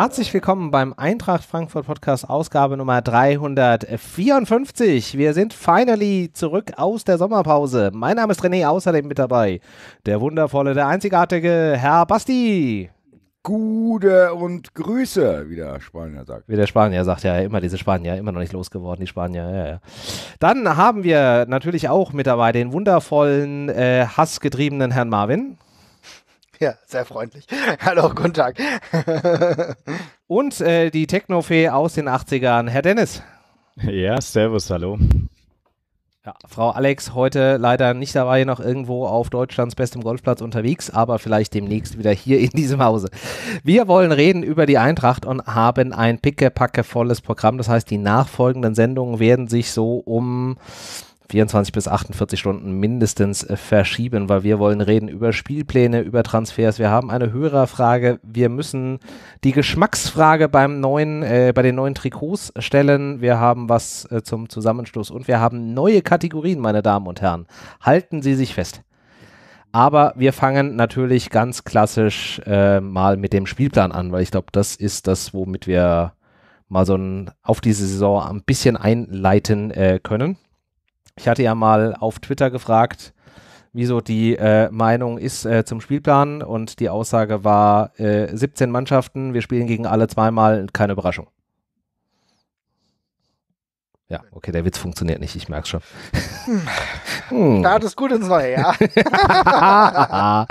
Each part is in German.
Herzlich willkommen beim Eintracht Frankfurt Podcast Ausgabe Nummer 354. Wir sind finally zurück aus der Sommerpause. Mein Name ist René, außerdem mit dabei der wundervolle, der einzigartige Herr Basti. Gude und Grüße, wie der Spanier sagt. Wie der Spanier sagt, ja, immer diese Spanier, immer noch nicht losgeworden, die Spanier, ja, ja. Dann haben wir natürlich auch mit dabei den wundervollen, äh, hassgetriebenen Herrn Marvin. Ja, sehr freundlich. Hallo, guten Tag. Und äh, die Technofee aus den 80ern, Herr Dennis. Ja, servus, hallo. Ja, Frau Alex heute leider nicht dabei, noch irgendwo auf Deutschlands bestem Golfplatz unterwegs, aber vielleicht demnächst wieder hier in diesem Hause. Wir wollen reden über die Eintracht und haben ein pickepackevolles Programm. Das heißt, die nachfolgenden Sendungen werden sich so um 24 bis 48 Stunden mindestens äh, verschieben, weil wir wollen reden über Spielpläne, über Transfers. Wir haben eine Hörerfrage. Wir müssen die Geschmacksfrage beim neuen, äh, bei den neuen Trikots stellen. Wir haben was äh, zum Zusammenstoß und wir haben neue Kategorien, meine Damen und Herren. Halten Sie sich fest. Aber wir fangen natürlich ganz klassisch äh, mal mit dem Spielplan an, weil ich glaube, das ist das, womit wir mal so ein, auf diese Saison ein bisschen einleiten äh, können. Ich hatte ja mal auf Twitter gefragt, wieso die äh, Meinung ist äh, zum Spielplan und die Aussage war äh, 17 Mannschaften, wir spielen gegen alle zweimal, keine Überraschung. Ja, okay, der Witz funktioniert nicht, ich merke schon. Hm. Start hm. ist gut ins neue Jahr.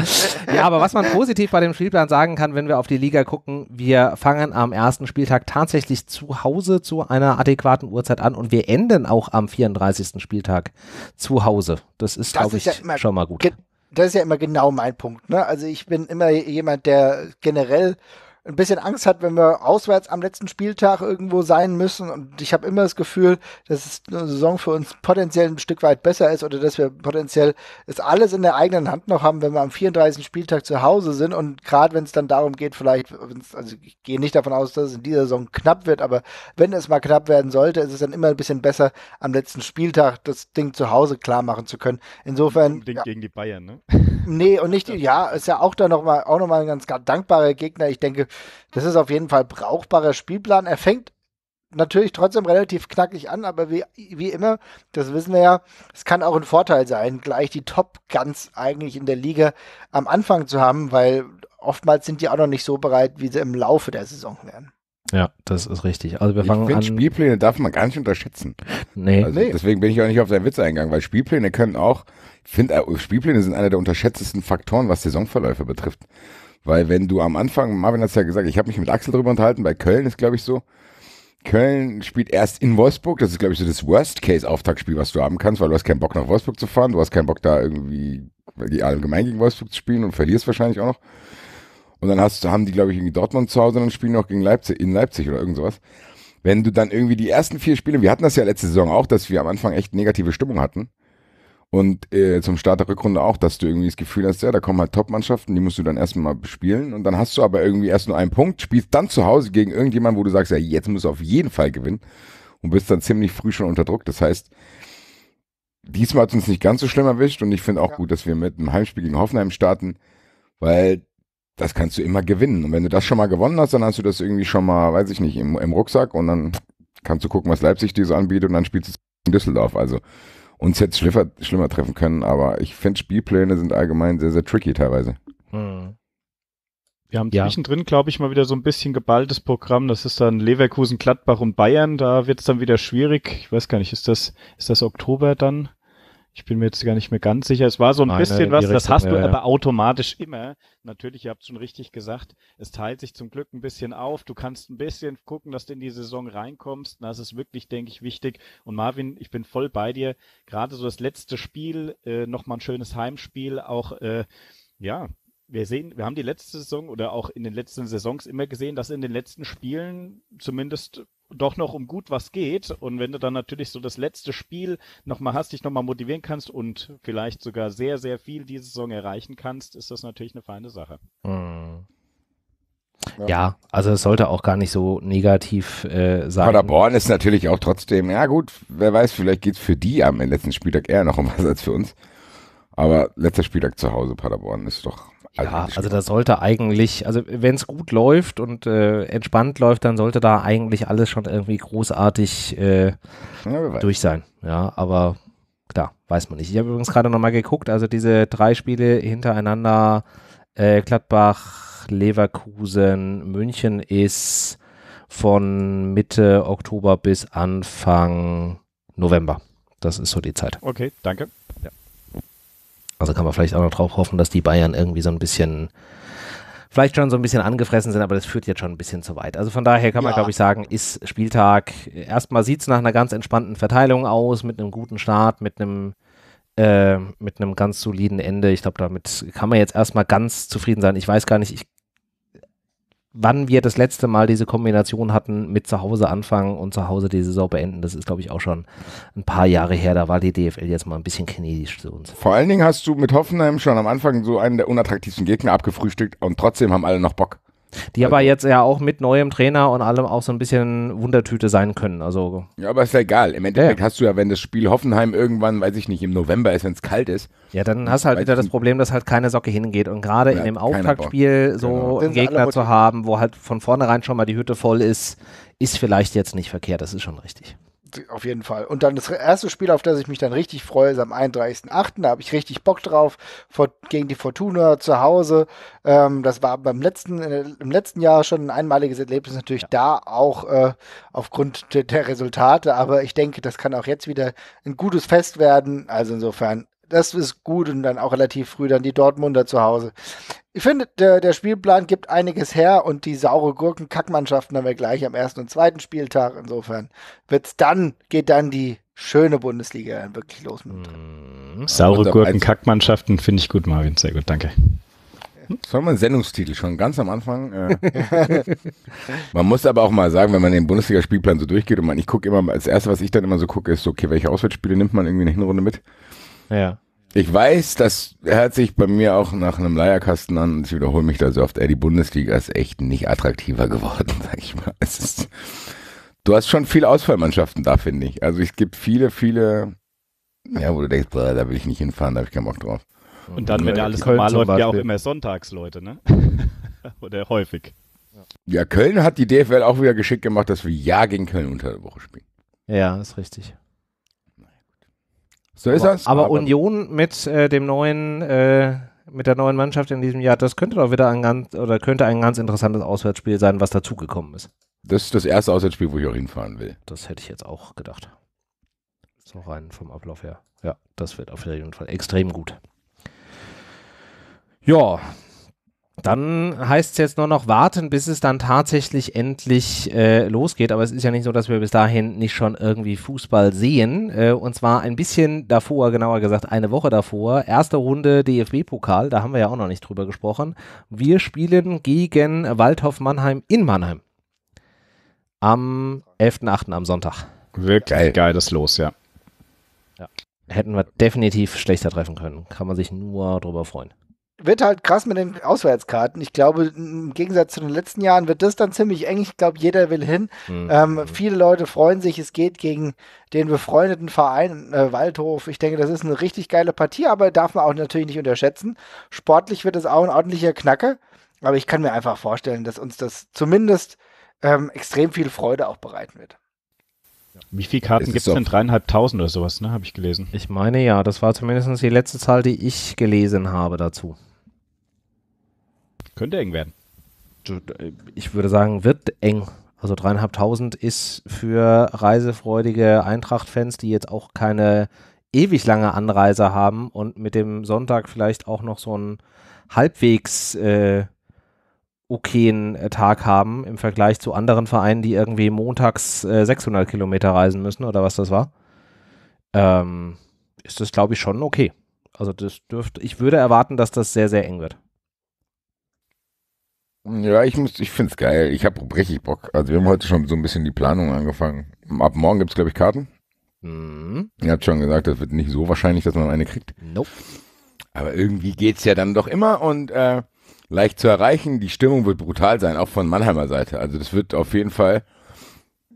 ja, aber was man positiv bei dem Spielplan sagen kann, wenn wir auf die Liga gucken, wir fangen am ersten Spieltag tatsächlich zu Hause zu einer adäquaten Uhrzeit an und wir enden auch am 34. Spieltag zu Hause. Das ist, glaube ich, ja schon mal gut. Das ist ja immer genau mein Punkt. Ne? Also ich bin immer jemand, der generell ein bisschen Angst hat, wenn wir auswärts am letzten Spieltag irgendwo sein müssen. Und ich habe immer das Gefühl, dass es eine Saison für uns potenziell ein Stück weit besser ist oder dass wir potenziell es alles in der eigenen Hand noch haben, wenn wir am 34. Spieltag zu Hause sind. Und gerade wenn es dann darum geht, vielleicht, also ich gehe nicht davon aus, dass es in dieser Saison knapp wird, aber wenn es mal knapp werden sollte, ist es dann immer ein bisschen besser, am letzten Spieltag das Ding zu Hause klar machen zu können. Insofern. Ding ja, gegen die Bayern, ne? Nee, und nicht, ja, ist ja auch da nochmal, auch nochmal ein ganz dankbarer Gegner. Ich denke, das ist auf jeden Fall brauchbarer Spielplan. Er fängt natürlich trotzdem relativ knackig an, aber wie, wie immer, das wissen wir ja, es kann auch ein Vorteil sein, gleich die Top ganz eigentlich in der Liga am Anfang zu haben, weil oftmals sind die auch noch nicht so bereit, wie sie im Laufe der Saison werden. Ja, das ist richtig. Also wir fangen ich finde, Spielpläne darf man gar nicht unterschätzen. Nee. Also nee. Deswegen bin ich auch nicht auf seinen Witz eingegangen, weil Spielpläne können auch, ich finde, äh, Spielpläne sind einer der unterschätztesten Faktoren, was Saisonverläufe betrifft. Weil wenn du am Anfang, Marvin hat es ja gesagt, ich habe mich mit Axel drüber unterhalten, bei Köln ist glaube ich so, Köln spielt erst in Wolfsburg. Das ist, glaube ich, so das Worst-Case-Auftaktspiel, was du haben kannst, weil du hast keinen Bock nach Wolfsburg zu fahren. Du hast keinen Bock da irgendwie die allgemein gegen Wolfsburg zu spielen und verlierst wahrscheinlich auch noch. Und dann hast, haben die, glaube ich, irgendwie Dortmund zu Hause und dann spielen noch gegen Leipzig, in Leipzig oder irgend sowas. Wenn du dann irgendwie die ersten vier Spiele, wir hatten das ja letzte Saison auch, dass wir am Anfang echt negative Stimmung hatten. Und äh, zum Start der Rückrunde auch, dass du irgendwie das Gefühl hast, ja, da kommen halt Top-Mannschaften, die musst du dann erstmal spielen. Und dann hast du aber irgendwie erst nur einen Punkt, spielst dann zu Hause gegen irgendjemanden, wo du sagst, ja, jetzt musst du auf jeden Fall gewinnen. Und bist dann ziemlich früh schon unter Druck. Das heißt, diesmal hat es uns nicht ganz so schlimm erwischt. Und ich finde auch ja. gut, dass wir mit einem Heimspiel gegen Hoffenheim starten, weil das kannst du immer gewinnen. Und wenn du das schon mal gewonnen hast, dann hast du das irgendwie schon mal, weiß ich nicht, im, im Rucksack. Und dann kannst du gucken, was Leipzig dir so anbietet. Und dann spielst du es in Düsseldorf. Also uns jetzt schlimmer, schlimmer treffen können, aber ich finde, Spielpläne sind allgemein sehr, sehr tricky teilweise. Hm. Wir haben ja. zwischendrin, glaube ich, mal wieder so ein bisschen geballtes Programm. Das ist dann Leverkusen, Gladbach und Bayern. Da wird es dann wieder schwierig. Ich weiß gar nicht, ist das, ist das Oktober dann? Ich bin mir jetzt gar nicht mehr ganz sicher. Es war so ein Nein, bisschen was, Richtung, hast du ja, aber automatisch immer. Natürlich, ihr habt schon richtig gesagt, es teilt sich zum Glück ein bisschen auf. Du kannst ein bisschen gucken, dass du in die Saison reinkommst. Das ist wirklich, denke ich, wichtig. Und Marvin, ich bin voll bei dir. Gerade so das letzte Spiel, äh, nochmal ein schönes Heimspiel, auch äh, ja, wir sehen, wir haben die letzte Saison oder auch in den letzten Saisons immer gesehen, dass in den letzten Spielen zumindest doch noch um gut was geht. Und wenn du dann natürlich so das letzte Spiel nochmal hast, dich nochmal motivieren kannst und vielleicht sogar sehr, sehr viel diese Saison erreichen kannst, ist das natürlich eine feine Sache. Mhm. Ja. ja. also es sollte auch gar nicht so negativ äh, sein. Paderborn ist natürlich auch trotzdem, ja gut, wer weiß, vielleicht geht es für die am letzten Spieltag eher noch um was als für uns. Aber letzter Spieltag zu Hause, Paderborn ist doch ja, also genau. da sollte eigentlich, also wenn es gut läuft und äh, entspannt läuft, dann sollte da eigentlich alles schon irgendwie großartig äh, ja, durch sein. Ja, aber klar, weiß man nicht. Ich habe übrigens gerade nochmal geguckt, also diese drei Spiele hintereinander, äh, Gladbach, Leverkusen, München ist von Mitte Oktober bis Anfang November. Das ist so die Zeit. Okay, danke. Also kann man vielleicht auch noch drauf hoffen, dass die Bayern irgendwie so ein bisschen, vielleicht schon so ein bisschen angefressen sind, aber das führt jetzt schon ein bisschen zu weit. Also von daher kann man, ja. glaube ich, sagen, ist Spieltag, erstmal sieht es nach einer ganz entspannten Verteilung aus, mit einem guten Start, mit einem äh, mit einem ganz soliden Ende. Ich glaube, damit kann man jetzt erstmal ganz zufrieden sein. Ich weiß gar nicht, ich wann wir das letzte Mal diese Kombination hatten mit zu Hause anfangen und zu Hause die Saison beenden, das ist, glaube ich, auch schon ein paar Jahre her. Da war die DFL jetzt mal ein bisschen chinesisch zu uns. Vor allen Dingen hast du mit Hoffenheim schon am Anfang so einen der unattraktivsten Gegner abgefrühstückt und trotzdem haben alle noch Bock. Die aber also- jetzt ja auch mit neuem Trainer und allem auch so ein bisschen Wundertüte sein können. Also ja, aber ist ja egal. Im Endeffekt ja, ja. hast du ja, wenn das Spiel Hoffenheim irgendwann, weiß ich nicht, im November ist, wenn es kalt ist. Ja, dann hast du halt wieder das Problem, dass halt keine Socke hingeht. Und gerade in dem Auftaktspiel so genau. einen Gegner zu haben, wo halt von vornherein schon mal die Hütte voll ist, ist vielleicht jetzt nicht verkehrt. Das ist schon richtig auf jeden Fall. Und dann das erste Spiel, auf das ich mich dann richtig freue, ist am 31.8. Da habe ich richtig Bock drauf. Vor, gegen die Fortuna zu Hause. Ähm, das war beim letzten, äh, im letzten Jahr schon ein einmaliges Erlebnis, natürlich ja. da auch äh, aufgrund der, der Resultate. Aber ich denke, das kann auch jetzt wieder ein gutes Fest werden. Also insofern das ist gut und dann auch relativ früh dann die Dortmunder zu Hause. Ich finde, der, der Spielplan gibt einiges her und die saure Gurken-Kackmannschaften haben wir gleich am ersten und zweiten Spieltag. Insofern wird's dann, geht dann die schöne Bundesliga dann wirklich los mit drin. Mhm. saure Gurken-Kackmannschaften finde ich gut, Marvin. Sehr gut, danke. Das war mal ein Sendungstitel schon ganz am Anfang. Äh. man muss aber auch mal sagen, wenn man den Bundesligaspielplan so durchgeht und man, ich gucke immer, das erste, was ich dann immer so gucke, ist okay, welche Auswärtsspiele nimmt man irgendwie in der Hinrunde mit? Ja. Ich weiß, das hört sich bei mir auch nach einem Leierkasten an. Und ich wiederhole mich da so oft. Ey, die Bundesliga ist echt nicht attraktiver geworden, sag ich mal. Es ist, du hast schon viele Ausfallmannschaften da, finde ich. Also es gibt viele, viele, ja, wo du denkst, boah, da will ich nicht hinfahren, da habe ich keinen Bock drauf. Und dann, wenn ja alles Köln normal läuft, ja auch immer Sonntagsleute, ne? Oder häufig. Ja, Köln hat die DFL auch wieder geschickt gemacht, dass wir ja gegen Köln unter der Woche spielen. Ja, ist richtig. So ist aber, das. Aber, aber Union mit äh, dem neuen, äh, mit der neuen Mannschaft in diesem Jahr, das könnte doch wieder ein ganz oder könnte ein ganz interessantes Auswärtsspiel sein, was dazugekommen ist. Das ist das erste Auswärtsspiel, wo ich auch hinfahren will. Das hätte ich jetzt auch gedacht. So rein vom Ablauf her. Ja, das wird auf jeden Fall extrem gut. Ja, dann heißt es jetzt nur noch warten, bis es dann tatsächlich endlich äh, losgeht. Aber es ist ja nicht so, dass wir bis dahin nicht schon irgendwie Fußball sehen. Äh, und zwar ein bisschen davor, genauer gesagt eine Woche davor. Erste Runde DFB-Pokal, da haben wir ja auch noch nicht drüber gesprochen. Wir spielen gegen Waldhof Mannheim in Mannheim. Am 11.8. am Sonntag. Wirklich Geil. geiles Los, ja. ja. Hätten wir definitiv schlechter treffen können. Kann man sich nur drüber freuen wird halt krass mit den Auswärtskarten. Ich glaube, im Gegensatz zu den letzten Jahren wird das dann ziemlich eng. Ich glaube, jeder will hin. Mhm. Ähm, mhm. viele Leute freuen sich. Es geht gegen den befreundeten Verein äh, Waldhof. Ich denke, das ist eine richtig geile Partie, aber darf man auch natürlich nicht unterschätzen. Sportlich wird es auch ein ordentlicher Knacker. Aber ich kann mir einfach vorstellen, dass uns das zumindest ähm, extrem viel Freude auch bereiten wird. Wie viele Karten gibt es denn? Dreieinhalbtausend oder sowas, ne? Habe ich gelesen. Ich meine ja, das war zumindest die letzte Zahl, die ich gelesen habe dazu. Könnte eng werden. Äh, ich würde sagen, wird eng. Also dreieinhalbtausend ist für reisefreudige Eintracht-Fans, die jetzt auch keine ewig lange Anreise haben und mit dem Sonntag vielleicht auch noch so einen halbwegs äh, okayen äh, Tag haben im Vergleich zu anderen Vereinen, die irgendwie montags äh, 600 Kilometer reisen müssen oder was das war, ähm, ist das glaube ich schon okay. Also das dürfte, ich würde erwarten, dass das sehr, sehr eng wird. Ja, ich muss, ich find's geil. Ich habe richtig Bock. Also wir haben heute schon so ein bisschen die Planung angefangen. Ab morgen gibt's glaube ich Karten. Mhm. Ihr habt schon gesagt, das wird nicht so wahrscheinlich, dass man eine kriegt. Nope. Aber irgendwie geht's ja dann doch immer und äh, leicht zu erreichen. Die Stimmung wird brutal sein, auch von Mannheimer Seite. Also das wird auf jeden Fall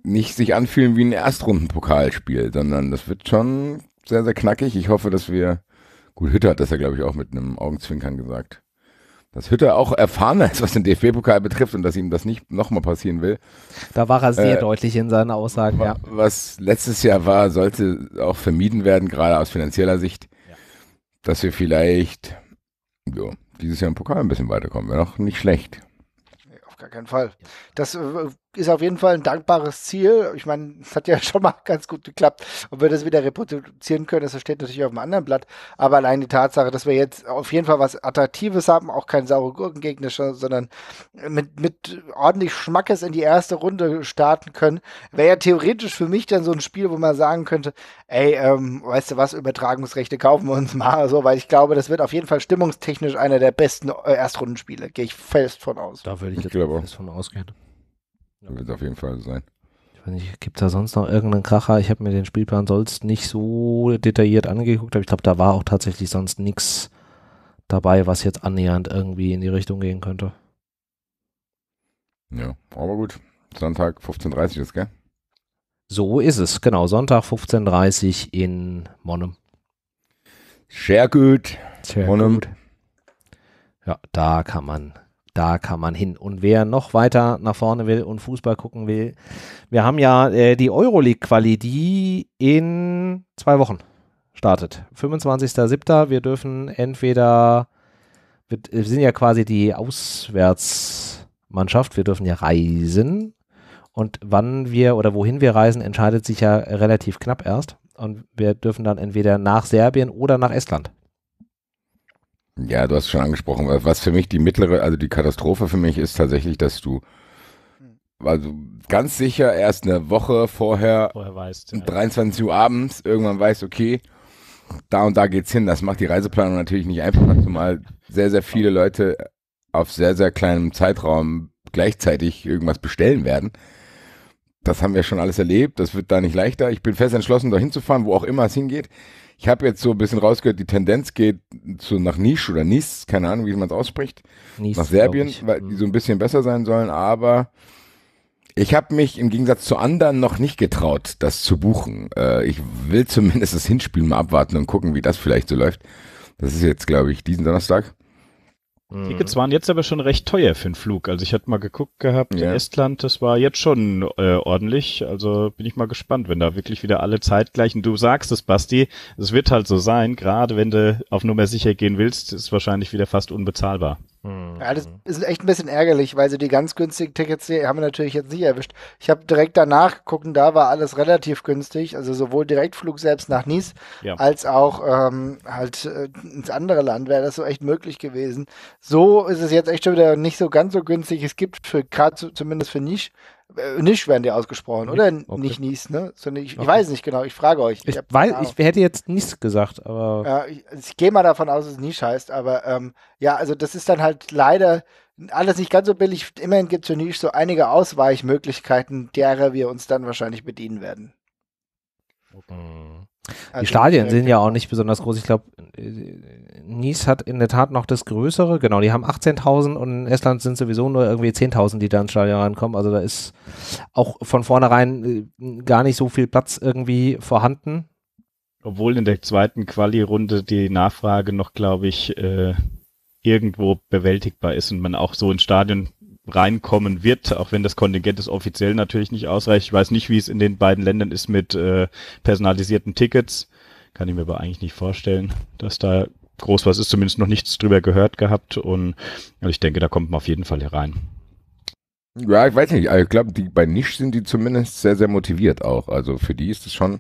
nicht sich anfühlen wie ein Erstrundenpokalspiel, sondern das wird schon sehr, sehr knackig. Ich hoffe, dass wir, gut, Hütter hat das ja, glaube ich, auch mit einem Augenzwinkern gesagt dass Hütter auch erfahrener ist, was den DFB-Pokal betrifft und dass ihm das nicht nochmal passieren will. Da war er sehr äh, deutlich in seinen Aussagen, ja. Was letztes Jahr war, sollte auch vermieden werden, gerade aus finanzieller Sicht, ja. dass wir vielleicht jo, dieses Jahr im Pokal ein bisschen weiterkommen. Wäre noch nicht schlecht. Auf gar keinen Fall. Das äh, ist auf jeden Fall ein dankbares Ziel. Ich meine, es hat ja schon mal ganz gut geklappt. Ob wir das wieder reproduzieren können, das steht natürlich auf dem anderen Blatt. Aber allein die Tatsache, dass wir jetzt auf jeden Fall was Attraktives haben, auch kein saure Gurkengegner, sondern mit, mit ordentlich Schmackes in die erste Runde starten können, wäre ja theoretisch für mich dann so ein Spiel, wo man sagen könnte, ey, ähm, weißt du was, Übertragungsrechte kaufen wir uns mal so, weil ich glaube, das wird auf jeden Fall stimmungstechnisch einer der besten äh, Erstrundenspiele. Gehe ich fest von aus. Da würde ich jetzt ich fest von ausgehen. Ja. Wird auf jeden Fall sein. Ich weiß nicht, gibt es da sonst noch irgendeinen Kracher? Ich habe mir den Spielplan sonst nicht so detailliert angeguckt, aber ich glaube, da war auch tatsächlich sonst nichts dabei, was jetzt annähernd irgendwie in die Richtung gehen könnte. Ja, aber gut. Sonntag 15.30 Uhr ist, gell? So ist es, genau. Sonntag 15.30 Uhr in Monnem. Sehr gut. Sehr Monnem. gut. Ja, da kann man da kann man hin. Und wer noch weiter nach vorne will und Fußball gucken will, wir haben ja äh, die Euroleague-Quali, die in zwei Wochen startet. 25.07. Wir dürfen entweder, wir, wir sind ja quasi die Auswärtsmannschaft, wir dürfen ja reisen. Und wann wir oder wohin wir reisen, entscheidet sich ja relativ knapp erst. Und wir dürfen dann entweder nach Serbien oder nach Estland. Ja, du hast schon angesprochen. Was für mich die mittlere, also die Katastrophe für mich ist tatsächlich, dass du hm. also ganz sicher erst eine Woche vorher, vorher weißt, ja. 23 Uhr abends irgendwann weißt, okay, da und da geht's hin. Das macht die Reiseplanung natürlich nicht einfach, zumal sehr, sehr viele Leute auf sehr, sehr kleinem Zeitraum gleichzeitig irgendwas bestellen werden. Das haben wir schon alles erlebt. Das wird da nicht leichter. Ich bin fest entschlossen, da hinzufahren, wo auch immer es hingeht. Ich habe jetzt so ein bisschen rausgehört, die Tendenz geht zu, nach Nisch oder Nice, keine Ahnung, wie man es ausspricht, Nies, nach Serbien, weil die mhm. so ein bisschen besser sein sollen, aber ich habe mich im Gegensatz zu anderen noch nicht getraut, das zu buchen. Äh, ich will zumindest das Hinspiel mal abwarten und gucken, wie das vielleicht so läuft. Das ist jetzt, glaube ich, diesen Donnerstag. Mhm. Tickets waren jetzt aber schon recht teuer für den Flug. Also ich hatte mal geguckt gehabt, ja. in Estland, das war jetzt schon äh, ordentlich. Also bin ich mal gespannt, wenn da wirklich wieder alle zeitgleichen. Du sagst es, Basti, es wird halt so sein, gerade wenn du auf Nummer sicher gehen willst, ist wahrscheinlich wieder fast unbezahlbar. Mhm. Ja, das ist echt ein bisschen ärgerlich, weil so die ganz günstigen Tickets die haben wir natürlich jetzt nicht erwischt. Ich habe direkt danach geguckt und da war alles relativ günstig, also sowohl Direktflug selbst nach Nice ja. als auch ähm, halt äh, ins andere Land wäre das so echt möglich gewesen. So ist es jetzt echt schon wieder nicht so ganz so günstig. Es gibt für gerade zumindest für Nice äh, Nisch werden die ausgesprochen, oder? Okay. Nicht Nies, ne? Sondern ich, okay. ich, weiß nicht genau, ich frage euch. Ich, ich weiß, ich hätte jetzt Nies gesagt, aber. Ja, ich, also ich gehe mal davon aus, dass es Nisch heißt, aber ähm, ja, also das ist dann halt leider alles nicht ganz so billig. Immerhin gibt es für Nisch so einige Ausweichmöglichkeiten, derer wir uns dann wahrscheinlich bedienen werden. Okay. Die Stadien also, sind ja auch nicht besonders groß. Ich glaube, äh, Nice hat in der Tat noch das Größere. Genau, die haben 18.000 und in Estland sind sowieso nur irgendwie 10.000, die da ins Stadion reinkommen. Also da ist auch von vornherein äh, gar nicht so viel Platz irgendwie vorhanden. Obwohl in der zweiten Quali-Runde die Nachfrage noch, glaube ich, äh, irgendwo bewältigbar ist und man auch so ins Stadion reinkommen wird, auch wenn das Kontingent ist offiziell natürlich nicht ausreicht. Ich weiß nicht, wie es in den beiden Ländern ist mit äh, personalisierten Tickets. Kann ich mir aber eigentlich nicht vorstellen, dass da groß was ist, zumindest noch nichts drüber gehört gehabt und ich denke, da kommt man auf jeden Fall hier rein. Ja, ich weiß nicht. Ich glaube, die bei Nisch sind die zumindest sehr, sehr motiviert auch. Also für die ist es schon.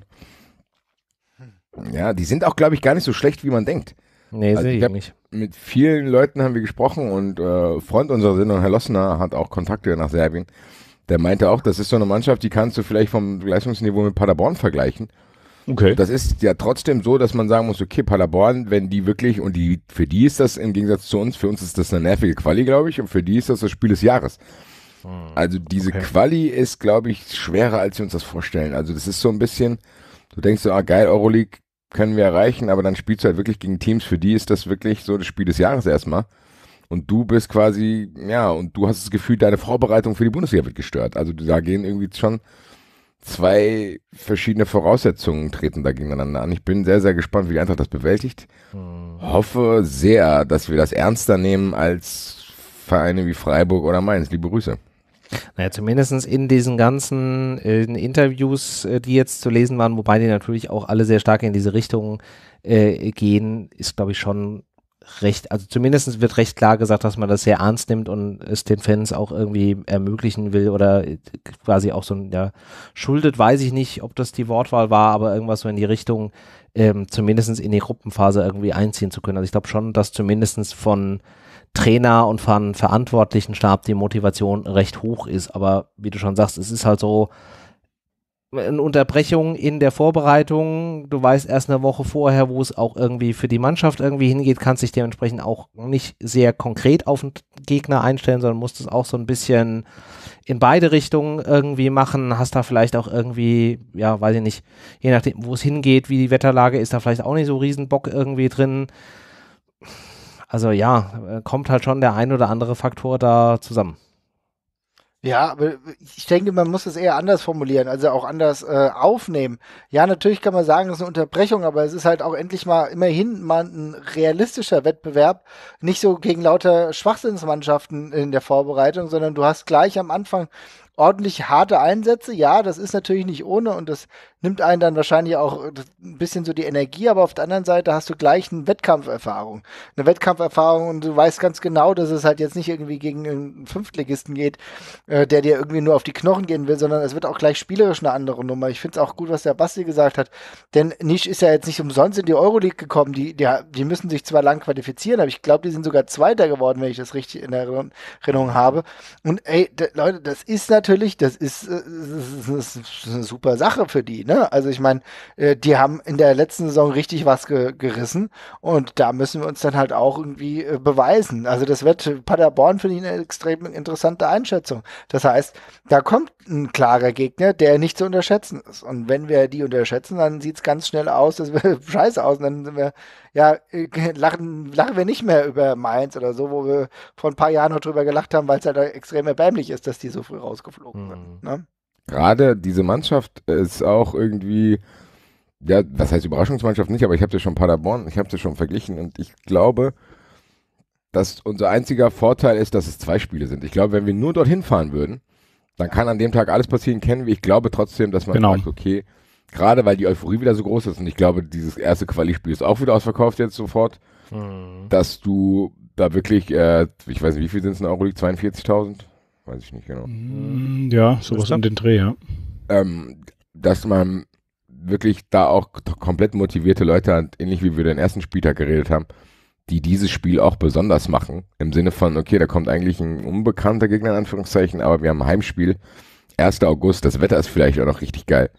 Ja, die sind auch, glaube ich, gar nicht so schlecht, wie man denkt. Nee, also sehe ich, ich nicht. Mit vielen Leuten haben wir gesprochen und äh, Freund unserer Sendung, Herr Lossner, hat auch Kontakte nach Serbien. Der meinte auch, das ist so eine Mannschaft, die kannst du vielleicht vom Leistungsniveau mit Paderborn vergleichen. Okay. Das ist ja trotzdem so, dass man sagen muss, okay, Paderborn, wenn die wirklich, und die, für die ist das im Gegensatz zu uns, für uns ist das eine nervige Quali, glaube ich, und für die ist das das Spiel des Jahres. Hm, also diese okay. Quali ist, glaube ich, schwerer, als wir uns das vorstellen. Also das ist so ein bisschen, du denkst so, ah geil, Euroleague können wir erreichen, aber dann spielst du halt wirklich gegen Teams, für die ist das wirklich so das Spiel des Jahres erstmal. Und du bist quasi, ja, und du hast das Gefühl, deine Vorbereitung für die Bundesliga wird gestört. Also da gehen irgendwie schon zwei verschiedene Voraussetzungen treten da gegeneinander an. Ich bin sehr, sehr gespannt, wie die Eintracht das bewältigt. Hm. Hoffe sehr, dass wir das ernster nehmen als Vereine wie Freiburg oder Mainz. Liebe Grüße. Naja, zumindest in diesen ganzen äh, Interviews, die jetzt zu lesen waren, wobei die natürlich auch alle sehr stark in diese Richtung äh, gehen, ist, glaube ich, schon recht, also zumindest wird recht klar gesagt, dass man das sehr ernst nimmt und es den Fans auch irgendwie ermöglichen will oder quasi auch so ein, ja, schuldet, weiß ich nicht, ob das die Wortwahl war, aber irgendwas so in die Richtung, ähm, zumindest in die Gruppenphase irgendwie einziehen zu können. Also ich glaube schon, dass zumindest von Trainer und von verantwortlichen Stab die Motivation recht hoch ist, aber wie du schon sagst, es ist halt so, eine Unterbrechung in der Vorbereitung. Du weißt erst eine Woche vorher, wo es auch irgendwie für die Mannschaft irgendwie hingeht, kannst dich dementsprechend auch nicht sehr konkret auf den Gegner einstellen, sondern musst es auch so ein bisschen in beide Richtungen irgendwie machen. Hast da vielleicht auch irgendwie, ja, weiß ich nicht, je nachdem, wo es hingeht, wie die Wetterlage ist, da vielleicht auch nicht so riesen Bock irgendwie drin. Also ja, äh, kommt halt schon der ein oder andere Faktor da zusammen. Ja, aber ich denke, man muss es eher anders formulieren, also auch anders äh, aufnehmen. Ja, natürlich kann man sagen, es ist eine Unterbrechung, aber es ist halt auch endlich mal immerhin mal ein realistischer Wettbewerb, nicht so gegen lauter Schwachsinnsmannschaften in der Vorbereitung, sondern du hast gleich am Anfang ordentlich harte Einsätze. Ja, das ist natürlich nicht ohne und das nimmt einen dann wahrscheinlich auch äh, ein bisschen so die Energie, aber auf der anderen Seite hast du gleich eine Wettkampferfahrung. Eine Wettkampferfahrung und du weißt ganz genau, dass es halt jetzt nicht irgendwie gegen einen Fünftligisten geht, äh, der dir irgendwie nur auf die Knochen gehen will, sondern es wird auch gleich spielerisch eine andere Nummer. Ich finde es auch gut, was der Basti gesagt hat, denn Nisch ist ja jetzt nicht umsonst in die Euroleague gekommen. Die, die, die müssen sich zwar lang qualifizieren, aber ich glaube, die sind sogar Zweiter geworden, wenn ich das richtig in Erinnerung habe. Und ey, Leute, das ist natürlich, äh, das ist, das ist eine super Sache für die, ne? Ne? Also ich meine, äh, die haben in der letzten Saison richtig was ge gerissen und da müssen wir uns dann halt auch irgendwie äh, beweisen. Also das wird Paderborn finde ich eine extrem interessante Einschätzung. Das heißt, da kommt ein klarer Gegner, der nicht zu unterschätzen ist. Und wenn wir die unterschätzen, dann sieht es ganz schnell aus, dass wir scheiße aus. Und dann sind wir, ja, äh, lachen, lachen wir nicht mehr über Mainz oder so, wo wir vor ein paar Jahren noch drüber gelacht haben, weil es halt extrem erbärmlich ist, dass die so früh rausgeflogen mhm. sind. Ne? gerade diese Mannschaft ist auch irgendwie, ja, was heißt Überraschungsmannschaft nicht, aber ich habe das schon Paderborn, ich habe das schon verglichen und ich glaube, dass unser einziger Vorteil ist, dass es zwei Spiele sind. Ich glaube, wenn wir nur dorthin fahren würden, dann kann an dem Tag alles passieren, kennen wir. Ich glaube trotzdem, dass man genau. sagt, okay, gerade weil die Euphorie wieder so groß ist und ich glaube, dieses erste Quali-Spiel ist auch wieder ausverkauft jetzt sofort, mhm. dass du da wirklich, äh, ich weiß nicht, wie viel sind es in Euroleague, 42.000? weiß ich nicht genau. Mm, ja, sowas um den Dreh, ja. Ähm, dass man wirklich da auch komplett motivierte Leute hat, ähnlich wie wir den ersten Spieltag geredet haben, die dieses Spiel auch besonders machen. Im Sinne von, okay, da kommt eigentlich ein unbekannter Gegner in Anführungszeichen, aber wir haben ein Heimspiel. 1. August, das Wetter ist vielleicht auch noch richtig geil.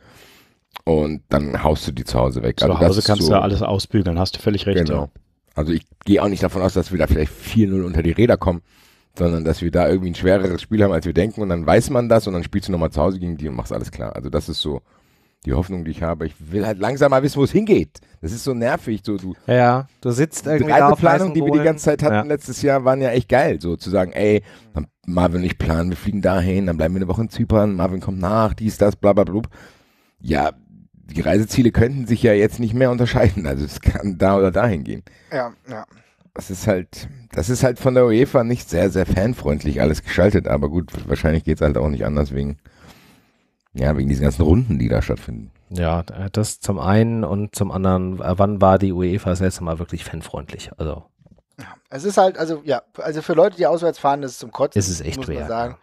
Und dann haust du die zu Hause weg. Zu also Hause kannst so, du ja alles ausbügeln, hast du völlig recht. Genau. Also ich gehe auch nicht davon aus, dass wir da vielleicht 4-0 unter die Räder kommen sondern dass wir da irgendwie ein schwereres Spiel haben, als wir denken und dann weiß man das und dann spielst du nochmal zu Hause gegen die und machst alles klar. Also das ist so die Hoffnung, die ich habe. Ich will halt langsam mal wissen, wo es hingeht. Das ist so nervig. So, du, ja, du sitzt irgendwie Die alte Planung, die wir die ganze Zeit hatten ja. letztes Jahr, waren ja echt geil. So zu sagen, ey, Marvin und ich planen, wir fliegen dahin, dann bleiben wir eine Woche in Zypern, Marvin kommt nach, dies, das, bla bla bla. Ja, die Reiseziele könnten sich ja jetzt nicht mehr unterscheiden. Also es kann da oder dahin gehen. Ja, ja es ist halt, das ist halt von der UEFA nicht sehr, sehr fanfreundlich alles geschaltet, aber gut, wahrscheinlich geht es halt auch nicht anders wegen, ja, wegen diesen ganzen Runden, die da stattfinden. Ja, das zum einen und zum anderen, äh, wann war die UEFA das letzte Mal wirklich fanfreundlich? Also. Es ist halt, also ja, also für Leute, die auswärts fahren, das ist zum Kotzen. Ist echt muss schwer. sagen. Ja.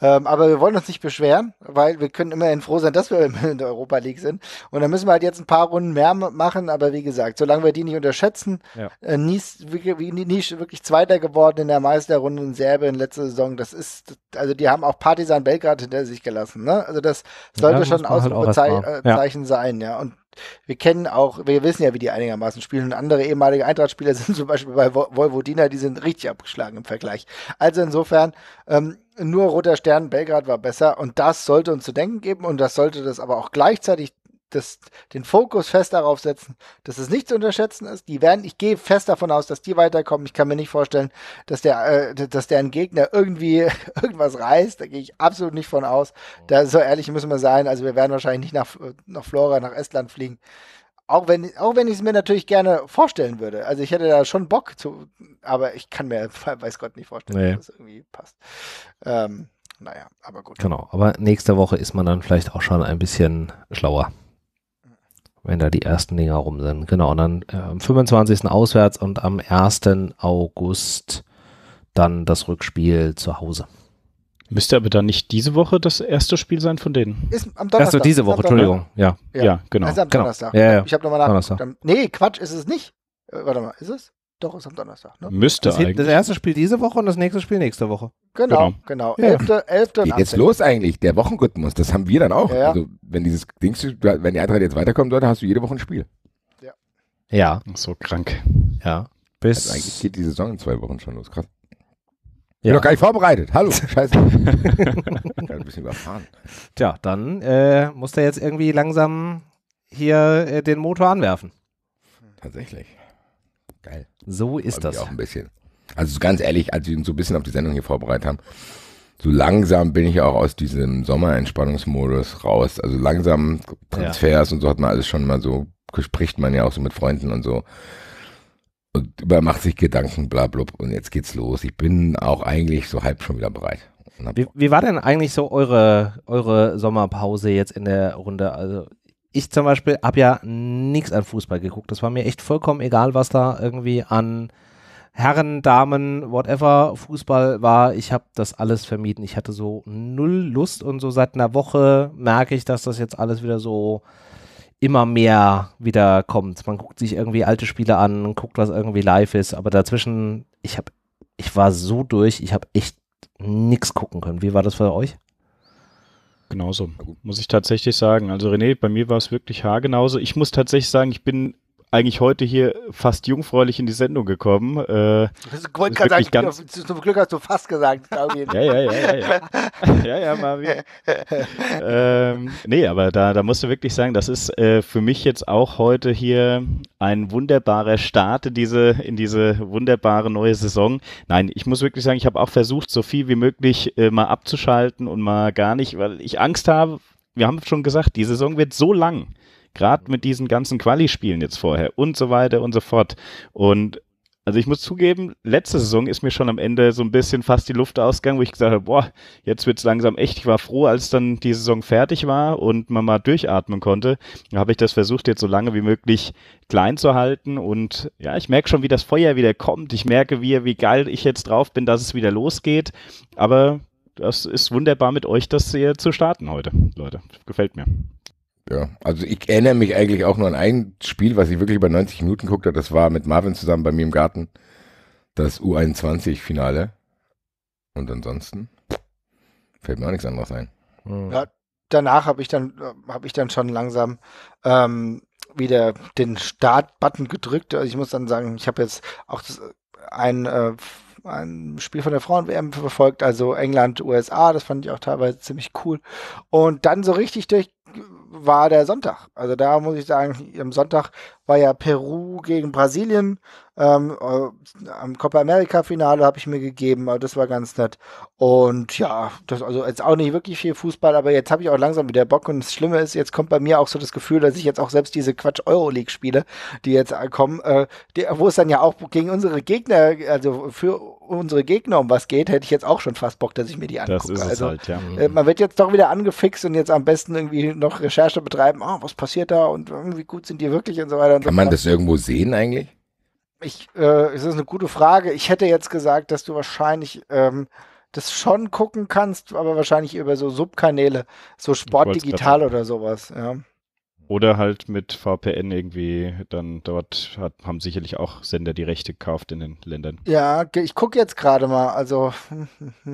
Ähm, aber wir wollen uns nicht beschweren, weil wir können immerhin froh sein, dass wir in der Europa League sind. Und dann müssen wir halt jetzt ein paar Runden mehr machen. Aber wie gesagt, solange wir die nicht unterschätzen, ja. äh, nie, wirklich, nie, wirklich Zweiter geworden in der Meisterrunde in Serbien letzte Saison. Das ist, also die haben auch Partisan Belgrad hinter sich gelassen. Ne? Also das sollte halt äh, ja, schon ein Ausrufezeichen halt ja. sein. Ja. Und wir kennen auch, wir wissen ja, wie die einigermaßen spielen. Und andere ehemalige eintracht sind zum Beispiel bei Volvodina, die sind richtig abgeschlagen im Vergleich. Also insofern, ähm, nur Roter Stern Belgrad war besser und das sollte uns zu denken geben und das sollte das aber auch gleichzeitig das, den Fokus fest darauf setzen, dass es nicht zu unterschätzen ist. Die werden, ich gehe fest davon aus, dass die weiterkommen. Ich kann mir nicht vorstellen, dass der, äh, dass deren Gegner irgendwie irgendwas reißt. Da gehe ich absolut nicht von aus. Da, so ehrlich müssen wir sein. Also wir werden wahrscheinlich nicht nach, nach Flora, nach Estland fliegen. Auch wenn, auch wenn ich es mir natürlich gerne vorstellen würde. Also ich hätte da schon Bock zu, aber ich kann mir, weiß Gott, nicht vorstellen, nee. dass das irgendwie passt. Ähm, naja, aber gut. Genau, aber nächste Woche ist man dann vielleicht auch schon ein bisschen schlauer. Wenn da die ersten Dinger rum sind. Genau, und dann äh, am 25. auswärts und am 1. August dann das Rückspiel zu Hause. Müsste aber dann nicht diese Woche das erste Spiel sein von denen? Ist am Donnerstag. Achso, diese Woche, Entschuldigung. Ja. Ja, ja genau. Also am genau. Donnerstag. Ja, ja. Ich habe nochmal nachgedacht. Nee, Quatsch, ist es nicht. Äh, warte mal, ist es? Doch, ist am Donnerstag. Ne? Müsste das eigentlich. Das erste Spiel diese Woche und das nächste Spiel nächste Woche. Genau, genau. genau. Ja. Elfte, elfte Geht jetzt los eigentlich, der Wochenrhythmus. Das haben wir dann auch. Ja, ja. Also, wenn dieses Ding, wenn die Eintracht jetzt weiterkommen sollte, hast du jede Woche ein Spiel. Ja. Ja. So krank. Ja. Also Bis also eigentlich geht die Saison in zwei Wochen schon los. Krass. Ja. Bin doch gar nicht vorbereitet. Hallo, scheiße. ich ein bisschen überfahren. Tja, dann äh, muss der jetzt irgendwie langsam hier äh, den Motor anwerfen. Tatsächlich. Geil. So ist das. Auch ein bisschen. Also ganz ehrlich, als wir uns so ein bisschen auf die Sendung hier vorbereitet haben, so langsam bin ich auch aus diesem Sommerentspannungsmodus raus. Also langsam Transfers ja. und so hat man alles schon mal so, spricht man ja auch so mit Freunden und so und man macht sich Gedanken, bla, bla, und jetzt geht's los. Ich bin auch eigentlich so halb schon wieder bereit. Wie, wie, war denn eigentlich so eure, eure Sommerpause jetzt in der Runde? Also ich zum Beispiel habe ja nichts an Fußball geguckt. Das war mir echt vollkommen egal, was da irgendwie an Herren, Damen, whatever Fußball war. Ich habe das alles vermieden. Ich hatte so null Lust und so seit einer Woche merke ich, dass das jetzt alles wieder so immer mehr wieder kommt. Man guckt sich irgendwie alte Spiele an, guckt, was irgendwie live ist, aber dazwischen, ich habe, ich war so durch, ich habe echt nichts gucken können. Wie war das für euch? Genauso, muss ich tatsächlich sagen. Also René, bei mir war es wirklich haargenauso. Ich muss tatsächlich sagen, ich bin eigentlich heute hier fast jungfräulich in die Sendung gekommen. Äh, das wollte gerade sagen, ganz... zum Glück hast du fast gesagt. ja, ja, ja, ja, ja. ja, ja, Marvin. ähm, nee, aber da, da musst du wirklich sagen, das ist äh, für mich jetzt auch heute hier ein wunderbarer Start in diese, in diese wunderbare neue Saison. Nein, ich muss wirklich sagen, ich habe auch versucht, so viel wie möglich äh, mal abzuschalten und mal gar nicht, weil ich Angst habe, wir haben schon gesagt, die Saison wird so lang. Gerade mit diesen ganzen Quali-Spielen jetzt vorher und so weiter und so fort. Und also ich muss zugeben, letzte Saison ist mir schon am Ende so ein bisschen fast die Luft ausgegangen, wo ich gesagt habe, boah, jetzt wird es langsam echt. Ich war froh, als dann die Saison fertig war und man mal durchatmen konnte. Da habe ich das versucht, jetzt so lange wie möglich klein zu halten. Und ja, ich merke schon, wie das Feuer wieder kommt. Ich merke, wie, wie geil ich jetzt drauf bin, dass es wieder losgeht. Aber das ist wunderbar mit euch, das hier zu starten heute, Leute. Gefällt mir ja, also ich erinnere mich eigentlich auch nur an ein Spiel, was ich wirklich über 90 Minuten guckte. Das war mit Marvin zusammen bei mir im Garten. Das U21-Finale. Und ansonsten fällt mir auch nichts anderes ein. Hm. Ja, danach habe ich dann habe ich dann schon langsam ähm, wieder den Start-Button gedrückt. Also ich muss dann sagen, ich habe jetzt auch das, äh, ein, äh, ein Spiel von der Frauen-WM verfolgt, also England, USA, das fand ich auch teilweise ziemlich cool. Und dann so richtig durch, war der Sonntag. Also da muss ich sagen, am Sonntag war ja Peru gegen Brasilien ähm, äh, am Copa America Finale habe ich mir gegeben, aber das war ganz nett. Und ja, das also jetzt auch nicht wirklich viel Fußball, aber jetzt habe ich auch langsam wieder Bock und das Schlimme ist, jetzt kommt bei mir auch so das Gefühl, dass ich jetzt auch selbst diese Quatsch Euroleague Spiele, die jetzt äh, kommen, äh, die, wo es dann ja auch gegen unsere Gegner, also für unsere Gegner um was geht, hätte ich jetzt auch schon fast Bock, dass ich mir die angucke. Das also halt, ja. äh, man wird jetzt doch wieder angefixt und jetzt am besten irgendwie noch Recherche betreiben, oh, was passiert da und wie gut sind die wirklich und so weiter. Und Kann so man das irgendwo sehen eigentlich? ich, äh, es ist eine gute Frage. Ich hätte jetzt gesagt, dass du wahrscheinlich ähm, das schon gucken kannst, aber wahrscheinlich über so Subkanäle, so Sportdigital oder sowas. Ja. Oder halt mit VPN irgendwie, dann dort hat, haben sicherlich auch Sender die Rechte gekauft in den Ländern. Ja, ich gucke jetzt gerade mal, also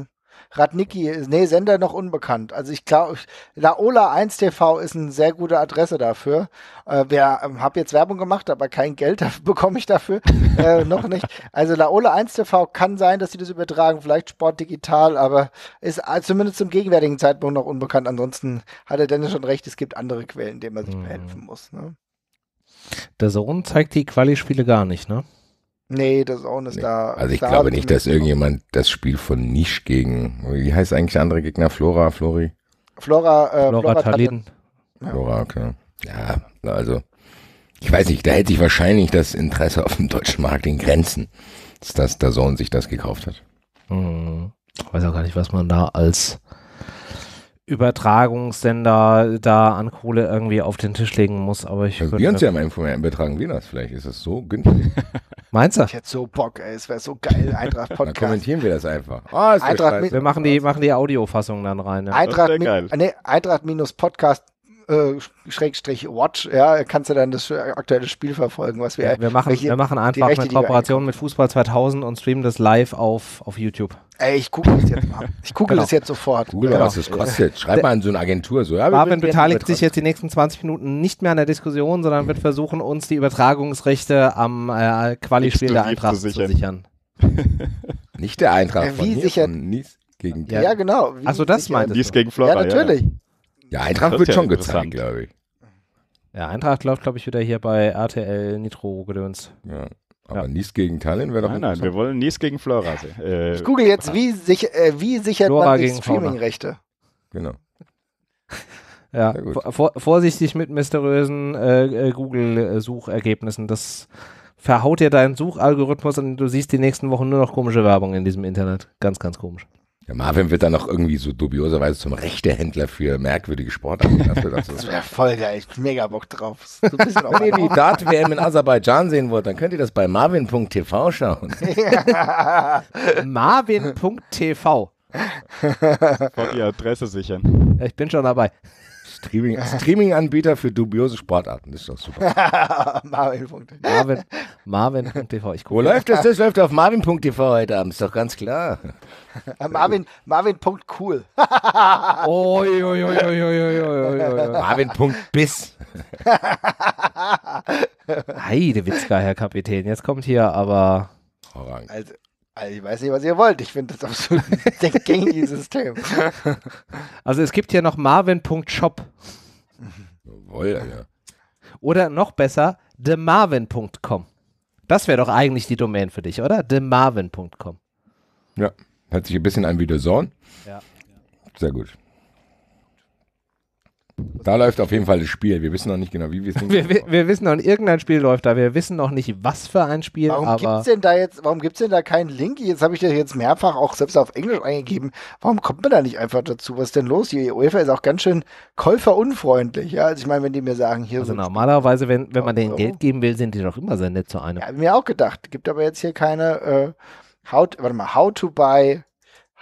Radnicki nee, Sender noch unbekannt. Also ich glaube, Laola 1TV ist eine sehr gute Adresse dafür. Äh, wer, ähm, hab jetzt Werbung gemacht, aber kein Geld bekomme ich dafür. äh, noch nicht. Also Laola 1TV kann sein, dass sie das übertragen, vielleicht Sport digital, aber ist äh, zumindest zum gegenwärtigen Zeitpunkt noch unbekannt. Ansonsten hat er Dennis schon recht, es gibt andere Quellen, denen man sich mhm. behelfen muss. Ne? Der Sohn zeigt die Quali-Spiele gar nicht, ne? Nee, das ist auch nicht nee. da. Also ich da glaube nicht, dass irgendjemand das Spiel von Nisch gegen, wie heißt eigentlich der andere Gegner? Flora, Flori? Flora, äh, Flora, Flora Talin. Ja. Flora, okay. Ja, also ich weiß nicht, da hält sich wahrscheinlich das Interesse auf dem deutschen Markt in Grenzen, dass der Sohn sich das gekauft hat. Hm. Ich weiß auch gar nicht, was man da als Übertragungssender da an Kohle irgendwie auf den Tisch legen muss. Aber ich also wir uns ja mal informieren, übertragen wir das vielleicht. Ist es so günstig? Meinst du? Ich hätte so Bock, ey. Es wäre so geil, Eintracht-Podcast. dann kommentieren wir das einfach. Oh, Eintracht wir machen die, machen die Audiofassung dann rein. Ja. Eintracht-Podcast äh, Schrägstrich Watch, ja, kannst du dann das aktuelle Spiel verfolgen, was wir. Ja, wir machen, welche, wir machen einfach Rechte, eine Kooperation mit Fußball 2000 und streamen das live auf, auf YouTube. Ey, ich google das jetzt mal. Ich google genau. das jetzt sofort. Google, genau. was das kostet. Schreib mal an so eine Agentur. So, ja, Marvin beteiligt sich jetzt die nächsten 20 Minuten nicht mehr an der Diskussion, sondern wird versuchen, uns die Übertragungsrechte am äh, Quali-Spiel der Eintracht zu sichern. Zu sichern. nicht der Eintracht. Äh, wie sichern? Nies gegen ja. ja, genau. Achso, das du? Nies gegen Flora, ja, natürlich. Ja. Ja, Eintracht wird ja schon gezeigt, glaube ich. Ja, Eintracht läuft, glaube ich, wieder hier bei RTL Nitro gedöns. Ja. Aber ja. Nies gegen Tallinn wäre doch Nein, nein, wir wollen Nies gegen Flora. Äh, ich google jetzt, wie, sich, äh, wie sichert Flora man die Streaming-Rechte? Genau. ja, vor, vorsichtig mit mysteriösen äh, äh, Google-Suchergebnissen. Das verhaut dir deinen Suchalgorithmus und du siehst die nächsten Wochen nur noch komische Werbung in diesem Internet. Ganz, ganz komisch. Der Marvin wird dann noch irgendwie so dubioserweise zum Rechtehändler für merkwürdige Sportarten. das wäre voll geil. Ich bin mega Bock drauf. So Wenn ihr die Dart-WM in Aserbaidschan sehen wollt, dann könnt ihr das bei marvin.tv schauen. marvin.tv. Vor die Adresse sichern. Ich bin schon dabei. Streaming, Streaming-Anbieter für dubiose Sportarten. Das ist doch super. Marvin.tv. Marvin, Marvin.tv. Wo läuft das? Das läuft auf Marvin.tv heute Abend, ist doch ganz klar. Marvin, Marvin.cool. oh, jo, jo, jo, jo, jo, jo, Marvin.bis. Heidewitzka, Herr Kapitän. Jetzt kommt hier aber. Also, also ich weiß nicht, was ihr wollt. Ich finde das absolut ein gängiges System. Also es gibt hier noch marvin.shop. Jawohl, ja. Oder noch besser, themarvin.com. Das wäre doch eigentlich die Domain für dich, oder? themarvin.com. Ja, hört sich ein bisschen an wie der Zorn. Ja. Sehr gut. Da läuft auf jeden Fall das Spiel. Wir wissen noch nicht genau, wie wir es wir, wir, wir wissen noch, irgendein Spiel läuft da. Wir wissen noch nicht, was für ein Spiel. Warum gibt es denn da jetzt, warum gibt's denn da keinen Link? Jetzt habe ich das jetzt mehrfach auch selbst auf Englisch eingegeben. Warum kommt man da nicht einfach dazu? Was ist denn los? Die UEFA ist auch ganz schön käuferunfreundlich. Ja? Also ich meine, wenn die mir sagen, hier Also normalerweise, wenn, wenn man denen oh. Geld geben will, sind die doch immer sehr nett zu einem. Ja, mir auch gedacht. Gibt aber jetzt hier keine äh, how, warte mal, how to buy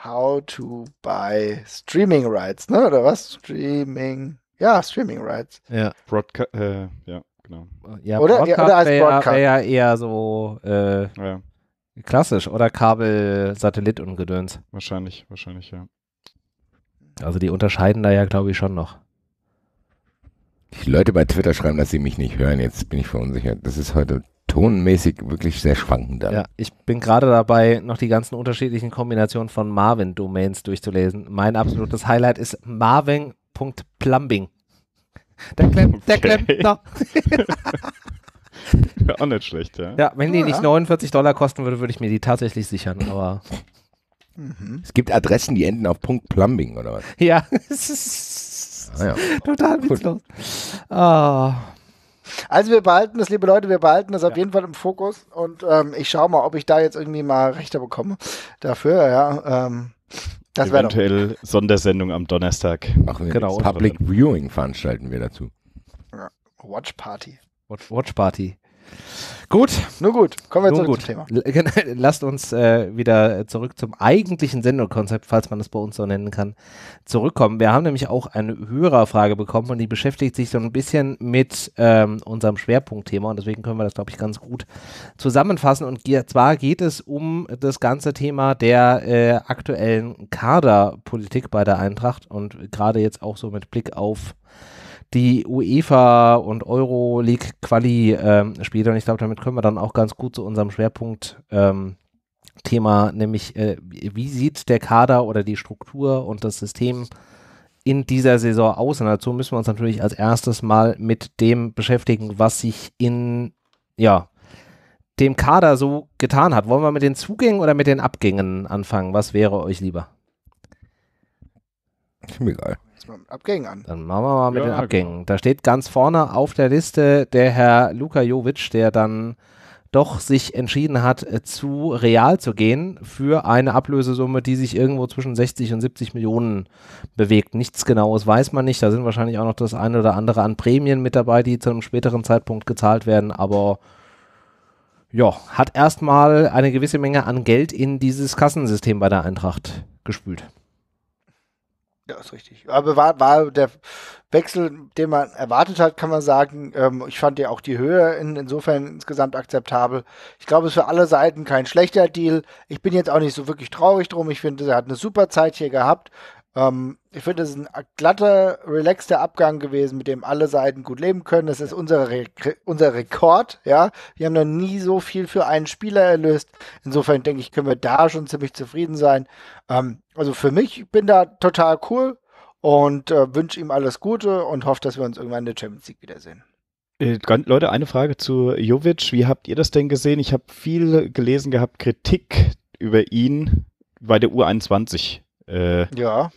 How to buy Streaming Rights, ne? Oder was? Streaming ja, Streaming Rights. Ja. Broadcast, äh, ja, genau. Ja, oder, Broadcast ja, oder als Broadcast. Wäre ja eher so äh, ja. klassisch oder Kabel, Satellit und Gedöns. Wahrscheinlich, wahrscheinlich, ja. Also die unterscheiden da ja, glaube ich, schon noch. Die Leute bei Twitter schreiben, dass sie mich nicht hören. Jetzt bin ich verunsichert. Das ist heute tonmäßig wirklich sehr schwankend. Ja, ich bin gerade dabei, noch die ganzen unterschiedlichen Kombinationen von Marvin-Domains durchzulesen. Mein absolutes Highlight ist Marvin Plumbing. Der klemmt, okay. der klemmt noch. Wäre auch nicht schlecht, ja. Ja, wenn die nicht 49 Dollar kosten würde, würde ich mir die tatsächlich sichern, aber. Mhm. Es gibt Adressen, die enden auf Punkt Plumbing, oder was? Ja, es ist ah, ja. total witzlos. Ah. Also wir behalten das, liebe Leute, wir behalten das ja. auf jeden Fall im Fokus und ähm, ich schaue mal, ob ich da jetzt irgendwie mal Rechte bekomme dafür, ja. Ähm, das Eventuell Sondersendung am Donnerstag. Machen wir genau. Public Viewing veranstalten wir dazu. Watch Party. Watch, Watch Party. Gut. Nur gut. Kommen wir Nun zurück gut. zum Thema. Genau, lasst uns äh, wieder zurück zum eigentlichen Sendekonzept, falls man das bei uns so nennen kann, zurückkommen. Wir haben nämlich auch eine Hörerfrage bekommen und die beschäftigt sich so ein bisschen mit ähm, unserem Schwerpunktthema und deswegen können wir das, glaube ich, ganz gut zusammenfassen. Und zwar geht es um das ganze Thema der äh, aktuellen Kaderpolitik bei der Eintracht und gerade jetzt auch so mit Blick auf die UEFA und Euroleague-Quali ähm, spielt. Und ich glaube, damit können wir dann auch ganz gut zu unserem Schwerpunkt ähm, Thema, nämlich äh, wie sieht der Kader oder die Struktur und das System in dieser Saison aus? Und dazu müssen wir uns natürlich als erstes mal mit dem beschäftigen, was sich in ja, dem Kader so getan hat. Wollen wir mit den Zugängen oder mit den Abgängen anfangen? Was wäre euch lieber? Ist Mir egal. Mal mit Abgängen an. Dann machen wir mal mit ja, den Abgängen. Genau. Da steht ganz vorne auf der Liste der Herr Luka Jovic, der dann doch sich entschieden hat, äh, zu Real zu gehen für eine Ablösesumme, die sich irgendwo zwischen 60 und 70 Millionen bewegt. Nichts Genaues weiß man nicht. Da sind wahrscheinlich auch noch das eine oder andere an Prämien mit dabei, die zu einem späteren Zeitpunkt gezahlt werden. Aber ja, hat erstmal eine gewisse Menge an Geld in dieses Kassensystem bei der Eintracht gespült. Ja, ist richtig. Aber war, war der Wechsel, den man erwartet hat, kann man sagen. Ähm, ich fand ja auch die Höhe in, insofern insgesamt akzeptabel. Ich glaube, es ist für alle Seiten kein schlechter Deal. Ich bin jetzt auch nicht so wirklich traurig drum. Ich finde, er hat eine super Zeit hier gehabt. Ähm, ich finde, es ist ein glatter, relaxter Abgang gewesen, mit dem alle Seiten gut leben können. Das ist unser, Re unser Rekord, ja. Wir haben noch nie so viel für einen Spieler erlöst. Insofern denke ich, können wir da schon ziemlich zufrieden sein. Ähm, also für mich bin da total cool und äh, wünsche ihm alles Gute und hoffe, dass wir uns irgendwann in der Champions League wiedersehen. Äh, Leute, eine Frage zu Jovic. Wie habt ihr das denn gesehen? Ich habe viel gelesen gehabt, Kritik über ihn bei der U21. Äh, ja.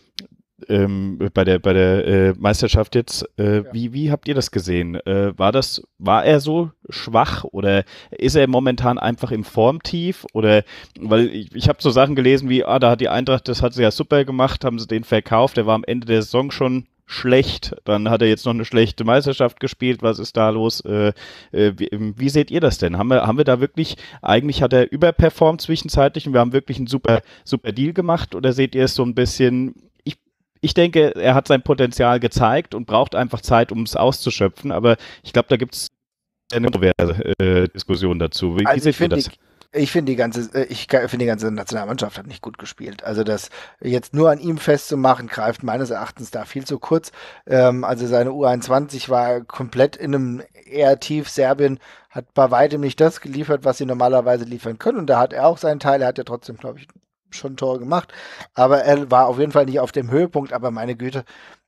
Ähm, bei der, bei der äh, Meisterschaft jetzt. Äh, ja. wie, wie habt ihr das gesehen? Äh, war, das, war er so schwach oder ist er momentan einfach im Formtief? Oder weil ich, ich habe so Sachen gelesen wie, ah, da hat die Eintracht, das hat sie ja super gemacht, haben sie den verkauft, der war am Ende der Saison schon schlecht. Dann hat er jetzt noch eine schlechte Meisterschaft gespielt. Was ist da los? Äh, äh, wie, ähm, wie, seht ihr das denn? Haben wir, haben wir da wirklich, eigentlich hat er überperformt zwischenzeitlich und wir haben wirklich einen super, super Deal gemacht oder seht ihr es so ein bisschen? Ich, ich denke, er hat sein Potenzial gezeigt und braucht einfach Zeit, um es auszuschöpfen. Aber ich glaube, da gibt es eine äh, Diskussion dazu. Wie, also wie seht ihr das? Die, ich finde die ganze, äh, ich finde die ganze Nationalmannschaft hat nicht gut gespielt. Also das jetzt nur an ihm festzumachen, greift meines Erachtens da viel zu kurz. Ähm, also seine U21 war komplett in einem eher tief. Serbien hat bei weitem nicht das geliefert, was sie normalerweise liefern können. Und da hat er auch seinen Teil. Er hat ja trotzdem, glaube ich, schon Tore gemacht. Aber er war auf jeden Fall nicht auf dem Höhepunkt. Aber meine Güte,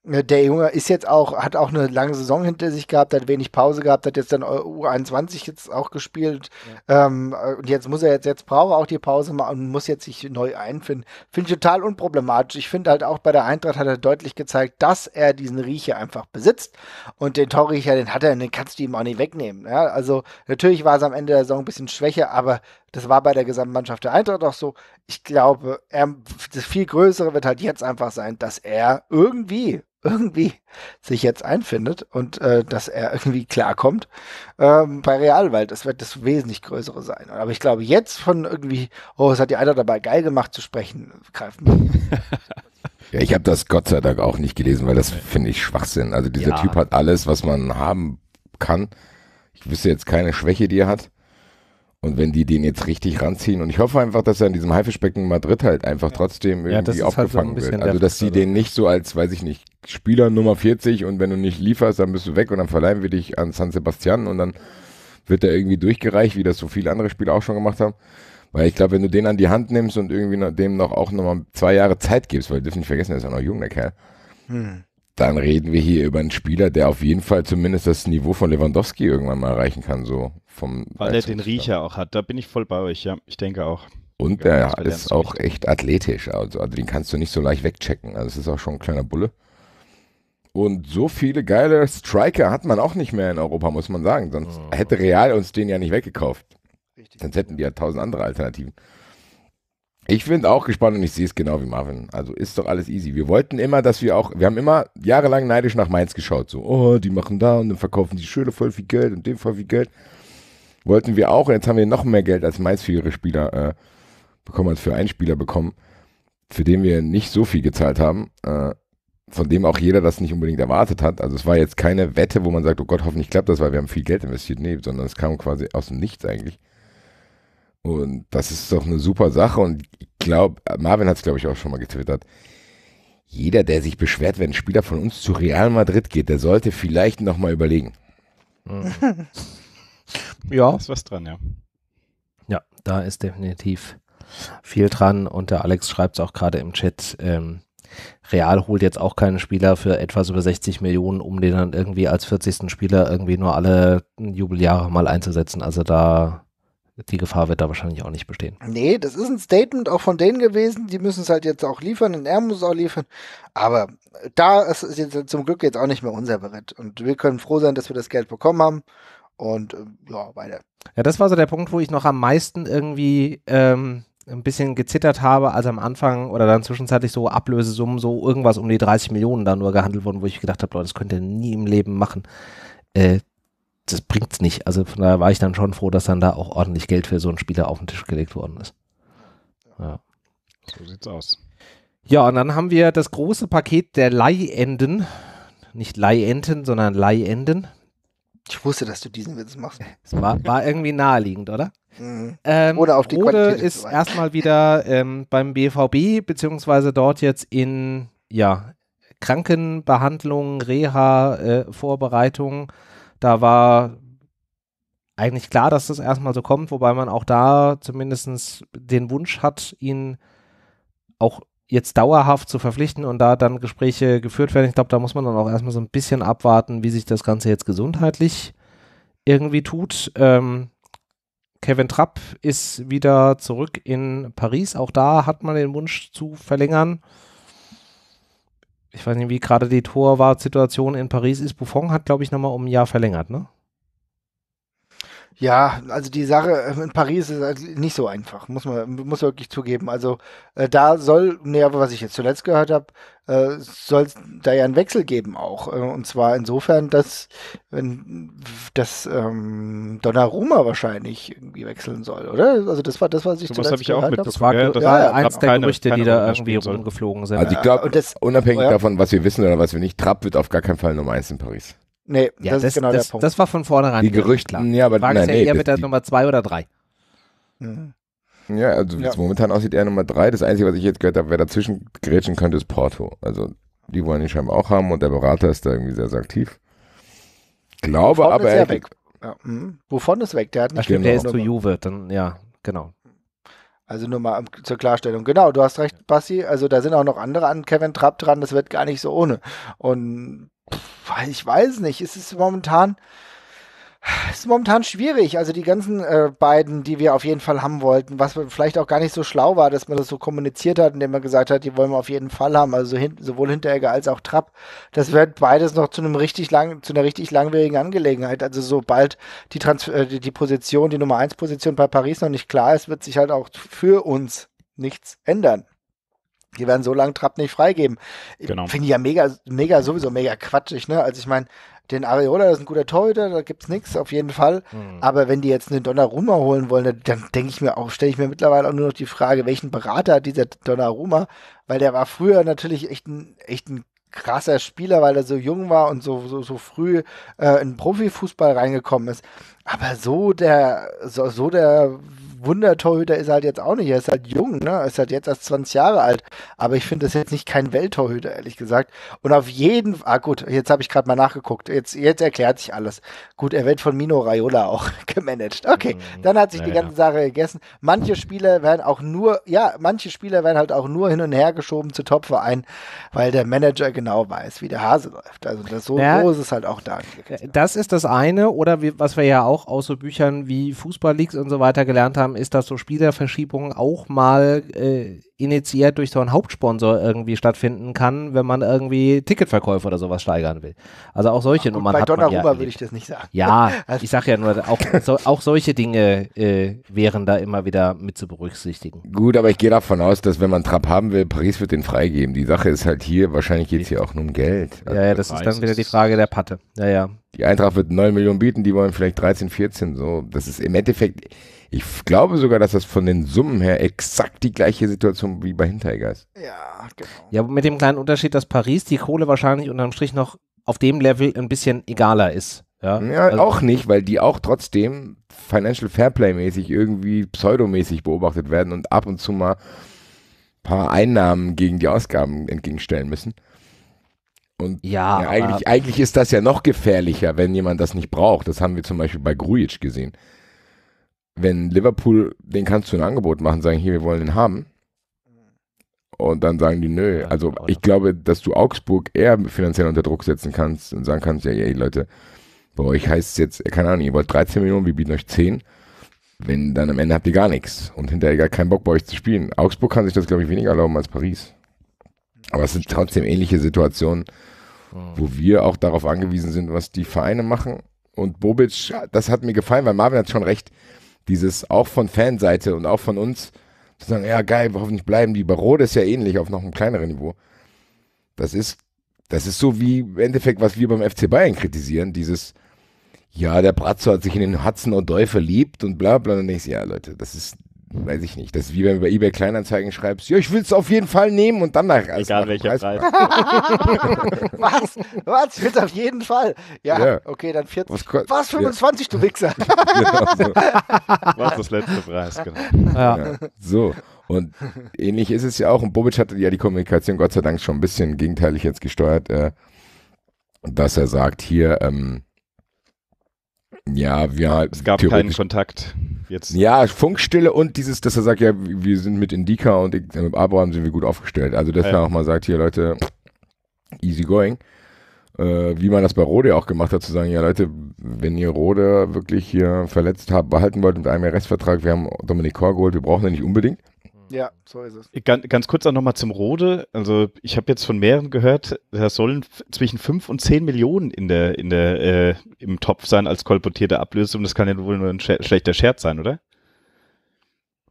Ne, der Junge ist jetzt auch, hat auch eine lange Saison hinter sich gehabt, hat wenig Pause gehabt, hat jetzt dann äh, U21 jetzt auch gespielt. Ja. Ähm, äh, und jetzt muss er jetzt, jetzt braucht er auch die Pause mal und muss jetzt sich neu einfinden. Finde ich total unproblematisch. Ich finde halt auch bei der Eintracht hat er deutlich gezeigt, dass er diesen Riecher einfach besitzt. Und den Torriecher, den hat er, den kannst du ihm auch nicht wegnehmen. Ja? Also natürlich war es am Ende der Saison ein bisschen schwächer, aber das war bei der gesamten Mannschaft der Eintracht auch so. Ich glaube, er, das viel Größere wird halt jetzt einfach sein, dass er irgendwie, irgendwie sich jetzt einfindet und äh, dass er irgendwie klarkommt ähm, bei Real, weil das wird das wesentlich Größere sein. Aber ich glaube, jetzt von irgendwie, oh, es hat die Eintracht dabei geil gemacht zu sprechen, greifen Ja, ich habe das Gott sei Dank auch nicht gelesen, weil das finde ich Schwachsinn. Also dieser ja. Typ hat alles, was man haben kann. Ich wüsste jetzt keine Schwäche, die er hat. Und wenn die den jetzt richtig ranziehen, und ich hoffe einfach, dass er in diesem Haifischbecken Madrid halt einfach ja. trotzdem irgendwie ja, aufgefangen halt so wird. Also, dass sie den nicht so als, weiß ich nicht, Spieler Nummer 40 und wenn du nicht lieferst, dann bist du weg und dann verleihen wir dich an San Sebastian und dann wird er irgendwie durchgereicht, wie das so viele andere Spieler auch schon gemacht haben. Weil ich glaube, wenn du den an die Hand nimmst und irgendwie dem noch auch nochmal zwei Jahre Zeit gibst, weil du dürfen nicht vergessen, er ist ja noch jung, der Kerl. Hm dann reden wir hier über einen Spieler, der auf jeden Fall zumindest das Niveau von Lewandowski irgendwann mal erreichen kann, so vom Weil er den Riecher auch hat, da bin ich voll bei euch, ja, ich denke auch. Und genau, er ja, ist auch richtig. echt athletisch, also, also den kannst du nicht so leicht wegchecken, also es ist auch schon ein kleiner Bulle. Und so viele geile Striker hat man auch nicht mehr in Europa, muss man sagen, sonst oh. hätte Real uns den ja nicht weggekauft. Richtig. Sonst hätten die ja tausend andere Alternativen. Ich bin auch gespannt und ich sehe es genau wie Marvin. Also ist doch alles easy. Wir wollten immer, dass wir auch, wir haben immer jahrelang neidisch nach Mainz geschaut. So, oh, die machen da und dann verkaufen die Schüler voll viel Geld und dem voll viel Geld. Wollten wir auch und jetzt haben wir noch mehr Geld als Mainz für ihre Spieler äh, bekommen, als für einen Spieler bekommen, für den wir nicht so viel gezahlt haben. Äh, von dem auch jeder das nicht unbedingt erwartet hat. Also es war jetzt keine Wette, wo man sagt, oh Gott, hoffentlich klappt das, weil wir haben viel Geld investiert. Nee, sondern es kam quasi aus dem Nichts eigentlich. Und das ist doch eine super Sache. Und ich glaube, Marvin hat es, glaube ich, auch schon mal getwittert. Jeder, der sich beschwert, wenn ein Spieler von uns zu Real Madrid geht, der sollte vielleicht nochmal überlegen. Mhm. ja. ist was dran, ja. Ja, da ist definitiv viel dran. Und der Alex schreibt es auch gerade im Chat. Ähm, Real holt jetzt auch keinen Spieler für etwas über 60 Millionen, um den dann irgendwie als 40. Spieler irgendwie nur alle Jubeljahre mal einzusetzen. Also da die Gefahr wird da wahrscheinlich auch nicht bestehen. Nee, das ist ein Statement auch von denen gewesen. Die müssen es halt jetzt auch liefern und er muss es auch liefern. Aber da ist es jetzt zum Glück jetzt auch nicht mehr unser Brett. Und wir können froh sein, dass wir das Geld bekommen haben. Und ähm, ja, weiter. Ja, das war so der Punkt, wo ich noch am meisten irgendwie ähm, ein bisschen gezittert habe, als am Anfang oder dann zwischenzeitlich so Ablösesummen, so irgendwas um die 30 Millionen da nur gehandelt wurden, wo ich gedacht habe, Leute, das könnt ihr nie im Leben machen. Äh, das bringt es nicht. Also von daher war ich dann schon froh, dass dann da auch ordentlich Geld für so einen Spieler auf den Tisch gelegt worden ist. Ja. So sieht's aus. Ja, und dann haben wir das große Paket der Leihenden. Nicht Leihenten, sondern Leihenden. Ich wusste, dass du diesen Witz machst. Es war, war irgendwie naheliegend, oder? Mhm. Ähm, oder auf die Rode Qualität ist erstmal wieder ähm, beim BVB, beziehungsweise dort jetzt in ja, Krankenbehandlung, Reha, äh, Vorbereitung da war eigentlich klar, dass das erstmal so kommt, wobei man auch da zumindest den Wunsch hat, ihn auch jetzt dauerhaft zu verpflichten und da dann Gespräche geführt werden. Ich glaube, da muss man dann auch erstmal so ein bisschen abwarten, wie sich das Ganze jetzt gesundheitlich irgendwie tut. Ähm, Kevin Trapp ist wieder zurück in Paris. Auch da hat man den Wunsch zu verlängern ich weiß nicht, wie gerade die Torwartsituation in Paris ist. Buffon hat, glaube ich, nochmal um ein Jahr verlängert, ne? Ja, also die Sache äh, in Paris ist halt nicht so einfach, muss man muss wirklich zugeben. Also äh, da soll, nee, aber was ich jetzt zuletzt gehört habe, äh, soll da ja einen Wechsel geben auch. Äh, und zwar insofern, dass, wenn, dass ähm, Donnarumma wahrscheinlich irgendwie wechseln soll, oder? Also das war das, was ich so zuletzt was hab ich gehört habe. Das war ja, ja, eins der keine, Gerüchte, keine, die da irgendwie rumgeflogen sind. Also ich glaube, unabhängig oh davon, was wir wissen oder was wir nicht, Trapp wird auf gar keinen Fall Nummer eins in Paris. Nee, ja, das, das, ist genau das, der Punkt. Das war von vornherein. Die Gerüchte. Klar. Ja, aber war nein, ja nee, eher mit der Nummer zwei oder drei. Mhm. Ja, also ja. momentan aussieht eher Nummer drei. Das Einzige, was ich jetzt gehört habe, wer dazwischen grätschen könnte, ist Porto. Also die wollen ihn scheinbar auch haben und der Berater ist da irgendwie sehr, sehr aktiv. Glaube Buffon aber. Ist er weg. Ja. Hm. Wovon Buffon ist weg, der hat nicht. Genau. Der ist zu Juve, dann ja, genau. Also nur mal zur Klarstellung. Genau, du hast recht, Bassi. Also da sind auch noch andere an Kevin Trapp dran. Das wird gar nicht so ohne. Und ich weiß nicht, es ist momentan, es ist momentan schwierig. Also die ganzen äh, beiden, die wir auf jeden Fall haben wollten, was vielleicht auch gar nicht so schlau war, dass man das so kommuniziert hat, indem man gesagt hat, die wollen wir auf jeden Fall haben, also hin, sowohl Hinteregger als auch Trapp. Das wird beides noch zu einem richtig lang, zu einer richtig langwierigen Angelegenheit. Also sobald die, Trans äh, die Position, die Nummer 1 Position bei Paris noch nicht klar ist, wird sich halt auch für uns nichts ändern die werden so lange Trapp nicht freigeben. Genau. Finde ich ja mega, mega sowieso mega quatschig, ne? Also ich meine, den Areola das ist ein guter Torhüter, da gibt es nichts auf jeden Fall. Mhm. Aber wenn die jetzt einen Donnarumma holen wollen, dann denke ich mir auch, stelle ich mir mittlerweile auch nur noch die Frage, welchen Berater hat dieser Donnarumma? Weil der war früher natürlich echt ein, echt ein krasser Spieler, weil er so jung war und so, so, so früh äh, in Profifußball reingekommen ist. Aber so der, so, so der Wundertorhüter ist er halt jetzt auch nicht. Er ist halt jung, ne? Er ist halt jetzt erst 20 Jahre alt. Aber ich finde das jetzt nicht kein Welttorhüter, ehrlich gesagt. Und auf jeden Fall, Ah gut, jetzt habe ich gerade mal nachgeguckt. Jetzt, jetzt erklärt sich alles. Gut, er wird von Mino Raiola auch gemanagt. Okay, mhm. dann hat sich ja, die ganze ja. Sache gegessen. Manche Spieler werden auch nur, ja, manche Spieler werden halt auch nur hin und her geschoben zu Topvereinen, weil der Manager genau weiß, wie der Hase läuft. Also das so, ja, so ist es halt auch da. Äh, das ist das eine, oder wie, was wir ja auch aus so Büchern wie Fußball Leagues und so weiter gelernt haben haben, ist, dass so Spielerverschiebungen auch mal äh, initiiert durch so einen Hauptsponsor irgendwie stattfinden kann, wenn man irgendwie Ticketverkäufe oder sowas steigern will. Also auch solche Ach, Nummern bei hat Donnarumma man ja würde ich das nicht sagen. Ja, also ich sage ja nur, auch, so, auch solche Dinge äh, wären da immer wieder mit zu berücksichtigen. Gut, aber ich gehe davon aus, dass wenn man Trapp haben will, Paris wird den freigeben. Die Sache ist halt hier, wahrscheinlich geht es hier auch nur um Geld. Also ja, ja, das ist dann wieder die Frage der Patte. Ja, ja. Die Eintracht wird 9 Millionen bieten, die wollen vielleicht 13, 14. So, das ist im Endeffekt ich glaube sogar, dass das von den Summen her exakt die gleiche Situation wie bei Hinteregger ist. Ja, genau. Ja, mit dem kleinen Unterschied, dass Paris die Kohle wahrscheinlich unterm Strich noch auf dem Level ein bisschen egaler ist. Ja, ja also auch nicht, weil die auch trotzdem Financial Fairplay-mäßig irgendwie pseudomäßig beobachtet werden und ab und zu mal ein paar Einnahmen gegen die Ausgaben entgegenstellen müssen. Und ja, ja eigentlich, eigentlich ist das ja noch gefährlicher, wenn jemand das nicht braucht. Das haben wir zum Beispiel bei Grujic gesehen wenn Liverpool, den kannst du ein Angebot machen, sagen, hier, wir wollen den haben. Und dann sagen die, nö. Also ich glaube, dass du Augsburg eher finanziell unter Druck setzen kannst und sagen kannst, ja, ey, Leute, bei euch heißt es jetzt, keine Ahnung, ihr wollt 13 Millionen, wir bieten euch 10. Wenn dann am Ende habt ihr gar nichts und hinterher gar keinen Bock bei euch zu spielen. Augsburg kann sich das, glaube ich, weniger erlauben als Paris. Aber es sind trotzdem ähnliche Situationen, wo wir auch darauf angewiesen sind, was die Vereine machen. Und Bobic, das hat mir gefallen, weil Marvin hat schon recht dieses auch von Fanseite und auch von uns zu sagen, ja geil, hoffentlich bleiben die. Bei Rode ist ja ähnlich auf noch einem kleineren Niveau. Das ist, das ist so wie im Endeffekt, was wir beim FC Bayern kritisieren, dieses, ja, der Bratzo hat sich in den Hudson O'Doy verliebt und bla bla. Und ich, ja, Leute, das ist weiß ich nicht. Das ist wie wenn du bei eBay Kleinanzeigen schreibst, ja, ich will es auf jeden Fall nehmen und dann nach als Egal welcher Preis. Preis. was? Was? Ich will es auf jeden Fall. Ja, ja. okay, dann 40. Was, was 25, ja. du Wichser? genau so. Was das letzte Preis, genau. Ja. ja. So. Und ähnlich ist es ja auch. Und Bobic hatte ja die Kommunikation Gott sei Dank schon ein bisschen gegenteilig jetzt gesteuert, äh, dass er sagt, hier, ähm, ja, wir halt. Es gab keinen Kontakt. Jetzt. Ja, Funkstille und dieses, dass er sagt, ja, wir sind mit Indica und ich, mit Abraham sind wir gut aufgestellt. Also, dass ja. er auch mal sagt, hier Leute, easy going. Äh, wie man das bei Rode auch gemacht hat, zu sagen, ja Leute, wenn ihr Rode wirklich hier verletzt habt, behalten wollt mit einem Restvertrag, wir haben Dominik Kor geholt, wir brauchen den nicht unbedingt. Ja, ähm, so ist es. Ganz, ganz kurz auch nochmal zum Rode. Also ich habe jetzt von mehreren gehört, da sollen zwischen 5 und 10 Millionen in der, in der, äh, im Topf sein als kolportierte Ablösung. Das kann ja wohl nur ein scher schlechter Scherz sein, oder?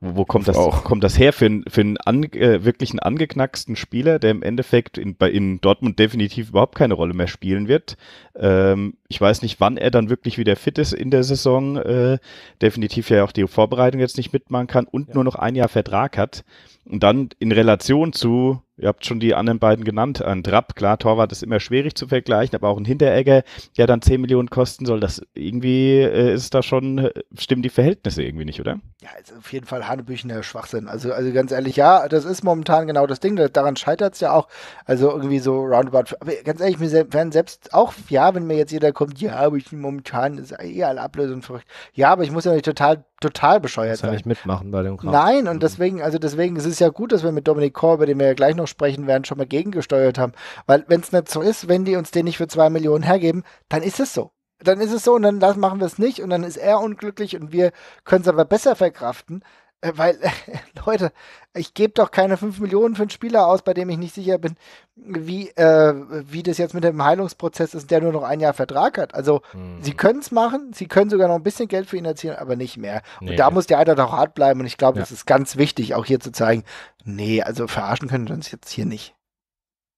Wo, wo kommt das auch? Kommt das her für, für einen an, äh, wirklichen angeknacksten Spieler, der im Endeffekt in, bei, in Dortmund definitiv überhaupt keine Rolle mehr spielen wird? Ähm, ich weiß nicht, wann er dann wirklich wieder fit ist in der Saison. Äh, definitiv ja auch die Vorbereitung jetzt nicht mitmachen kann und ja. nur noch ein Jahr Vertrag hat. Und dann in Relation zu, ihr habt schon die anderen beiden genannt, ein Trapp, klar, Torwart ist immer schwierig zu vergleichen, aber auch ein Hinteregger, der dann 10 Millionen kosten soll, das irgendwie äh, ist da schon, äh, stimmen die Verhältnisse irgendwie nicht, oder? Ja, also auf jeden Fall hanebüchener Schwachsinn. Also, also ganz ehrlich, ja, das ist momentan genau das Ding, daran scheitert es ja auch. Also irgendwie so roundabout, aber ganz ehrlich, mir werden selbst auch, ja, wenn mir jetzt jeder kommt, ja, aber ich bin momentan ist eh alle Ablösung verrückt. Ja, aber ich muss ja nicht total, total bescheuert sein. Ja nicht mitmachen bei dem Kram. Nein, und mhm. deswegen, also deswegen ist es ja gut, dass wir mit Dominik Kor, über den wir ja gleich noch sprechen werden, schon mal gegengesteuert haben. Weil wenn es nicht so ist, wenn die uns den nicht für zwei Millionen hergeben, dann ist es so dann ist es so und dann machen wir es nicht und dann ist er unglücklich und wir können es aber besser verkraften, äh, weil, Leute, ich gebe doch keine 5 Millionen für einen Spieler aus, bei dem ich nicht sicher bin, wie, äh, wie das jetzt mit dem Heilungsprozess ist, der nur noch ein Jahr Vertrag hat. Also, mhm. sie können es machen, sie können sogar noch ein bisschen Geld für ihn erzielen, aber nicht mehr. Nee. Und da muss der Alter doch hart bleiben. Und ich glaube, ja. ist ganz wichtig, auch hier zu zeigen, nee, also verarschen können wir uns jetzt hier nicht.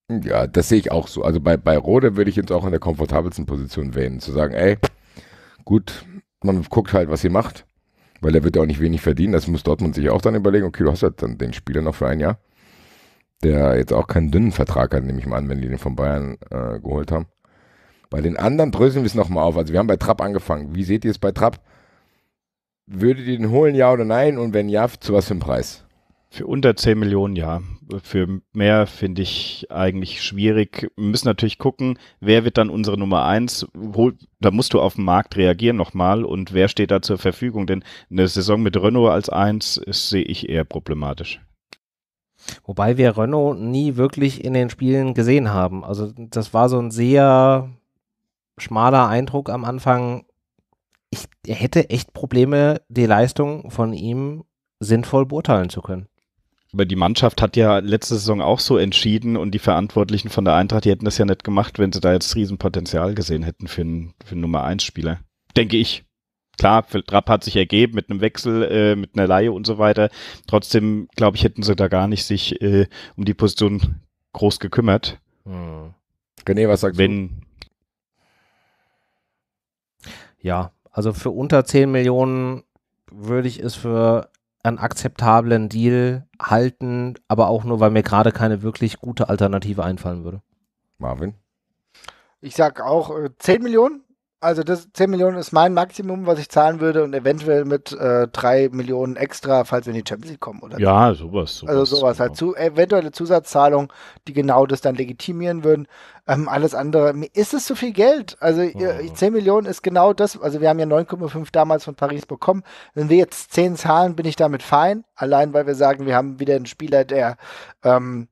Ja, das sehe ich auch so. Also bei, bei Rode würde ich jetzt auch in der komfortabelsten Position wählen, zu sagen, ey, gut, man guckt halt, was sie macht weil er wird ja auch nicht wenig verdienen. Das muss Dortmund sich auch dann überlegen. Okay, du hast ja dann den Spieler noch für ein Jahr, der jetzt auch keinen dünnen Vertrag hat, nehme ich mal an, wenn die den von Bayern äh, geholt haben. Bei den anderen dröseln wir es nochmal auf. Also wir haben bei Trapp angefangen. Wie seht ihr es bei Trapp? Würdet ihr den holen, ja oder nein? Und wenn ja, zu was für einem Preis? Für unter 10 Millionen ja. Für mehr finde ich eigentlich schwierig. Wir müssen natürlich gucken, wer wird dann unsere Nummer 1. Da musst du auf den Markt reagieren nochmal und wer steht da zur Verfügung. Denn eine Saison mit Renault als 1 sehe ich eher problematisch. Wobei wir Renault nie wirklich in den Spielen gesehen haben. Also das war so ein sehr schmaler Eindruck am Anfang. Ich hätte echt Probleme, die Leistung von ihm sinnvoll beurteilen zu können aber die Mannschaft hat ja letzte Saison auch so entschieden und die Verantwortlichen von der Eintracht, die hätten das ja nicht gemacht, wenn sie da jetzt Riesenpotenzial gesehen hätten für einen, für einen Nummer 1 Spieler. Denke ich. Klar, Trapp hat sich ergeben mit einem Wechsel, äh, mit einer Laie und so weiter. Trotzdem, glaube ich, hätten sie da gar nicht sich äh, um die Position groß gekümmert. Hm. René, was sagst wenn, du? Ja, also für unter 10 Millionen würde ich es für einen akzeptablen Deal halten, aber auch nur, weil mir gerade keine wirklich gute Alternative einfallen würde. Marvin? Ich sag auch äh, 10 Millionen also das 10 Millionen ist mein Maximum, was ich zahlen würde und eventuell mit äh, 3 Millionen extra, falls wir in die Champions League kommen, oder? Ja, sowas. sowas also sowas halt genau. halt. Zu, eventuelle Zusatzzahlungen, die genau das dann legitimieren würden. Ähm, alles andere, ist es zu viel Geld. Also oh. 10 Millionen ist genau das. Also wir haben ja 9,5 damals von Paris bekommen. Wenn wir jetzt 10 zahlen, bin ich damit fein. Allein, weil wir sagen, wir haben wieder einen Spieler, der ähm,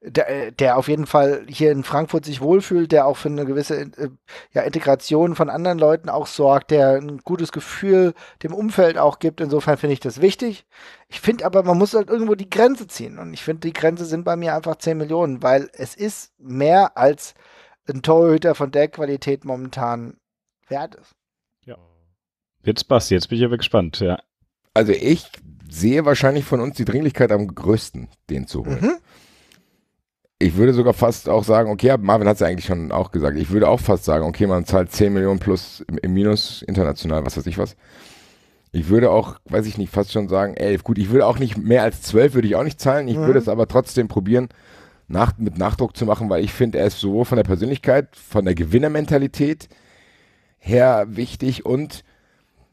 der, äh, der, auf jeden Fall hier in Frankfurt sich wohlfühlt, der auch für eine gewisse äh, ja, Integration von anderen Leuten auch sorgt, der ein gutes Gefühl dem Umfeld auch gibt. Insofern finde ich das wichtig. Ich finde aber, man muss halt irgendwo die Grenze ziehen. Und ich finde, die Grenze sind bei mir einfach 10 Millionen, weil es ist mehr als ein Torhüter von der Qualität momentan wert ist. Ja. Jetzt passt, jetzt bin ich aber gespannt, ja. Also ich sehe wahrscheinlich von uns die Dringlichkeit am größten, den zu holen. Mhm ich würde sogar fast auch sagen, okay, Marvin hat es ja eigentlich schon auch gesagt, ich würde auch fast sagen, okay, man zahlt 10 Millionen plus im Minus international, was weiß ich was. Ich würde auch, weiß ich nicht, fast schon sagen, 11. Gut, ich würde auch nicht mehr als 12 würde ich auch nicht zahlen. Ich mhm. würde es aber trotzdem probieren, nach, mit Nachdruck zu machen, weil ich finde, er ist sowohl von der Persönlichkeit, von der Gewinnermentalität her wichtig und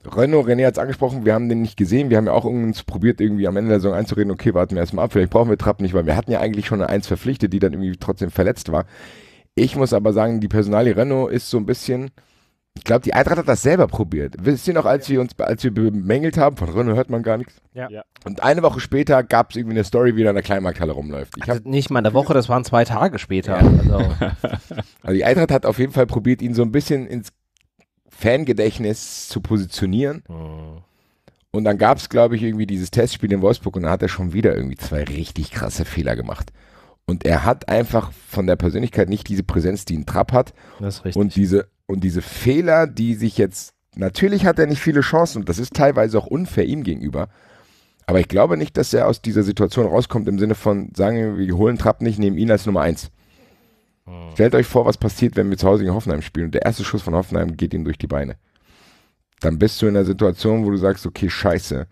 Renault, René hat es angesprochen, wir haben den nicht gesehen. Wir haben ja auch uns probiert, irgendwie am Ende der Saison einzureden, okay, warten wir erstmal ab, vielleicht brauchen wir Trapp nicht, weil wir hatten ja eigentlich schon eine Eins verpflichtet, die dann irgendwie trotzdem verletzt war. Ich muss aber sagen, die Personalie Renault ist so ein bisschen, ich glaube, die Eintracht hat das selber probiert. Wisst ihr noch, als wir uns, als wir bemängelt haben, von Renault hört man gar nichts. Ja. Und eine Woche später gab es irgendwie eine Story, wie er in der Kleinmarkthalle rumläuft. Ich also nicht mal eine Woche, das waren zwei Tage später. Ja. Also. also die Eintracht hat auf jeden Fall probiert, ihn so ein bisschen ins Fangedächtnis zu positionieren. Oh. Und dann gab es, glaube ich, irgendwie dieses Testspiel in Wolfsburg und da hat er schon wieder irgendwie zwei richtig krasse Fehler gemacht. Und er hat einfach von der Persönlichkeit nicht diese Präsenz, die ein Trapp hat. Das ist richtig. Und diese, und diese Fehler, die sich jetzt, natürlich hat er nicht viele Chancen und das ist teilweise auch unfair ihm gegenüber. Aber ich glaube nicht, dass er aus dieser Situation rauskommt im Sinne von, sagen wir, wir holen Trapp nicht, nehmen ihn als Nummer eins. Hm. Stellt euch vor, was passiert, wenn wir zu Hause gegen Hoffenheim spielen und der erste Schuss von Hoffenheim geht ihm durch die Beine. Dann bist du in einer Situation, wo du sagst, okay, scheiße.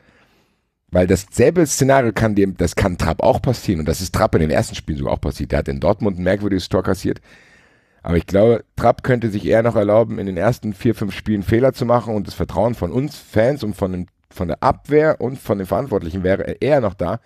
Weil dasselbe Szenario kann dem, das kann Trapp auch passieren und das ist Trapp in den ersten Spielen sogar auch passiert. Der hat in Dortmund ein merkwürdiges Tor kassiert. Aber ich glaube, Trapp könnte sich eher noch erlauben, in den ersten vier, fünf Spielen Fehler zu machen und das Vertrauen von uns Fans und von, dem, von der Abwehr und von den Verantwortlichen wäre eher noch da,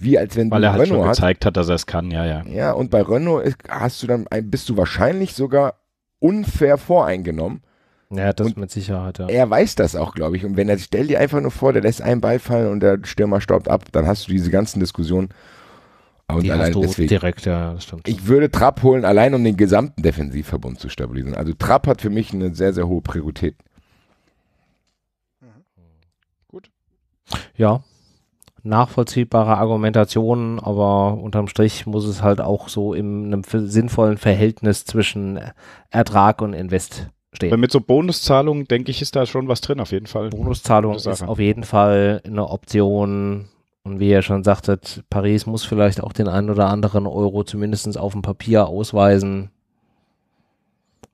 wie als wenn Weil du er halt Renault schon gezeigt hat, dass er es kann, ja, ja. Ja, und bei Renault hast du dann, bist du wahrscheinlich sogar unfair voreingenommen. Ja, das und mit Sicherheit, ja. Er weiß das auch, glaube ich. Und wenn er, stell dir einfach nur vor, der lässt einen Ball fallen und der Stürmer staubt ab, dann hast du diese ganzen Diskussionen. Und Die allein deswegen, direkt, ja, das stimmt. Ich würde Trapp holen, allein um den gesamten Defensivverbund zu stabilisieren. Also Trapp hat für mich eine sehr, sehr hohe Priorität. Mhm. Gut. Ja, nachvollziehbare Argumentationen, aber unterm Strich muss es halt auch so in einem sinnvollen Verhältnis zwischen Ertrag und Invest stehen. Aber mit so Bonuszahlungen, denke ich, ist da schon was drin, auf jeden Fall. Bonuszahlung ist auf jeden Fall eine Option. Und wie ihr schon sagtet, Paris muss vielleicht auch den einen oder anderen Euro zumindest auf dem Papier ausweisen,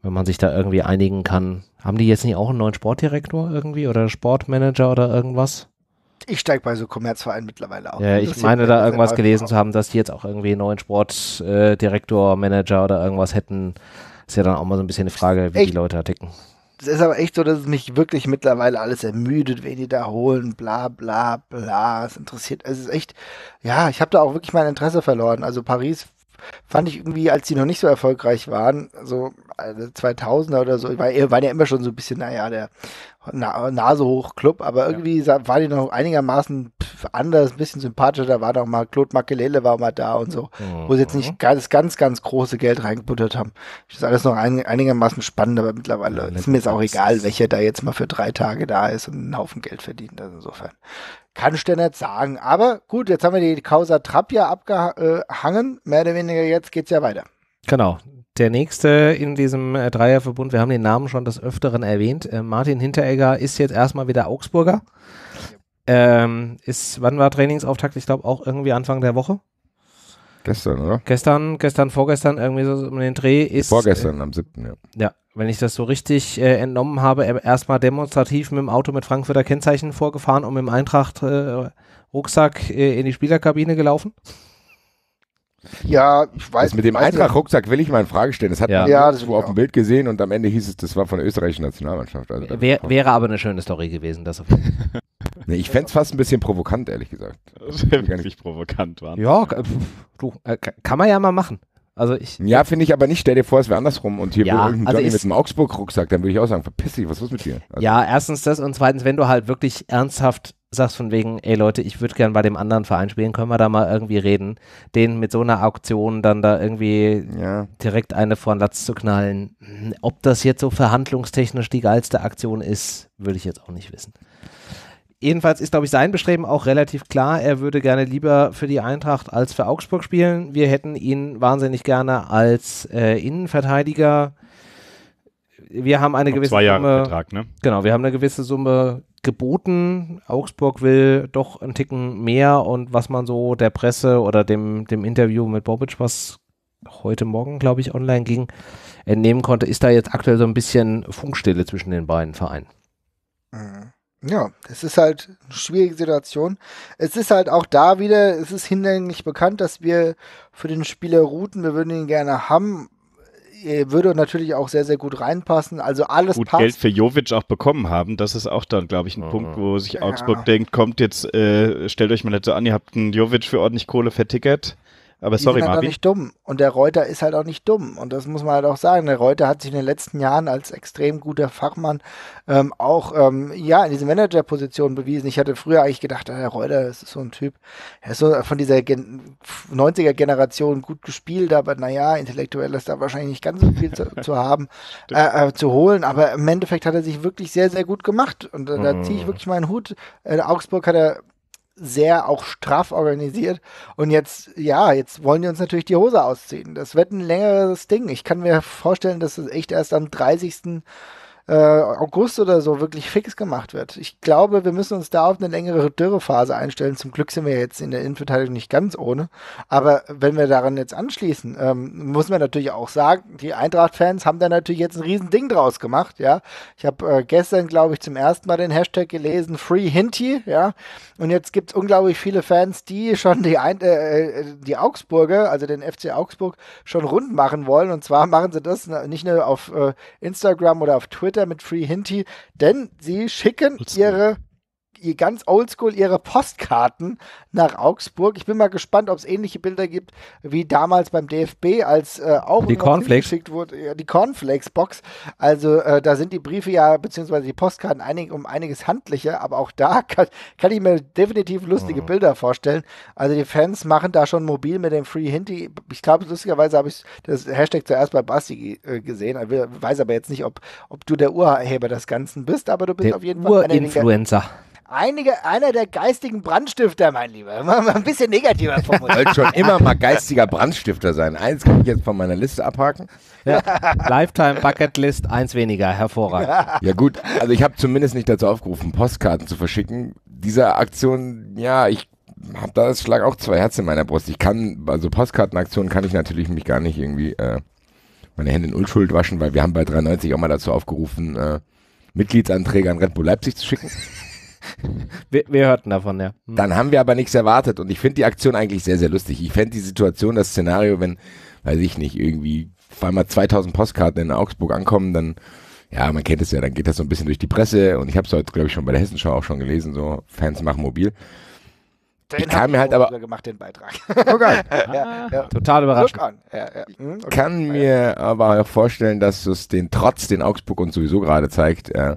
wenn man sich da irgendwie einigen kann. Haben die jetzt nicht auch einen neuen Sportdirektor irgendwie oder Sportmanager oder irgendwas? ich steige bei so Kommerzvereinen mittlerweile auch. Ja, also ich meine da irgendwas gelesen zu haben, dass die jetzt auch irgendwie einen neuen Sportdirektor, äh, Manager oder irgendwas hätten. Ist ja dann auch mal so ein bisschen eine Frage, wie Echt? die Leute ticken. Es ist aber echt so, dass es mich wirklich mittlerweile alles ermüdet, wen die da holen, bla bla bla. Es interessiert, es ist echt, ja, ich habe da auch wirklich mein Interesse verloren. Also Paris fand ich irgendwie, als die noch nicht so erfolgreich waren, so 2000er oder so, weil war ja immer schon so ein bisschen, naja, der Na Nase hoch Club, aber irgendwie ja. war die noch einigermaßen anders, ein bisschen sympathischer. Da war doch mal Claude Makelele war mal da und so, mhm. wo sie jetzt nicht mhm. ganz, ganz, ganz große Geld reingebuttert haben. Das ist alles noch ein, einigermaßen spannend, aber mittlerweile ja, ist mir jetzt auch egal, welcher da jetzt mal für drei Tage da ist und einen Haufen Geld verdient. Also insofern kann ich dir nicht sagen. Aber gut, jetzt haben wir die Causa Trapp ja abgehangen. Äh, Mehr oder weniger jetzt geht's ja weiter. Genau, der nächste in diesem äh, Dreierverbund, wir haben den Namen schon des Öfteren erwähnt, äh, Martin Hinteregger ist jetzt erstmal wieder Augsburger. Ähm, ist, wann war Trainingsauftakt? Ich glaube auch irgendwie Anfang der Woche. Gestern, oder? Gestern, gestern, vorgestern, irgendwie so um den Dreh ist. Vorgestern, äh, am 7., ja. Ja, wenn ich das so richtig äh, entnommen habe, erstmal demonstrativ mit dem Auto mit Frankfurter Kennzeichen vorgefahren und mit dem Eintracht-Rucksack äh, äh, in die Spielerkabine gelaufen. Ja, ich weiß. Das mit dem Eintracht-Rucksack will ich mal in Frage stellen. Das hat ja. man ja, irgendwo auf dem Bild gesehen und am Ende hieß es, das war von der österreichischen Nationalmannschaft. Also Wär, wäre aber eine schöne Story gewesen, das auf Nee, ich fände es fast ein bisschen provokant, ehrlich gesagt. Wenn wirklich provokant war. Ja, du, äh, kann man ja mal machen. Also ich, ja, finde ich aber nicht. Stell dir vor, es wäre andersrum und hier ja, irgendein also Johnny mit einem Augsburg-Rucksack, dann würde ich auch sagen, verpiss dich, was ist los mit dir? Also ja, erstens das und zweitens, wenn du halt wirklich ernsthaft sagst von wegen, ey Leute, ich würde gern bei dem anderen Verein spielen, können wir da mal irgendwie reden, den mit so einer Auktion dann da irgendwie ja. direkt eine vor den Latz zu knallen. Hm, ob das jetzt so verhandlungstechnisch die geilste Aktion ist, würde ich jetzt auch nicht wissen. Jedenfalls ist, glaube ich, sein Bestreben auch relativ klar. Er würde gerne lieber für die Eintracht als für Augsburg spielen. Wir hätten ihn wahnsinnig gerne als äh, Innenverteidiger. Wir haben eine Noch gewisse zwei Jahre Summe. Vertrag, ne? Genau, wir haben eine gewisse Summe geboten. Augsburg will doch ein Ticken mehr und was man so der Presse oder dem, dem Interview mit Bobic, was heute Morgen, glaube ich, online ging, entnehmen konnte, ist da jetzt aktuell so ein bisschen Funkstille zwischen den beiden Vereinen. Mhm. Ja, es ist halt eine schwierige Situation. Es ist halt auch da wieder, es ist hinlänglich bekannt, dass wir für den Spieler routen, wir würden ihn gerne haben. Äh, würde natürlich auch sehr, sehr gut reinpassen. Also alles gut passt. Geld für Jovic auch bekommen haben, das ist auch dann, glaube ich, ein oh. Punkt, wo sich Augsburg ja. denkt, kommt jetzt, äh, stellt euch mal nicht so an, ihr habt einen Jovic für ordentlich Kohle vertickert. Aber die sorry, sind halt Marvin. nicht dumm. Und der Reuter ist halt auch nicht dumm. Und das muss man halt auch sagen. Der Reuter hat sich in den letzten Jahren als extrem guter Fachmann ähm, auch ähm, ja in diese Managerposition bewiesen. Ich hatte früher eigentlich gedacht, ah, der Reuter, ist so ein Typ, er ist so von dieser Gen 90er-Generation gut gespielt, aber naja, intellektuell ist da wahrscheinlich nicht ganz so viel zu, zu haben, äh, äh, zu holen. Aber im Endeffekt hat er sich wirklich sehr, sehr gut gemacht. Und äh, da mhm. ziehe ich wirklich meinen Hut. In Augsburg hat er sehr auch straff organisiert. Und jetzt, ja, jetzt wollen die uns natürlich die Hose ausziehen. Das wird ein längeres Ding. Ich kann mir vorstellen, dass es echt erst am 30 äh, August oder so wirklich fix gemacht wird. Ich glaube, wir müssen uns da auf eine längere Dürrephase einstellen. Zum Glück sind wir jetzt in der Innenverteidigung nicht ganz ohne. Aber wenn wir daran jetzt anschließen, ähm, muss man natürlich auch sagen, die Eintracht-Fans haben da natürlich jetzt ein Riesending draus gemacht. Ja, ich habe äh, gestern, glaube ich, zum ersten Mal den Hashtag gelesen, Free Hinti. Ja, und jetzt gibt es unglaublich viele Fans, die schon die, Ein äh, äh die Augsburger, also den FC Augsburg, schon rund machen wollen. Und zwar machen sie das nicht nur auf äh, Instagram oder auf Twitter, Twitter mit Free Hinti, denn sie schicken ihre ganz oldschool ihre Postkarten nach Augsburg. Ich bin mal gespannt, ob es ähnliche Bilder gibt wie damals beim DFB, als äh, auch die Cornflakes geschickt wurde, ja, die Cornflakes-Box. Also äh, da sind die Briefe ja, beziehungsweise die Postkarten einig, um einiges handlicher, aber auch da kann, kann ich mir definitiv lustige mhm. Bilder vorstellen. Also die Fans machen da schon mobil mit dem Free Hinti. Ich glaube, lustigerweise habe ich das Hashtag zuerst bei Basti äh, gesehen. Ich weiß aber jetzt nicht, ob, ob du der Urheber des Ganzen bist, aber du bist der auf jeden Fall einer der Influencer einige, einer der geistigen Brandstifter, mein Lieber. Mal, mal ein bisschen negativer formuliert. Wollte schon immer mal geistiger Brandstifter sein. Eins kann ich jetzt von meiner Liste abhaken. Ja. Lifetime Bucketlist, eins weniger, hervorragend. Ja gut, also ich habe zumindest nicht dazu aufgerufen, Postkarten zu verschicken. Diese Aktion, ja, ich Hab da das Schlag auch zwei Herzen in meiner Brust. Ich kann, also Postkartenaktionen kann ich natürlich mich gar nicht irgendwie äh, meine Hände in Unschuld waschen, weil wir haben bei 93 auch mal dazu aufgerufen, äh, Mitgliedsanträge an Red Bull Leipzig zu schicken. wir, wir, hörten davon, ja. Hm. Dann haben wir aber nichts erwartet und ich finde die Aktion eigentlich sehr, sehr lustig. Ich fände die Situation, das Szenario, wenn, weiß ich nicht, irgendwie auf einmal 2000 Postkarten in Augsburg ankommen, dann ja, man kennt es ja, dann geht das so ein bisschen durch die Presse und ich habe es heute, glaube ich, schon bei der Hessenschau auch schon gelesen, so Fans machen mobil. Den ich kann mir halt aber gemacht den Beitrag. Oh geil. ja, ja. Ah, total überrascht. Ja, hm, okay. Ich kann mir aber auch vorstellen, dass es den trotz den Augsburg uns sowieso gerade zeigt, äh,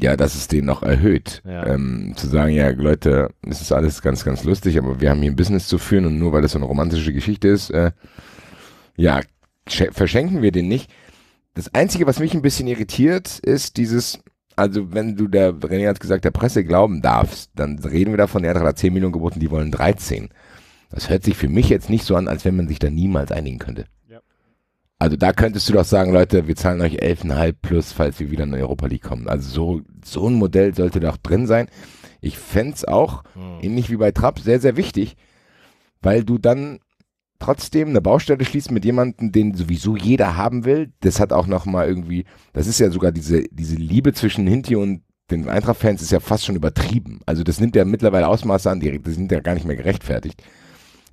ja, dass es den noch erhöht. Ja. Ähm, zu sagen, ja, Leute, es ist alles ganz, ganz lustig, aber wir haben hier ein Business zu führen und nur weil das so eine romantische Geschichte ist, äh, ja, verschenken wir den nicht. Das Einzige, was mich ein bisschen irritiert, ist dieses, also wenn du der, René hat gesagt, der Presse glauben darfst, dann reden wir davon, er hat 10 Millionen geboten, die wollen 13. Das hört sich für mich jetzt nicht so an, als wenn man sich da niemals einigen könnte. Also da könntest du doch sagen, Leute, wir zahlen euch 11,5 plus, falls wir wieder in die Europa League kommen. Also so, so ein Modell sollte doch drin sein. Ich fände es auch, mhm. ähnlich wie bei Trapp, sehr, sehr wichtig, weil du dann trotzdem eine Baustelle schließt mit jemandem, den sowieso jeder haben will. Das hat auch nochmal irgendwie, das ist ja sogar diese, diese Liebe zwischen Hinti und den Eintracht-Fans ist ja fast schon übertrieben. Also das nimmt ja mittlerweile Ausmaße an, die, das sind ja gar nicht mehr gerechtfertigt.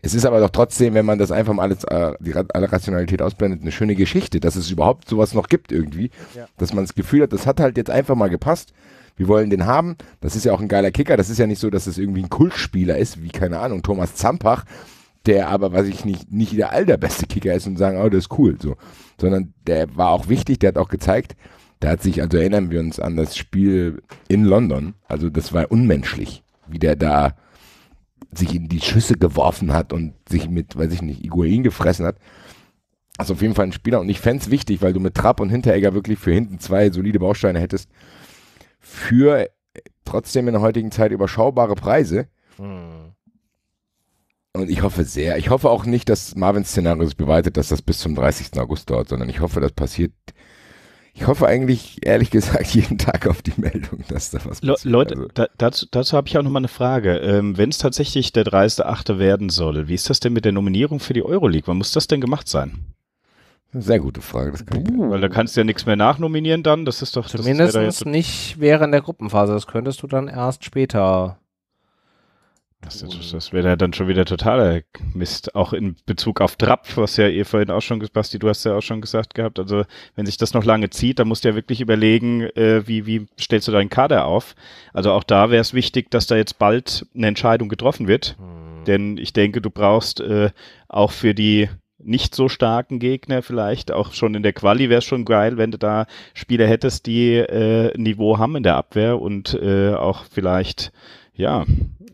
Es ist aber doch trotzdem, wenn man das einfach mal alles, äh, die, alle Rationalität ausblendet, eine schöne Geschichte, dass es überhaupt sowas noch gibt irgendwie. Ja. Dass man das Gefühl hat, das hat halt jetzt einfach mal gepasst. Wir wollen den haben. Das ist ja auch ein geiler Kicker. Das ist ja nicht so, dass es das irgendwie ein Kultspieler ist, wie, keine Ahnung, Thomas Zampach, der aber, weiß ich nicht, nicht der allerbeste Kicker ist und sagen, oh, das ist cool, so. Sondern der war auch wichtig, der hat auch gezeigt, da hat sich, also erinnern wir uns an das Spiel in London. Also das war unmenschlich, wie der da sich in die Schüsse geworfen hat und sich mit, weiß ich nicht, Iguain gefressen hat. Also auf jeden Fall ein Spieler und ich fände es wichtig, weil du mit Trapp und Hinteregger wirklich für hinten zwei solide Bausteine hättest. Für trotzdem in der heutigen Zeit überschaubare Preise. Hm. Und ich hoffe sehr, ich hoffe auch nicht, dass Marvins Szenario beweitet, dass das bis zum 30. August dauert, sondern ich hoffe, das passiert ich hoffe eigentlich, ehrlich gesagt, jeden Tag auf die Meldung, dass da was passiert. Leute, also. da, dazu, dazu habe ich auch nochmal eine Frage. Ähm, Wenn es tatsächlich der 30.8. werden soll, wie ist das denn mit der Nominierung für die Euroleague? Wann muss das denn gemacht sein? Sehr gute Frage. Das kann ich Weil da kannst du ja nichts mehr nachnominieren dann. Das ist doch. Zumindest das ist ja nicht während der Gruppenphase. Das könntest du dann erst später das, das, das wäre dann schon wieder totaler Mist, auch in Bezug auf Trap, was ja ihr vorhin auch schon, Basti, du hast ja auch schon gesagt gehabt, also wenn sich das noch lange zieht, dann musst du ja wirklich überlegen, äh, wie, wie stellst du deinen Kader auf. Also auch da wäre es wichtig, dass da jetzt bald eine Entscheidung getroffen wird, mhm. denn ich denke, du brauchst äh, auch für die nicht so starken Gegner vielleicht, auch schon in der Quali wäre es schon geil, wenn du da Spieler hättest, die äh, Niveau haben in der Abwehr und äh, auch vielleicht, ja,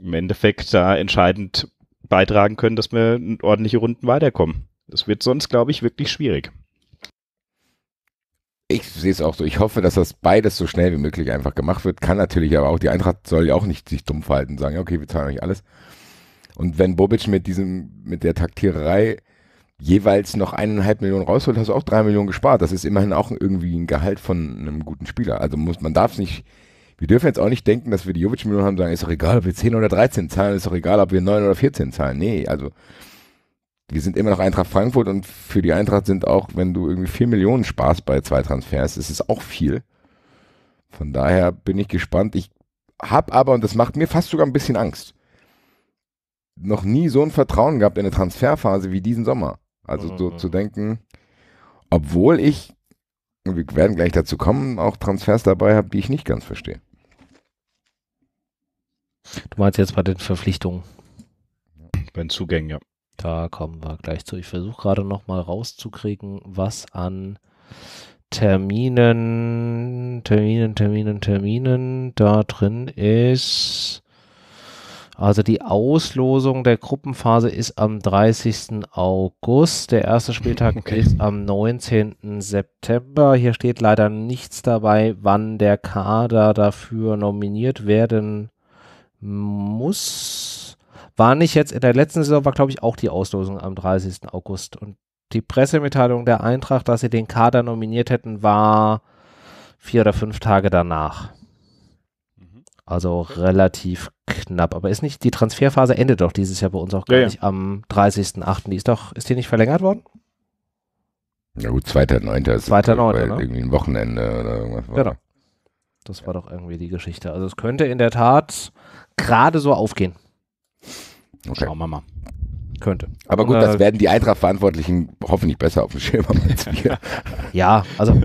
im Endeffekt da entscheidend beitragen können, dass wir ordentliche Runden weiterkommen. Das wird sonst, glaube ich, wirklich schwierig. Ich sehe es auch so. Ich hoffe, dass das beides so schnell wie möglich einfach gemacht wird. Kann natürlich aber auch. Die Eintracht soll ja auch nicht sich dumm verhalten und sagen, okay, wir zahlen euch alles. Und wenn Bobic mit diesem, mit der Taktiererei jeweils noch eineinhalb Millionen rausholt, hast du auch drei Millionen gespart. Das ist immerhin auch irgendwie ein Gehalt von einem guten Spieler. Also muss, man darf es nicht wir dürfen jetzt auch nicht denken, dass wir die jovic millionen haben und sagen, ist doch egal, ob wir 10 oder 13 zahlen, ist doch egal, ob wir 9 oder 14 zahlen. Nee, also wir sind immer noch Eintracht Frankfurt und für die Eintracht sind auch, wenn du irgendwie 4 Millionen sparst bei zwei Transfers, ist es auch viel. Von daher bin ich gespannt. Ich habe aber, und das macht mir fast sogar ein bisschen Angst, noch nie so ein Vertrauen gehabt in eine Transferphase wie diesen Sommer. Also so mhm. zu denken, obwohl ich, und wir werden gleich dazu kommen, auch Transfers dabei habe, die ich nicht ganz verstehe. Du meinst jetzt bei den Verpflichtungen? Bei den Zugängen, ja. Da kommen wir gleich zu. Ich versuche gerade nochmal rauszukriegen, was an Terminen, Terminen, Terminen, Terminen da drin ist. Also die Auslosung der Gruppenphase ist am 30. August. Der erste Spieltag okay. ist am 19. September. Hier steht leider nichts dabei, wann der Kader dafür nominiert werden muss. War nicht jetzt in der letzten Saison, war glaube ich auch die Auslosung am 30. August. Und die Pressemitteilung der Eintracht, dass sie den Kader nominiert hätten, war vier oder fünf Tage danach. Mhm. Also relativ knapp. Aber ist nicht, die Transferphase endet doch dieses Jahr bei uns auch gar ja, ja. nicht am 30.8. Die ist doch, ist die nicht verlängert worden? Na gut, 2.9. ist 2.9., ne? irgendwie ein Wochenende oder irgendwas. War. Genau. Das war doch irgendwie die Geschichte. Also es könnte in der Tat gerade so aufgehen. Okay. Schauen wir mal. Könnte. Aber gut, das äh. werden die Eintracht-Verantwortlichen hoffentlich besser auf dem Schirm haben als wir. ja, also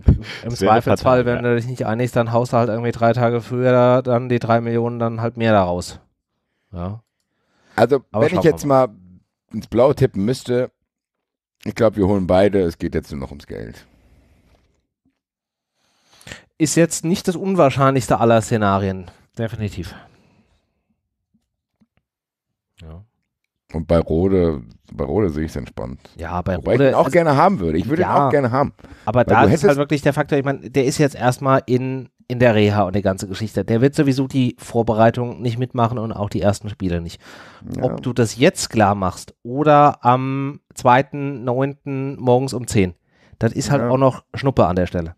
im Zweifelsfall, wenn du dich nicht einigst, dann haust du halt irgendwie drei Tage früher dann die drei Millionen dann halt mehr daraus. Ja. Also, Aber wenn ich jetzt mal. mal ins Blau tippen müsste, ich glaube, wir holen beide. Es geht jetzt nur noch ums Geld. Ist jetzt nicht das unwahrscheinlichste aller Szenarien. Definitiv. Ja. Und bei Rode, bei Rode sehe ich es entspannt. Ja, bei Wobei Rode. Ich ihn auch also, gerne haben würde. Ich würde ja, ihn auch gerne haben. Aber da ist halt wirklich der Faktor, ich meine, der ist jetzt erstmal in, in der Reha und die ganze Geschichte. Der wird sowieso die Vorbereitung nicht mitmachen und auch die ersten Spiele nicht. Ja. Ob du das jetzt klar machst oder am 2.9. morgens um 10, das ist halt ja. auch noch Schnuppe an der Stelle.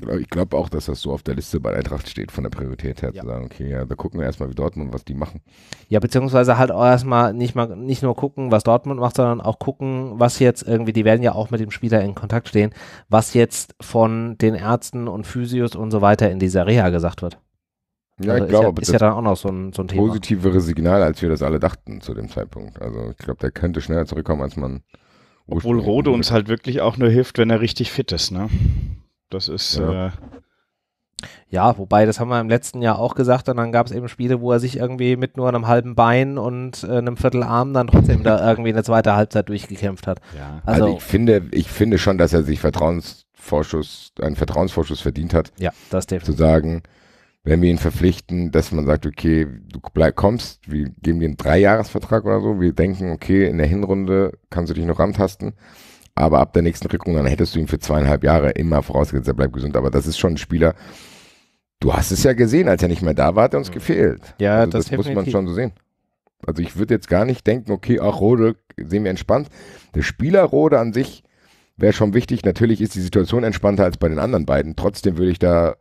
Genau, ich glaube auch, dass das so auf der Liste bei Eintracht steht, von der Priorität her ja. zu sagen, okay, ja, da gucken wir erstmal, wie Dortmund, was die machen. Ja, beziehungsweise halt auch erstmal nicht mal nicht nur gucken, was Dortmund macht, sondern auch gucken, was jetzt irgendwie, die werden ja auch mit dem Spieler in Kontakt stehen, was jetzt von den Ärzten und Physios und so weiter in dieser Reha gesagt wird. Ja, also ich glaube, ist ja, ist ja dann auch noch so ein, so ein Thema. Positivere Signal, als wir das alle dachten zu dem Zeitpunkt. Also ich glaube, der könnte schneller zurückkommen, als man. Obwohl Rode uns halt wirklich auch nur hilft, wenn er richtig fit ist, ne? Das ist. Ja. Äh, ja, wobei, das haben wir im letzten Jahr auch gesagt und dann gab es eben Spiele, wo er sich irgendwie mit nur einem halben Bein und äh, einem Viertelarm dann trotzdem da irgendwie eine zweite Halbzeit durchgekämpft hat. Ja. Also, also, ich finde, ich finde schon, dass er sich Vertrauensvorschuss, einen Vertrauensvorschuss verdient hat. Ja, das definitiv. Zu sagen, wenn wir ihn verpflichten, dass man sagt, okay, du bleib, kommst, wir geben dir einen Dreijahresvertrag oder so, wir denken, okay, in der Hinrunde kannst du dich noch rantasten aber ab der nächsten Rückung, dann hättest du ihn für zweieinhalb Jahre immer vorausgesetzt, er bleibt gesund. Aber das ist schon ein Spieler, du hast es ja gesehen, als er nicht mehr da war, hat er uns gefehlt. Ja, also das, das muss man schon so sehen. Also ich würde jetzt gar nicht denken, okay, ach Rode, sehen wir entspannt. Der Spieler Rode an sich wäre schon wichtig. Natürlich ist die Situation entspannter als bei den anderen beiden. Trotzdem würde ich da,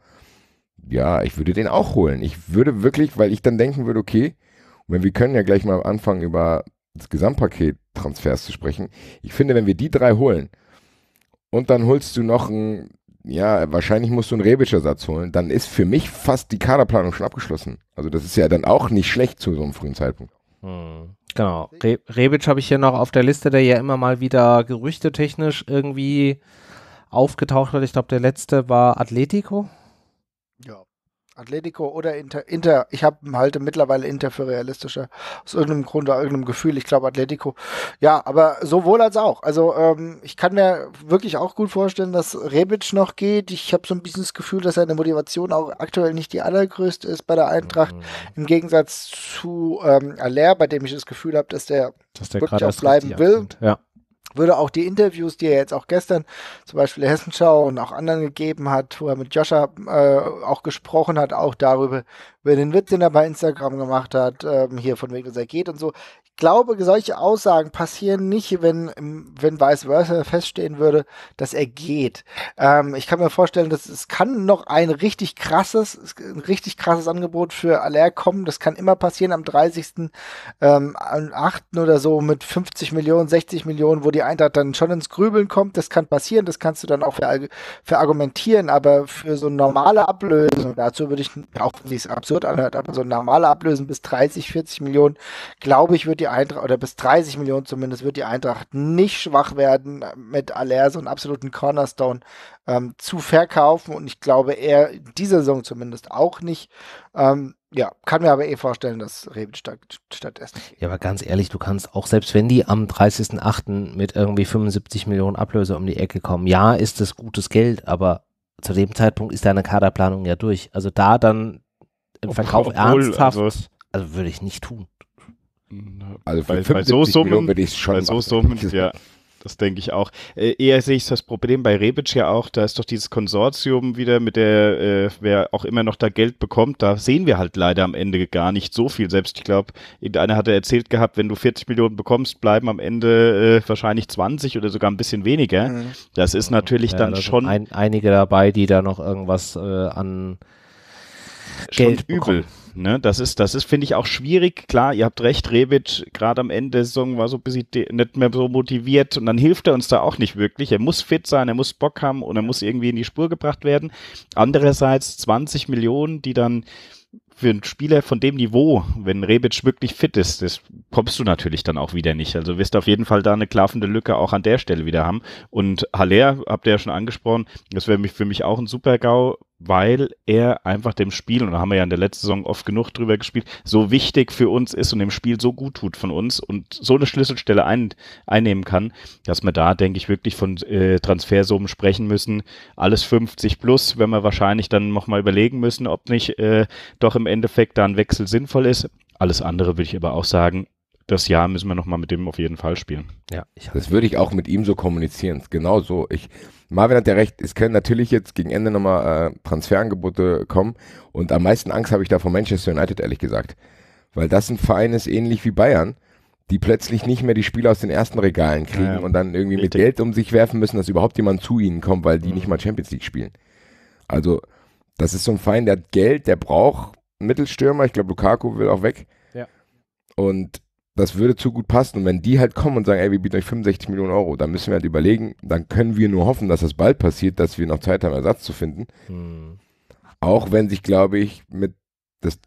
ja, ich würde den auch holen. Ich würde wirklich, weil ich dann denken würde, okay, und wir können ja gleich mal anfangen über das Gesamtpaket Transfers zu sprechen. Ich finde, wenn wir die drei holen und dann holst du noch ein, ja, wahrscheinlich musst du einen Rebic-Ersatz holen, dann ist für mich fast die Kaderplanung schon abgeschlossen. Also das ist ja dann auch nicht schlecht zu so einem frühen Zeitpunkt. Hm. Genau. Re Rebic habe ich hier noch auf der Liste, der ja immer mal wieder gerüchtetechnisch irgendwie aufgetaucht wird. Ich glaube, der letzte war Atletico. Atletico oder Inter. Inter ich habe halte mittlerweile Inter für realistischer. Aus irgendeinem Grund oder irgendeinem Gefühl. Ich glaube Atletico. Ja, aber sowohl als auch. Also ähm, ich kann mir wirklich auch gut vorstellen, dass Rebic noch geht. Ich habe so ein bisschen das Gefühl, dass seine Motivation auch aktuell nicht die allergrößte ist bei der Eintracht. Mhm. Im Gegensatz zu ähm, Aller, bei dem ich das Gefühl habe, dass der, dass der wirklich auch bleiben will. Ja würde auch die Interviews, die er jetzt auch gestern zum Beispiel der Hessenschau und auch anderen gegeben hat, wo er mit Joscha äh, auch gesprochen hat, auch darüber, über den Witz, den er bei Instagram gemacht hat, ähm, hier von wegen, dass er geht und so. Ich glaube, solche Aussagen passieren nicht, wenn, wenn vice versa feststehen würde, dass er geht. Ähm, ich kann mir vorstellen, dass es kann noch ein richtig krasses, ein richtig krasses Angebot für Aller kommen. Das kann immer passieren am 30. Ähm, am 8. oder so mit 50 Millionen, 60 Millionen, wo die Eintracht dann schon ins Grübeln kommt. Das kann passieren, das kannst du dann auch verargumentieren, aber für so normale Ablösung, dazu würde ich auch nichts absolut absurd anhört, aber so ein normaler Ablösen bis 30, 40 Millionen, glaube ich, wird die Eintracht, oder bis 30 Millionen zumindest, wird die Eintracht nicht schwach werden, mit Aller so einen absoluten Cornerstone ähm, zu verkaufen. Und ich glaube eher, diese Saison zumindest auch nicht. Ähm, ja, kann mir aber eh vorstellen, dass Rebic statt, stattdessen. Ja, aber ganz ehrlich, du kannst auch, selbst wenn die am 30.08. mit irgendwie 75 Millionen Ablöse um die Ecke kommen, ja, ist das gutes Geld, aber zu dem Zeitpunkt ist deine Kaderplanung ja durch. Also da dann im Verkauf obwohl, ernsthaft, also, also würde ich nicht tun. Also bei, bei so Summen, würde ich schon bei so Summen, ja. Das denke ich auch. Äh, eher sehe ich das Problem bei Rebic ja auch, da ist doch dieses Konsortium wieder mit der, äh, wer auch immer noch da Geld bekommt, da sehen wir halt leider am Ende gar nicht so viel. Selbst ich glaube, irgendeiner hatte erzählt gehabt, wenn du 40 Millionen bekommst, bleiben am Ende äh, wahrscheinlich 20 oder sogar ein bisschen weniger. Mhm. Das ist natürlich ja, dann da schon. Ein, einige dabei, die da noch irgendwas äh, an Geld Schon übel. Ne? Das ist, das ist finde ich auch schwierig. Klar, ihr habt recht, Rebic gerade am Ende der Saison war so ein bisschen nicht mehr so motiviert und dann hilft er uns da auch nicht wirklich. Er muss fit sein, er muss Bock haben und er muss irgendwie in die Spur gebracht werden. Andererseits 20 Millionen, die dann für einen Spieler von dem Niveau, wenn Rebic wirklich fit ist, das kommst du natürlich dann auch wieder nicht. Also wirst du auf jeden Fall da eine klaffende Lücke auch an der Stelle wieder haben. Und Haller, habt ihr ja schon angesprochen, das wäre für mich auch ein super GAU, weil er einfach dem Spiel, und da haben wir ja in der letzten Saison oft genug drüber gespielt, so wichtig für uns ist und dem Spiel so gut tut von uns und so eine Schlüsselstelle ein, einnehmen kann, dass wir da, denke ich, wirklich von äh, Transfersummen sprechen müssen. Alles 50 plus, wenn wir wahrscheinlich dann nochmal überlegen müssen, ob nicht äh, doch im Endeffekt da ein Wechsel sinnvoll ist. Alles andere würde ich aber auch sagen, das Jahr müssen wir nochmal mit dem auf jeden Fall spielen. Ja, das würde ich auch mit ihm so kommunizieren. Genau so. Ich Marvin hat ja recht, es können natürlich jetzt gegen Ende nochmal äh, Transferangebote kommen und am meisten Angst habe ich da vor Manchester United, ehrlich gesagt. Weil das ein Verein ist, ähnlich wie Bayern, die plötzlich nicht mehr die Spieler aus den ersten Regalen kriegen ja, und dann irgendwie Richtig. mit Geld um sich werfen müssen, dass überhaupt jemand zu ihnen kommt, weil die mhm. nicht mal Champions League spielen. Also, das ist so ein Verein, der hat Geld, der braucht Mittelstürmer. Ich glaube, Lukaku will auch weg. Ja. Und das würde zu gut passen. Und wenn die halt kommen und sagen, ey, wir bieten euch 65 Millionen Euro, dann müssen wir halt überlegen, dann können wir nur hoffen, dass das bald passiert, dass wir noch Zeit haben, Ersatz zu finden. Mhm. Auch wenn sich, glaube ich, mit das,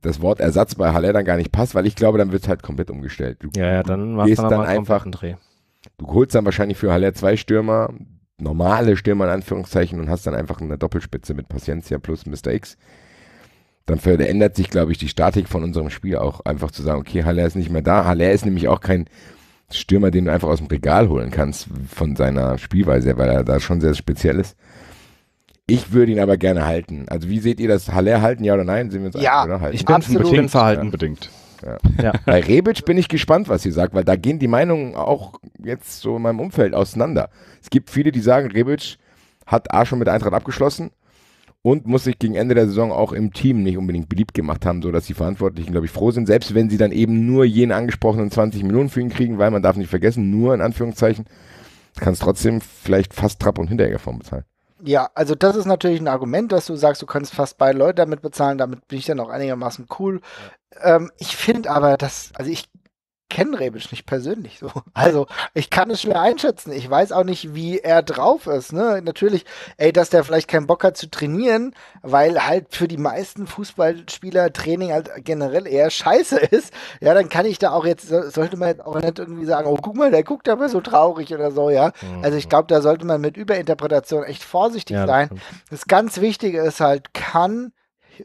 das Wort Ersatz bei Halle dann gar nicht passt, weil ich glaube, dann wird es halt komplett umgestellt. Du, ja, ja, dann machst du dann, dann einfach einen Dreh. Du holst dann wahrscheinlich für Halle zwei Stürmer, normale Stürmer in Anführungszeichen und hast dann einfach eine Doppelspitze mit Paciencia plus Mr. X dann verändert sich, glaube ich, die Statik von unserem Spiel auch einfach zu sagen, okay, Haller ist nicht mehr da. Haller ist nämlich auch kein Stürmer, den du einfach aus dem Regal holen kannst von seiner Spielweise, weil er da schon sehr speziell ist. Ich würde ihn aber gerne halten. Also wie seht ihr das? Haller halten, ja oder nein? Sehen wir uns ja, einig, oder? Ich bin unbedingt verhalten. Ja. Bedingt. Ja. Ja. Bei Rebic bin ich gespannt, was ihr sagt, weil da gehen die Meinungen auch jetzt so in meinem Umfeld auseinander. Es gibt viele, die sagen, Rebic hat A schon mit Eintracht abgeschlossen und muss sich gegen Ende der Saison auch im Team nicht unbedingt beliebt gemacht haben, sodass die Verantwortlichen, glaube ich, froh sind, selbst wenn sie dann eben nur jenen angesprochenen 20 Millionen für ihn kriegen, weil man darf nicht vergessen, nur in Anführungszeichen, kann es trotzdem vielleicht fast Trapp und Hinteregger bezahlen. Ja, also das ist natürlich ein Argument, dass du sagst, du kannst fast beide Leute damit bezahlen, damit bin ich dann auch einigermaßen cool. Ja. Ähm, ich finde aber, dass, also ich kenne Rebic nicht persönlich so. Also ich kann es schwer einschätzen. Ich weiß auch nicht, wie er drauf ist. Ne? Natürlich, ey, dass der vielleicht keinen Bock hat zu trainieren, weil halt für die meisten Fußballspieler Training halt generell eher scheiße ist. Ja, dann kann ich da auch jetzt, sollte man jetzt auch nicht irgendwie sagen, oh, guck mal, der guckt aber so traurig oder so, ja. Mhm. Also ich glaube, da sollte man mit Überinterpretation echt vorsichtig ja, sein. Das, das ganz Wichtige ist halt, kann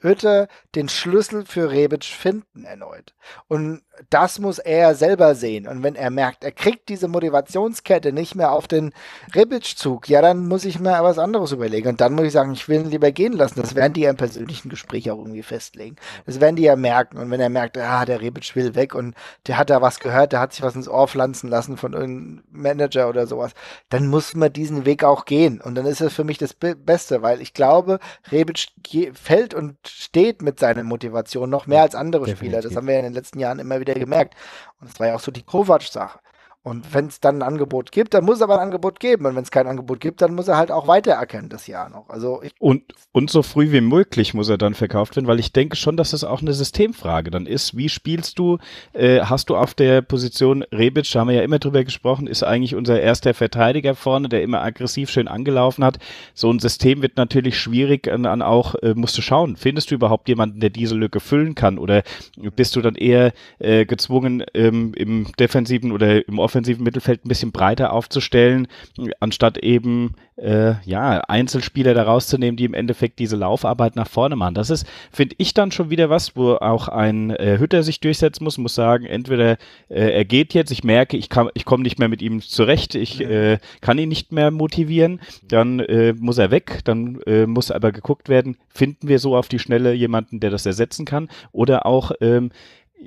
Hütte den Schlüssel für Rebic finden erneut. Und das muss er selber sehen. Und wenn er merkt, er kriegt diese Motivationskette nicht mehr auf den Rebic-Zug, ja, dann muss ich mir was anderes überlegen. Und dann muss ich sagen, ich will ihn lieber gehen lassen. Das werden die ja im persönlichen Gespräch auch irgendwie festlegen. Das werden die ja merken. Und wenn er merkt, ah, der Rebic will weg und der hat da was gehört, der hat sich was ins Ohr pflanzen lassen von irgendeinem Manager oder sowas, dann muss man diesen Weg auch gehen. Und dann ist das für mich das Beste, weil ich glaube, Rebic fällt und steht mit seiner Motivation noch mehr als andere Definitiv. Spieler. Das haben wir ja in den letzten Jahren immer wieder gemerkt. Und das war ja auch so die Kovac-Sache. Und wenn es dann ein Angebot gibt, dann muss es aber ein Angebot geben. Und wenn es kein Angebot gibt, dann muss er halt auch weiter erkennen das Jahr noch. Also ich und, und so früh wie möglich muss er dann verkauft werden, weil ich denke schon, dass das auch eine Systemfrage dann ist. Wie spielst du? Äh, hast du auf der Position Rebic, da haben wir ja immer drüber gesprochen, ist eigentlich unser erster Verteidiger vorne, der immer aggressiv schön angelaufen hat. So ein System wird natürlich schwierig äh, an, an auch, äh, musst du schauen, findest du überhaupt jemanden, der diese Lücke füllen kann? Oder bist du dann eher äh, gezwungen, ähm, im defensiven oder im offensiven offensiven Mittelfeld ein bisschen breiter aufzustellen, anstatt eben äh, ja, Einzelspieler da rauszunehmen, die im Endeffekt diese Laufarbeit nach vorne machen. Das ist, finde ich, dann schon wieder was, wo auch ein äh, Hütter sich durchsetzen muss, muss sagen, entweder äh, er geht jetzt, ich merke, ich, ich komme nicht mehr mit ihm zurecht, ich ja. Äh, kann ihn nicht mehr motivieren, dann äh, muss er weg, dann äh, muss aber geguckt werden, finden wir so auf die Schnelle jemanden, der das ersetzen kann oder auch ähm,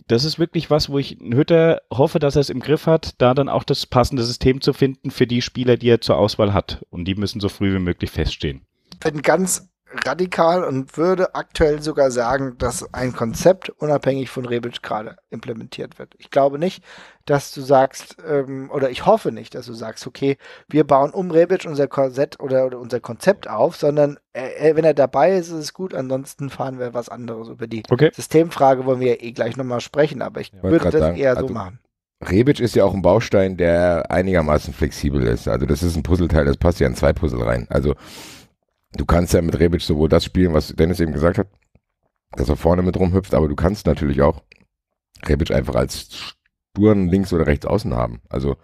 das ist wirklich was, wo ich Hütter hoffe, dass er es im Griff hat, da dann auch das passende System zu finden für die Spieler, die er zur Auswahl hat. Und die müssen so früh wie möglich feststehen. Wenn ganz radikal und würde aktuell sogar sagen, dass ein Konzept unabhängig von Rebic gerade implementiert wird. Ich glaube nicht, dass du sagst, ähm, oder ich hoffe nicht, dass du sagst, okay, wir bauen um Rebic unser Korsett oder, oder unser Konzept auf, sondern äh, äh wenn er dabei ist, ist es gut, ansonsten fahren wir was anderes. Über die okay. Systemfrage wollen wir ja eh gleich nochmal sprechen, aber ich ja, würde das sagen, eher also so machen. Rebic ist ja auch ein Baustein, der einigermaßen flexibel ist. Also das ist ein Puzzleteil, das passt ja in zwei Puzzle rein. Also Du kannst ja mit Rebic sowohl das spielen, was Dennis eben gesagt hat, dass er vorne mit rumhüpft, aber du kannst natürlich auch Rebic einfach als sturen links oder rechts außen haben. Also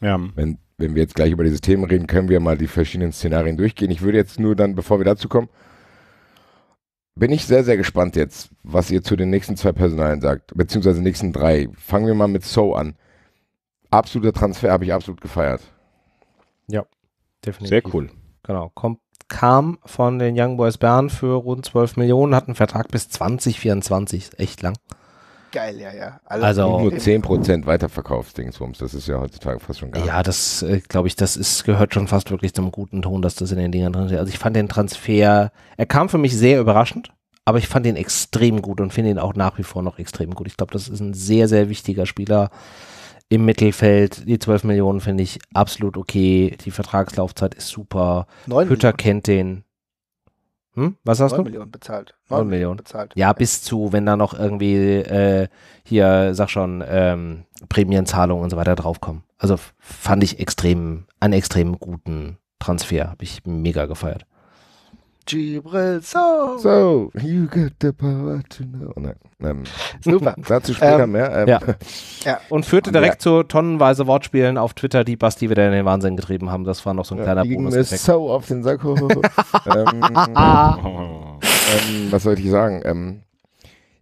ja. wenn, wenn wir jetzt gleich über dieses Thema reden, können wir mal die verschiedenen Szenarien durchgehen. Ich würde jetzt nur dann, bevor wir dazu kommen, bin ich sehr, sehr gespannt jetzt, was ihr zu den nächsten zwei Personalen sagt, beziehungsweise nächsten drei. Fangen wir mal mit So an. Absoluter Transfer habe ich absolut gefeiert. Ja, definitiv. Sehr cool. Genau, kommt kam von den Young Boys Bern für rund 12 Millionen, hat einen Vertrag bis 2024, echt lang. Geil, ja, ja. Alles also auch nur 10% Weiterverkaufsdingsbums, das ist ja heutzutage fast schon geil. Ja, das äh, glaube ich, das ist, gehört schon fast wirklich zum guten Ton, dass das in den Dingern drin ist. Also ich fand den Transfer, er kam für mich sehr überraschend, aber ich fand ihn extrem gut und finde ihn auch nach wie vor noch extrem gut. Ich glaube, das ist ein sehr, sehr wichtiger Spieler im Mittelfeld. Die 12 Millionen finde ich absolut okay. Die Vertragslaufzeit ist super. 9 Hütter Millionen. kennt den. Hm? Was hast 9 du? Millionen bezahlt. 9, 9 Millionen bezahlt. Ja, bis zu, wenn da noch irgendwie äh, hier, sag schon, ähm, Prämienzahlungen und so weiter draufkommen. Also fand ich extrem, einen extrem guten Transfer. Habe ich mega gefeiert. Gibril, so. So, you got the power to know. Oh, nein, nein. Ähm, Super. Dazu später ähm, mehr. Ähm. Ja. ja. Und führte direkt ja. zu tonnenweise Wortspielen auf Twitter, die Basti wieder in den Wahnsinn getrieben haben. Das war noch so ein ja, kleiner Bonus. so auf den Sack. Ähm, ähm, was sollte ich sagen? Ähm,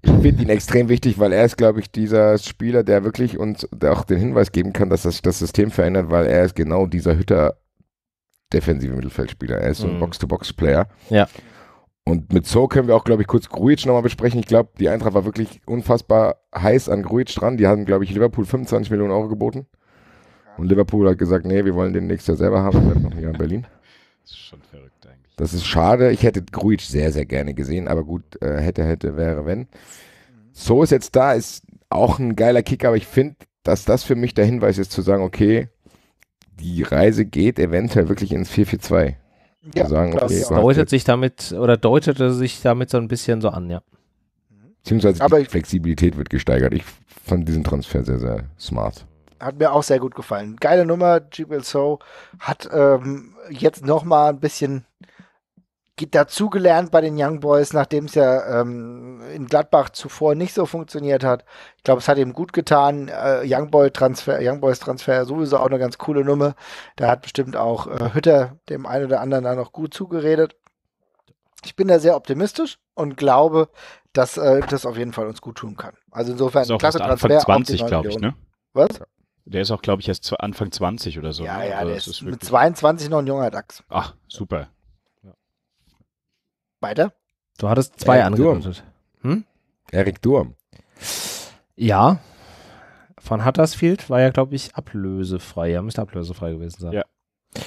ich finde ihn extrem wichtig, weil er ist, glaube ich, dieser Spieler, der wirklich uns auch den Hinweis geben kann, dass das das System verändert, weil er ist genau dieser Hütter defensive Mittelfeldspieler. Er ist so ein mhm. Box-to-Box-Player. Ja. Und mit So können wir auch, glaube ich, kurz Grujic nochmal besprechen. Ich glaube, die Eintracht war wirklich unfassbar heiß an Grujic dran. Die haben, glaube ich, Liverpool 25 Millionen Euro geboten. Und Liverpool hat gesagt, nee, wir wollen den nächstes Jahr selber haben. Bleibt noch hier in Berlin. Das ist schon verrückt eigentlich. Das ist schade. Ich hätte Grujic sehr, sehr gerne gesehen. Aber gut, äh, hätte, hätte, wäre, wenn. So ist jetzt da, ist auch ein geiler Kick. Aber ich finde, dass das für mich der Hinweis ist, zu sagen, okay, die Reise geht eventuell wirklich ins 442. Ja, sagen, okay, das deutet sich damit oder deutete sich damit so ein bisschen so an, ja. Beziehungsweise Aber die Flexibilität wird gesteigert. Ich fand diesen Transfer sehr, sehr smart. Hat mir auch sehr gut gefallen. Geile Nummer, GBL So hat ähm, jetzt nochmal ein bisschen dazugelernt bei den Young Boys, nachdem es ja ähm, in Gladbach zuvor nicht so funktioniert hat. Ich glaube, es hat ihm gut getan. Äh, Young, Boy Transfer, Young Boys Transfer sowieso auch eine ganz coole Nummer. Da hat bestimmt auch äh, Hütter dem einen oder anderen da noch gut zugeredet. Ich bin da sehr optimistisch und glaube, dass äh, das auf jeden Fall uns gut tun kann. Also insofern ist auch klasse Transfer. 20, glaube ich, ne? Was? Der ist auch, glaube ich, erst Anfang 20 oder so. Ja, ne? ja, also der ist, ist mit 22 noch ein junger Dachs. Ach, super. Weiter? Du hattest zwei Eric angeordnet. Durm. Hm? Eric Durm. Ja. Von Huddersfield war ja, glaube ich, ablösefrei. Er müsste ablösefrei gewesen sein. Ja.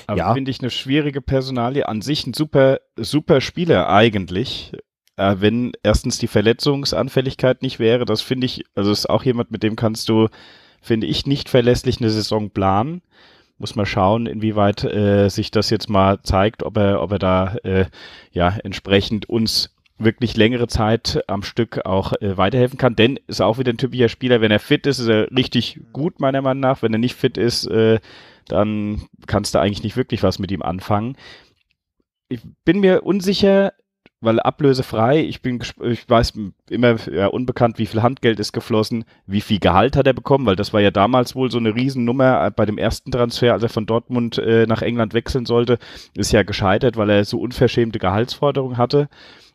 Aber ja. finde ich eine schwierige Personalie. An sich ein super, super Spieler eigentlich. Äh, wenn erstens die Verletzungsanfälligkeit nicht wäre, das finde ich, also ist auch jemand, mit dem kannst du, finde ich, nicht verlässlich eine Saison planen muss man schauen, inwieweit äh, sich das jetzt mal zeigt, ob er, ob er da äh, ja entsprechend uns wirklich längere Zeit am Stück auch äh, weiterhelfen kann. Denn ist auch wieder ein typischer Spieler, wenn er fit ist, ist er richtig gut, meiner Meinung nach. Wenn er nicht fit ist, äh, dann kannst du eigentlich nicht wirklich was mit ihm anfangen. Ich bin mir unsicher, weil ablösefrei, ich bin ich weiß immer ja, unbekannt, wie viel Handgeld ist geflossen, wie viel Gehalt hat er bekommen, weil das war ja damals wohl so eine Riesennummer äh, bei dem ersten Transfer, als er von Dortmund äh, nach England wechseln sollte, ist ja gescheitert, weil er so unverschämte Gehaltsforderungen hatte.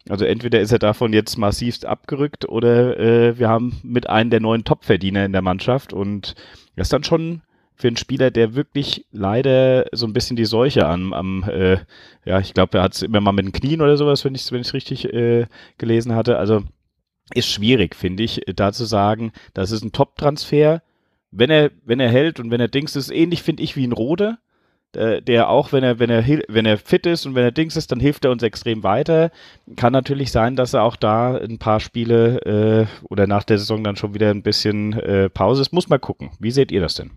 Also entweder ist er davon jetzt massivst abgerückt oder äh, wir haben mit einem der neuen Topverdiener in der Mannschaft und das ist dann schon für einen Spieler, der wirklich leider so ein bisschen die Seuche am, am äh, ja, ich glaube, er hat es immer mal mit den Knien oder sowas, wenn ich es wenn richtig äh, gelesen hatte. Also ist schwierig, finde ich, äh, da zu sagen, das ist ein Top-Transfer. Wenn er, wenn er hält und wenn er Dings ist, ähnlich finde ich wie ein Rode, äh, der auch, wenn er, wenn er, wenn er fit ist und wenn er Dings ist, dann hilft er uns extrem weiter. Kann natürlich sein, dass er auch da ein paar Spiele äh, oder nach der Saison dann schon wieder ein bisschen äh, Pause ist. Muss mal gucken. Wie seht ihr das denn?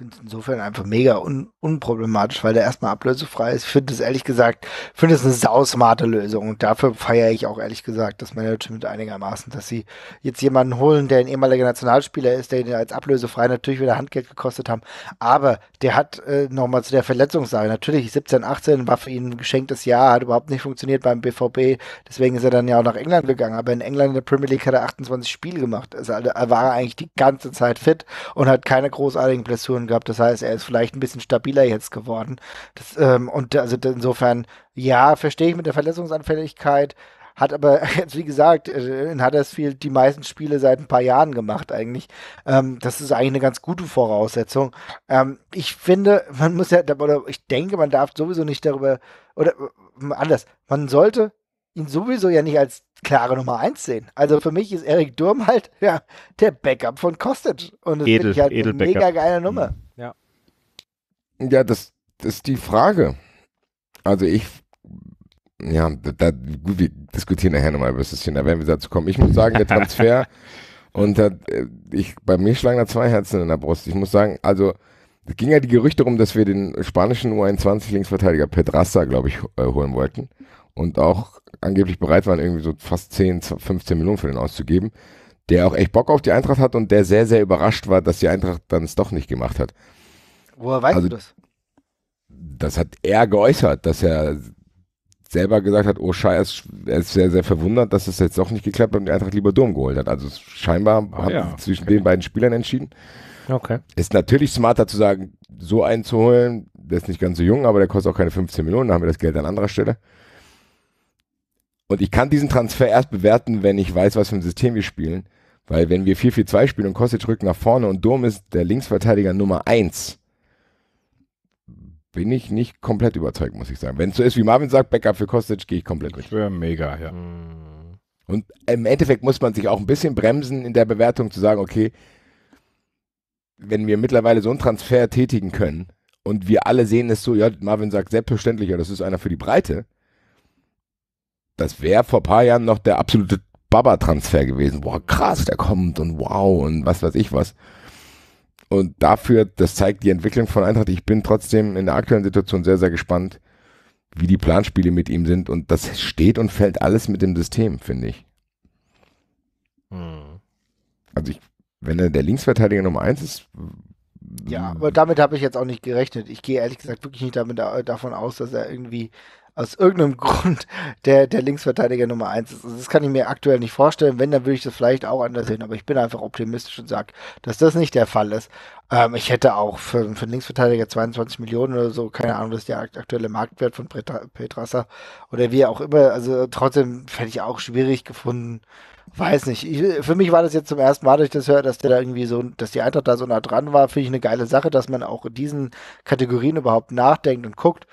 finde es insofern einfach mega un unproblematisch, weil der erstmal ablösefrei ist. Ich finde es ehrlich gesagt, finde es eine sausmarte Lösung. Und dafür feiere ich auch ehrlich gesagt das Management einigermaßen, dass sie jetzt jemanden holen, der ein ehemaliger Nationalspieler ist, der ihn als ablösefrei natürlich wieder Handgeld gekostet haben. Aber der hat äh, nochmal zu der Verletzungssache. Natürlich 17, 18 war für ihn ein geschenktes Jahr, hat überhaupt nicht funktioniert beim BVB. Deswegen ist er dann ja auch nach England gegangen. Aber in England in der Premier League hat er 28 Spiele gemacht. Also er war eigentlich die ganze Zeit fit und hat keine großartigen Blessuren gehabt. Das heißt, er ist vielleicht ein bisschen stabiler jetzt geworden. Das, ähm, und also insofern, ja, verstehe ich mit der Verletzungsanfälligkeit. Hat aber, jetzt wie gesagt, äh, in Huddersfield die meisten Spiele seit ein paar Jahren gemacht eigentlich. Ähm, das ist eigentlich eine ganz gute Voraussetzung. Ähm, ich finde, man muss ja, oder ich denke, man darf sowieso nicht darüber, oder äh, anders, man sollte ihn sowieso ja nicht als klare Nummer 1 sehen. Also für mich ist Eric Durm halt ja, der Backup von Kostic. Und das ist halt eine mega geile mhm. Nummer. Ja, ja das, das ist die Frage. Also ich, ja, da, gut, wir diskutieren nachher nochmal über das System, da werden wir dazu kommen. Ich muss sagen, der Transfer und da, äh, ich, bei mir schlagen da zwei Herzen in der Brust. Ich muss sagen, also es ging ja die Gerüchte rum, dass wir den spanischen U21-Linksverteidiger Pedrassa, glaube ich, äh, holen wollten und auch angeblich bereit waren, irgendwie so fast 10, 15 Millionen für den auszugeben, der auch echt Bock auf die Eintracht hat und der sehr, sehr überrascht war, dass die Eintracht dann es doch nicht gemacht hat. Woher weißt also, du das? Das hat er geäußert, dass er selber gesagt hat, oh Scheiße, er ist sehr, sehr verwundert, dass es jetzt doch nicht geklappt hat und die Eintracht lieber Durm geholt hat. Also scheinbar oh, haben ja, sie zwischen okay. den beiden Spielern entschieden. Okay. Ist natürlich smarter zu sagen, so einen zu holen, der ist nicht ganz so jung, aber der kostet auch keine 15 Millionen, da haben wir das Geld an anderer Stelle. Und ich kann diesen Transfer erst bewerten, wenn ich weiß, was für ein System wir spielen. Weil wenn wir 4-4-2 spielen und Kostic rückt nach vorne und Dom ist der Linksverteidiger Nummer 1, bin ich nicht komplett überzeugt, muss ich sagen. Wenn es so ist, wie Marvin sagt, Backup für Kostic, gehe ich komplett mit. Wäre mega, ja. Hm. Und im Endeffekt muss man sich auch ein bisschen bremsen in der Bewertung zu sagen, okay, wenn wir mittlerweile so einen Transfer tätigen können und wir alle sehen es so, ja, Marvin sagt selbstverständlich, ja, das ist einer für die Breite, das wäre vor ein paar Jahren noch der absolute Baba-Transfer gewesen. Boah, krass, der kommt und wow und was weiß ich was. Und dafür, das zeigt die Entwicklung von Eintracht. Ich bin trotzdem in der aktuellen Situation sehr, sehr gespannt, wie die Planspiele mit ihm sind. Und das steht und fällt alles mit dem System, finde ich. Hm. Also ich, wenn er der Linksverteidiger Nummer eins ist. Ja, hm. aber damit habe ich jetzt auch nicht gerechnet. Ich gehe ehrlich gesagt wirklich nicht damit, äh, davon aus, dass er irgendwie aus irgendeinem Grund der, der Linksverteidiger Nummer 1 ist. Also das kann ich mir aktuell nicht vorstellen. Wenn, dann würde ich das vielleicht auch anders sehen. Aber ich bin einfach optimistisch und sage, dass das nicht der Fall ist. Ähm, ich hätte auch für, für einen Linksverteidiger 22 Millionen oder so, keine Ahnung, was der aktuelle Marktwert von Petrasser oder wie auch immer. Also trotzdem hätte ich auch schwierig gefunden. Weiß nicht. Ich, für mich war das jetzt zum ersten Mal, dass ich das höre, dass der da irgendwie so, dass die Eintracht da so nah dran war. Finde ich eine geile Sache, dass man auch in diesen Kategorien überhaupt nachdenkt und guckt.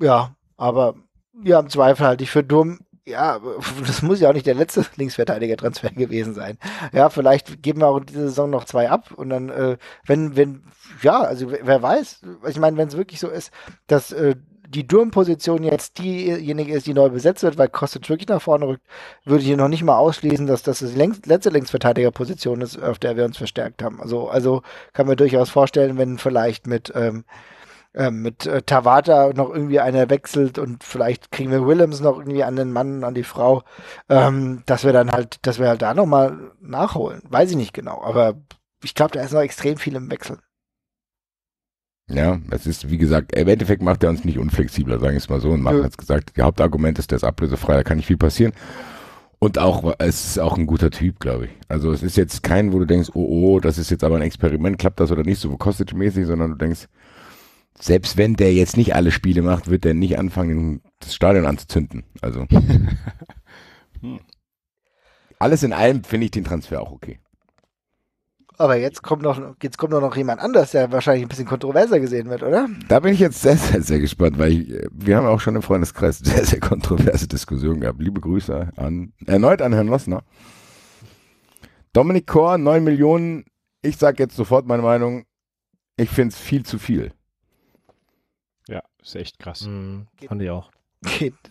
Ja, aber ja, im Zweifel halte ich für dumm. Ja, das muss ja auch nicht der letzte Linksverteidiger-Transfer gewesen sein. Ja, vielleicht geben wir auch in dieser Saison noch zwei ab und dann, äh, wenn, wenn, ja, also wer weiß, ich meine, wenn es wirklich so ist, dass äh, die Durm-Position jetzt diejenige ist, die neu besetzt wird, weil Kostic wirklich nach vorne rückt, würde ich hier noch nicht mal ausschließen, dass das die letzte Linksverteidiger-Position ist, auf der wir uns verstärkt haben. Also, also kann man durchaus vorstellen, wenn vielleicht mit ähm, ähm, mit äh, Tawada noch irgendwie einer wechselt und vielleicht kriegen wir Williams noch irgendwie an den Mann, an die Frau, ähm, dass wir dann halt, dass wir halt da nochmal nachholen. Weiß ich nicht genau, aber ich glaube, da ist noch extrem viel im Wechsel. Ja, es ist, wie gesagt, im Endeffekt macht er uns nicht unflexibler, sagen ich es mal so. Und Martin ja. hat es gesagt, ihr Hauptargument ist, der ist ablösefrei, da kann nicht viel passieren. Und auch, es ist auch ein guter Typ, glaube ich. Also es ist jetzt kein, wo du denkst, oh, oh, das ist jetzt aber ein Experiment, klappt das oder nicht, so kostet mäßig, sondern du denkst, selbst wenn der jetzt nicht alle Spiele macht, wird der nicht anfangen, das Stadion anzuzünden. Also. Hm. Alles in allem finde ich den Transfer auch okay. Aber jetzt kommt noch, jetzt kommt noch jemand anders, der wahrscheinlich ein bisschen kontroverser gesehen wird, oder? Da bin ich jetzt sehr, sehr, sehr gespannt, weil ich, wir haben auch schon im Freundeskreis sehr, sehr kontroverse Diskussionen gehabt. Liebe Grüße an, erneut an Herrn Lossner. Dominik Kor, 9 Millionen. Ich sage jetzt sofort meine Meinung. Ich finde es viel zu viel. Ja, ist echt krass. Mhm, fand ich auch.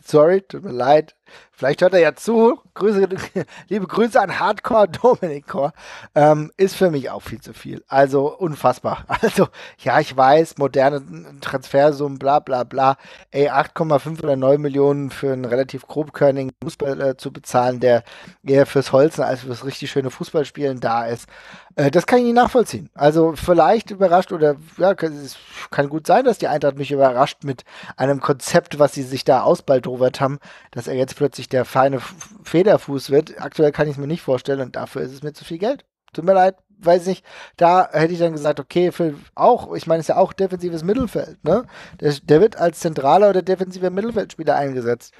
sorry, tut mir leid. Vielleicht hört er ja zu. Grüße, liebe Grüße an Hardcore Dominic Core. Ähm, ist für mich auch viel zu viel. Also unfassbar. Also, ja, ich weiß, moderne Transfersummen, bla bla bla. Ey, 8,5 oder 9 Millionen für einen relativ grobkörnigen Fußballer äh, zu bezahlen, der eher fürs Holzen als fürs richtig schöne Fußballspielen da ist. Äh, das kann ich nicht nachvollziehen. Also vielleicht überrascht oder ja, es kann gut sein, dass die Eintracht mich überrascht mit einem Konzept, was sie sich da ausbaldowert haben, dass er jetzt plötzlich der feine Federfuß wird. Aktuell kann ich es mir nicht vorstellen und dafür ist es mir zu viel Geld. Tut mir leid, weiß nicht. Da hätte ich dann gesagt, okay, Phil, auch, ich meine, es ist ja auch defensives Mittelfeld, ne? Der, der wird als zentraler oder defensiver Mittelfeldspieler eingesetzt.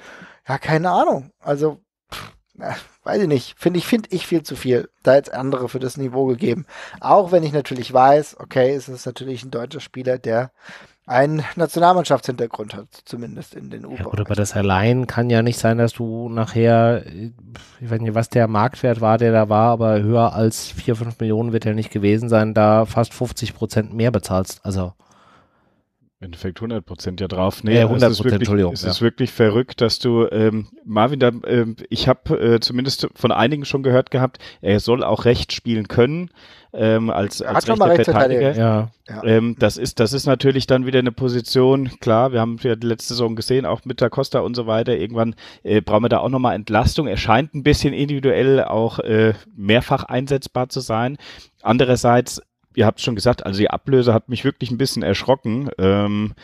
Ja, keine Ahnung. Also, pff, äh, weiß ich nicht. Finde ich, finde ich viel zu viel. Da jetzt andere für das Niveau gegeben. Auch wenn ich natürlich weiß, okay, es ist natürlich ein deutscher Spieler, der einen Nationalmannschaftshintergrund hat, zumindest in den U-Bahn. Ja, gut, aber das allein kann ja nicht sein, dass du nachher, äh, ich weiß nicht, was der Marktwert war, der da war, aber höher als 4, 5 Millionen wird er nicht gewesen sein, da fast 50 Prozent mehr bezahlst. Also. Endeffekt 100 Prozent ja drauf. Nee, ja, 100 Prozent, Entschuldigung. Es ja. ist wirklich verrückt, dass du, ähm, Marvin, da, ähm, ich habe äh, zumindest von einigen schon gehört gehabt, er soll auch recht spielen können ähm, als, als Hat rechter mal Verteidiger. Ja. ja. Ähm, das, ist, das ist natürlich dann wieder eine Position, klar, wir haben ja die letzte Saison gesehen, auch mit der Costa und so weiter, irgendwann äh, brauchen wir da auch nochmal Entlastung. Er scheint ein bisschen individuell auch äh, mehrfach einsetzbar zu sein. Andererseits ihr habt schon gesagt, also die Ablöse hat mich wirklich ein bisschen erschrocken. Ähm,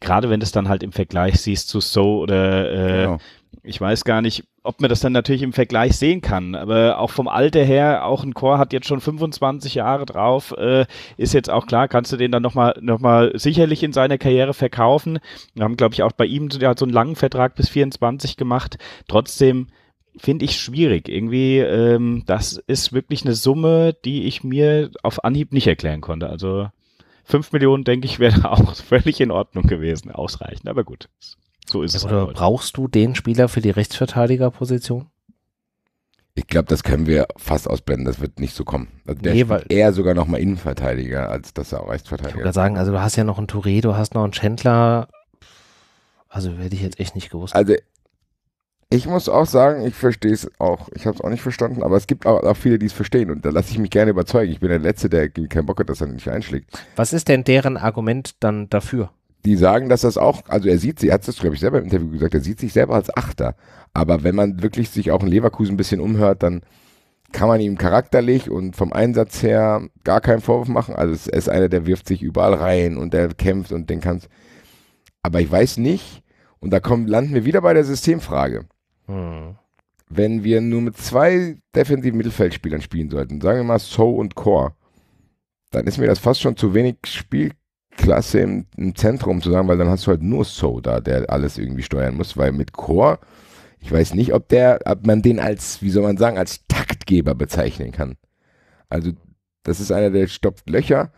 gerade wenn du es dann halt im Vergleich siehst zu So oder äh, genau. ich weiß gar nicht, ob man das dann natürlich im Vergleich sehen kann. Aber auch vom Alter her, auch ein Chor hat jetzt schon 25 Jahre drauf, äh, ist jetzt auch klar, kannst du den dann nochmal noch mal sicherlich in seiner Karriere verkaufen. Wir haben, glaube ich, auch bei ihm ja, so einen langen Vertrag bis 24 gemacht. Trotzdem finde ich schwierig. Irgendwie, ähm, das ist wirklich eine Summe, die ich mir auf Anhieb nicht erklären konnte. Also 5 Millionen, denke ich, wäre auch völlig in Ordnung gewesen, ausreichend. Aber gut, so ist ja, es. Oder halt brauchst du den Spieler für die Rechtsverteidigerposition? Ich glaube, das können wir fast ausblenden. Das wird nicht so kommen. Also der nee, weil, eher sogar nochmal Innenverteidiger, als dass er auch Rechtsverteidiger ist. Ich würde sagen, also du hast ja noch einen Touré, du hast noch einen Chandler. Also hätte ich jetzt echt nicht gewusst. Also ich muss auch sagen, ich verstehe es auch. Ich habe es auch nicht verstanden, aber es gibt auch, auch viele, die es verstehen und da lasse ich mich gerne überzeugen. Ich bin der Letzte, der keinen Bock hat, dass er nicht einschlägt. Was ist denn deren Argument dann dafür? Die sagen, dass das auch, also er sieht sie, er hat es, glaube ich, selber im Interview gesagt, er sieht sich selber als Achter. Aber wenn man wirklich sich auch in Leverkusen ein bisschen umhört, dann kann man ihm charakterlich und vom Einsatz her gar keinen Vorwurf machen. Also es ist einer, der wirft sich überall rein und der kämpft und den kannst. Aber ich weiß nicht, und da kommen, landen wir wieder bei der Systemfrage hm. Wenn wir nur mit zwei defensiven Mittelfeldspielern spielen sollten, sagen wir mal So und Core, dann ist mir das fast schon zu wenig Spielklasse im, im Zentrum zu sagen, weil dann hast du halt nur So da, der alles irgendwie steuern muss, weil mit Core, ich weiß nicht, ob der, ob man den als, wie soll man sagen, als Taktgeber bezeichnen kann. Also, das ist einer, der stopft Löcher.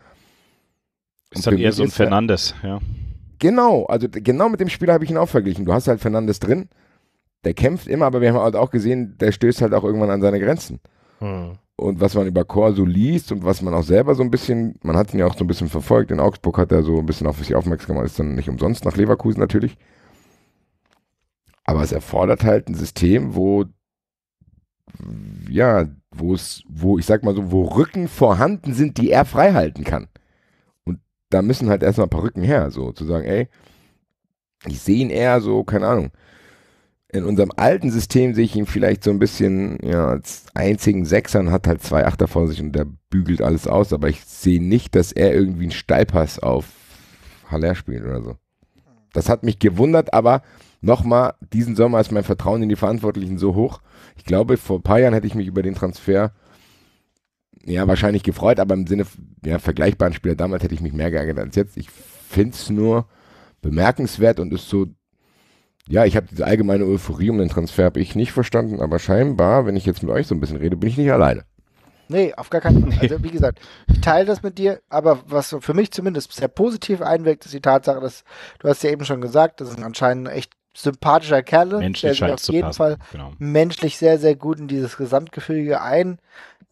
Ist dann eher so ein Fernandes, ja. Genau, also genau mit dem Spieler habe ich ihn auch verglichen. Du hast halt Fernandes drin, der kämpft immer, aber wir haben halt auch gesehen, der stößt halt auch irgendwann an seine Grenzen. Hm. Und was man über Chor so liest und was man auch selber so ein bisschen, man hat ihn ja auch so ein bisschen verfolgt. In Augsburg hat er so ein bisschen auf sich aufmerksam gemacht, ist dann nicht umsonst nach Leverkusen natürlich. Aber es erfordert halt ein System, wo, ja, wo es, wo ich sag mal so, wo Rücken vorhanden sind, die er frei halten kann. Und da müssen halt erstmal ein paar Rücken her, so zu sagen, ey, ich sehe ihn eher so, keine Ahnung in unserem alten System sehe ich ihn vielleicht so ein bisschen, ja, als einzigen Sechser und hat halt zwei Achter vor sich und der bügelt alles aus, aber ich sehe nicht, dass er irgendwie einen Steilpass auf Haller spielt oder so. Das hat mich gewundert, aber nochmal, diesen Sommer ist mein Vertrauen in die Verantwortlichen so hoch. Ich glaube, vor ein paar Jahren hätte ich mich über den Transfer ja wahrscheinlich gefreut, aber im Sinne ja, vergleichbaren Spieler damals hätte ich mich mehr geärgert als jetzt. Ich finde es nur bemerkenswert und ist so ja, ich habe diese allgemeine Euphorie um den Transfer habe ich nicht verstanden, aber scheinbar, wenn ich jetzt mit euch so ein bisschen rede, bin ich nicht alleine. Nee, auf gar keinen Fall. Also wie gesagt, ich teile das mit dir, aber was für mich zumindest sehr positiv einwirkt, ist die Tatsache, dass, du hast ja eben schon gesagt, das ist anscheinend ein echt sympathischer Kerl, menschlich der sich auf jeden passen. Fall genau. menschlich sehr, sehr gut in dieses Gesamtgefühl ein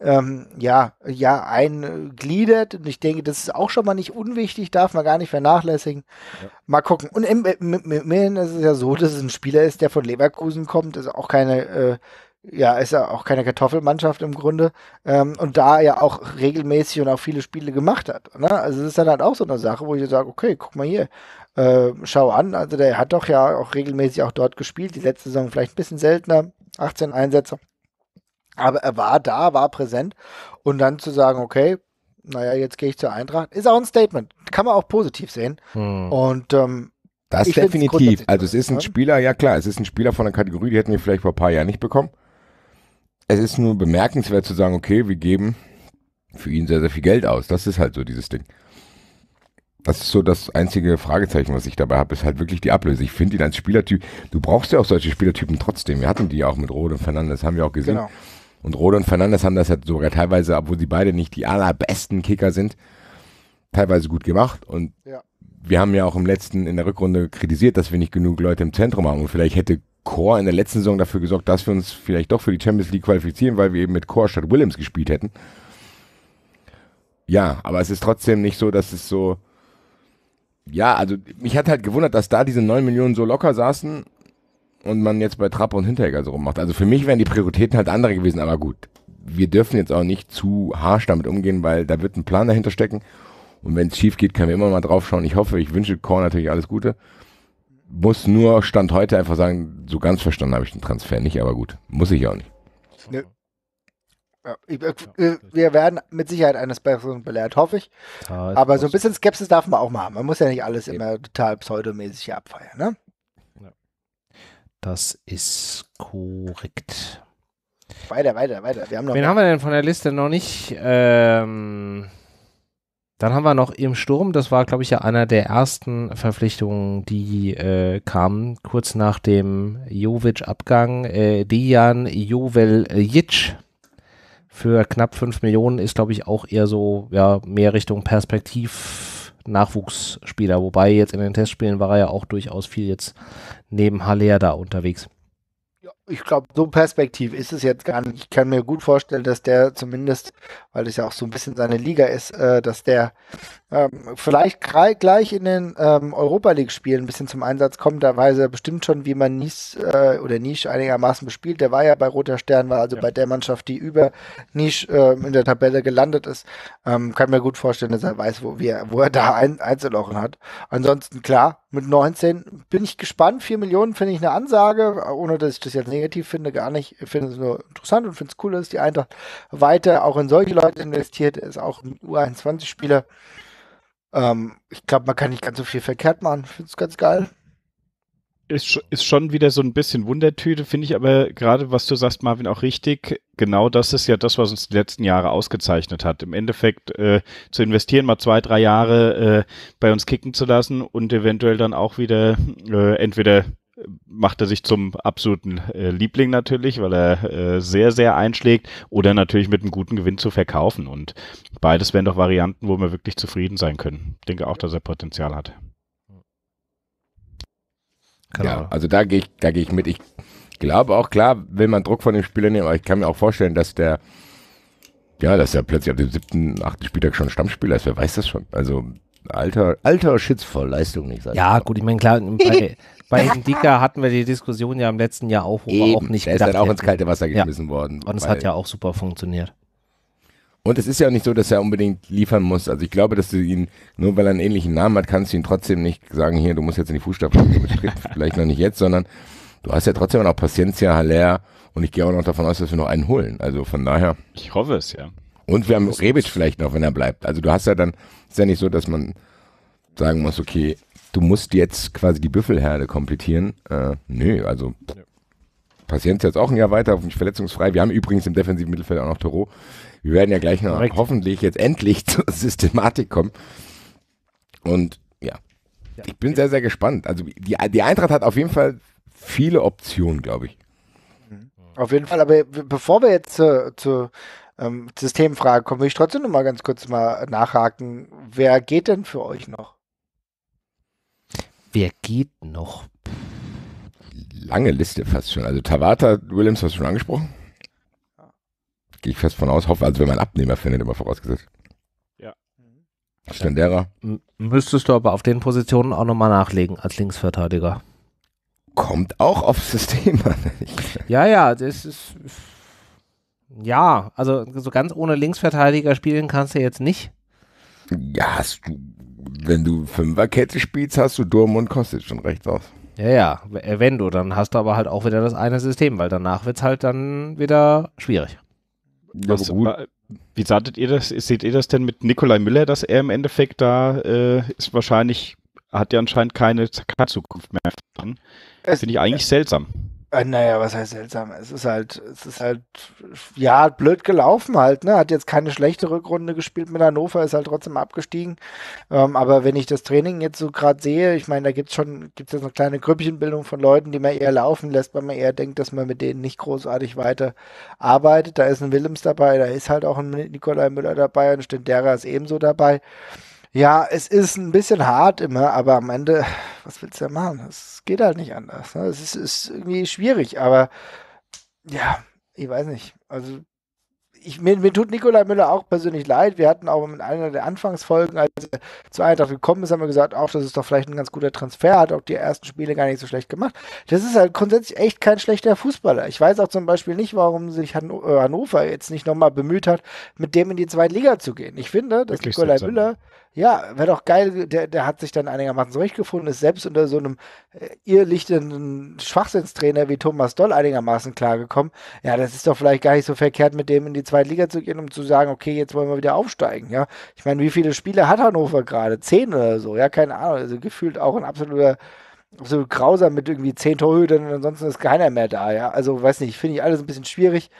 ähm, ja, ja, eingliedert. Und ich denke, das ist auch schon mal nicht unwichtig, darf man gar nicht vernachlässigen. Ja. Mal gucken. Und im, im, im, immerhin ist es ja so, dass es ein Spieler ist, der von Leverkusen kommt, ist auch keine, äh, ja, ist ja auch keine Kartoffelmannschaft im Grunde. Ähm, und da ja auch regelmäßig und auch viele Spiele gemacht hat. Ne? Also es ist dann halt auch so eine Sache, wo ich sage, okay, guck mal hier, äh, schau an. Also der hat doch ja auch regelmäßig auch dort gespielt, die letzte Saison vielleicht ein bisschen seltener, 18 Einsätze. Aber er war da, war präsent. Und dann zu sagen, okay, naja, jetzt gehe ich zur Eintracht, ist auch ein Statement. Kann man auch positiv sehen. Hm. Und ähm, das definitiv. Also es ist ein Spieler, ja klar, es ist ein Spieler von der Kategorie, die hätten wir vielleicht vor ein paar Jahren nicht bekommen. Es ist nur bemerkenswert zu sagen, okay, wir geben für ihn sehr, sehr viel Geld aus. Das ist halt so dieses Ding. Das ist so das einzige Fragezeichen, was ich dabei habe, ist halt wirklich die Ablöse. Ich finde ihn als Spielertyp, du brauchst ja auch solche Spielertypen trotzdem. Wir hatten die ja auch mit Rode und Fernandes, haben wir auch gesehen. Genau und Rode und Fernandes haben das ja sogar teilweise, obwohl sie beide nicht die allerbesten Kicker sind, teilweise gut gemacht. Und ja. wir haben ja auch im letzten, in der Rückrunde kritisiert, dass wir nicht genug Leute im Zentrum haben. Und vielleicht hätte Core in der letzten Saison dafür gesorgt, dass wir uns vielleicht doch für die Champions League qualifizieren, weil wir eben mit Core statt Williams gespielt hätten. Ja, aber es ist trotzdem nicht so, dass es so. Ja, also mich hat halt gewundert, dass da diese 9 Millionen so locker saßen und man jetzt bei Trapp und Hinteregger so rummacht. Also für mich wären die Prioritäten halt andere gewesen, aber gut. Wir dürfen jetzt auch nicht zu harsch damit umgehen, weil da wird ein Plan dahinter stecken. Und wenn es schief geht, können wir immer mal drauf schauen. Ich hoffe, ich wünsche Korn natürlich alles Gute. Muss nur Stand heute einfach sagen, so ganz verstanden habe ich den Transfer nicht, aber gut, muss ich auch nicht. Nö. Ne. Ja, ich, äh, äh, wir werden mit Sicherheit eines Besseren belehrt, hoffe ich. Total aber so ein bisschen Skepsis darf man auch mal haben. Man muss ja nicht alles immer total pseudomäßig abfeiern. Ne? Das ist korrekt. Weiter, weiter, weiter. Wir haben noch Wen mehr. haben wir denn von der Liste noch nicht? Ähm, dann haben wir noch im Sturm, das war, glaube ich, ja einer der ersten Verpflichtungen, die äh, kamen, kurz nach dem Jovic-Abgang. Äh, Dejan Joveljic für knapp 5 Millionen ist, glaube ich, auch eher so ja, mehr Richtung Perspektiv Nachwuchsspieler. Wobei jetzt in den Testspielen war er ja auch durchaus viel jetzt neben Haller da unterwegs. ich glaube, so perspektiv ist es jetzt gar nicht. Ich kann mir gut vorstellen, dass der zumindest, weil es ja auch so ein bisschen seine Liga ist, äh, dass der ähm, vielleicht gleich in den ähm, Europa League-Spielen ein bisschen zum Einsatz kommt. Da weiß er bestimmt schon, wie man Nies äh, oder Nisch einigermaßen bespielt. Der war ja bei Roter Stern, war also ja. bei der Mannschaft, die über Nisch äh, in der Tabelle gelandet ist. Ähm, kann mir gut vorstellen, dass er weiß, wo, wir, wo er da ein, einzulochen hat. Ansonsten klar, mit 19 bin ich gespannt. 4 Millionen finde ich eine Ansage, ohne dass ich das jetzt negativ finde, gar nicht. Ich finde es nur interessant und finde es cool, dass die Eintracht weiter auch in solche Leute investiert, Er ist auch ein U21-Spieler. Ähm, ich glaube, man kann nicht ganz so viel verkehrt machen. Ich finde es ganz geil. Ist, ist schon wieder so ein bisschen Wundertüte, finde ich aber gerade, was du sagst, Marvin, auch richtig. Genau das ist ja das, was uns die letzten Jahre ausgezeichnet hat. Im Endeffekt äh, zu investieren, mal zwei, drei Jahre äh, bei uns kicken zu lassen und eventuell dann auch wieder äh, entweder macht er sich zum absoluten äh, Liebling natürlich, weil er äh, sehr, sehr einschlägt oder natürlich mit einem guten Gewinn zu verkaufen. Und beides wären doch Varianten, wo wir wirklich zufrieden sein können. Ich denke auch, dass er Potenzial hat. Genau. Ja, also da gehe ich, da gehe ich mit. Ich glaube auch, klar, will man Druck von dem Spieler nehmen, aber ich kann mir auch vorstellen, dass der, ja, dass er plötzlich ab dem siebten, achten Spieltag schon Stammspieler ist. Wer weiß das schon? Also Alter, alter Shitsvoll, Leistung nicht sein. Ja, gut, ich meine, klar, bei, bei Dicker hatten wir die Diskussion ja im letzten Jahr auch, wo Eben, wir auch nicht der ist dann auch hätten. ins kalte Wasser geschmissen ja. worden. Und es hat ja auch super funktioniert. Und es ist ja auch nicht so, dass er unbedingt liefern muss. Also ich glaube, dass du ihn, nur weil er einen ähnlichen Namen hat, kannst du ihn trotzdem nicht sagen, hier, du musst jetzt in die Fußstapfen. vielleicht noch nicht jetzt, sondern du hast ja trotzdem noch Paciencia, Haller und ich gehe auch noch davon aus, dass wir noch einen holen. Also von daher. Ich hoffe es, ja. Und wir haben Rebic vielleicht noch, wenn er bleibt. Also du hast ja dann, ist ja nicht so, dass man sagen muss, okay, du musst jetzt quasi die Büffelherde komplettieren. Äh, nö, also ja. Patienz jetzt auch ein Jahr weiter, hoffentlich verletzungsfrei. Wir haben übrigens im defensiven Mittelfeld auch noch Toro. Wir werden ja gleich noch Direkt. hoffentlich jetzt endlich zur Systematik kommen. Und ja, ja. ich bin sehr, sehr gespannt. Also die, die Eintracht hat auf jeden Fall viele Optionen, glaube ich. Mhm. Auf jeden Fall, aber bevor wir jetzt äh, zu, ähm, Systemfrage kommen, will ich trotzdem noch mal ganz kurz mal nachhaken. Wer geht denn für euch noch? Wer geht noch? Lange Liste fast schon. Also Tavata, Williams hast du schon angesprochen. Gehe ich fest von aus. Hoffe, also wenn man Abnehmer findet, immer vorausgesetzt. Ja. Mhm. Stendera. Müsstest du aber auf den Positionen auch nochmal nachlegen als Linksverteidiger. Kommt auch aufs System an. ja, ja, das ist ja, also so ganz ohne Linksverteidiger spielen kannst du jetzt nicht. Ja, hast du, wenn du Fünferkette spielst, hast du Durm und Kostic schon rechts aus. Ja, ja, wenn du, dann hast du aber halt auch wieder das eine System, weil danach wird es halt dann wieder schwierig. Ja, Was, also, gut. Wie sahtet ihr das? Seht ihr das denn mit Nikolai Müller, dass er im Endeffekt da äh, ist wahrscheinlich, hat ja anscheinend keine Zukunft mehr. Finde ich eigentlich äh, seltsam. Äh, naja, was heißt seltsam? Es ist halt, es ist halt, ja, blöd gelaufen halt, ne? Hat jetzt keine schlechte Rückrunde gespielt mit Hannover, ist halt trotzdem abgestiegen. Ähm, aber wenn ich das Training jetzt so gerade sehe, ich meine, da gibt's schon, gibt's jetzt eine kleine Grüppchenbildung von Leuten, die man eher laufen lässt, weil man eher denkt, dass man mit denen nicht großartig weiter arbeitet. Da ist ein Willems dabei, da ist halt auch ein Nikolai Müller dabei, ein Stendera ist ebenso dabei. Ja, es ist ein bisschen hart immer, aber am Ende, was willst du ja machen? Es geht halt nicht anders. Ne? Es ist, ist irgendwie schwierig, aber ja, ich weiß nicht. Also ich, mir, mir, tut Nikolai Müller auch persönlich leid. Wir hatten auch in einer der Anfangsfolgen, als er zu Eintracht gekommen ist, haben wir gesagt, auch das ist doch vielleicht ein ganz guter Transfer, hat auch die ersten Spiele gar nicht so schlecht gemacht. Das ist halt grundsätzlich echt kein schlechter Fußballer. Ich weiß auch zum Beispiel nicht, warum sich äh, Hannover jetzt nicht nochmal bemüht hat, mit dem in die zweite Liga zu gehen. Ich finde, dass Wirklich Nikolai Müller ja, wäre doch geil, der, der hat sich dann einigermaßen zurechtgefunden, ist selbst unter so einem äh, irrlichtenden Schwachsinnstrainer wie Thomas Doll einigermaßen klargekommen. Ja, das ist doch vielleicht gar nicht so verkehrt, mit dem in die zweite Liga zu gehen, um zu sagen, okay, jetzt wollen wir wieder aufsteigen, ja. Ich meine, wie viele Spiele hat Hannover gerade? Zehn oder so, ja, keine Ahnung. Also gefühlt auch ein absoluter so grausam mit irgendwie zehn Torhütern und ansonsten ist keiner mehr da, ja. Also weiß nicht, finde ich alles ein bisschen schwierig.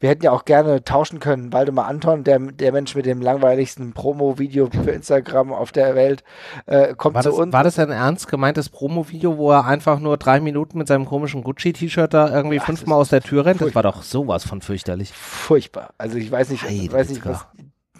Wir hätten ja auch gerne tauschen können. Waldemar Anton, der, der Mensch mit dem langweiligsten Promo-Video für Instagram auf der Welt, äh, kommt war zu das, uns. War das ein ernst gemeintes Promo-Video, wo er einfach nur drei Minuten mit seinem komischen Gucci-T-Shirt da irgendwie ja, fünfmal aus der Tür rennt? Furchtbar. Das war doch sowas von fürchterlich. Furchtbar. Also ich weiß nicht, Heide, weiß nicht was,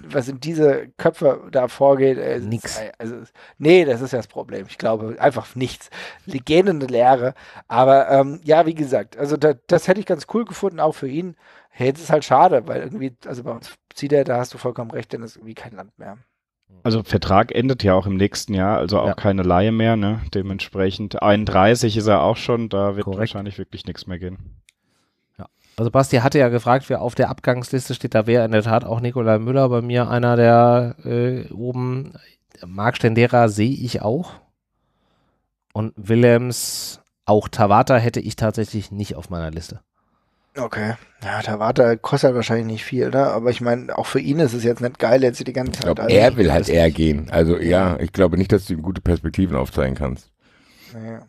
was in diese Köpfe da vorgeht. Äh, Nix. Also, nee, das ist ja das Problem. Ich glaube, einfach nichts. Legende Lehre. Aber ähm, ja, wie gesagt, also da, das hätte ich ganz cool gefunden, auch für ihn. Hey, jetzt ist halt schade, weil irgendwie, also bei uns zieht er, da hast du vollkommen recht, denn es ist irgendwie kein Land mehr. Also Vertrag endet ja auch im nächsten Jahr, also auch ja. keine Laie mehr, ne? Dementsprechend 31 ist er auch schon, da wird Korrekt. wahrscheinlich wirklich nichts mehr gehen. Also Basti hatte ja gefragt, wer auf der Abgangsliste steht. Da wäre in der Tat auch Nikolai Müller bei mir einer der äh, oben. Marc Stendera sehe ich auch. Und Willems, auch Tawata hätte ich tatsächlich nicht auf meiner Liste. Okay. Ja, Tawata kostet halt wahrscheinlich nicht viel, ne? Aber ich meine, auch für ihn ist es jetzt nicht geil, jetzt die ganze Zeit. Ich glaub, er will halt eher gehen. Also ja, ich glaube nicht, dass du ihm gute Perspektiven aufzeigen kannst. Naja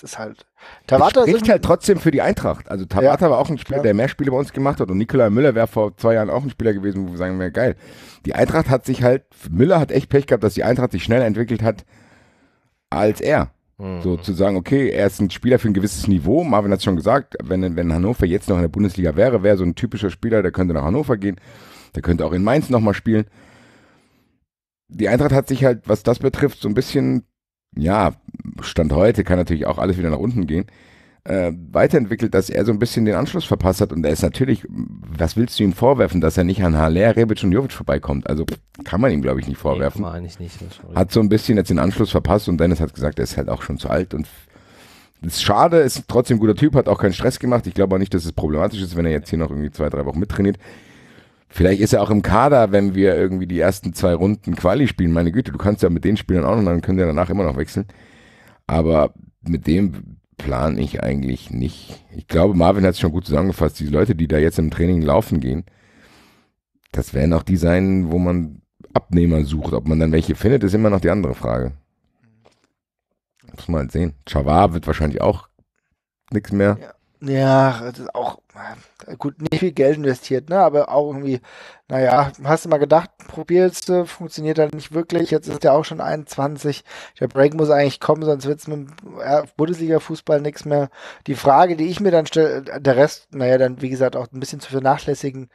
das ist halt. Tabata spricht halt trotzdem für die Eintracht. Also Tabata ja. war auch ein Spieler, ja. der mehr Spiele bei uns gemacht hat und Nikolai Müller wäre vor zwei Jahren auch ein Spieler gewesen, wo wir sagen, wäre geil. Die Eintracht hat sich halt, Müller hat echt Pech gehabt, dass die Eintracht sich schneller entwickelt hat als er. Mhm. So zu sagen, okay, er ist ein Spieler für ein gewisses Niveau. Marvin hat es schon gesagt, wenn, wenn Hannover jetzt noch in der Bundesliga wäre, wäre so ein typischer Spieler, der könnte nach Hannover gehen, der könnte auch in Mainz nochmal spielen die Eintracht hat sich halt, was das betrifft, so ein bisschen ja, Stand heute kann natürlich auch alles wieder nach unten gehen, äh, weiterentwickelt, dass er so ein bisschen den Anschluss verpasst hat. Und er ist natürlich, was willst du ihm vorwerfen, dass er nicht an Haller, Rebic und Jovic vorbeikommt? Also kann man ihm, glaube ich, nicht vorwerfen. Nee, kann man eigentlich nicht. Hat so ein bisschen jetzt den Anschluss verpasst und Dennis hat gesagt, er ist halt auch schon zu alt und ist schade, ist trotzdem ein guter Typ, hat auch keinen Stress gemacht. Ich glaube auch nicht, dass es problematisch ist, wenn er jetzt hier noch irgendwie zwei, drei Wochen mittrainiert. Vielleicht ist er auch im Kader, wenn wir irgendwie die ersten zwei Runden Quali spielen. Meine Güte, du kannst ja mit den Spielern auch noch, dann können ja danach immer noch wechseln. Aber mit dem plane ich eigentlich nicht. Ich glaube, Marvin hat es schon gut zusammengefasst. Diese Leute, die da jetzt im Training laufen gehen, das werden auch die sein, wo man Abnehmer sucht. Ob man dann welche findet, ist immer noch die andere Frage. Muss man halt sehen. Chavar wird wahrscheinlich auch nichts mehr. Ja, ja auch Ah, gut, nicht viel Geld investiert, ne? aber auch irgendwie, naja, hast du mal gedacht, probierst du, äh, funktioniert dann nicht wirklich, jetzt ist der auch schon 21, der Break muss eigentlich kommen, sonst wird es mit äh, Bundesliga-Fußball nichts mehr. Die Frage, die ich mir dann stelle, äh, der Rest, naja, dann wie gesagt auch ein bisschen zu vernachlässigen,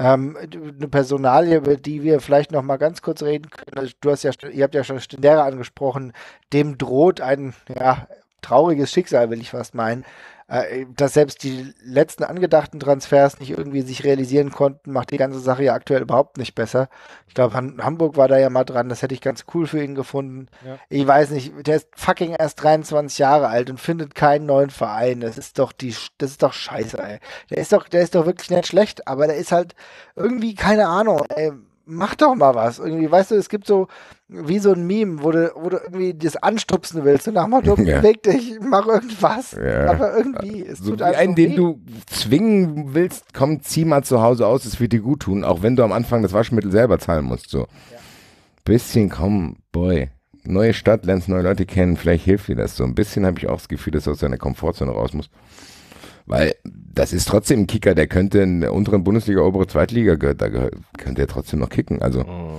ähm, eine Personalie, über die wir vielleicht noch mal ganz kurz reden können, also, du hast ja, ihr habt ja schon Stendera angesprochen, dem droht ein, ja, trauriges Schicksal, will ich fast meinen. Äh, dass selbst die letzten angedachten Transfers nicht irgendwie sich realisieren konnten, macht die ganze Sache ja aktuell überhaupt nicht besser. Ich glaube, Hamburg war da ja mal dran, das hätte ich ganz cool für ihn gefunden. Ja. Ich weiß nicht, der ist fucking erst 23 Jahre alt und findet keinen neuen Verein. Das ist doch die das ist doch scheiße, ey. Der ist doch der ist doch wirklich nicht schlecht, aber der ist halt irgendwie keine Ahnung, ey mach doch mal was. Irgendwie, weißt du, es gibt so wie so ein Meme, wo du, wo du irgendwie das anstupsen willst und nach mal ja. beweg dich, mach irgendwas. Ja. Aber irgendwie, es so tut wie einen, den du zwingen willst, komm, zieh mal zu Hause aus, es wird dir gut tun, auch wenn du am Anfang das Waschmittel selber zahlen musst. So. Ja. Bisschen, komm, boy. Neue Stadt, lernst neue Leute kennen, vielleicht hilft dir das so. Ein bisschen habe ich auch das Gefühl, dass du aus deiner Komfortzone raus musst. Weil das ist trotzdem ein Kicker, der könnte in der unteren Bundesliga, obere Zweitliga, gehört, da gehört, könnte er trotzdem noch kicken. Also, mhm.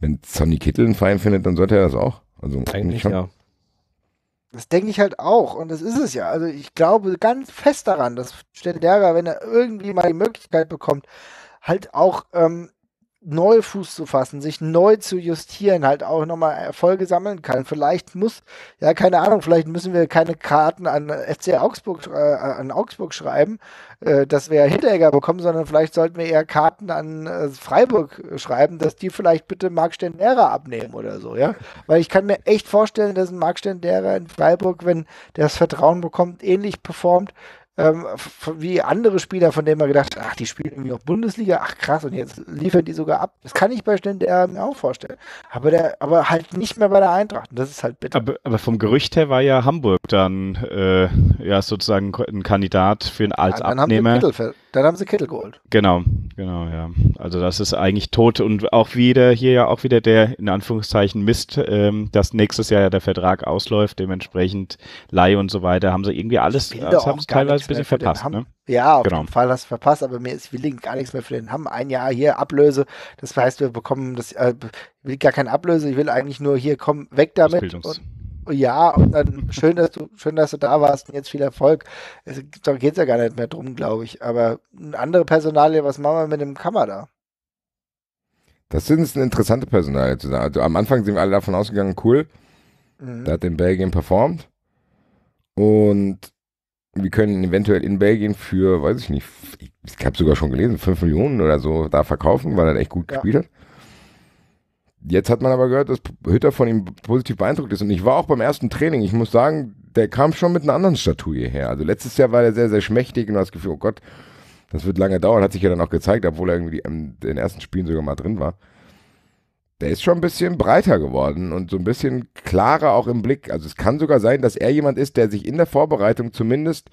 wenn Sonny Kittel einen Feind findet, dann sollte er das auch. Also, eigentlich schon. ja. Das denke ich halt auch und das ist es ja. Also, ich glaube ganz fest daran, dass Stenderger, wenn er irgendwie mal die Möglichkeit bekommt, halt auch ähm, neu Fuß zu fassen, sich neu zu justieren, halt auch nochmal Erfolge sammeln kann. Vielleicht muss, ja, keine Ahnung, vielleicht müssen wir keine Karten an FC Augsburg, äh, an Augsburg schreiben, äh, dass wir Hinteregger bekommen, sondern vielleicht sollten wir eher Karten an äh, Freiburg schreiben, dass die vielleicht bitte Marc Stendera abnehmen oder so, ja. Weil ich kann mir echt vorstellen, dass ein Marc Stendera in Freiburg, wenn der das Vertrauen bekommt, ähnlich performt, ähm, wie andere Spieler, von denen man gedacht hat, ach, die spielen irgendwie auch Bundesliga, ach krass, und jetzt liefern die sogar ab. Das kann ich bei Stendern mir auch vorstellen. Aber, der, aber halt nicht mehr bei der Eintracht. Und das ist halt bitter. Aber, aber vom Gerücht her war ja Hamburg dann äh, ja sozusagen ein Kandidat für einen als ja, Abnehmer. haben wir dann haben sie Kittel geholt. Genau, genau, ja. Also das ist eigentlich tot und auch wieder hier ja auch wieder der in Anführungszeichen Mist, ähm, dass nächstes Jahr ja der Vertrag ausläuft, dementsprechend Leih und so weiter, haben sie irgendwie alles, also das haben sie teilweise ein bisschen verpasst. Ne? Ja, auf genau. jeden Fall hast du verpasst, aber mir ist, wir legen gar nichts mehr für den Hamm. Ein Jahr hier Ablöse, das heißt, wir bekommen das, äh, ich will gar keine Ablöse, ich will eigentlich nur hier kommen, weg damit. Ausbildungs und, ja, und dann schön, dass du, schön, dass du da warst und jetzt viel Erfolg. Es geht ja gar nicht mehr drum, glaube ich. Aber eine andere Personalie, was machen wir mit dem Kammer da? Das sind eine interessante Personalie zusammen. Also am Anfang sind wir alle davon ausgegangen, cool. Mhm. Da hat in Belgien performt. Und wir können ihn eventuell in Belgien für, weiß ich nicht, ich habe sogar schon gelesen, 5 Millionen oder so da verkaufen, weil er echt gut ja. gespielt hat. Jetzt hat man aber gehört, dass Hütter von ihm positiv beeindruckt ist. Und ich war auch beim ersten Training. Ich muss sagen, der kam schon mit einer anderen Statue her. Also letztes Jahr war er sehr, sehr schmächtig und du hast das Gefühl, oh Gott, das wird lange dauern. Hat sich ja dann auch gezeigt, obwohl er irgendwie in den ersten Spielen sogar mal drin war. Der ist schon ein bisschen breiter geworden und so ein bisschen klarer auch im Blick. Also es kann sogar sein, dass er jemand ist, der sich in der Vorbereitung zumindest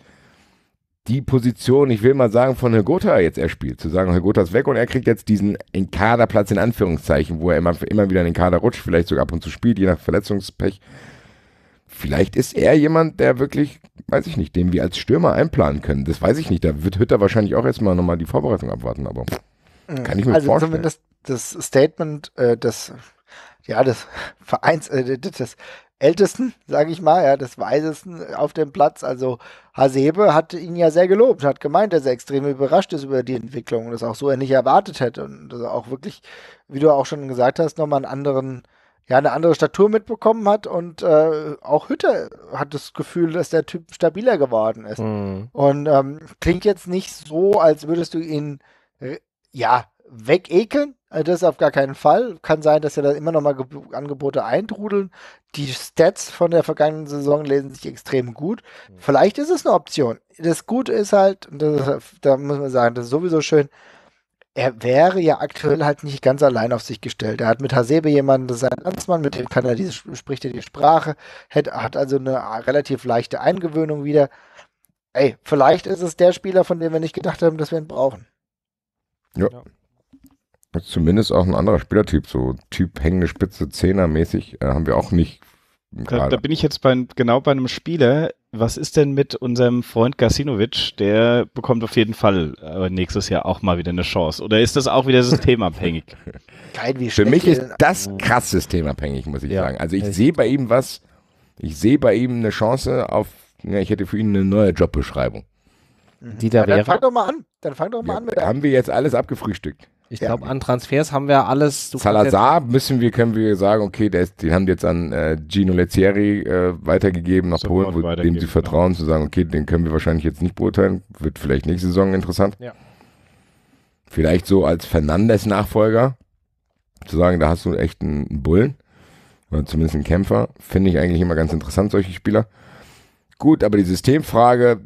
die Position, ich will mal sagen, von Herr Gotha jetzt erspielt. Zu sagen, Herr Gotha ist weg und er kriegt jetzt diesen in Kaderplatz in Anführungszeichen, wo er immer, immer wieder in den Kader rutscht, vielleicht sogar ab und zu spielt, je nach Verletzungspech. Vielleicht ist er jemand, der wirklich, weiß ich nicht, den wir als Stürmer einplanen können. Das weiß ich nicht. Da wird Hütter wahrscheinlich auch erstmal nochmal die Vorbereitung abwarten, aber hm. kann ich mir also vorstellen. Also zumindest das Statement, äh, das ja, das Vereins, äh, das Ältesten, sage ich mal, ja, des Weisesten auf dem Platz. Also Hasebe hat ihn ja sehr gelobt, hat gemeint, dass er extrem überrascht ist über die Entwicklung und das auch so er nicht erwartet hätte und dass er auch wirklich, wie du auch schon gesagt hast, nochmal einen anderen, ja, eine andere Statur mitbekommen hat und äh, auch Hütter hat das Gefühl, dass der Typ stabiler geworden ist. Mhm. Und ähm, klingt jetzt nicht so, als würdest du ihn äh, ja, wegekeln. Also das auf gar keinen Fall. Kann sein, dass ja da immer noch mal Ge Angebote eintrudeln. Die Stats von der vergangenen Saison lesen sich extrem gut. Mhm. Vielleicht ist es eine Option. Das Gute ist halt, das, da muss man sagen, das ist sowieso schön. Er wäre ja aktuell halt nicht ganz allein auf sich gestellt. Er hat mit Hasebe jemanden, das ist ein Landsmann, mit dem kann er diese, spricht er die Sprache, hat, hat also eine relativ leichte Eingewöhnung wieder. Ey, vielleicht ist es der Spieler, von dem wir nicht gedacht haben, dass wir ihn brauchen. ja. ja. Also zumindest auch ein anderer Spielertyp, so Typ hängende Spitze, Zehner-mäßig, äh, haben wir auch nicht. Da, da, bin ich jetzt bei, genau bei einem Spieler. Was ist denn mit unserem Freund Gasinovic? Der bekommt auf jeden Fall äh, nächstes Jahr auch mal wieder eine Chance. Oder ist das auch wieder systemabhängig? Geil, wie Für mich ist das krass systemabhängig, muss ich ja, sagen. Also ich sehe bei ihm was, ich sehe bei ihm eine Chance auf, ja, ich hätte für ihn eine neue Jobbeschreibung. Mhm. Die da wäre. Dann fang doch mal an. Dann fang doch mal ja, an mit Haben wir jetzt alles abgefrühstückt? Ich ja. glaube, an Transfers haben wir alles. Salazar müssen wir, können wir sagen, okay, der ist, die haben jetzt an äh, Gino Lezieri äh, weitergegeben nach Polen, wo, dem sie vertrauen, genau. zu sagen, okay, den können wir wahrscheinlich jetzt nicht beurteilen. Wird vielleicht nächste Saison interessant. Ja. Vielleicht so als Fernandes-Nachfolger zu sagen, da hast du echt einen Bullen oder zumindest einen Kämpfer. Finde ich eigentlich immer ganz interessant, solche Spieler. Gut, aber die Systemfrage,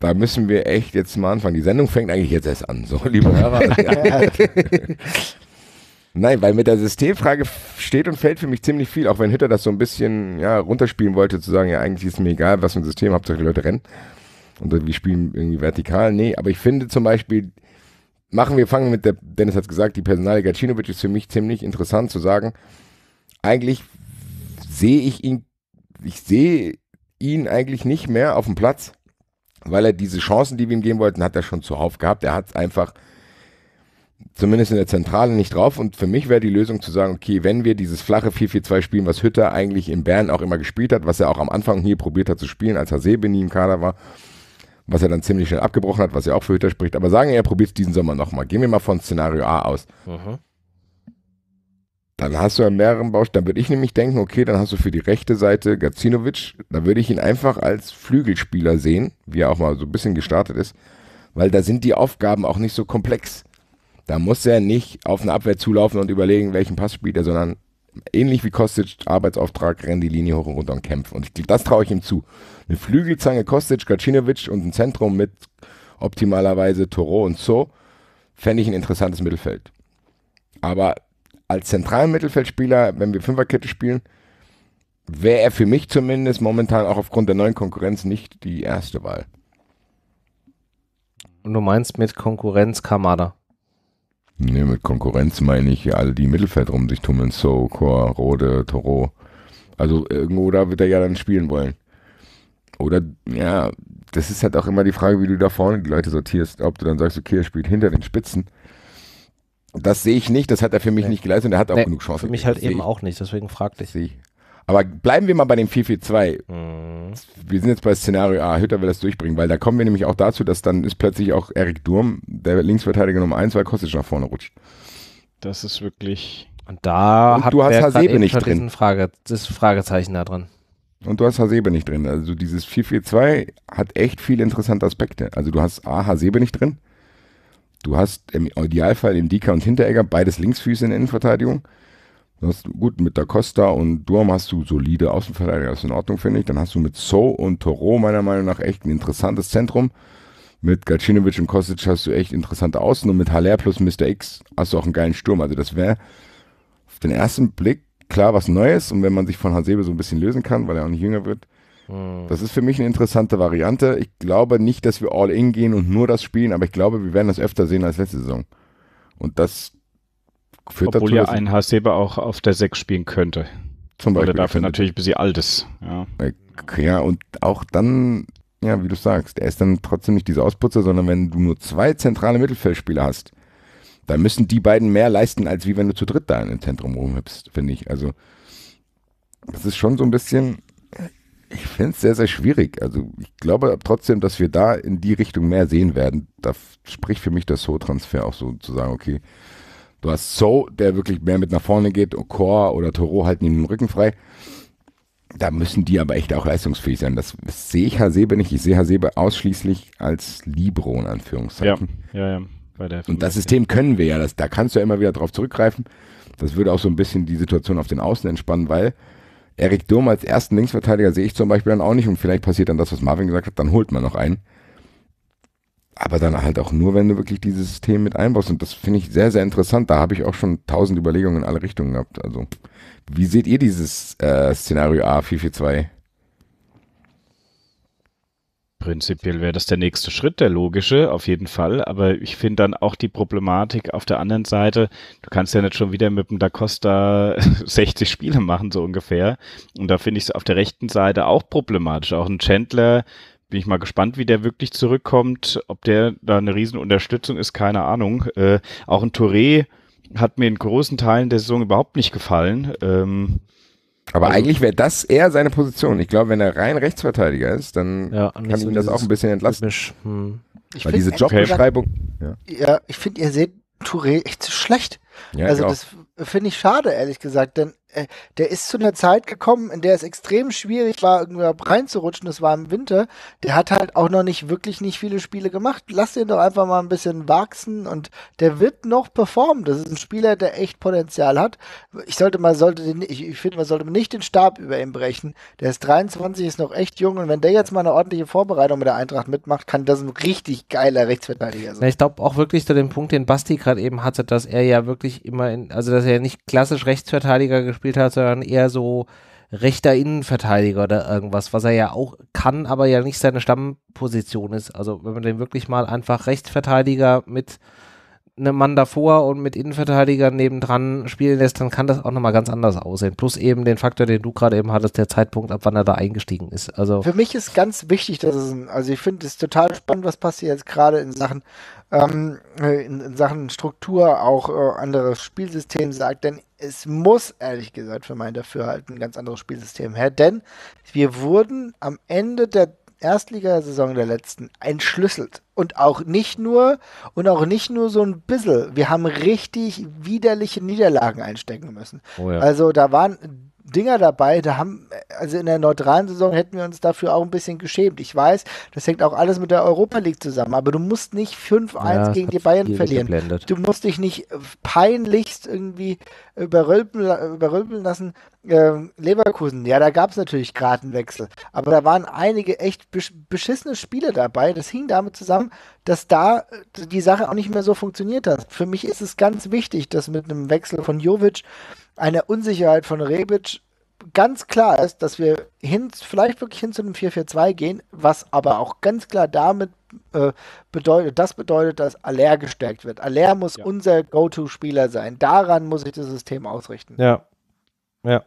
da müssen wir echt jetzt mal anfangen. Die Sendung fängt eigentlich jetzt erst an, so, liebe Hörer. Nein, weil mit der Systemfrage steht und fällt für mich ziemlich viel, auch wenn Hütter das so ein bisschen ja, runterspielen wollte, zu sagen, ja, eigentlich ist mir egal, was für ein System, Hauptsache die Leute rennen. Und wir spielen irgendwie vertikal. Nee, aber ich finde zum Beispiel, machen wir, fangen mit der, Dennis hat es gesagt, die Personale Gacinovic ist für mich ziemlich interessant zu sagen. Eigentlich sehe ich ihn, ich sehe ihn eigentlich nicht mehr auf dem Platz weil er diese Chancen, die wir ihm geben wollten, hat er schon zuhauf gehabt. Er hat es einfach zumindest in der Zentrale nicht drauf. Und für mich wäre die Lösung zu sagen, okay, wenn wir dieses flache 4-4-2 spielen, was Hütter eigentlich in Bern auch immer gespielt hat, was er auch am Anfang hier probiert hat zu spielen, als Hasebe nie im Kader war, was er dann ziemlich schnell abgebrochen hat, was ja auch für Hütter spricht. Aber sagen wir, er probiert es diesen Sommer nochmal. Gehen wir mal von Szenario A aus. Mhm. Dann hast du ja mehreren Bausteinen. Dann würde ich nämlich denken, okay, dann hast du für die rechte Seite Gacinovic. Da würde ich ihn einfach als Flügelspieler sehen, wie er auch mal so ein bisschen gestartet ist, weil da sind die Aufgaben auch nicht so komplex. Da muss er nicht auf eine Abwehr zulaufen und überlegen, welchen Pass spielt er, sondern ähnlich wie Kostic, Arbeitsauftrag, rennen die Linie hoch und runter und kämpfen. Und das traue ich ihm zu. Eine Flügelzange Kostic, Gacinovic und ein Zentrum mit optimalerweise Toro und So fände ich ein interessantes Mittelfeld. Aber als zentralen Mittelfeldspieler, wenn wir Fünferkette spielen, wäre er für mich zumindest momentan auch aufgrund der neuen Konkurrenz nicht die erste Wahl. Und du meinst mit Konkurrenz Kamada? Ne, mit Konkurrenz meine ich alle, die im Mittelfeld rum sich tummeln. So, Chor, Rode, Toro. Also irgendwo da wird er ja dann spielen wollen. Oder, ja, das ist halt auch immer die Frage, wie du da vorne die Leute sortierst. Ob du dann sagst, okay, er spielt hinter den Spitzen das sehe ich nicht, das hat er für mich nee. nicht geleistet und er hat auch nee, genug Chancen. Für mich halt eben auch nicht, deswegen fragte ich. ich. Aber bleiben wir mal bei dem 4-4-2. Mhm. Wir sind jetzt bei Szenario A, Hütter will das durchbringen, weil da kommen wir nämlich auch dazu, dass dann ist plötzlich auch Erik Durm, der Linksverteidiger Nummer 1, weil Kostic nach vorne rutscht. Das ist wirklich. Und da und hat du hast Hasebe nicht drin. Frage, das Fragezeichen da drin. Und du hast Hasebe nicht drin. Also dieses 4-4-2 hat echt viele interessante Aspekte. Also du hast A, Hasebe nicht drin. Du hast im Idealfall im Dika und Hinteregger beides Linksfüße in der Innenverteidigung. Du hast, gut, mit Da Costa und Durm hast du solide Außenverteidiger, das ist in Ordnung, finde ich. Dann hast du mit So und Toro meiner Meinung nach echt ein interessantes Zentrum. Mit Gacinovic und Kostic hast du echt interessante Außen und mit Haller plus Mr. X hast du auch einen geilen Sturm. Also das wäre auf den ersten Blick klar was Neues und wenn man sich von Hasebe so ein bisschen lösen kann, weil er auch nicht jünger wird, hm. Das ist für mich eine interessante Variante. Ich glaube nicht, dass wir all in gehen und nur das spielen, aber ich glaube, wir werden das öfter sehen als letzte Saison. Und das führt Obwohl dazu, ja ein Hasebe auch auf der 6 spielen könnte. Zum Beispiel. Oder dafür natürlich ein bisschen altes. Ja. Äh, ja, und auch dann, ja, wie du sagst, er ist dann trotzdem nicht dieser Ausputzer, sondern wenn du nur zwei zentrale Mittelfeldspieler hast, dann müssen die beiden mehr leisten, als wie wenn du zu dritt da in den Zentrum rumhüpfst, finde ich. Also, das ist schon so ein bisschen, ich finde es sehr, sehr schwierig. Also ich glaube trotzdem, dass wir da in die Richtung mehr sehen werden. Da spricht für mich der So-Transfer auch so zu sagen, okay, du hast So, der wirklich mehr mit nach vorne geht und Core oder Toro halten ihm den Rücken frei. Da müssen die aber echt auch leistungsfähig sein. Das sehe ich Hasebe nicht. Ich sehe Hasebe ausschließlich als Libro in Anführungszeichen. Ja, ja, ja. Und das System können wir ja. Das, da kannst du ja immer wieder drauf zurückgreifen. Das würde auch so ein bisschen die Situation auf den Außen entspannen, weil Erik Durm als ersten Linksverteidiger sehe ich zum Beispiel dann auch nicht und vielleicht passiert dann das, was Marvin gesagt hat, dann holt man noch einen. Aber dann halt auch nur, wenn du wirklich dieses System mit einbaust. Und das finde ich sehr, sehr interessant. Da habe ich auch schon tausend Überlegungen in alle Richtungen gehabt. Also, wie seht ihr dieses äh, Szenario A442? Prinzipiell wäre das der nächste Schritt, der logische, auf jeden Fall. Aber ich finde dann auch die Problematik auf der anderen Seite, du kannst ja nicht schon wieder mit dem Da Costa 60 Spiele machen, so ungefähr. Und da finde ich es auf der rechten Seite auch problematisch. Auch ein Chandler, bin ich mal gespannt, wie der wirklich zurückkommt, ob der da eine Riesenunterstützung ist, keine Ahnung. Äh, auch ein Touré hat mir in großen Teilen der Saison überhaupt nicht gefallen. Ähm, aber also, eigentlich wäre das eher seine Position. Ich glaube, wenn er rein Rechtsverteidiger ist, dann ja, kann so ihm das auch ein bisschen entlasten. Hm. Weil diese Jobbeschreibung. Okay. Ja. ja. ich finde, ihr seht Touré echt zu schlecht. Ja, also das finde ich schade, ehrlich gesagt, denn äh, der ist zu einer Zeit gekommen, in der es extrem schwierig war, irgendwie reinzurutschen. Das war im Winter. Der hat halt auch noch nicht wirklich nicht viele Spiele gemacht. Lass den doch einfach mal ein bisschen wachsen und der wird noch performen. Das ist ein Spieler, der echt Potenzial hat. Ich sollte mal, sollte den, ich, ich finde, man sollte nicht den Stab über ihm brechen. Der ist 23, ist noch echt jung und wenn der jetzt mal eine ordentliche Vorbereitung mit der Eintracht mitmacht, kann das ein richtig geiler Rechtsverteidiger sein. Ja, ich glaube auch wirklich zu dem Punkt, den Basti gerade eben hatte, dass er ja wirklich immer in, also dass er ja nicht klassisch Rechtsverteidiger gespielt gespielt hat, sondern eher so rechter Innenverteidiger oder irgendwas, was er ja auch kann, aber ja nicht seine Stammposition ist. Also wenn man den wirklich mal einfach Rechtsverteidiger mit einem Mann davor und mit Innenverteidiger nebendran spielen lässt, dann kann das auch nochmal ganz anders aussehen. Plus eben den Faktor, den du gerade eben hattest, der Zeitpunkt, ab wann er da eingestiegen ist. Also Für mich ist ganz wichtig, dass es, ein, also ich finde es total spannend, was passiert jetzt gerade in Sachen, ähm, in, in, Sachen Struktur, auch äh, anderes Spielsystem sagt, denn es muss ehrlich gesagt für mein Dafürhalten ein ganz anderes Spielsystem her, denn wir wurden am Ende der Erstligasaison der letzten entschlüsselt. Und auch nicht nur, und auch nicht nur so ein bisschen. Wir haben richtig widerliche Niederlagen einstecken müssen. Oh ja. Also da waren Dinger dabei, da haben, also in der neutralen Saison hätten wir uns dafür auch ein bisschen geschämt. Ich weiß, das hängt auch alles mit der Europa League zusammen, aber du musst nicht 5-1 ja, gegen die Bayern verlieren. Geblendet. Du musst dich nicht peinlichst irgendwie überrülpen, überrülpen lassen. Ähm, Leverkusen, ja, da gab es natürlich gerade einen Wechsel. Aber da waren einige echt beschissene Spiele dabei. Das hing damit zusammen, dass da äh, die Sache auch nicht mehr so funktioniert hat. Für mich ist es ganz wichtig, dass mit einem Wechsel von Jovic, einer Unsicherheit von Rebic ganz klar ist, dass wir hin, vielleicht wirklich hin zu einem 4-4-2 gehen, was aber auch ganz klar damit äh, bedeutet, das bedeutet, dass Aller gestärkt wird. Aller muss ja. unser Go-To-Spieler sein. Daran muss ich das System ausrichten. Ja. Ja.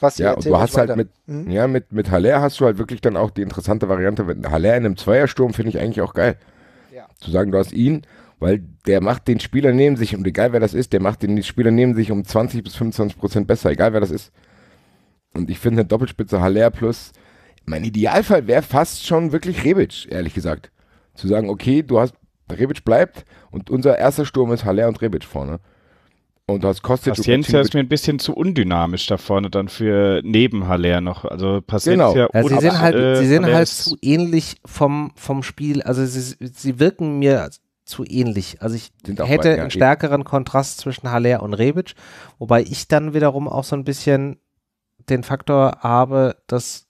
Was ja, und du hast halt mit, mhm. ja, mit, mit Haller hast du halt wirklich dann auch die interessante Variante. Haller in einem Zweiersturm finde ich eigentlich auch geil. Ja. Zu sagen, du hast ihn, weil der macht den Spieler neben sich, und egal wer das ist, der macht den Spieler neben sich um 20 bis 25 Prozent besser, egal wer das ist. Und ich finde eine Doppelspitze Haller plus mein Idealfall wäre fast schon wirklich Rebic, ehrlich gesagt. Zu sagen, okay, du hast, Rebic bleibt und unser erster Sturm ist Haller und Rebic vorne. Und du hast Kostic. Paciencia ist mir ein bisschen zu undynamisch da vorne dann für neben Haller noch. Also Paciencia genau. ja, sie sind halt, äh, sie sind halt zu ähnlich vom, vom Spiel. Also sie, sie wirken mir zu ähnlich. Also ich hätte einen stärkeren Kontrast zwischen Haller und Rebic, wobei ich dann wiederum auch so ein bisschen den Faktor habe, dass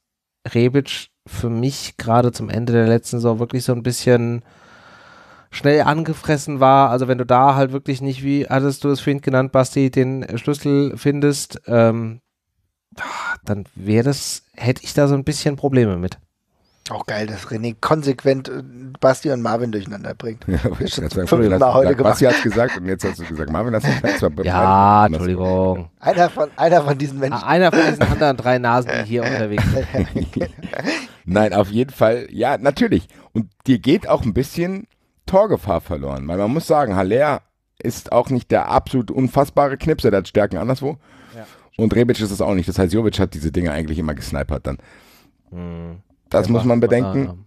Rebic für mich gerade zum Ende der letzten Saison wirklich so ein bisschen schnell angefressen war. Also wenn du da halt wirklich nicht, wie hattest du es für ihn genannt, Basti, den Schlüssel findest, ähm, ah, dann wäre das, hätte ich da so ein bisschen Probleme mit. Auch geil, dass René konsequent äh, Basti und Marvin durcheinander bringt. Ja, ich schon sagen, fünfmal heute gesagt. Basti hat gesagt und jetzt hast du gesagt, Marvin hast du gesagt. Ja, Entschuldigung. Einer von, einer von diesen Menschen. Einer von diesen anderen drei Nasen, die hier unterwegs sind. Nein, auf jeden Fall, ja, natürlich. Und dir geht auch ein bisschen Torgefahr verloren, weil man muss sagen, Haller ist auch nicht der absolut unfassbare Knipser, der hat Stärken anderswo. Ja. Und Rebic ist es auch nicht. Das heißt, Jovic hat diese Dinge eigentlich immer gesnipert dann. Mhm. Das muss man bedenken.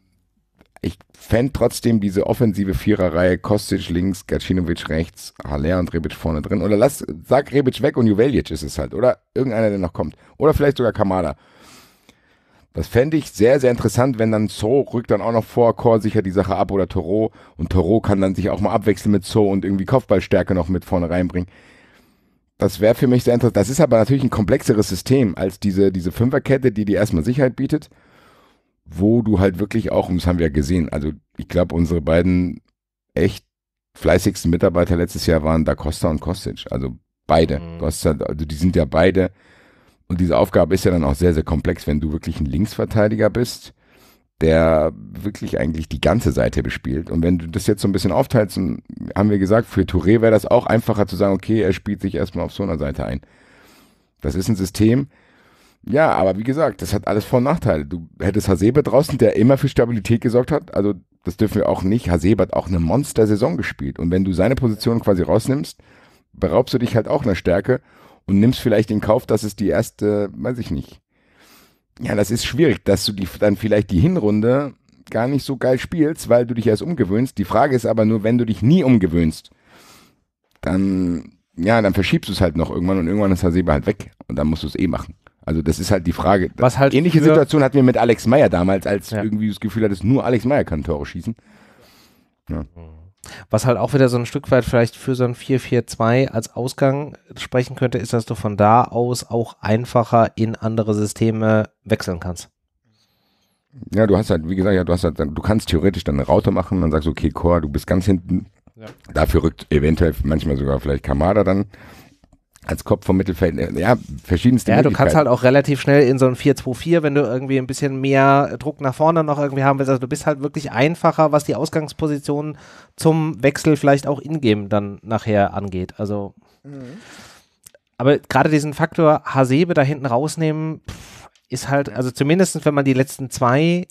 Ich fände trotzdem diese offensive Viererreihe, Kostic links, Gacinovic rechts, Haller und Rebic vorne drin. Oder lass, sag Rebic weg und Juvelic ist es halt. Oder irgendeiner, der noch kommt. Oder vielleicht sogar Kamada. Das fände ich sehr, sehr interessant, wenn dann So rückt dann auch noch vor, Chor sichert die Sache ab oder Toro. Und Toro kann dann sich auch mal abwechseln mit So und irgendwie Kopfballstärke noch mit vorne reinbringen. Das wäre für mich sehr interessant. Das ist aber natürlich ein komplexeres System als diese, diese Fünferkette, die dir erstmal Sicherheit bietet wo du halt wirklich auch, und das haben wir ja gesehen, also ich glaube, unsere beiden echt fleißigsten Mitarbeiter letztes Jahr waren da Costa und Kostic. Also beide. Mhm. Costa, also die sind ja beide. Und diese Aufgabe ist ja dann auch sehr, sehr komplex, wenn du wirklich ein Linksverteidiger bist, der wirklich eigentlich die ganze Seite bespielt. Und wenn du das jetzt so ein bisschen aufteilst, haben wir gesagt, für Touré wäre das auch einfacher zu sagen, okay, er spielt sich erstmal auf so einer Seite ein. Das ist ein System, ja, aber wie gesagt, das hat alles Vor- und Nachteile. Du hättest Hasebe draußen, der immer für Stabilität gesorgt hat. Also, das dürfen wir auch nicht. Hasebe hat auch eine Monster-Saison gespielt. Und wenn du seine Position quasi rausnimmst, beraubst du dich halt auch einer Stärke und nimmst vielleicht in Kauf, dass es die erste, weiß ich nicht. Ja, das ist schwierig, dass du die, dann vielleicht die Hinrunde gar nicht so geil spielst, weil du dich erst umgewöhnst. Die Frage ist aber nur, wenn du dich nie umgewöhnst, dann, ja, dann verschiebst du es halt noch irgendwann und irgendwann ist Hasebe halt weg und dann musst du es eh machen. Also das ist halt die Frage. Was halt Ähnliche Situation hatten wir mit Alex Meyer damals, als ja. irgendwie das Gefühl hattest, nur Alex Meyer kann Tore schießen. Ja. Was halt auch wieder so ein Stück weit vielleicht für so ein 4-4-2 als Ausgang sprechen könnte, ist, dass du von da aus auch einfacher in andere Systeme wechseln kannst. Ja, du hast halt, wie gesagt, ja, du hast halt, du kannst theoretisch dann eine Raute machen und dann sagst, du, okay, Chor, du bist ganz hinten. Ja. Dafür rückt eventuell manchmal sogar vielleicht Kamada dann als Kopf vom Mittelfeld, äh, ja, verschiedenste Ja, du kannst halt auch relativ schnell in so ein 4-2-4, wenn du irgendwie ein bisschen mehr Druck nach vorne noch irgendwie haben willst. Also du bist halt wirklich einfacher, was die Ausgangsposition zum Wechsel vielleicht auch in dann nachher angeht. Also. Mhm. Aber gerade diesen Faktor Hasebe da hinten rausnehmen, pff, ist halt, also zumindest wenn man die letzten zwei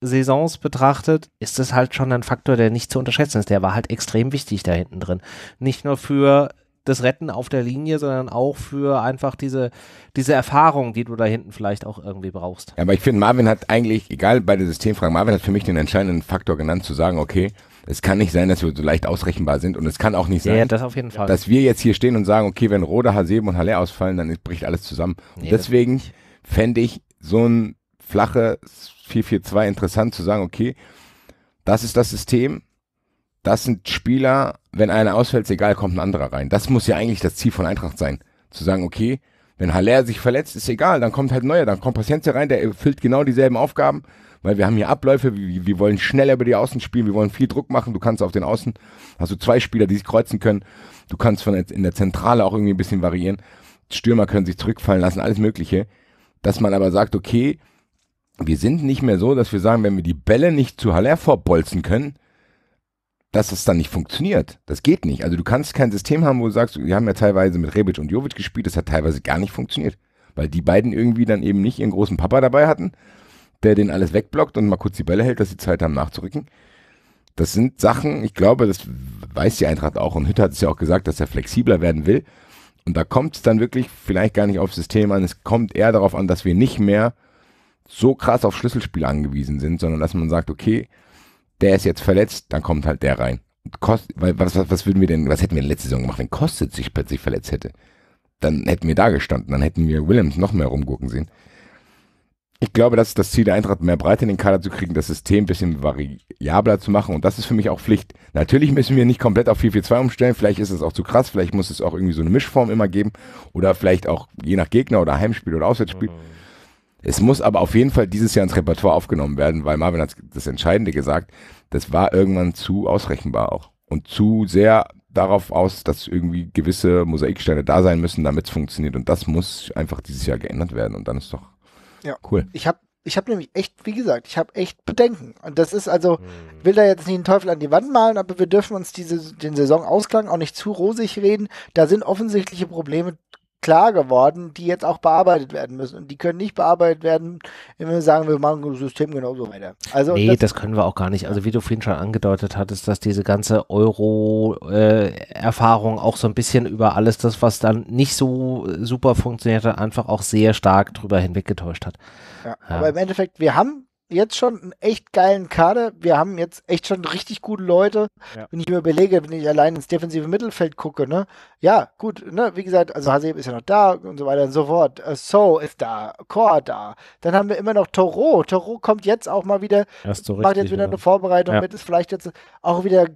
Saisons betrachtet, ist das halt schon ein Faktor, der nicht zu unterschätzen ist. Der war halt extrem wichtig da hinten drin. Nicht nur für das Retten auf der Linie, sondern auch für einfach diese, diese Erfahrung, die du da hinten vielleicht auch irgendwie brauchst. Ja, aber ich finde, Marvin hat eigentlich, egal bei der Systemfrage, Marvin hat für mich den entscheidenden Faktor genannt, zu sagen, okay, es kann nicht sein, dass wir so leicht ausrechenbar sind und es kann auch nicht sein, ja, das dass wir jetzt hier stehen und sagen, okay, wenn Rode, Haseben und Halle ausfallen, dann bricht alles zusammen. Nee, deswegen fände ich so ein flache 442 interessant zu sagen, okay, das ist das System, das sind Spieler, wenn einer ausfällt, ist egal, kommt ein anderer rein. Das muss ja eigentlich das Ziel von Eintracht sein. Zu sagen, okay, wenn Haller sich verletzt, ist egal, dann kommt halt neuer, dann kommt Paciencia rein, der erfüllt genau dieselben Aufgaben, weil wir haben hier Abläufe, wir, wir wollen schneller über die Außen spielen, wir wollen viel Druck machen, du kannst auf den Außen, hast du zwei Spieler, die sich kreuzen können, du kannst von in der Zentrale auch irgendwie ein bisschen variieren, Stürmer können sich zurückfallen lassen, alles mögliche, dass man aber sagt, okay, wir sind nicht mehr so, dass wir sagen, wenn wir die Bälle nicht zu Haller vorbolzen können, dass das dann nicht funktioniert. Das geht nicht. Also du kannst kein System haben, wo du sagst, wir haben ja teilweise mit Rebic und Jovic gespielt, das hat teilweise gar nicht funktioniert, weil die beiden irgendwie dann eben nicht ihren großen Papa dabei hatten, der den alles wegblockt und mal kurz die Bälle hält, dass sie Zeit haben nachzurücken. Das sind Sachen, ich glaube, das weiß die Eintracht auch und Hütter hat es ja auch gesagt, dass er flexibler werden will. Und da kommt es dann wirklich vielleicht gar nicht aufs System an, es kommt eher darauf an, dass wir nicht mehr so krass auf Schlüsselspiel angewiesen sind, sondern dass man sagt, okay, der ist jetzt verletzt, dann kommt halt der rein. Kost, was, was, was würden wir denn, was hätten wir in letzter Saison gemacht, wenn Kostet sich plötzlich verletzt hätte? Dann hätten wir da gestanden, dann hätten wir Williams noch mehr rumgucken sehen. Ich glaube, das ist das Ziel der Eintracht, mehr Breite in den Kader zu kriegen, das System ein bisschen variabler zu machen. Und das ist für mich auch Pflicht. Natürlich müssen wir nicht komplett auf 4-4-2 umstellen. Vielleicht ist es auch zu krass. Vielleicht muss es auch irgendwie so eine Mischform immer geben. Oder vielleicht auch je nach Gegner oder Heimspiel oder Auswärtsspiel. Mhm es muss aber auf jeden Fall dieses Jahr ins Repertoire aufgenommen werden, weil Marvin hat das Entscheidende gesagt, das war irgendwann zu ausrechenbar auch und zu sehr darauf aus, dass irgendwie gewisse Mosaiksteine da sein müssen, damit es funktioniert. Und das muss einfach dieses Jahr geändert werden. Und dann ist doch ja. cool. Ich habe ich habe nämlich echt, wie gesagt, ich habe echt Bedenken. Und das ist also, ich hm. will da jetzt nicht den Teufel an die Wand malen, aber wir dürfen uns diese, den Saisonausklang auch nicht zu rosig reden. Da sind offensichtliche Probleme klar geworden, die jetzt auch bearbeitet werden müssen. Und die können nicht bearbeitet werden, wenn wir sagen, wir machen das System genauso weiter. Also, nee, das, das, können wir auch gar nicht. Also wie du vorhin schon angedeutet hattest, dass diese ganze Euro-Erfahrung äh, auch so ein bisschen über alles das, was dann nicht so äh, super funktioniert hat, einfach auch sehr stark drüber hinweggetäuscht hat. Ja, ja. Aber im Endeffekt, wir haben jetzt schon einen echt geilen Kader. Wir haben jetzt echt schon richtig gute Leute. Ja. Wenn ich mir überlege, wenn ich allein ins defensive Mittelfeld gucke, ne? Ja, gut, ne? Wie gesagt, also Haseb ist ja noch da und so weiter und so fort. Äh, so ist da, Core da. Dann haben wir immer noch Toro. Toro kommt jetzt auch mal wieder, so richtig, macht jetzt wieder oder? eine Vorbereitung ja. mit, ist vielleicht jetzt auch wieder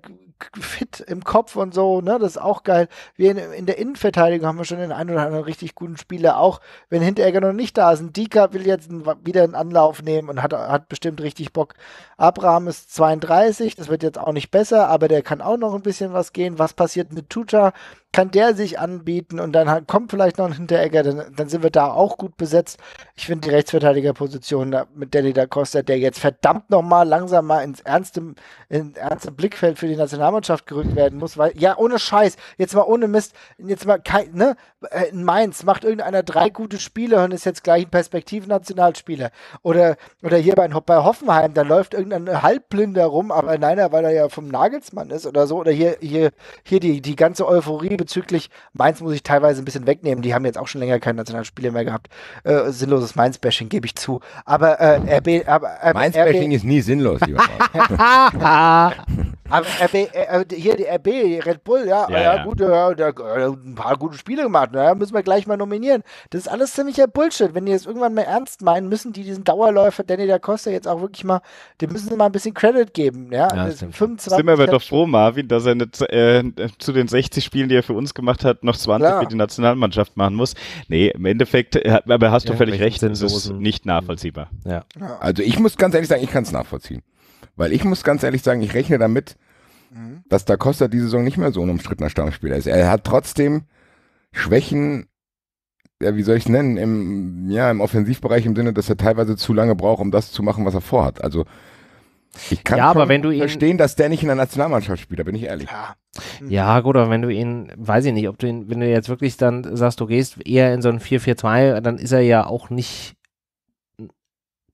fit im Kopf und so, ne? Das ist auch geil. Wir in, in der Innenverteidigung haben wir schon den einen oder anderen richtig guten Spieler, auch wenn Hinteregger noch nicht da ist. Ein Dika will jetzt ein, wieder einen Anlauf nehmen und hat, hat bestimmt richtig Bock. Abraham ist 32, das wird jetzt auch nicht besser, aber der kann auch noch ein bisschen was gehen. Was passiert mit Tuta? Kann der sich anbieten und dann hat, kommt vielleicht noch ein Hinteregger, dann, dann sind wir da auch gut besetzt. Ich finde die Rechtsverteidigerposition da, mit Danny da Costa, der jetzt verdammt nochmal langsam mal ins ernste, in ernste Blickfeld für die National Nationalmannschaft gerückt werden muss, weil, ja, ohne Scheiß, jetzt mal ohne Mist, jetzt mal kein, ne, äh, in Mainz macht irgendeiner drei gute Spiele und ist jetzt gleich ein Perspektivnationalspieler. Oder, oder hier bei, bei Hoffenheim, da läuft irgendein Halbblinder rum, aber nein, weil er ja vom Nagelsmann ist oder so. Oder hier, hier, hier die, die ganze Euphorie bezüglich Mainz muss ich teilweise ein bisschen wegnehmen. Die haben jetzt auch schon länger keinen Nationalspieler mehr gehabt. Äh, sinnloses Mainz-Bashing, gebe ich zu. Aber äh, RB. Aber, äh, Mainz-Bashing ist nie sinnlos, lieber aber RB, äh, äh, hier die RB, Red Bull, ja, ja, ja, gut, ja, da, äh, ein paar gute Spiele gemacht, na, müssen wir gleich mal nominieren. Das ist alles ziemlicher Bullshit. Wenn die das irgendwann mal ernst meinen, müssen die diesen Dauerläufer Danny da Costa jetzt auch wirklich mal, dem müssen sie mal ein bisschen Credit geben, ja. ja also sind wir aber doch froh, Marvin, dass er nicht, äh, zu den 60 Spielen, die er für uns gemacht hat, noch 20 Klar. für die Nationalmannschaft machen muss. Nee, im Endeffekt, aber hast du völlig recht, das ist nicht nachvollziehbar. Also ich muss ganz ehrlich sagen, ich kann es nachvollziehen. Weil ich muss ganz ehrlich sagen, ich rechne damit, Mhm. dass da Costa diese Saison nicht mehr so ein umstrittener Stammspieler ist. Er hat trotzdem Schwächen, ja, wie soll ich es nennen, im, ja, im Offensivbereich im Sinne, dass er teilweise zu lange braucht, um das zu machen, was er vorhat. Also ich kann ja, ihn, verstehen, dass der nicht in der Nationalmannschaft spielt, da bin ich ehrlich. Ja. Hm. ja, gut, aber wenn du ihn, weiß ich nicht, ob du ihn, wenn du jetzt wirklich dann sagst, du gehst eher in so ein 4-4-2, dann ist er ja auch nicht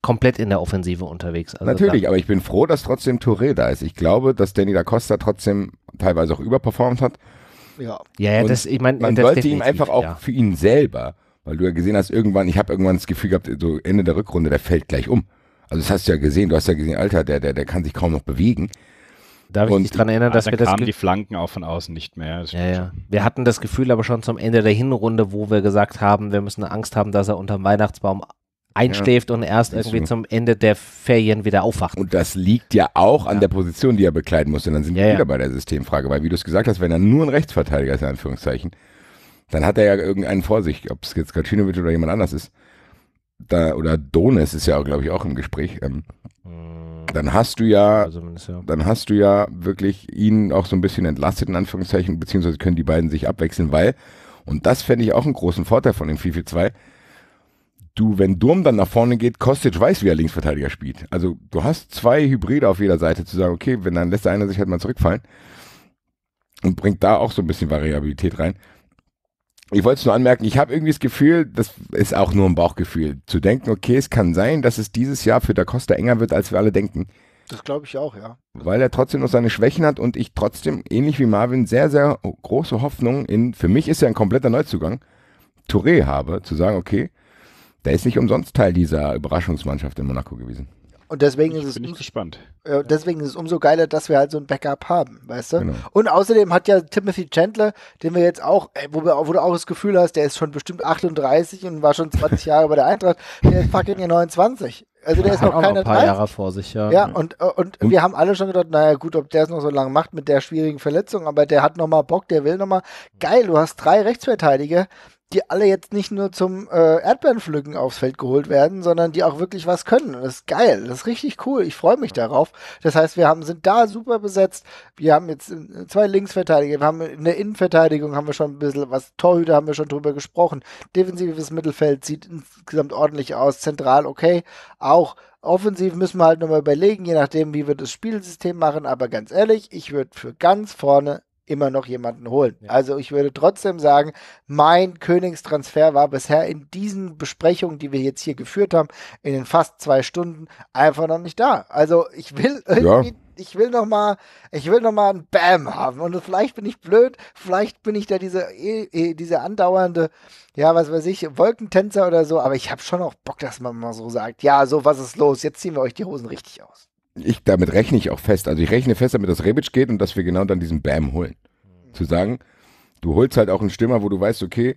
komplett in der Offensive unterwegs. Also Natürlich, aber ich bin froh, dass trotzdem Touré da ist. Ich glaube, dass Danny da Costa trotzdem teilweise auch überperformt hat. Ja, ja, ja das, ich meine, man sollte ihm einfach auch ja. für ihn selber, weil du ja gesehen hast, irgendwann, ich habe irgendwann das Gefühl gehabt, so Ende der Rückrunde, der fällt gleich um. Also das hast du ja gesehen, du hast ja gesehen, Alter, der, der, der kann sich kaum noch bewegen. Darf ich dich daran erinnern, dass also wir kamen die Flanken auch von außen nicht mehr. Ja, ja. Wir hatten das Gefühl aber schon zum Ende der Hinrunde, wo wir gesagt haben, wir müssen Angst haben, dass er unter dem Weihnachtsbaum einschläft ja. und erst irgendwie zum Ende der Ferien wieder aufwacht. Und das liegt ja auch an ja. der Position, die er bekleiden muss. Und dann sind ja, wir wieder bei der Systemfrage, weil wie du es gesagt hast, wenn er nur ein Rechtsverteidiger ist, in Anführungszeichen, dann hat er ja irgendeinen vor sich, ob es jetzt Kaczynovic oder jemand anders ist. Da, oder Donis ist ja, glaube ich, auch im Gespräch. Ähm, mm. dann hast du also ja, dann hast du ja wirklich ihn auch so ein bisschen entlastet, in Anführungszeichen, beziehungsweise können die beiden sich abwechseln, weil, und das fände ich auch einen großen Vorteil von dem 2, du, wenn Durm dann nach vorne geht, Kostic weiß, wie er Linksverteidiger spielt. Also du hast zwei Hybride auf jeder Seite zu sagen, okay, wenn dann lässt der eine sich halt mal zurückfallen und bringt da auch so ein bisschen Variabilität rein. Ich wollte es nur anmerken, ich habe irgendwie das Gefühl, das ist auch nur ein Bauchgefühl, zu denken, okay, es kann sein, dass es dieses Jahr für Da Costa enger wird, als wir alle denken. Das glaube ich auch, ja. Weil er trotzdem noch seine Schwächen hat und ich trotzdem, ähnlich wie Marvin, sehr, sehr große Hoffnung in, für mich ist er ein kompletter Neuzugang, Touré habe, zu sagen, okay, der ist nicht umsonst Teil dieser Überraschungsmannschaft in Monaco gewesen. Und deswegen ich ist es. Bin ich gespannt. Äh, deswegen ist es umso geiler, dass wir halt so ein Backup haben, weißt du? Genau. Und außerdem hat ja Timothy Chandler, den wir jetzt auch, äh, wo, wir, wo, du auch das Gefühl hast, der ist schon bestimmt 38 und war schon 20 Jahre bei der Eintracht, der ist fucking 29. Also der ist noch keine noch ein paar Jahre vor sich, ja. Ja, und, äh, und, und, wir haben alle schon gedacht, naja gut, ob der es noch so lange macht mit der schwierigen Verletzung, aber der hat nochmal Bock, der will nochmal. Geil, du hast drei Rechtsverteidiger, die alle jetzt nicht nur zum äh, Erdbeerenpflücken aufs Feld geholt werden, sondern die auch wirklich was können. das ist geil, das ist richtig cool. Ich freue mich darauf. Das heißt, wir haben, sind da super besetzt. Wir haben jetzt äh, zwei Linksverteidiger, wir haben eine Innenverteidigung, haben wir schon ein bisschen was. Torhüter haben wir schon drüber gesprochen. Defensives Mittelfeld sieht insgesamt ordentlich aus. Zentral okay, auch. Offensiv müssen wir halt nochmal überlegen, je nachdem, wie wir das Spielsystem machen. Aber ganz ehrlich, ich würde für ganz vorne immer noch jemanden holen. Ja. Also ich würde trotzdem sagen, mein Königstransfer war bisher in diesen Besprechungen, die wir jetzt hier geführt haben, in den fast zwei Stunden einfach noch nicht da. Also ich will irgendwie, ja. ich will noch mal, ich will noch mal ein Bam haben und vielleicht bin ich blöd, vielleicht bin ich da diese eh, eh, diese andauernde, ja was weiß ich, Wolkentänzer oder so, aber ich habe schon auch Bock, dass man mal so sagt, ja so was ist los, jetzt ziehen wir euch die Hosen richtig aus ich, damit rechne ich auch fest. Also ich rechne fest damit, das Rebic geht und dass wir genau dann diesen Bam holen. Mhm. Zu sagen, du holst halt auch einen Stürmer, wo du weißt, okay,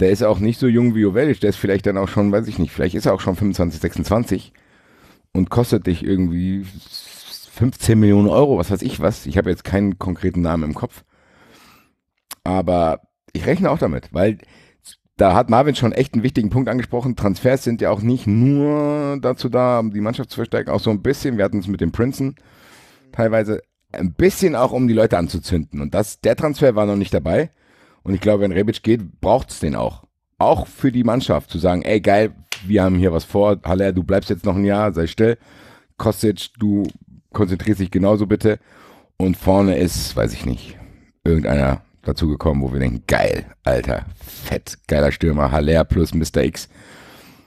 der ist auch nicht so jung wie Jovelic, der ist vielleicht dann auch schon, weiß ich nicht, vielleicht ist er auch schon 25, 26 und kostet dich irgendwie 15 Millionen Euro, was weiß ich was. Ich habe jetzt keinen konkreten Namen im Kopf. Aber ich rechne auch damit, weil da hat Marvin schon echt einen wichtigen Punkt angesprochen. Transfers sind ja auch nicht nur dazu da, um die Mannschaft zu verstärken, auch so ein bisschen, wir hatten es mit dem Prinzen teilweise, ein bisschen auch, um die Leute anzuzünden. Und das, der Transfer war noch nicht dabei. Und ich glaube, wenn Rebic geht, braucht es den auch. Auch für die Mannschaft zu sagen, ey geil, wir haben hier was vor, Haller, du bleibst jetzt noch ein Jahr, sei still. Kostic, du konzentrierst dich genauso bitte. Und vorne ist, weiß ich nicht, irgendeiner dazu gekommen, wo wir denken, geil, Alter, fett, geiler Stürmer, Haller plus Mr. X.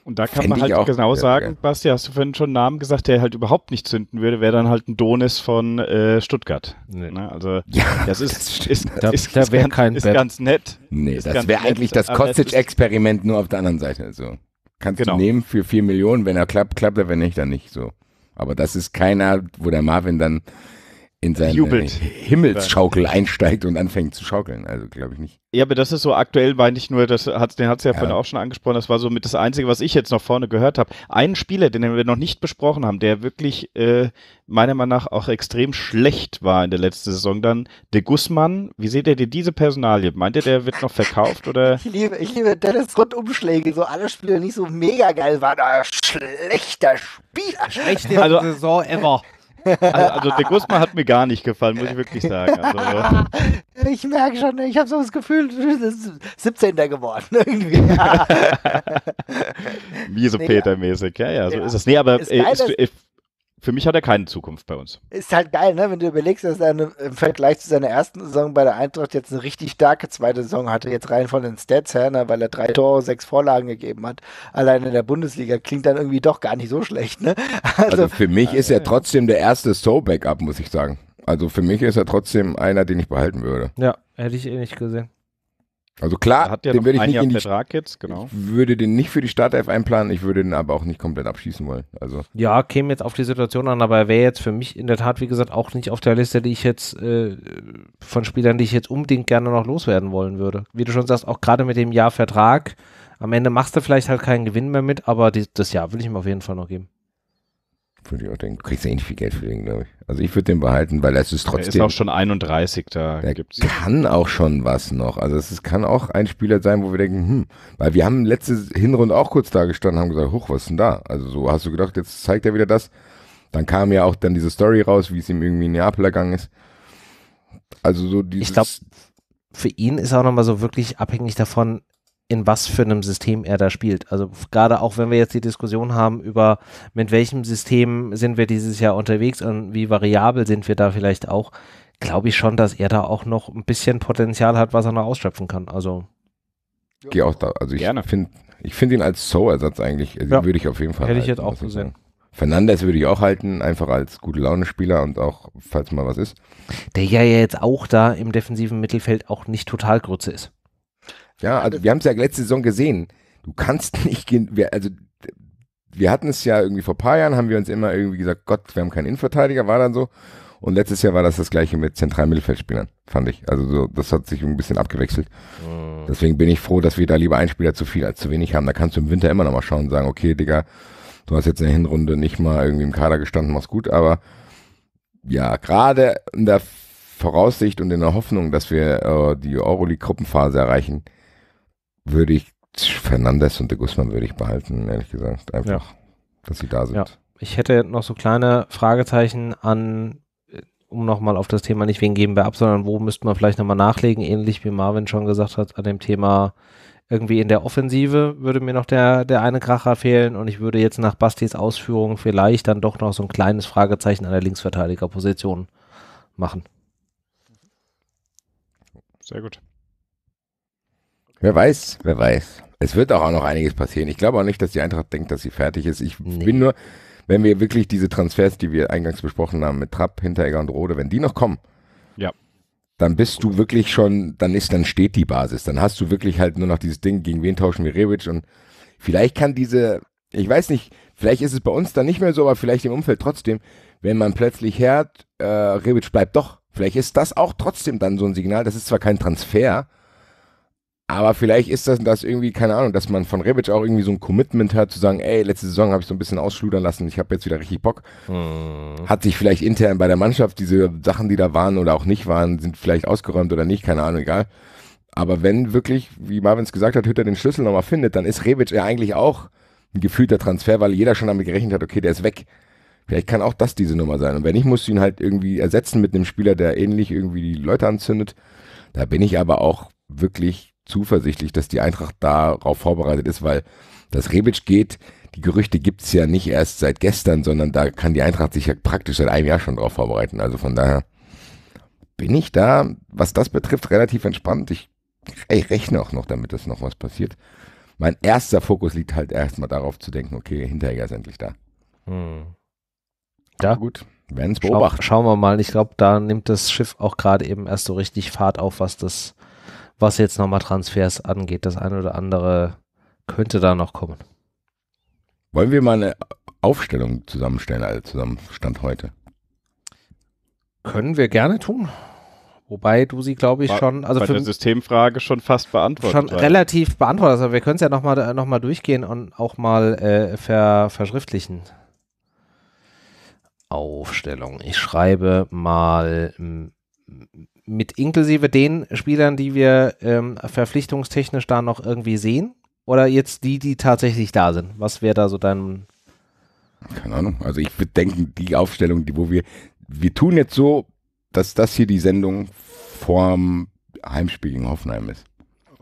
Und da kann Fänd man halt auch, genau sagen, ja, Basti, hast du vorhin schon einen Namen gesagt, der halt überhaupt nicht zünden würde, wäre dann halt ein Donis von äh, Stuttgart. Nee. Ne? Also ja, das ist, das ist, da, ist, da ist, ganz, kein ist ganz nett. Nee, ist das wäre eigentlich das Kostic-Experiment nur auf der anderen Seite. So. Kannst genau. du nehmen für 4 Millionen, wenn er klappt, klappt er, wenn nicht, dann nicht. So. Aber das ist keiner, wo der Marvin dann in seinen Jubelt. Himmelsschaukel einsteigt und anfängt zu schaukeln. Also glaube ich nicht. Ja, aber das ist so aktuell, meine ich nur, das hat, den hat es ja, ja, vorhin auch schon angesprochen, das war so mit das Einzige, was ich jetzt noch vorne gehört habe. Ein Spieler, den wir noch nicht besprochen haben, der wirklich äh, meiner Meinung nach auch extrem schlecht war in der letzten Saison, dann De Guzman. Wie seht ihr denn diese Personalie? Meint ihr, der wird noch verkauft oder? Ich liebe, ich liebe Dennis Rundumschläge, so alle Spieler nicht so mega geil waren, aber schlechter Spieler. Schlechte also, Saison ever. Also, also der Guzman hat mir gar nicht gefallen, muss ich wirklich sagen. Also, ich merke schon, ich habe so das Gefühl, du bist 17. geworden irgendwie. Miese Peter-mäßig, ja, ja, so ja. ist es. Nee, aber ist, ist, für mich hat er keine Zukunft bei uns. Ist halt geil, ne? wenn du überlegst, dass er eine, im Vergleich zu seiner ersten Saison bei der Eintracht jetzt eine richtig starke zweite Saison hatte, jetzt rein von den Stats her, ne? weil er drei Tore, sechs Vorlagen gegeben hat, allein in der Bundesliga, klingt dann irgendwie doch gar nicht so schlecht. Ne? Also, also für mich ist er äh, trotzdem der erste So-Backup, muss ich sagen. Also für mich ist er trotzdem einer, den ich behalten würde. Ja, hätte ich eh nicht gesehen. Also klar, hat ja den würde ich nicht Jahr in die, Vertrag jetzt, genau. würde den nicht für die Startelf einplanen, ich würde den aber auch nicht komplett abschießen wollen. Also ja, käme jetzt auf die Situation an, aber er wäre jetzt für mich in der Tat, wie gesagt, auch nicht auf der Liste, die ich jetzt äh, von Spielern, die ich jetzt unbedingt gerne noch loswerden wollen würde. Wie du schon sagst, auch gerade mit dem Jahr Vertrag, am Ende machst du vielleicht halt keinen Gewinn mehr mit, aber die, das Jahr will ich ihm auf jeden Fall noch geben. Würde ich auch denken. Kriegst ja eh nicht viel Geld für den, glaube ich. Also ich würde den behalten, weil es ist trotzdem. Er ist auch schon 31, da gibt's. Kann auch schon was noch. Also es ist, kann auch ein Spieler sein, wo wir denken, hm, weil wir haben letzte Hinrunde auch kurz da gestanden, haben gesagt, hoch, was ist denn da? Also so hast du gedacht, jetzt zeigt er wieder das. Dann kam ja auch dann diese Story raus, wie es ihm irgendwie in Neapel ergangen ist. Also so dieses. Ich glaube, für ihn ist auch nochmal so wirklich abhängig davon, in was für einem System er da spielt. Also gerade auch wenn wir jetzt die Diskussion haben über, mit welchem System sind wir dieses Jahr unterwegs und wie variabel sind wir da vielleicht auch, glaube ich schon, dass er da auch noch ein bisschen Potenzial hat, was er noch ausschöpfen kann. Also gehe auch da, also ich finde ich finde ihn als So-Ersatz eigentlich, also ja. würde ich auf jeden Fall Hätte ich jetzt auch gesehen. Fernandes würde ich auch halten, einfach als gute Laune-Spieler und auch, falls mal was ist. Der ja jetzt auch da im defensiven Mittelfeld auch nicht total Grütze ist. Ja, also wir haben es ja letzte Saison gesehen. Du kannst nicht gehen, wir, also wir hatten es ja irgendwie vor ein paar Jahren, haben wir uns immer irgendwie gesagt, Gott, wir haben keinen Innenverteidiger, war dann so. Und letztes Jahr war das das gleiche mit zentralen Mittelfeldspielern, fand ich. Also so, das hat sich ein bisschen abgewechselt. Oh. Deswegen bin ich froh, dass wir da lieber einen Spieler zu viel als zu wenig haben. Da kannst du im Winter immer noch mal schauen und sagen, okay, Digga, du hast jetzt in der Hinrunde nicht mal irgendwie im Kader gestanden, mach's gut. Aber ja, gerade in der Voraussicht und in der Hoffnung, dass wir äh, die Euroleague-Gruppenphase erreichen, würde ich Fernandes und de Guzman würde ich behalten, ehrlich gesagt. Einfach, ja. dass sie da sind. Ja. Ich hätte noch so kleine Fragezeichen an, äh, um nochmal auf das Thema nicht wen geben wir ab, sondern wo müsste man vielleicht nochmal nachlegen, ähnlich wie Marvin schon gesagt hat, an dem Thema irgendwie in der Offensive würde mir noch der, der eine Kracher fehlen und ich würde jetzt nach Bastis Ausführungen vielleicht dann doch noch so ein kleines Fragezeichen an der Linksverteidigerposition machen. Sehr gut. Wer weiß, wer weiß. Es wird auch noch einiges passieren. Ich glaube auch nicht, dass die Eintracht denkt, dass sie fertig ist. Ich nee. bin nur, wenn wir wirklich diese Transfers, die wir eingangs besprochen haben, mit Trapp, Hinteregger und Rode, wenn die noch kommen, ja. dann bist du wirklich schon, dann ist, dann steht die Basis. Dann hast du wirklich halt nur noch dieses Ding, gegen wen tauschen wir Rebic und vielleicht kann diese, ich weiß nicht, vielleicht ist es bei uns dann nicht mehr so, aber vielleicht im Umfeld trotzdem, wenn man plötzlich hört, äh, Rebic bleibt doch. Vielleicht ist das auch trotzdem dann so ein Signal, das ist zwar kein Transfer, aber vielleicht ist das, das irgendwie, keine Ahnung, dass man von Rebic auch irgendwie so ein Commitment hat, zu sagen, ey, letzte Saison habe ich so ein bisschen ausschludern lassen, ich habe jetzt wieder richtig Bock. Mhm. Hat sich vielleicht intern bei der Mannschaft diese Sachen, die da waren oder auch nicht waren, sind vielleicht ausgeräumt oder nicht, keine Ahnung, egal. Aber wenn wirklich, wie Marvin es gesagt hat, Hütter den Schlüssel nochmal findet, dann ist Rebic ja eigentlich auch ein gefühlter Transfer, weil jeder schon damit gerechnet hat, okay, der ist weg. Vielleicht kann auch das diese Nummer sein. Und wenn nicht, musst du ihn halt irgendwie ersetzen mit einem Spieler, der ähnlich irgendwie die Leute anzündet. Da bin ich aber auch wirklich zuversichtlich, dass die Eintracht darauf vorbereitet ist, weil das Rebic geht, die Gerüchte gibt es ja nicht erst seit gestern, sondern da kann die Eintracht sich ja praktisch seit einem Jahr schon darauf vorbereiten. Also von daher bin ich da, was das betrifft, relativ entspannt. Ich, ich rechne auch noch damit, dass noch was passiert. Mein erster Fokus liegt halt erstmal darauf zu denken, okay, Hinterher ist endlich da. Hm. Ja. Aber gut, werden es beobachten. Schau, schauen wir mal. Ich glaube, da nimmt das Schiff auch gerade eben erst so richtig Fahrt auf, was das was jetzt nochmal Transfers angeht. Das eine oder andere könnte da noch kommen. Wollen wir mal eine Aufstellung zusammenstellen, also Zusammenstand heute? Können wir gerne tun. Wobei du sie, glaube ich, schon. Also für eine Systemfrage schon fast beantwortet. Schon war. relativ beantwortet. Also wir können es ja nochmal noch mal durchgehen und auch mal äh, ver, verschriftlichen. Aufstellung. Ich schreibe mal mit inklusive den Spielern, die wir ähm, verpflichtungstechnisch da noch irgendwie sehen? Oder jetzt die, die tatsächlich da sind? Was wäre da so dein. Keine Ahnung. Also ich würde denken, die Aufstellung, die, wo wir. Wir tun jetzt so, dass das hier die Sendung vorm Heimspiel gegen Hoffenheim ist.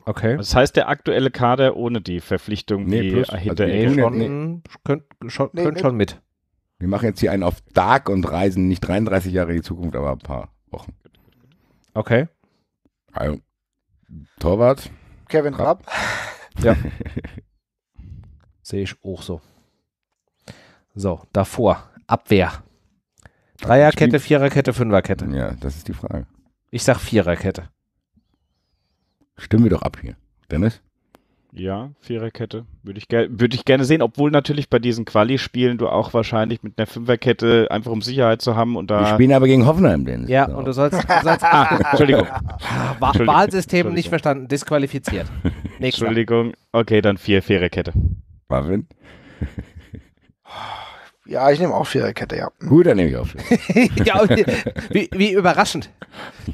Okay. Das heißt, der aktuelle Kader ohne die Verpflichtung, nee, die plus, hinterher also schon, nee. Könnt, schon, nee, könnt schon mit. Wir machen jetzt hier einen auf Dark und reisen nicht 33 Jahre in die Zukunft, aber ein paar Wochen. Okay. Also, Torwart. Kevin Rapp. Ja. Sehe ich auch so. So, davor. Abwehr. Dreierkette, Viererkette, Fünferkette. Ja, das ist die Frage. Ich sag Viererkette. Stimmen wir doch ab hier. Dennis? Ja, Viererkette würde ich, ger ich gerne sehen, obwohl natürlich bei diesen Quali-Spielen du auch wahrscheinlich mit einer Fünferkette einfach um Sicherheit zu haben und da. Wir spielen aber gegen Hoffenheim, Dennis. Ja, und du sollst. Du sollst ah, Entschuldigung. Wahlsystem nicht verstanden, disqualifiziert. Nächster. Entschuldigung. Okay, dann vier Viererkette. Marvin? Ja, ich nehme auch Viererkette, ja. Gut, dann nehme ich auch Viererkette. ja, wie, wie, überraschend.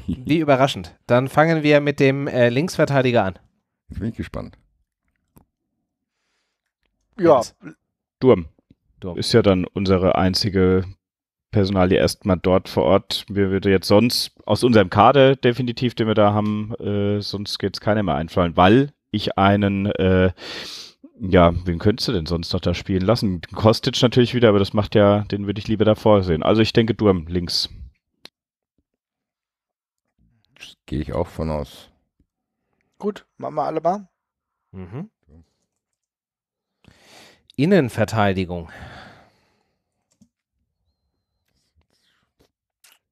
Wie überraschend. Dann fangen wir mit dem äh, Linksverteidiger an. Jetzt bin ich gespannt. Ja. Durm. Durm. Ist ja dann unsere einzige Personal, die erstmal dort vor Ort. Mir würde jetzt sonst aus unserem Kader definitiv, den wir da haben, äh, sonst geht es keiner mehr einfallen, weil ich einen, äh, ja, wen könntest du denn sonst noch da spielen lassen? Kostic natürlich wieder, aber das macht ja, den würde ich lieber davor sehen. Also ich denke Durm links. Gehe ich auch von aus. Gut, machen wir alle mal. Mhm. Innenverteidigung.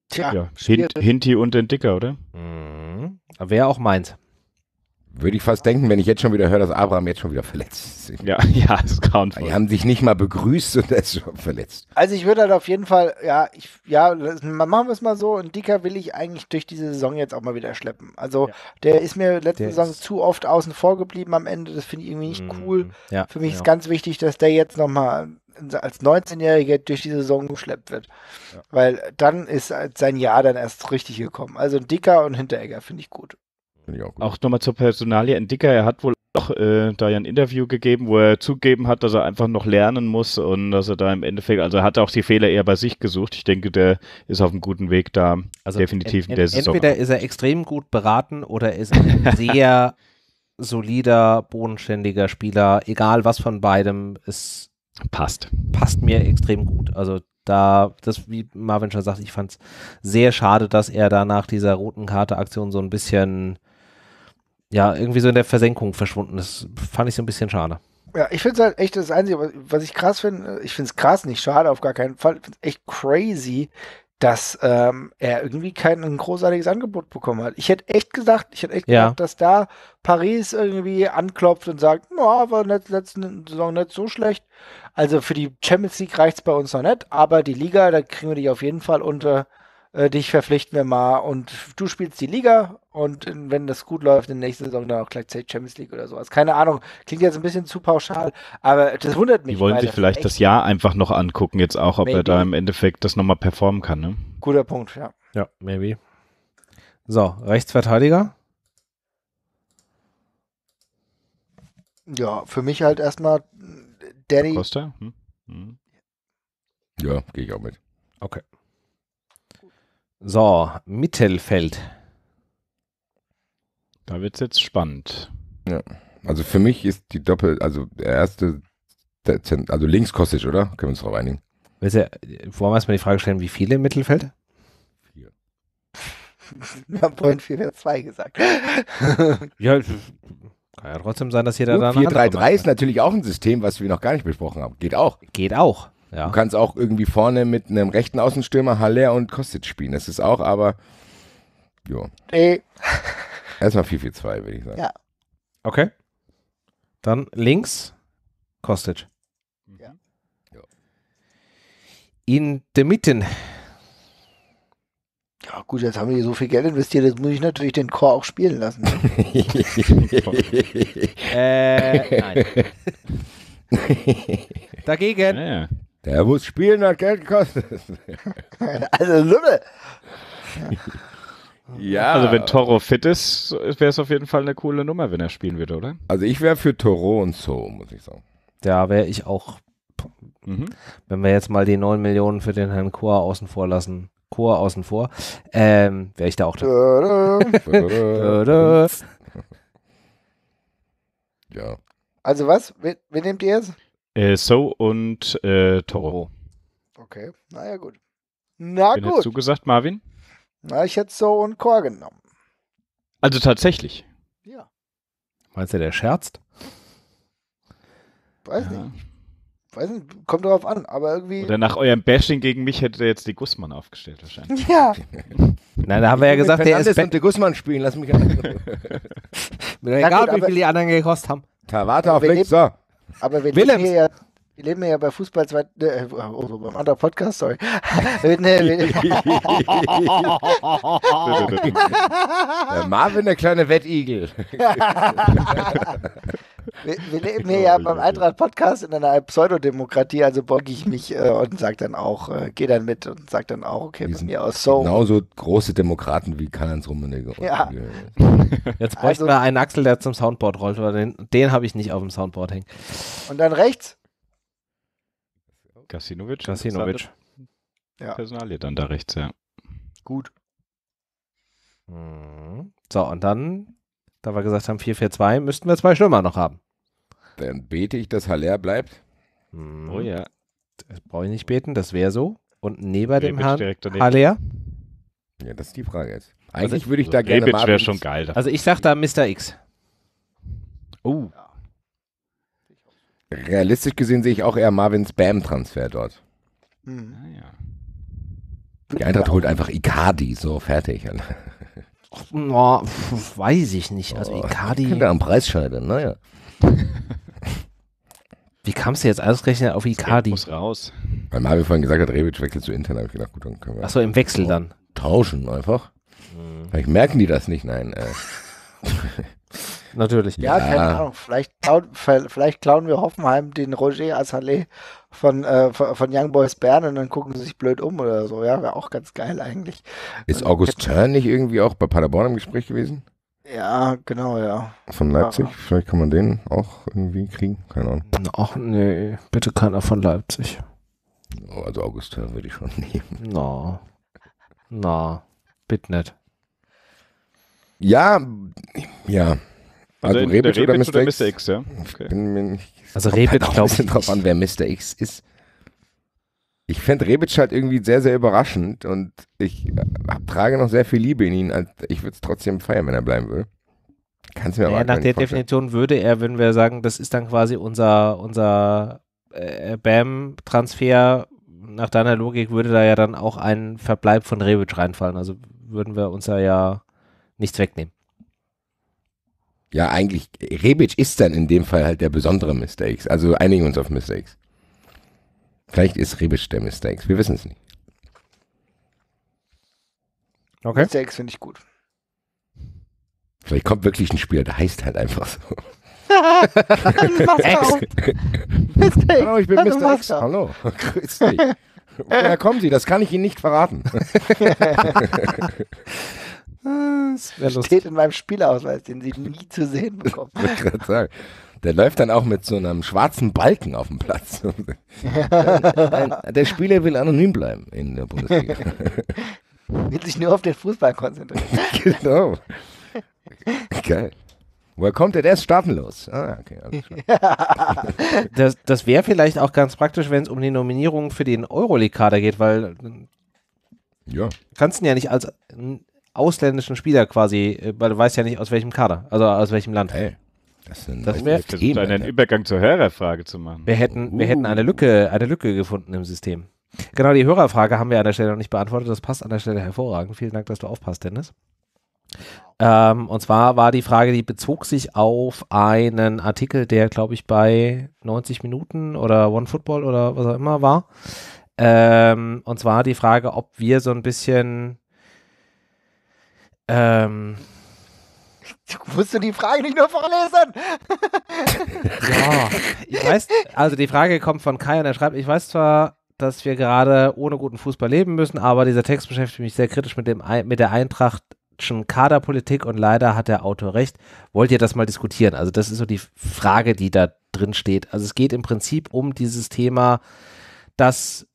Tja, ja, Hint, Hinti und den Dicker, oder? Mhm. Wäre auch meins. Würde ich fast denken, wenn ich jetzt schon wieder höre, dass Abraham jetzt schon wieder verletzt ist. Ja, ja, das kann Die haben sich nicht mal begrüßt und er ist schon verletzt. Also ich würde halt auf jeden Fall, ja, ich, ja, machen wir es mal so, und Dicker will ich eigentlich durch diese Saison jetzt auch mal wieder schleppen. Also ja. der ist mir letzte der Saison zu oft außen vor geblieben am Ende, das finde ich irgendwie nicht mhm. cool. Ja, Für mich ja. ist ganz wichtig, dass der jetzt nochmal als 19-Jähriger durch die Saison geschleppt wird. Weil dann ist sein Jahr dann erst richtig gekommen. Also Dicker und Hinteregger finde ich gut finde ich auch gut. Auch nochmal zur Personalie Ein Dicker, Er hat wohl auch äh, da ja ein Interview gegeben, wo er zugeben hat, dass er einfach noch lernen muss und dass er da im Endeffekt, also er hat auch die Fehler eher bei sich gesucht. Ich denke, der ist auf einem guten Weg da, also definitiv in der Saison. Entweder ist er extrem gut beraten oder ist er sehr solider, bodenständiger Spieler, egal was von beidem, es passt. Passt mir extrem gut. Also da, das, wie Marvin schon sagt, ich fand es sehr schade, dass er da nach dieser roten Karte-Aktion so ein bisschen ja, irgendwie so in der Versenkung verschwunden. Das fand ich so ein bisschen schade. Ja, ich finde es halt echt das Einzige, was ich krass finde, äh, ich finde es krass, nicht schade, auf gar keinen Fall. Ich finde es echt crazy, dass ähm, er irgendwie kein ein großartiges Angebot bekommen hat. Ich hätte echt gesagt, ich hätte echt ja. gedacht, dass da Paris irgendwie anklopft und sagt, no, war in der letzten ne, Saison nicht so schlecht. Also für die Champions League reicht es bei uns noch nicht, aber die Liga, da kriegen wir dich auf jeden Fall unter äh, dich verpflichten wir mal und du spielst die Liga und wenn das gut läuft, in der nächsten Saison dann auch gleichzeitig Champions League oder sowas. Keine Ahnung, klingt jetzt ein bisschen zu pauschal, aber das wundert mich. Die wollen sich vielleicht das Jahr einfach noch angucken, jetzt auch, ob maybe. er da im Endeffekt das nochmal performen kann. Ne? Guter Punkt, ja. Ja, maybe. So, Rechtsverteidiger. Ja, für mich halt erstmal Danny. Costa? Hm? Hm. Ja, gehe ich auch mit. Okay. So, Mittelfeld. Da wird es jetzt spannend. Ja. Also für mich ist die Doppel, also der erste, der Zent, also links Kostic, oder? Können wir uns darauf einigen? Willst du, wollen wir erstmal die Frage stellen, wie viele im Mittelfeld? Vier. Wir haben vorhin 4-4-2 gesagt. ja, kann ja trotzdem sein, dass jeder da. 4-3-3 ist natürlich auch ein System, was wir noch gar nicht besprochen haben. Geht auch. Geht auch. Ja. Du kannst auch irgendwie vorne mit einem rechten Außenstürmer Haller und Kostic spielen. Das ist auch, aber. Jo. Nee. Erstmal 4-4-2, würde ich sagen. Ja. Okay. Dann links Kostic. Ja. In der Mitte. Ja, gut, jetzt haben wir hier so viel Geld investiert, jetzt muss ich natürlich den Chor auch spielen lassen. Ne? äh, nein. Dagegen. Ja, ja. Der muss spielen, hat Geld gekostet. also Lübbe. Ja. Also wenn Toro fit ist, wäre es auf jeden Fall eine coole Nummer, wenn er spielen würde, oder? Also ich wäre für Toro und so, muss ich sagen. Da wäre ich auch. Mhm. Wenn wir jetzt mal die 9 Millionen für den Herrn Chor außen vor lassen, Chor außen vor, ähm, wäre ich da auch da. ja. Also was? wen nehmt ihr jetzt? Äh, so und äh, Toro. Okay, naja gut. Na Wen gut. Hättest du gesagt, Marvin? Na, ich hätte So und Core genommen. Also tatsächlich? Ja. Meinst du, der scherzt? Weiß ja. nicht. Weiß nicht, kommt darauf an, aber irgendwie. Oder nach eurem Bashing gegen mich hätte jetzt die Gussmann aufgestellt wahrscheinlich. Ja. Nein, da haben wir ja gesagt, der ist und die Gussmann spielen, lass mich egal, wie viel die anderen gekostet haben. Tabata auf links, so. Aber wir Willems. leben ja, wir leben ja bei Fußball zwei, äh, oh, beim oh, oh, anderen Podcast, sorry. der äh, Marvin, der kleine Wettigel. Wir, wir leben hier ja beim Eintracht-Podcast in einer Pseudodemokratie, also bocke ich mich äh, und sage dann auch, äh, gehe dann mit und sage dann auch, okay, von mir aus so. Genauso große Demokraten wie Karl-Heinz Rummenigge. Ja. Jetzt bräuchten also, wir einen Axel, der zum Soundboard rollt, weil den, den habe ich nicht auf dem Soundboard hängen. Und dann rechts? Kasinovic. Kasinovic. Ja. Personalie dann da rechts, ja. Gut. Mhm. So, und dann, da wir gesagt haben 4-4-2, müssten wir zwei Stürmer noch haben. Dann bete ich, dass Haller bleibt. Mhm. Oh ja. Das brauche ich nicht beten, das wäre so. Und neben Rebic dem Herrn Haller? Ja, das ist die Frage jetzt. Also Eigentlich also, würde ich da also gerne Rebic wäre schon geil. Also ich sage da Mr. X. Oh. Realistisch gesehen sehe ich auch eher Marvins Bam-Transfer dort. Hm. Naja. Ah, die Eintracht holt einfach Icardi, so fertig. Oh, weiß ich nicht. Also oh, Icardi. Könnte am Preis scheitern, naja. Wie kamst du jetzt ausgerechnet auf Icardi? Muss raus. Weil Mario vorhin gesagt hat, Rebic wechselt zu Inter, habe ich gedacht, gut, dann können wir. Achso, im Wechsel dann. Tauschen einfach. Mhm. Vielleicht merken die das nicht, nein. Äh. Natürlich. Ja, ja, keine Ahnung. Vielleicht klauen, vielleicht klauen wir Hoffenheim den Roger Assalé von, äh, von Young Boys Bern und dann gucken sie sich blöd um oder so. Ja, wäre auch ganz geil eigentlich. Ist August Turn nicht irgendwie auch bei Paderborn im Gespräch gewesen? Ja, genau, ja. Von Leipzig? Ja. Vielleicht kann man den auch irgendwie kriegen? Keine Ahnung. Ach nee, bitte keiner von Leipzig. Oh, also August würde ich schon nehmen. Na, no. na, no. bitte nicht. Ja, ja. Also, also Rebic, Rebic, oder Mr. Oder Mr. X? Mr. X ja? okay. also halt Rebic, halt glaube ich. drauf an, wer Mr. X ist ich fände Rebic halt irgendwie sehr, sehr überraschend und ich äh, trage noch sehr viel Liebe in ihn. ich würde es trotzdem feiern, wenn er bleiben würde. Kannst du mir aber ja, Nach der Definition würde er, wenn wir sagen, das ist dann quasi unser, unser äh, BAM-Transfer, nach deiner Logik würde da ja dann auch ein Verbleib von Rebic reinfallen. Also würden wir uns da ja nichts wegnehmen. Ja, eigentlich, Rebic ist dann in dem Fall halt der besondere Mistakes. Also einigen uns auf Mistakes. Vielleicht ist Rebic der Mr. X. Wir wissen es nicht. Okay. Mr. X finde ich gut. Vielleicht kommt wirklich ein Spiel, der heißt halt einfach so. Mr. X. Hallo, ich bin Mr. X. Hallo, grüß dich. Woher kommen Sie? Das kann ich Ihnen nicht verraten. das Steht in meinem Spielausweis, den Sie nie zu sehen bekommen. Ich gerade sagen. Der läuft dann auch mit so einem schwarzen Balken auf dem Platz. der Spieler will anonym bleiben in der Bundesliga. will sich nur auf den Fußball konzentrieren. genau. Geil. Woher kommt der? Der ist staatenlos. Ah, okay, also das das wäre vielleicht auch ganz praktisch, wenn es um die Nominierung für den Euroleague-Kader geht, weil äh, ja. kannst ihn ja nicht als äh, ausländischen Spieler quasi, äh, weil du weißt ja nicht aus welchem Kader, also aus welchem Land. Hey. Das, das wäre eben einen Übergang zur Hörerfrage zu machen. Wir hätten, wir hätten eine, Lücke, eine Lücke gefunden im System. Genau, die Hörerfrage haben wir an der Stelle noch nicht beantwortet. Das passt an der Stelle hervorragend. Vielen Dank, dass du aufpasst, Dennis. Ähm, und zwar war die Frage, die bezog sich auf einen Artikel, der, glaube ich, bei 90 Minuten oder One Football oder was auch immer war. Ähm, und zwar die Frage, ob wir so ein bisschen ähm, ich musste die Frage nicht nur vorlesen. ja, ich weiß, also die Frage kommt von Kai und er schreibt, ich weiß zwar, dass wir gerade ohne guten Fußball leben müssen, aber dieser Text beschäftigt mich sehr kritisch mit, dem, mit der Eintrachtschen Kaderpolitik und leider hat der Autor recht. Wollt ihr das mal diskutieren? Also das ist so die Frage, die da drin steht. Also es geht im Prinzip um dieses Thema, dass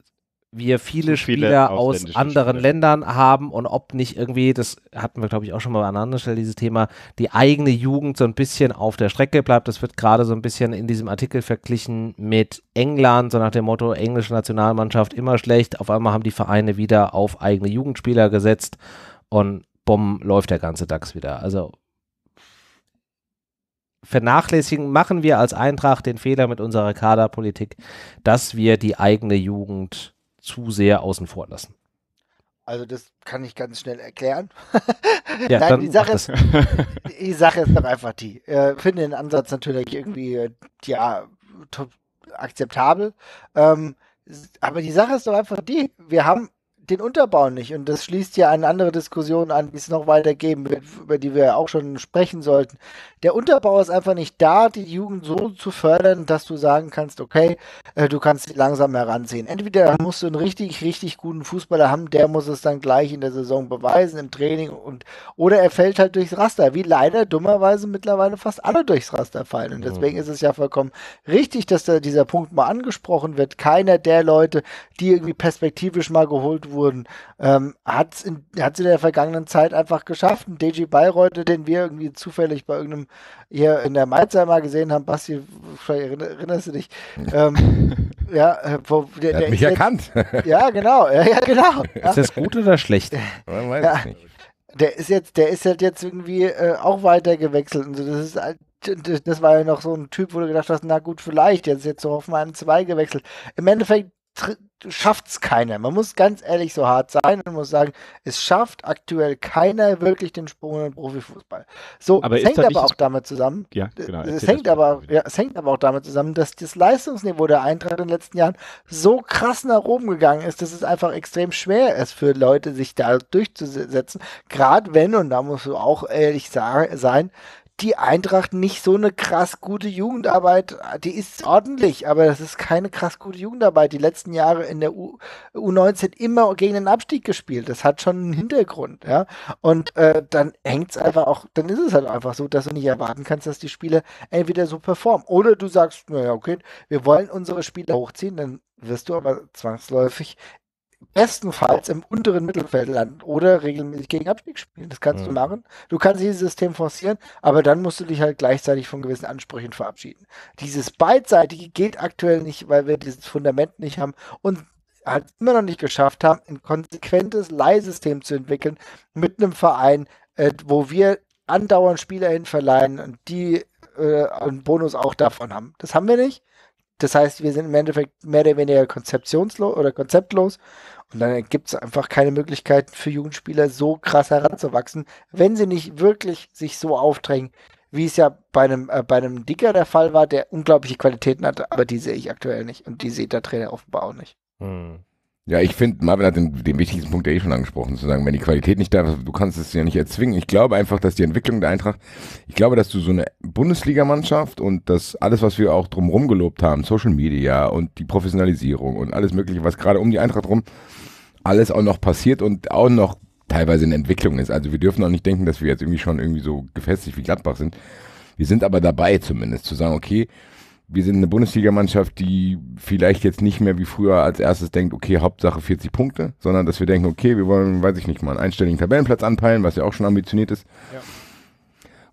wir viele, viele Spieler aus anderen Spieler. Ländern haben und ob nicht irgendwie, das hatten wir glaube ich auch schon mal an anderer Stelle, dieses Thema, die eigene Jugend so ein bisschen auf der Strecke bleibt. Das wird gerade so ein bisschen in diesem Artikel verglichen mit England, so nach dem Motto, englische Nationalmannschaft immer schlecht. Auf einmal haben die Vereine wieder auf eigene Jugendspieler gesetzt und bumm, läuft der ganze DAX wieder. Also vernachlässigen, machen wir als Eintracht den Fehler mit unserer Kaderpolitik, dass wir die eigene Jugend zu sehr außen vor lassen. Also das kann ich ganz schnell erklären. Ja, Nein, die Sache, ist, die Sache ist dann einfach die. Äh, ich finde den Ansatz natürlich irgendwie äh, ja, akzeptabel. Ähm, aber die Sache ist doch einfach die, wir haben den Unterbau nicht. Und das schließt ja eine andere Diskussion an, die es noch weiter geben wird, über die wir auch schon sprechen sollten. Der Unterbau ist einfach nicht da, die Jugend so zu fördern, dass du sagen kannst, okay, äh, du kannst sie langsam heranziehen. Entweder musst du einen richtig, richtig guten Fußballer haben, der muss es dann gleich in der Saison beweisen, im Training und oder er fällt halt durchs Raster, wie leider dummerweise mittlerweile fast alle durchs Raster fallen. Und deswegen ist es ja vollkommen richtig, dass da dieser Punkt mal angesprochen wird. Keiner der Leute, die irgendwie perspektivisch mal geholt wurden, wurden, ähm, hat es in, in der vergangenen Zeit einfach geschafft. Ein DJ Bayreuth, den wir irgendwie zufällig bei irgendeinem hier in der Mainzer mal gesehen haben, Basti, erinnerst du dich. Ähm, ja, äh, wo, der, der, hat mich jetzt, erkannt. Ja, genau. Ja, ja genau. Ja. Ist das gut oder schlecht? Man weiß ja. es nicht der ist jetzt, der ist halt jetzt irgendwie äh, auch weiter gewechselt. Also das ist halt, das war ja noch so ein Typ, wo du gedacht hast, na gut, vielleicht, jetzt ist jetzt so zu Hoffenheim 2 gewechselt. Im Endeffekt schafft es keiner. Man muss ganz ehrlich so hart sein und muss sagen, es schafft aktuell keiner wirklich den Sprung in den Profifußball. So, aber es hängt aber auch damit zusammen. Ja, äh, genau, es hängt aber, ja, es hängt aber auch damit zusammen, dass das Leistungsniveau der Eintracht in den letzten Jahren so krass nach oben gegangen ist, dass es einfach extrem schwer ist für Leute, sich da durchzusetzen. Gerade wenn, und da musst du auch ehrlich sein, die Eintracht nicht so eine krass gute Jugendarbeit. Die ist ordentlich, aber das ist keine krass gute Jugendarbeit. Die letzten Jahre in der U U19 immer gegen den Abstieg gespielt. Das hat schon einen Hintergrund, ja. Und äh, dann hängt es einfach auch, dann ist es halt einfach so, dass du nicht erwarten kannst, dass die Spieler entweder so performen. Oder du sagst, naja, okay, wir wollen unsere Spieler hochziehen, dann wirst du aber zwangsläufig bestenfalls im unteren Mittelfeld landen oder regelmäßig gegen Abstieg spielen. Das kannst ja. du machen. Du kannst dieses System forcieren, aber dann musst du dich halt gleichzeitig von gewissen Ansprüchen verabschieden. Dieses beidseitige gilt aktuell nicht, weil wir dieses Fundament nicht haben und halt immer noch nicht geschafft haben, ein konsequentes Leihsystem zu entwickeln mit einem Verein, äh, wo wir andauernd Spieler hin verleihen und die äh, einen Bonus auch davon haben. Das haben wir nicht. Das heißt, wir sind im Endeffekt mehr oder weniger konzeptionslos oder konzeptlos und dann gibt es einfach keine Möglichkeit für Jugendspieler so krass heranzuwachsen, wenn sie nicht wirklich sich so aufdrängen, wie es ja bei einem, äh, bei einem Dicker der Fall war, der unglaubliche Qualitäten hatte, aber die sehe ich aktuell nicht und die sieht der Trainer offenbar auch nicht. Hm. Ja, ich finde, Marvin hat den, den wichtigsten Punkt ja eh schon angesprochen, zu sagen, wenn die Qualität nicht da ist, du kannst es ja nicht erzwingen. Ich glaube einfach, dass die Entwicklung der Eintracht, ich glaube, dass du so eine Bundesligamannschaft und das alles, was wir auch drumherum gelobt haben, Social Media und die Professionalisierung und alles Mögliche, was gerade um die Eintracht rum, alles auch noch passiert und auch noch teilweise in Entwicklung ist. Also wir dürfen auch nicht denken, dass wir jetzt irgendwie schon irgendwie so gefestigt wie Gladbach sind. Wir sind aber dabei zumindest zu sagen, okay, wir sind eine Bundesligamannschaft, die vielleicht jetzt nicht mehr wie früher als erstes denkt, okay, Hauptsache 40 Punkte, sondern dass wir denken, okay, wir wollen, weiß ich nicht mal, einen einstelligen Tabellenplatz anpeilen, was ja auch schon ambitioniert ist. Ja.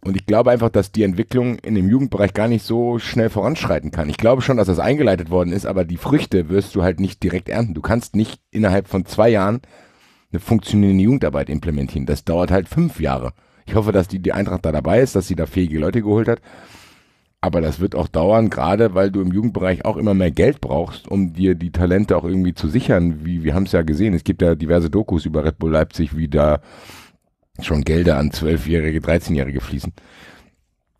Und ich glaube einfach, dass die Entwicklung in dem Jugendbereich gar nicht so schnell voranschreiten kann. Ich glaube schon, dass das eingeleitet worden ist, aber die Früchte wirst du halt nicht direkt ernten. Du kannst nicht innerhalb von zwei Jahren eine funktionierende Jugendarbeit implementieren. Das dauert halt fünf Jahre. Ich hoffe, dass die, die Eintracht da dabei ist, dass sie da fähige Leute geholt hat. Aber das wird auch dauern, gerade weil du im Jugendbereich auch immer mehr Geld brauchst, um dir die Talente auch irgendwie zu sichern. Wie, wir haben es ja gesehen, es gibt ja diverse Dokus über Red Bull Leipzig, wie da schon Gelder an 12-Jährige, 13-Jährige fließen.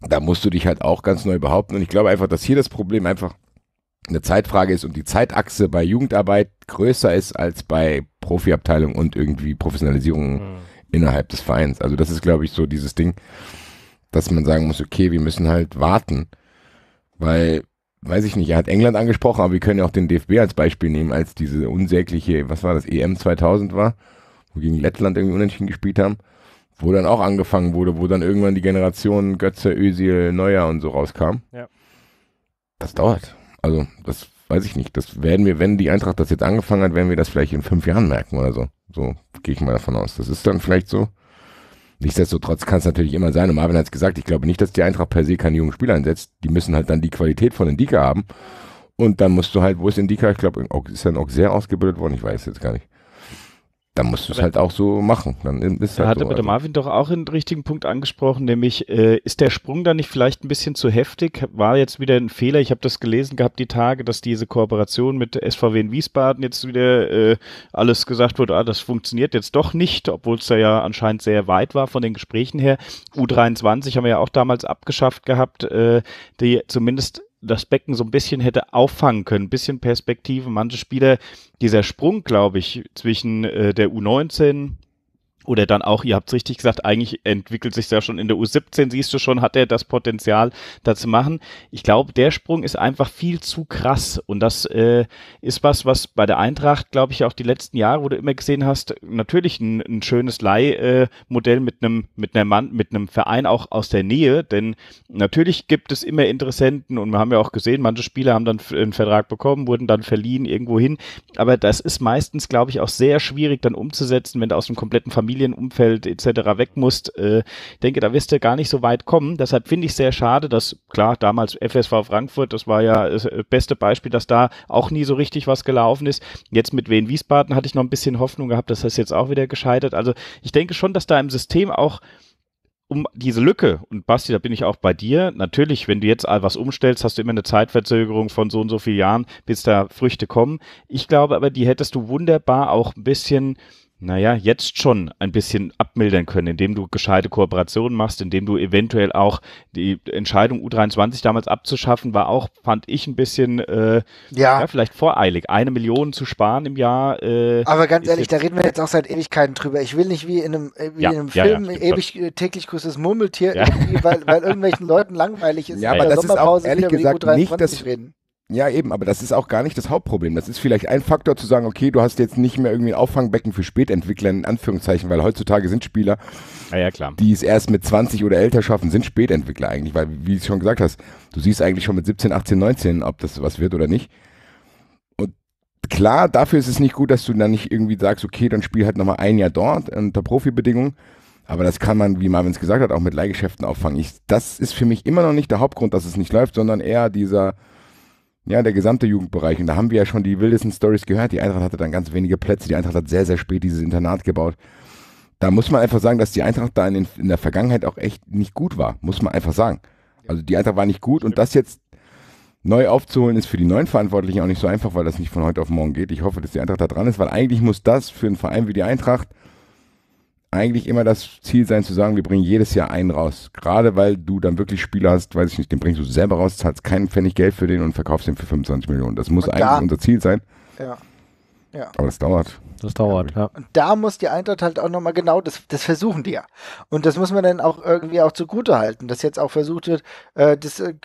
Da musst du dich halt auch ganz neu behaupten. Und ich glaube einfach, dass hier das Problem einfach eine Zeitfrage ist und die Zeitachse bei Jugendarbeit größer ist als bei Profiabteilung und irgendwie Professionalisierung mhm. innerhalb des Vereins. Also das ist, glaube ich, so dieses Ding dass man sagen muss, okay, wir müssen halt warten, weil, weiß ich nicht, er hat England angesprochen, aber wir können ja auch den DFB als Beispiel nehmen, als diese unsägliche, was war das, EM 2000 war, wo gegen Lettland irgendwie unentschieden gespielt haben, wo dann auch angefangen wurde, wo dann irgendwann die Generation Götze, Özil, Neuer und so rauskam. Ja. Das dauert. Also, das weiß ich nicht. Das werden wir, wenn die Eintracht das jetzt angefangen hat, werden wir das vielleicht in fünf Jahren merken oder so. So gehe ich mal davon aus. Das ist dann vielleicht so. Nichtsdestotrotz kann es natürlich immer sein, und Marvin hat es gesagt, ich glaube nicht, dass die Eintracht per se keine jungen Spieler einsetzt. Die müssen halt dann die Qualität von Indika haben. Und dann musst du halt, wo ist Indika? Ich glaube, ist dann auch sehr ausgebildet worden? Ich weiß jetzt gar nicht dann musst du es halt auch so machen. Dann ist halt hatte so, also. Marvin doch auch einen richtigen Punkt angesprochen, nämlich äh, ist der Sprung da nicht vielleicht ein bisschen zu heftig? War jetzt wieder ein Fehler. Ich habe das gelesen gehabt die Tage, dass diese Kooperation mit SVW in Wiesbaden jetzt wieder äh, alles gesagt wurde, ah, das funktioniert jetzt doch nicht, obwohl es da ja anscheinend sehr weit war von den Gesprächen her. U23 haben wir ja auch damals abgeschafft gehabt, äh, die zumindest das Becken so ein bisschen hätte auffangen können, ein bisschen Perspektiven. Manche Spieler, dieser Sprung, glaube ich, zwischen äh, der U19 oder dann auch, ihr habt es richtig gesagt, eigentlich entwickelt sich ja schon in der U17, siehst du schon, hat er das Potenzial, da zu machen. Ich glaube, der Sprung ist einfach viel zu krass und das äh, ist was, was bei der Eintracht, glaube ich, auch die letzten Jahre, wo du immer gesehen hast, natürlich ein, ein schönes Leihmodell mit einem mit einem Mann, mit einem Verein auch aus der Nähe, denn natürlich gibt es immer Interessenten und wir haben ja auch gesehen, manche Spieler haben dann einen Vertrag bekommen, wurden dann verliehen irgendwo hin. aber das ist meistens, glaube ich, auch sehr schwierig dann umzusetzen, wenn du aus einem kompletten Familien Familienumfeld etc. weg musst. Äh, denke, da wirst du gar nicht so weit kommen. Deshalb finde ich sehr schade, dass klar, damals FSV Frankfurt, das war ja das äh, beste Beispiel, dass da auch nie so richtig was gelaufen ist. Jetzt mit Wien Wiesbaden hatte ich noch ein bisschen Hoffnung gehabt, dass das jetzt auch wieder gescheitert. Also ich denke schon, dass da im System auch um diese Lücke, und Basti, da bin ich auch bei dir, natürlich, wenn du jetzt was umstellst, hast du immer eine Zeitverzögerung von so und so vielen Jahren, bis da Früchte kommen. Ich glaube aber, die hättest du wunderbar auch ein bisschen naja, jetzt schon ein bisschen abmildern können, indem du gescheite Kooperationen machst, indem du eventuell auch die Entscheidung U23 damals abzuschaffen, war auch, fand ich ein bisschen, äh, ja. ja vielleicht voreilig. Eine Million zu sparen im Jahr. Äh, Aber ganz ehrlich, da reden wir jetzt auch seit Ewigkeiten drüber. Ich will nicht wie in einem, äh, wie ja, in einem Film ja, ewig schon. Äh, täglich grüßes Murmeltier, weil, weil irgendwelchen Leuten langweilig ist. Ja, aber das ist auch ehrlich gesagt nicht das, reden. Ja, eben, aber das ist auch gar nicht das Hauptproblem. Das ist vielleicht ein Faktor zu sagen, okay, du hast jetzt nicht mehr irgendwie ein Auffangbecken für Spätentwickler in Anführungszeichen, weil heutzutage sind Spieler, ja, ja, die es erst mit 20 oder älter schaffen, sind Spätentwickler eigentlich, weil, wie du schon gesagt hast, du siehst eigentlich schon mit 17, 18, 19, ob das was wird oder nicht. Und klar, dafür ist es nicht gut, dass du dann nicht irgendwie sagst, okay, dann spiel halt nochmal ein Jahr dort unter Profibedingungen. Aber das kann man, wie Marvin es gesagt hat, auch mit Leihgeschäften auffangen. Ich, das ist für mich immer noch nicht der Hauptgrund, dass es nicht läuft, sondern eher dieser ja, der gesamte Jugendbereich. Und da haben wir ja schon die wildesten Stories gehört. Die Eintracht hatte dann ganz wenige Plätze. Die Eintracht hat sehr, sehr spät dieses Internat gebaut. Da muss man einfach sagen, dass die Eintracht da in, den, in der Vergangenheit auch echt nicht gut war. Muss man einfach sagen. Also die Eintracht war nicht gut und das jetzt neu aufzuholen ist für die neuen Verantwortlichen auch nicht so einfach, weil das nicht von heute auf morgen geht. Ich hoffe, dass die Eintracht da dran ist, weil eigentlich muss das für einen Verein wie die Eintracht – eigentlich immer das Ziel sein zu sagen, wir bringen jedes Jahr einen raus. Gerade weil du dann wirklich Spieler hast, weiß ich nicht, den bringst du selber raus, zahlst keinen Pfennig Geld für den und verkaufst den für 25 Millionen. Das muss da, eigentlich unser Ziel sein. Ja. ja. Aber das dauert. Das dauert, ja. Und da muss die Eintracht halt auch nochmal genau, das, das versuchen die ja. Und das muss man dann auch irgendwie auch zugute halten, dass jetzt auch versucht wird, äh, das, äh,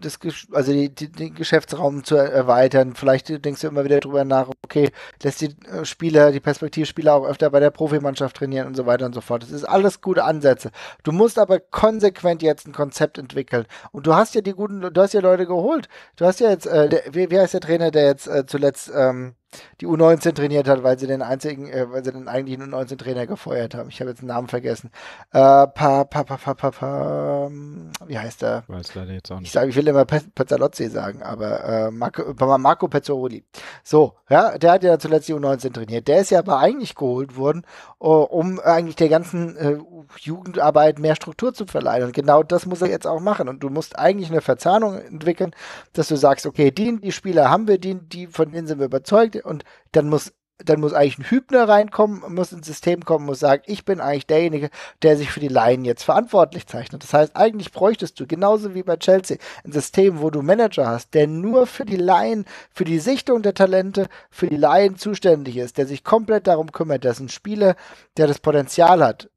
das, also die, die, den Geschäftsraum zu erweitern. Vielleicht denkst du immer wieder drüber nach, okay, lässt die äh, Spieler, die Perspektivspieler auch öfter bei der Profimannschaft trainieren und so weiter und so fort. Das ist alles gute Ansätze. Du musst aber konsequent jetzt ein Konzept entwickeln. Und du hast ja die guten, du hast ja Leute geholt. Du hast ja jetzt, äh, der, wie, wie heißt der Trainer, der jetzt äh, zuletzt ähm, die U19 trainiert hat, weil sie den den einzigen, äh, weil sie den eigentlich nur 19 Trainer gefeuert haben. Ich habe jetzt den Namen vergessen. Äh, pa, pa, pa, pa, pa, pa, ähm, wie heißt der? weiß leider jetzt auch nicht. Ich, sag, ich will immer Pezzalozzi sagen, aber äh, Marco, äh, Marco Pezzoli. So, ja, der hat ja zuletzt die U19 trainiert. Der ist ja aber eigentlich geholt worden, äh, um eigentlich der ganzen äh, Jugendarbeit mehr Struktur zu verleihen. Und genau das muss er jetzt auch machen. Und du musst eigentlich eine Verzahnung entwickeln, dass du sagst, okay, die, die Spieler haben wir, die, die von denen sind wir überzeugt. Und dann muss dann muss eigentlich ein Hübner reinkommen, muss ins System kommen, muss sagen, ich bin eigentlich derjenige, der sich für die Laien jetzt verantwortlich zeichnet. Das heißt, eigentlich bräuchtest du, genauso wie bei Chelsea, ein System, wo du Manager hast, der nur für die Laien, für die Sichtung der Talente, für die Laien zuständig ist, der sich komplett darum kümmert, dass ein Spieler, der das Potenzial hat,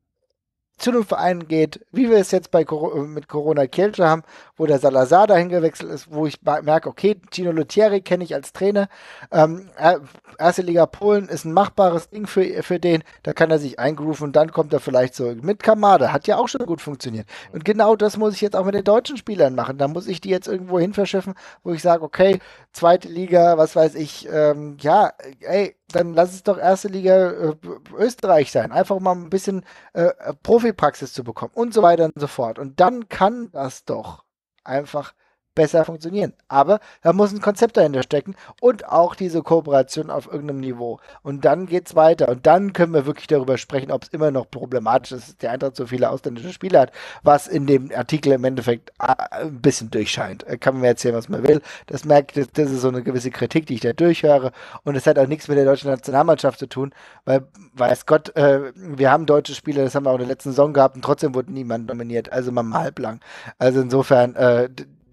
zu einem Verein geht, wie wir es jetzt bei äh, mit Corona Kielce haben, wo der Salazar dahin gewechselt ist, wo ich merke, okay, Gino Lutieri kenne ich als Trainer. Ähm, erste Liga Polen ist ein machbares Ding für, für den, da kann er sich eingrooven und dann kommt er vielleicht zurück. Mit Kamada hat ja auch schon gut funktioniert. Und genau das muss ich jetzt auch mit den deutschen Spielern machen. Da muss ich die jetzt irgendwo hin verschiffen, wo ich sage, okay, zweite Liga, was weiß ich, ähm, ja, ey, dann lass es doch erste Liga äh, Österreich sein. Einfach mal ein bisschen äh, Profipraxis zu bekommen und so weiter und so fort. Und dann kann das doch einfach besser funktionieren. Aber da muss ein Konzept dahinter stecken und auch diese Kooperation auf irgendeinem Niveau. Und dann geht es weiter. Und dann können wir wirklich darüber sprechen, ob es immer noch problematisch ist, dass der Eintracht so viele ausländische Spieler hat, was in dem Artikel im Endeffekt äh, ein bisschen durchscheint. Äh, kann man mir erzählen, was man will. Das merkt, das ist so eine gewisse Kritik, die ich da durchhöre. Und es hat auch nichts mit der deutschen Nationalmannschaft zu tun, weil, weiß Gott, äh, wir haben deutsche Spieler, das haben wir auch in der letzten Saison gehabt und trotzdem wurde niemand nominiert. Also mal halblang. Also insofern, äh,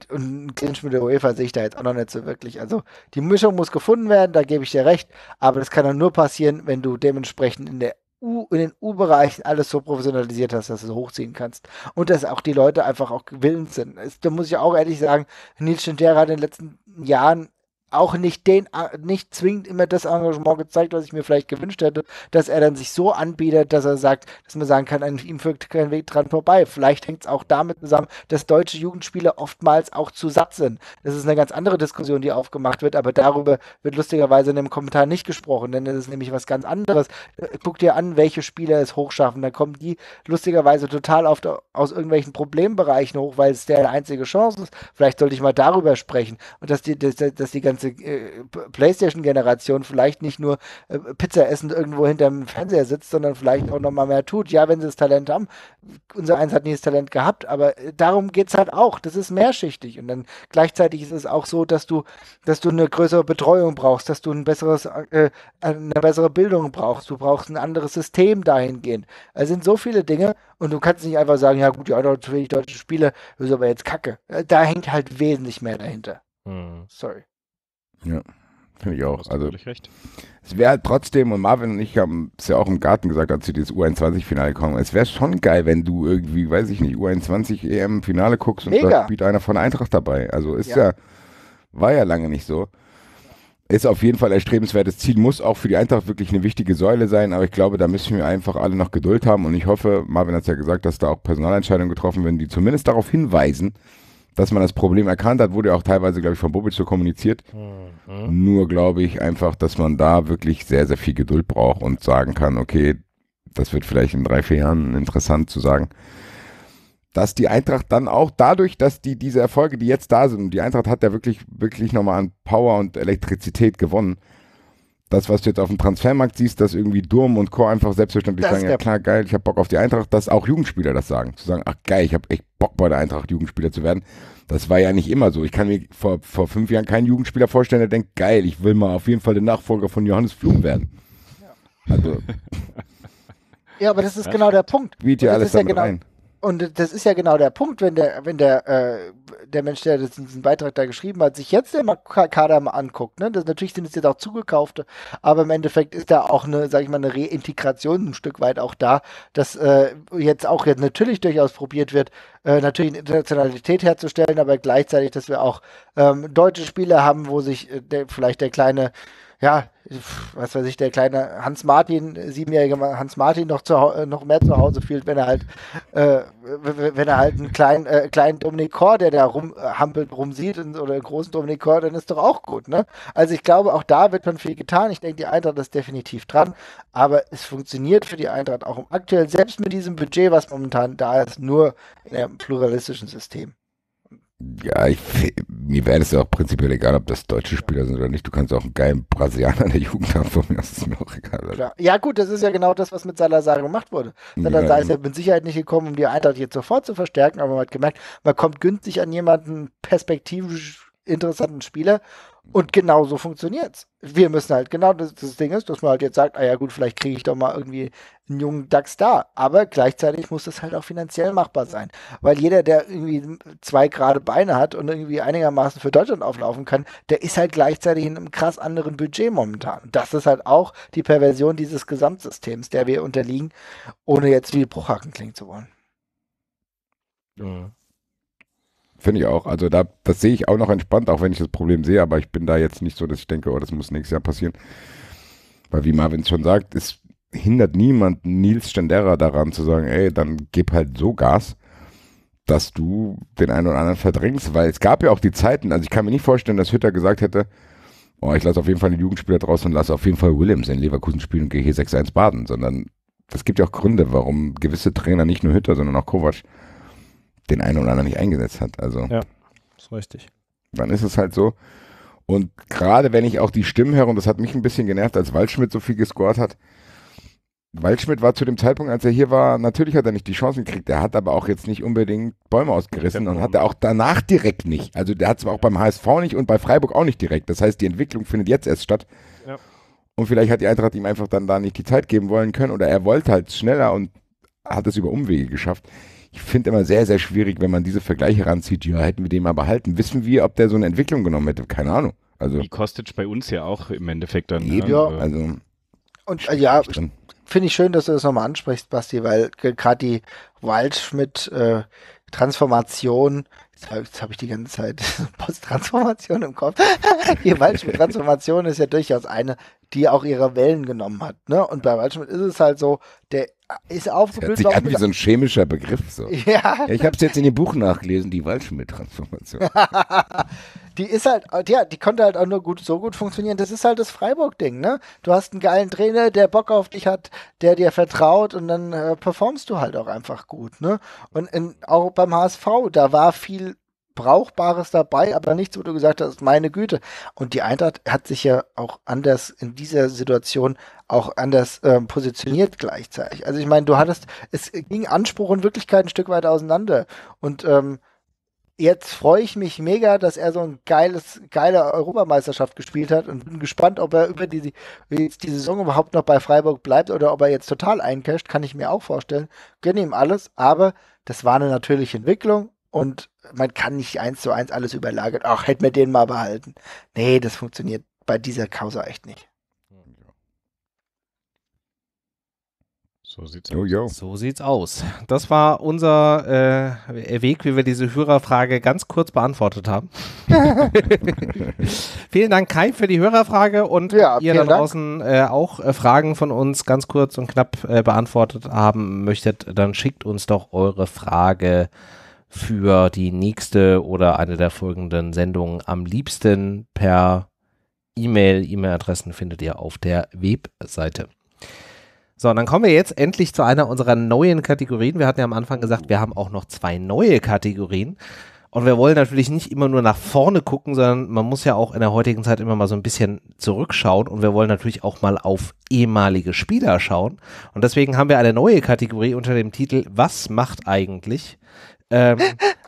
und ein Clinch mit der UEFA sehe ich da jetzt auch noch nicht so wirklich. Also die Mischung muss gefunden werden, da gebe ich dir recht, aber das kann dann nur passieren, wenn du dementsprechend in der U, in den U-Bereichen alles so professionalisiert hast, dass du es hochziehen kannst. Und dass auch die Leute einfach auch willens sind. da muss ich auch ehrlich sagen, Nils Schinter hat in den letzten Jahren auch nicht den, nicht zwingend immer das Engagement gezeigt, was ich mir vielleicht gewünscht hätte, dass er dann sich so anbietet, dass er sagt, dass man sagen kann, an ihm führt kein Weg dran vorbei. Vielleicht hängt es auch damit zusammen, dass deutsche Jugendspieler oftmals auch zu satt sind. Das ist eine ganz andere Diskussion, die aufgemacht wird, aber darüber wird lustigerweise in dem Kommentar nicht gesprochen, denn das ist nämlich was ganz anderes. Äh, guck dir an, welche Spieler es hochschaffen, da kommen die lustigerweise total oft aus irgendwelchen Problembereichen hoch, weil es der einzige Chance ist. Vielleicht sollte ich mal darüber sprechen und dass die, dass, dass die ganz ganze äh, PlayStation-Generation vielleicht nicht nur äh, Pizza essen irgendwo hinterm Fernseher sitzt, sondern vielleicht auch nochmal mehr tut. Ja, wenn sie das Talent haben. Unser Eins hat nie das Talent gehabt, aber äh, darum geht es halt auch. Das ist mehrschichtig. Und dann gleichzeitig ist es auch so, dass du, dass du eine größere Betreuung brauchst, dass du ein besseres, äh, eine bessere Bildung brauchst, du brauchst ein anderes System dahingehend. Es sind so viele Dinge und du kannst nicht einfach sagen, ja gut, ja, natürlich deutsche Spiele, das ist aber jetzt Kacke. Äh, da hängt halt wesentlich mehr dahinter. Hm. Sorry. Ja, finde ich auch. Also, recht. es wäre halt trotzdem, und Marvin und ich haben es ja auch im Garten gesagt, als sie das U21-Finale kommen, es wäre schon geil, wenn du irgendwie, weiß ich nicht, U21-EM-Finale guckst und Mega. da spielt einer von Eintracht dabei. Also ist ja. ja, war ja lange nicht so. Ist auf jeden Fall erstrebenswertes Ziel, muss auch für die Eintracht wirklich eine wichtige Säule sein, aber ich glaube, da müssen wir einfach alle noch Geduld haben und ich hoffe, Marvin hat es ja gesagt, dass da auch Personalentscheidungen getroffen werden, die zumindest darauf hinweisen, dass man das Problem erkannt hat, wurde ja auch teilweise, glaube ich, von Bobic so kommuniziert. Hm Mhm. Nur glaube ich einfach, dass man da wirklich sehr, sehr viel Geduld braucht und sagen kann, okay, das wird vielleicht in drei, vier Jahren interessant zu sagen, dass die Eintracht dann auch dadurch, dass die diese Erfolge, die jetzt da sind, die Eintracht hat ja wirklich, wirklich nochmal an Power und Elektrizität gewonnen, das, was du jetzt auf dem Transfermarkt siehst, dass irgendwie Durm und Chor einfach selbstverständlich das sagen, ja klar, geil, ich habe Bock auf die Eintracht, dass auch Jugendspieler das sagen. Zu sagen, ach geil, ich habe echt Bock bei der Eintracht Jugendspieler zu werden. Das war ja nicht immer so. Ich kann mir vor, vor fünf Jahren keinen Jugendspieler vorstellen, der denkt, geil, ich will mal auf jeden Fall der Nachfolger von Johannes Flum werden. Ja. Also. Ja, aber das ist ja. genau der Punkt. Wie dir alles damit genau, rein. Und das ist ja genau der Punkt, wenn der, wenn der, äh, der Mensch, der diesen Beitrag da geschrieben hat, sich jetzt den Kader mal anguckt, ne? Das, natürlich sind es jetzt auch zugekaufte, aber im Endeffekt ist da auch eine, sag ich mal, eine Reintegration ein Stück weit auch da, dass äh, jetzt auch jetzt natürlich durchaus probiert wird, äh, natürlich eine Internationalität herzustellen, aber gleichzeitig, dass wir auch ähm, deutsche Spiele haben, wo sich äh, der, vielleicht der kleine ja, was weiß ich, der kleine Hans Martin, siebenjährige Hans Martin noch, zu, noch mehr zu Hause fühlt, wenn er halt, äh, wenn er halt einen kleinen, äh, kleinen Dominik Kor, der da rumhampelt, äh, rumsieht oder einen großen Dominik Kor, dann ist doch auch gut, ne? Also ich glaube, auch da wird man viel getan. Ich denke, die Eintracht ist definitiv dran, aber es funktioniert für die Eintracht auch aktuell, selbst mit diesem Budget, was momentan da ist, nur in einem pluralistischen System. Ja, ich, mir wäre das ja auch prinzipiell egal, ob das deutsche Spieler sind oder nicht. Du kannst auch einen geilen Brasilianer in der Jugend haben, von mir ist es mir auch egal. Klar. Ja, gut, das ist ja genau das, was mit Salazar gemacht wurde. Salazar ja, ist ja mit Sicherheit nicht gekommen, um die Eintracht hier sofort zu verstärken, aber man hat gemerkt, man kommt günstig an jemanden perspektivisch interessanten Spieler. Und genau so funktioniert es. Wir müssen halt, genau das, das, Ding ist, dass man halt jetzt sagt, ah ja gut, vielleicht kriege ich doch mal irgendwie einen jungen DAX da. Aber gleichzeitig muss das halt auch finanziell machbar sein. Weil jeder, der irgendwie zwei gerade Beine hat und irgendwie einigermaßen für Deutschland auflaufen kann, der ist halt gleichzeitig in einem krass anderen Budget momentan. das ist halt auch die Perversion dieses Gesamtsystems, der wir unterliegen, ohne jetzt wie Bruchhaken klingen zu wollen. Ja. Finde ich auch. Also da, das sehe ich auch noch entspannt, auch wenn ich das Problem sehe, aber ich bin da jetzt nicht so, dass ich denke, oh, das muss nächstes Jahr passieren. Weil wie Marvin schon sagt, es hindert niemanden Nils Stendera daran zu sagen, ey, dann gib halt so Gas, dass du den einen oder anderen verdrängst. Weil es gab ja auch die Zeiten, also ich kann mir nicht vorstellen, dass Hütter gesagt hätte, oh, ich lasse auf jeden Fall einen Jugendspieler draußen und lasse auf jeden Fall Williams in Leverkusen spielen und gehe hier 6-1 baden, sondern es gibt ja auch Gründe, warum gewisse Trainer, nicht nur Hütter, sondern auch Kovac, den einen oder anderen nicht eingesetzt hat. Also. Ja, ist richtig. Dann ist es halt so. Und gerade wenn ich auch die Stimmen höre, und das hat mich ein bisschen genervt, als Waldschmidt so viel gescored hat, Waldschmidt war zu dem Zeitpunkt, als er hier war, natürlich hat er nicht die Chancen gekriegt. Er hat aber auch jetzt nicht unbedingt Bäume ausgerissen und hat er auch danach direkt nicht. Also der hat zwar auch beim HSV nicht und bei Freiburg auch nicht direkt. Das heißt, die Entwicklung findet jetzt erst statt. Ja. Und vielleicht hat die Eintracht ihm einfach dann da nicht die Zeit geben wollen können oder er wollte halt schneller und hat es über Umwege geschafft ich finde immer sehr, sehr schwierig, wenn man diese Vergleiche ranzieht. Ja, hätten wir den mal behalten. Wissen wir, ob der so eine Entwicklung genommen hätte? Keine Ahnung. Also, die Kostic bei uns ja auch im Endeffekt dann. Eben, ähm, ja, äh, also. Und äh, ja, finde ich schön, dass du das nochmal ansprichst, Basti, weil gerade die Waldschmidt-Transformation, äh, jetzt habe ich die ganze Zeit post Transformation im Kopf. die Waldschmidt-Transformation ist ja durchaus eine, die auch ihre Wellen genommen hat. Ne? Und bei Waldschmidt ist es halt so, der ist aufgebildet. Hört sich an wie so ein chemischer Begriff. So. Ja. Ich habe es jetzt in dem Buch nachgelesen, die Waldschmidt-Transformation. die ist halt, äh, ja, die konnte halt auch nur gut, so gut funktionieren. Das ist halt das Freiburg-Ding, ne? Du hast einen geilen Trainer, der Bock auf dich hat, der dir vertraut und dann äh, performst du halt auch einfach gut, ne? Und in, auch beim HSV, da war viel Brauchbares dabei, aber nichts, wo du gesagt hast, meine Güte. Und die Eintracht hat sich ja auch anders in dieser Situation auch anders ähm, positioniert gleichzeitig. Also ich meine, du hattest, es ging Anspruch und Wirklichkeit ein Stück weit auseinander. Und ähm, jetzt freue ich mich mega, dass er so ein geiles, geile Europameisterschaft gespielt hat und bin gespannt, ob er über die, jetzt die Saison überhaupt noch bei Freiburg bleibt oder ob er jetzt total eincasht, kann ich mir auch vorstellen. Gönne ihm alles, aber das war eine natürliche Entwicklung und man kann nicht eins zu eins alles überlagert. Ach, hätten wir den mal behalten. Nee, das funktioniert bei dieser Causa echt nicht. So sieht's, yo, yo. so sieht's aus. Das war unser äh, Weg, wie wir diese Hörerfrage ganz kurz beantwortet haben. vielen Dank, Kai, für die Hörerfrage und ja, ihr da draußen äh, auch äh, Fragen von uns ganz kurz und knapp äh, beantwortet haben möchtet, dann schickt uns doch eure Frage äh, für die nächste oder eine der folgenden Sendungen am liebsten per E-Mail. E-Mail-Adressen findet ihr auf der Webseite. So, und dann kommen wir jetzt endlich zu einer unserer neuen Kategorien. Wir hatten ja am Anfang gesagt, wir haben auch noch zwei neue Kategorien. Und wir wollen natürlich nicht immer nur nach vorne gucken, sondern man muss ja auch in der heutigen Zeit immer mal so ein bisschen zurückschauen. Und wir wollen natürlich auch mal auf ehemalige Spieler schauen. Und deswegen haben wir eine neue Kategorie unter dem Titel Was macht eigentlich? Ähm,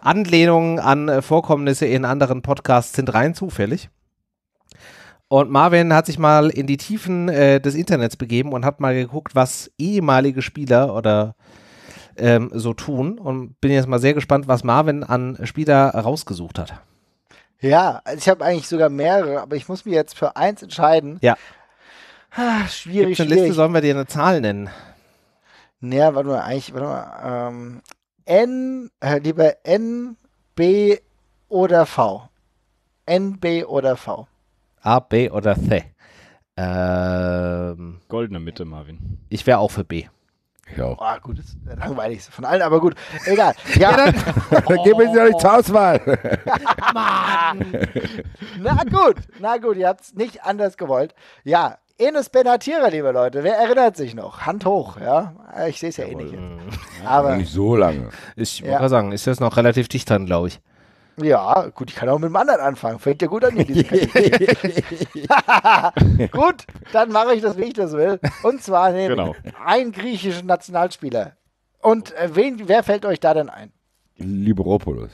Anlehnungen an äh, Vorkommnisse in anderen Podcasts sind rein zufällig. Und Marvin hat sich mal in die Tiefen äh, des Internets begeben und hat mal geguckt, was ehemalige Spieler oder ähm, so tun. Und bin jetzt mal sehr gespannt, was Marvin an Spieler rausgesucht hat. Ja, ich habe eigentlich sogar mehrere, aber ich muss mich jetzt für eins entscheiden. Ja. Ah, schwierig. Gibt's eine schwierig. Liste sollen wir dir eine Zahl nennen? Naja, warte mal, eigentlich, warte mal, ähm, N, äh, lieber N, B oder V? N, B oder V? A, B oder C? Ähm, Goldene Mitte, Marvin. Ich wäre auch für B. Ja. auch. Oh, gut, das ist langweilig von allen, aber gut, egal. Ja, dann oh. geben Sie euch zur Auswahl. Mann. na gut, na gut, ihr habt es nicht anders gewollt. Ja, Enes Benatira, liebe Leute, wer erinnert sich noch? Hand hoch, ja. Ich sehe es ja eh nicht. Mhm. Aber nicht so lange. Ich ja. muss sagen, ist das noch relativ dicht dran, glaube ich. Ja, gut, ich kann auch mit dem anderen anfangen. Fängt ja gut an, diese Gut, dann mache ich das, wie ich das will. Und zwar nehme genau. einen griechischen Nationalspieler. Und äh, wen, wer fällt euch da denn ein? Liberopoulos.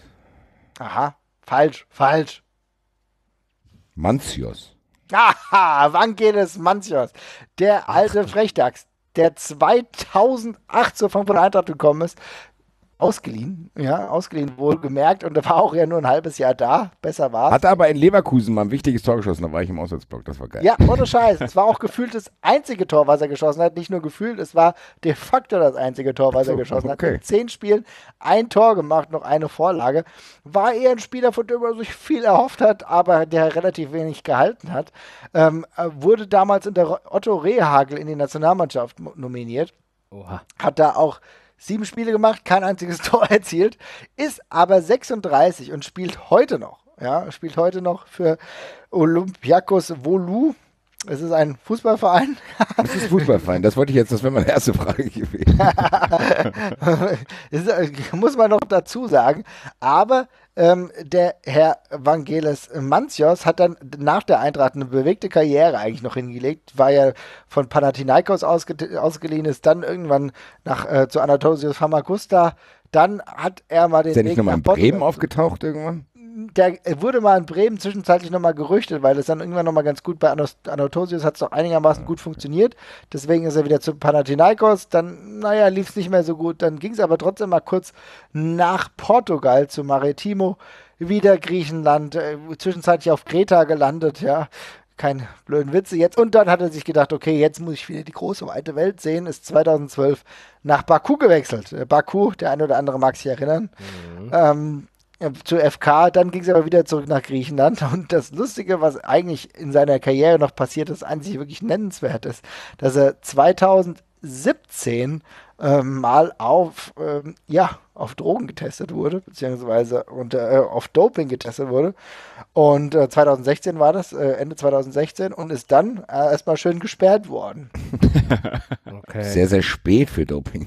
Aha, falsch, falsch. Mantios. Haha, wann geht es, Manchos? Der alte Frechdachs, der 2008 zur Frankfurter Eintracht gekommen ist, Ausgeliehen, ja, ausgeliehen wohlgemerkt. Und da war auch ja nur ein halbes Jahr da. Besser war Hatte aber in Leverkusen mal ein wichtiges Tor geschossen, da war ich im Auswärtsblock, das war geil. Ja, ohne Scheiß. es war auch gefühlt das einzige Tor, was er geschossen hat. Nicht nur gefühlt, es war de facto das einzige Tor, was so, er geschossen okay. hat. In zehn Spielen ein Tor gemacht, noch eine Vorlage. War eher ein Spieler, von dem man sich viel erhofft hat, aber der relativ wenig gehalten hat. Ähm, äh, wurde damals in der Otto Rehagel in die Nationalmannschaft nominiert. Oha. Hat da auch sieben Spiele gemacht, kein einziges Tor erzielt, ist aber 36 und spielt heute noch. Ja, spielt heute noch für Olympiakos Volu. Es ist ein Fußballverein. Es ist Fußballverein, das wollte ich jetzt, das wäre meine erste Frage gewesen. ist, muss man noch dazu sagen. Aber ähm, der Herr Vangelis Mantios hat dann nach der Eintracht eine bewegte Karriere eigentlich noch hingelegt, war ja von Panathinaikos ausge ausgeliehen, ist dann irgendwann nach, äh, zu Anatosios Famagusta. Dann hat er mal den. Ist der nicht nochmal in Bremen aufgetaucht irgendwann? der wurde mal in Bremen zwischenzeitlich nochmal gerüchtet, weil es dann irgendwann nochmal ganz gut bei Anatosius hat es doch einigermaßen gut funktioniert. Deswegen ist er wieder zu Panathinaikos. Dann, naja, lief es nicht mehr so gut. Dann ging es aber trotzdem mal kurz nach Portugal zu Maritimo, wieder Griechenland, äh, zwischenzeitlich auf Kreta gelandet, ja. Kein blöden Witze jetzt. Und dann hat er sich gedacht, okay, jetzt muss ich wieder die große weite Welt sehen. Ist 2012 nach Baku gewechselt. Äh, Baku, der eine oder andere mag sich erinnern. Mhm. Ähm, äh, zu FK, dann ging es aber wieder zurück nach Griechenland. Und das Lustige, was eigentlich in seiner Karriere noch passiert ist, einzig wirklich nennenswert ist, dass er 2017 ähm, mal auf ähm, ja, auf Drogen getestet wurde, beziehungsweise unter, äh, auf Doping getestet wurde. Und äh, 2016 war das, äh, Ende 2016, und ist dann äh, erstmal schön gesperrt worden. okay. Sehr, sehr spät für Doping.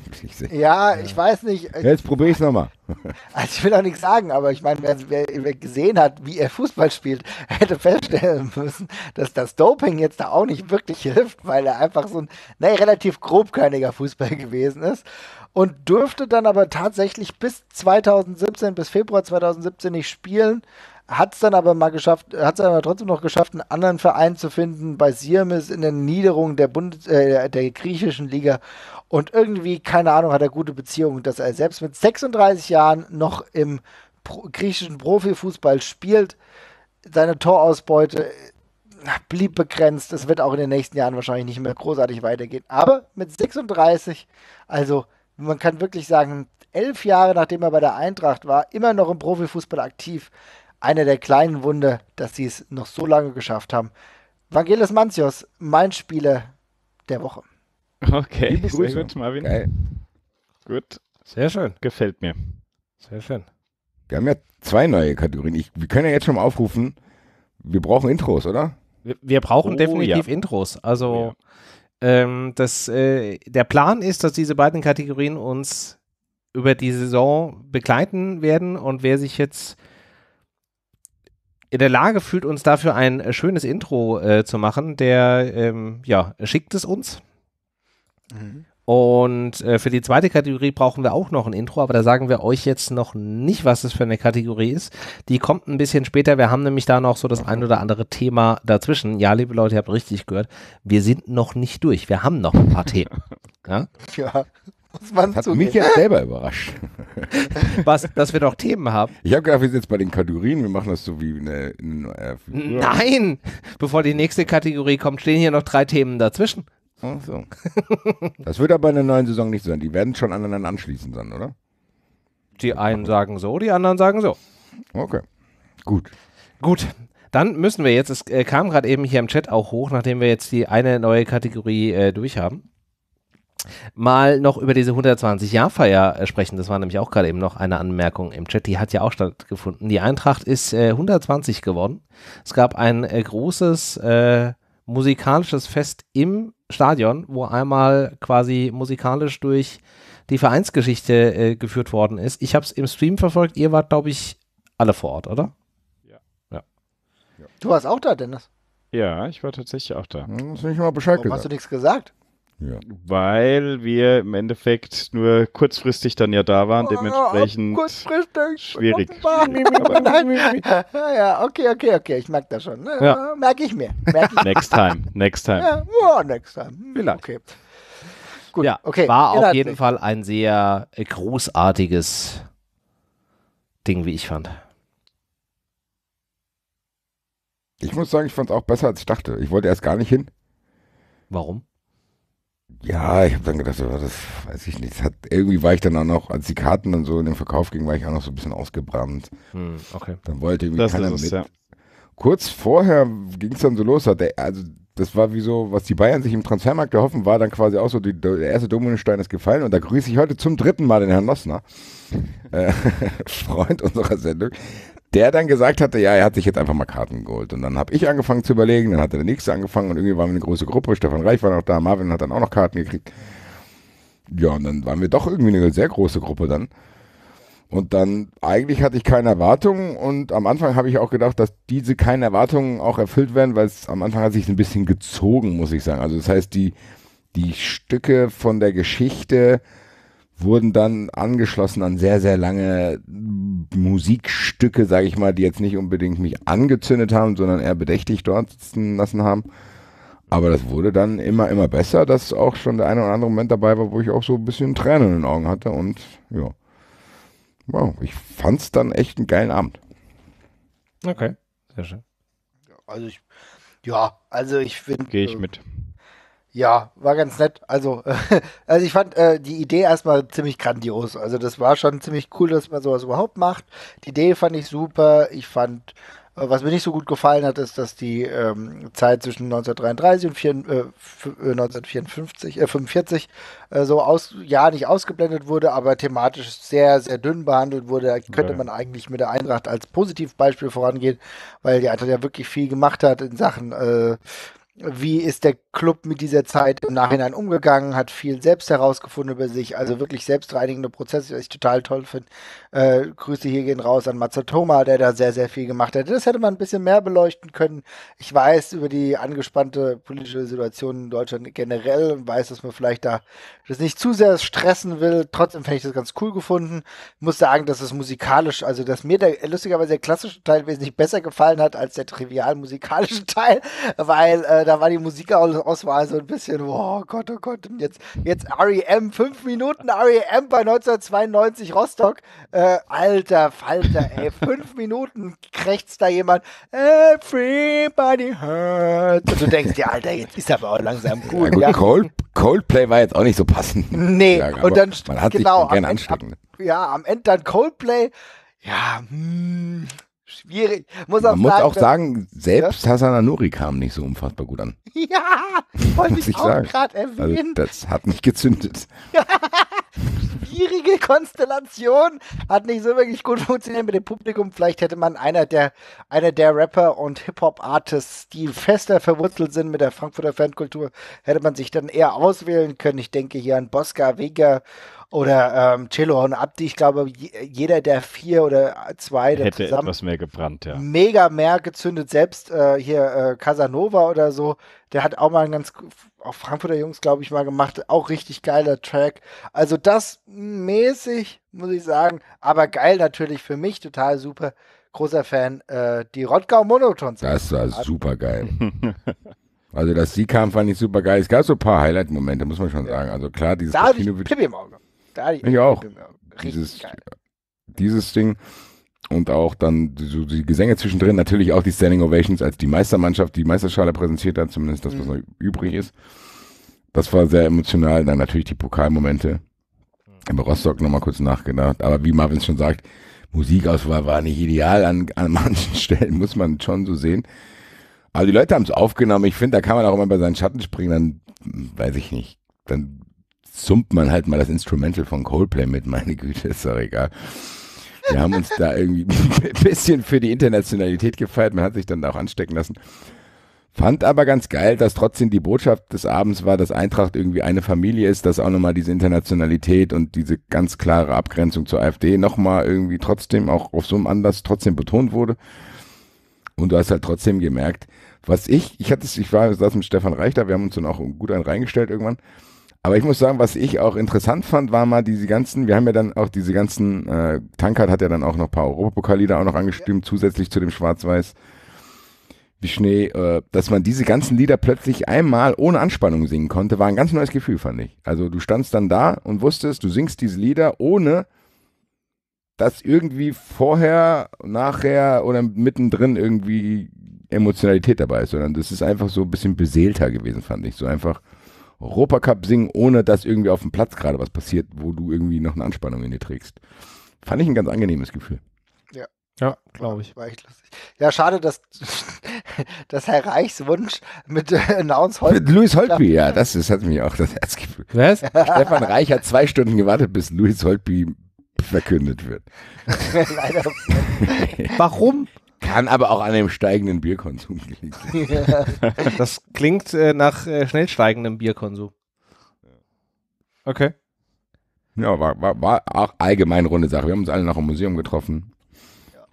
Ja, ja, ich weiß nicht. Äh, jetzt probiere ich es nochmal. Also ich will auch nichts sagen, aber ich meine, wer, wer, wer, gesehen hat, wie er Fußball spielt, hätte feststellen müssen, dass das Doping jetzt da auch nicht wirklich hilft, weil er einfach so ein, ne, relativ grobkörniger Fußball gewesen ist und durfte dann aber tatsächlich bis 2017, bis Februar 2017 nicht spielen. Hat es dann aber mal geschafft, hat es aber trotzdem noch geschafft, einen anderen Verein zu finden bei Sirmis in der Niederung der, Bundes äh, der griechischen Liga. Und irgendwie, keine Ahnung, hat er gute Beziehungen, dass er selbst mit 36 Jahren noch im Pro griechischen Profifußball spielt. Seine Torausbeute äh, blieb begrenzt. Es wird auch in den nächsten Jahren wahrscheinlich nicht mehr großartig weitergehen. Aber mit 36, also man kann wirklich sagen, elf Jahre nachdem er bei der Eintracht war, immer noch im Profifußball aktiv. Einer der kleinen Wunder, dass sie es noch so lange geschafft haben. Vangelis Mantios, mein Spieler der Woche. Okay, Grüße. gut, Marvin. Geil. Gut. Sehr schön. Gefällt mir. Sehr schön. Wir haben ja zwei neue Kategorien. Ich, wir können ja jetzt schon mal aufrufen, wir brauchen Intros, oder? Wir, wir brauchen oh, definitiv ja. Intros. Also oh, ja. Ähm, das, äh, der Plan ist, dass diese beiden Kategorien uns über die Saison begleiten werden und wer sich jetzt in der Lage fühlt, uns dafür ein äh, schönes Intro äh, zu machen, der ähm, ja, schickt es uns. Mhm. Und äh, für die zweite Kategorie brauchen wir auch noch ein Intro, aber da sagen wir euch jetzt noch nicht, was das für eine Kategorie ist. Die kommt ein bisschen später. Wir haben nämlich da noch so das ein oder andere Thema dazwischen. Ja, liebe Leute, ihr habt richtig gehört. Wir sind noch nicht durch. Wir haben noch ein paar Themen. Ja. ja. Was man hat mich jetzt selber überrascht. Was, dass wir noch Themen haben. Ich habe gedacht, wir sind jetzt bei den Kategorien, wir machen das so wie eine. eine äh, Nein! Bevor die nächste Kategorie kommt, stehen hier noch drei Themen dazwischen. Ach so. das wird aber in der neuen Saison nicht sein. Die werden schon aneinander anschließen sein, oder? Die einen sagen so, die anderen sagen so. Okay. Gut. Gut. Dann müssen wir jetzt, es äh, kam gerade eben hier im Chat auch hoch, nachdem wir jetzt die eine neue Kategorie äh, durch haben, mal noch über diese 120-Jahr-Feier äh, sprechen. Das war nämlich auch gerade eben noch eine Anmerkung im Chat, die hat ja auch stattgefunden. Die Eintracht ist äh, 120 geworden. Es gab ein äh, großes musikalisches Fest im Stadion, wo einmal quasi musikalisch durch die Vereinsgeschichte äh, geführt worden ist. Ich habe es im Stream verfolgt. Ihr wart, glaube ich, alle vor Ort, oder? Ja. ja. Du warst auch da, Dennis. Ja, ich war tatsächlich auch da. Hm, hast du nicht mal Bescheid Warum gesagt? Hast du nichts gesagt? Ja. Weil wir im Endeffekt nur kurzfristig dann ja da waren, oh, dementsprechend oh, schwierig. ja, okay, okay, okay, ich merke das schon. Ne? Ja. Merke ich mir. Merk ich next time, next time. Ja, oh, next time. Hm, Vielleicht. Okay. Gut, ja, okay. War auf jeden Fall ein sehr großartiges Ding, wie ich fand. Ich muss sagen, ich fand es auch besser, als ich dachte. Ich wollte erst gar nicht hin. Warum? ja, ich habe dann gedacht, so, das weiß ich nicht. Hat, irgendwie war ich dann auch noch, als die Karten dann so in den Verkauf gingen, war ich auch noch so ein bisschen ausgebrannt. Hm, okay. Dann wollte irgendwie das keiner es, mit. Ja. Kurz vorher ging es dann so los, hat der, also das war wie so, was die Bayern sich im Transfermarkt erhoffen, war dann quasi auch so, die, der erste Dominostein ist gefallen und da grüße ich heute zum dritten Mal den Herrn Lossner, äh, Freund unserer Sendung, der dann gesagt hatte, ja, er hat sich jetzt einfach mal Karten geholt. Und dann habe ich angefangen zu überlegen, dann hatte der Nächste angefangen und irgendwie waren wir eine große Gruppe. Stefan Reich war noch da, Marvin hat dann auch noch Karten gekriegt. Ja, und dann waren wir doch irgendwie eine sehr große Gruppe dann. Und dann, eigentlich hatte ich keine Erwartungen und am Anfang habe ich auch gedacht, dass diese keine Erwartungen auch erfüllt werden, weil es am Anfang hat sich ein bisschen gezogen, muss ich sagen. Also das heißt, die, die Stücke von der Geschichte, wurden dann angeschlossen an sehr, sehr lange Musikstücke, sage ich mal, die jetzt nicht unbedingt mich angezündet haben, sondern eher bedächtig dort sitzen lassen haben. Aber das wurde dann immer, immer besser, dass auch schon der eine oder andere Moment dabei war, wo ich auch so ein bisschen Tränen in den Augen hatte. Und ja, wow, ich fand's dann echt einen geilen Abend. Okay, sehr schön. Also ich, ja, also ich finde. Gehe ich äh, mit. Ja, war ganz nett. Also, äh, also ich fand äh, die Idee erstmal ziemlich grandios. Also das war schon ziemlich cool, dass man sowas überhaupt macht. Die Idee fand ich super. Ich fand, äh, was mir nicht so gut gefallen hat, ist, dass die ähm, Zeit zwischen 1933 und vier, 1954, äh, 45 äh, äh, so aus, ja, nicht ausgeblendet wurde, aber thematisch sehr, sehr dünn behandelt wurde. Da könnte man eigentlich mit der Eintracht als Positivbeispiel vorangehen, weil die Eintracht ja wirklich viel gemacht hat in Sachen wie ist der Club mit dieser Zeit im Nachhinein umgegangen, hat viel selbst herausgefunden über sich, also wirklich selbstreinigende Prozesse, was ich total toll finde. Äh, Grüße hier gehen raus an Mazzatoma, der da sehr, sehr viel gemacht hat. Das hätte man ein bisschen mehr beleuchten können. Ich weiß über die angespannte politische Situation in Deutschland generell und weiß, dass man vielleicht da das nicht zu sehr stressen will. Trotzdem fände ich das ganz cool gefunden. Ich muss sagen, dass es musikalisch, also dass mir der lustigerweise der klassische Teil wesentlich besser gefallen hat als der trivial musikalische Teil, weil äh, da war die Musikauswahl so ein bisschen, oh Gott, oh Gott, und jetzt, jetzt REM, fünf Minuten REM bei 1992 Rostock. Äh, alter Falter, ey, fünf Minuten krächzt da jemand, everybody hurts. Und du denkst dir, Alter, jetzt ist aber auch langsam cool. Ja, gut, ja. Cold, Coldplay war jetzt auch nicht so passend. Nee, ja, und dann, man hat genau, sich gern am, ab, ja, am Ende dann Coldplay, ja, mh. Hm. Schwierig. Muss auch Man muss auch sagen, selbst ja? Hassan Anuri kam nicht so unfassbar gut an. Ja, wollte ich, ich auch gerade also, erwähnen. Also das hat mich gezündet. Schwierige Konstellation. Hat nicht so wirklich gut funktioniert mit dem Publikum. Vielleicht hätte man einer der, einer der Rapper und Hip-Hop-Artists, die fester verwurzelt sind mit der Frankfurter Fankultur, hätte man sich dann eher auswählen können. Ich denke hier an Bosca Vega oder ähm, Cello und Abdi. Ich glaube, jeder der vier oder zwei hätte zusammen, etwas mehr gebrannt, ja. Mega mehr gezündet. Selbst äh, hier äh, Casanova oder so, der hat auch mal einen ganz, auch Frankfurter Jungs, glaube ich, mal gemacht. Auch richtig geiler Track. Also das mäßig, muss ich sagen, aber geil natürlich für mich, total super. Großer Fan, äh, die Rottgau Monotons. Das war also super geil. Also, dass sie kam, fand ich super geil. Es gab so ein paar Highlight-Momente, muss man schon sagen. Also klar, dieses da Casino. Pipi im Auge. Da, ich auch. Dieses, dieses Ding und auch dann so die Gesänge zwischendrin, natürlich auch die Standing Ovations, als die Meistermannschaft die Meisterschale präsentiert hat, zumindest das, was mhm. noch übrig ist. Das war sehr emotional. Dann natürlich die Pokalmomente. Mhm. Über Rostock nochmal kurz nachgedacht. Aber wie Marvin schon sagt, Musikauswahl war nicht ideal an, an manchen Stellen, muss man schon so sehen. Aber die Leute haben es aufgenommen. Ich finde, da kann man auch immer bei seinen Schatten springen. Dann hm, weiß ich nicht. Dann zumpt man halt mal das Instrumental von Coldplay mit, meine Güte, ist doch egal. Wir haben uns da irgendwie ein bisschen für die Internationalität gefeiert, man hat sich dann auch anstecken lassen. Fand aber ganz geil, dass trotzdem die Botschaft des Abends war, dass Eintracht irgendwie eine Familie ist, dass auch nochmal diese Internationalität und diese ganz klare Abgrenzung zur AfD nochmal irgendwie trotzdem auch auf so einem Anlass trotzdem betont wurde. Und du hast halt trotzdem gemerkt, was ich, ich hatte es, ich war, saß mit Stefan Reichter, wir haben uns dann auch gut einen reingestellt irgendwann. Aber ich muss sagen, was ich auch interessant fand, war mal diese ganzen, wir haben ja dann auch diese ganzen, äh, Tankard hat ja dann auch noch ein paar Europapokallieder auch noch angestimmt, zusätzlich zu dem Schwarz-Weiß wie Schnee, äh, dass man diese ganzen Lieder plötzlich einmal ohne Anspannung singen konnte, war ein ganz neues Gefühl, fand ich. Also du standst dann da und wusstest, du singst diese Lieder ohne dass irgendwie vorher, nachher oder mittendrin irgendwie Emotionalität dabei ist, sondern das ist einfach so ein bisschen beseelter gewesen, fand ich. So einfach, Europacup singen, ohne dass irgendwie auf dem Platz gerade was passiert, wo du irgendwie noch eine Anspannung in dir trägst. Fand ich ein ganz angenehmes Gefühl. Ja. Ja, glaube ich. War echt lustig. Ja, schade, dass, dass Herr Reichs Wunsch mit äh, Announce Holtby. Mit Louis Holtby, ja, das, das hat mich auch das Herz gefühlt. Was? Stefan Reich hat zwei Stunden gewartet, bis Louis Holtby verkündet wird. Leider. Warum? Kann aber auch an dem steigenden Bierkonsum liegen. Das klingt äh, nach äh, schnell steigendem Bierkonsum. Okay. Ja, war, war, war auch allgemein runde Sache. Wir haben uns alle noch im Museum getroffen. Ja.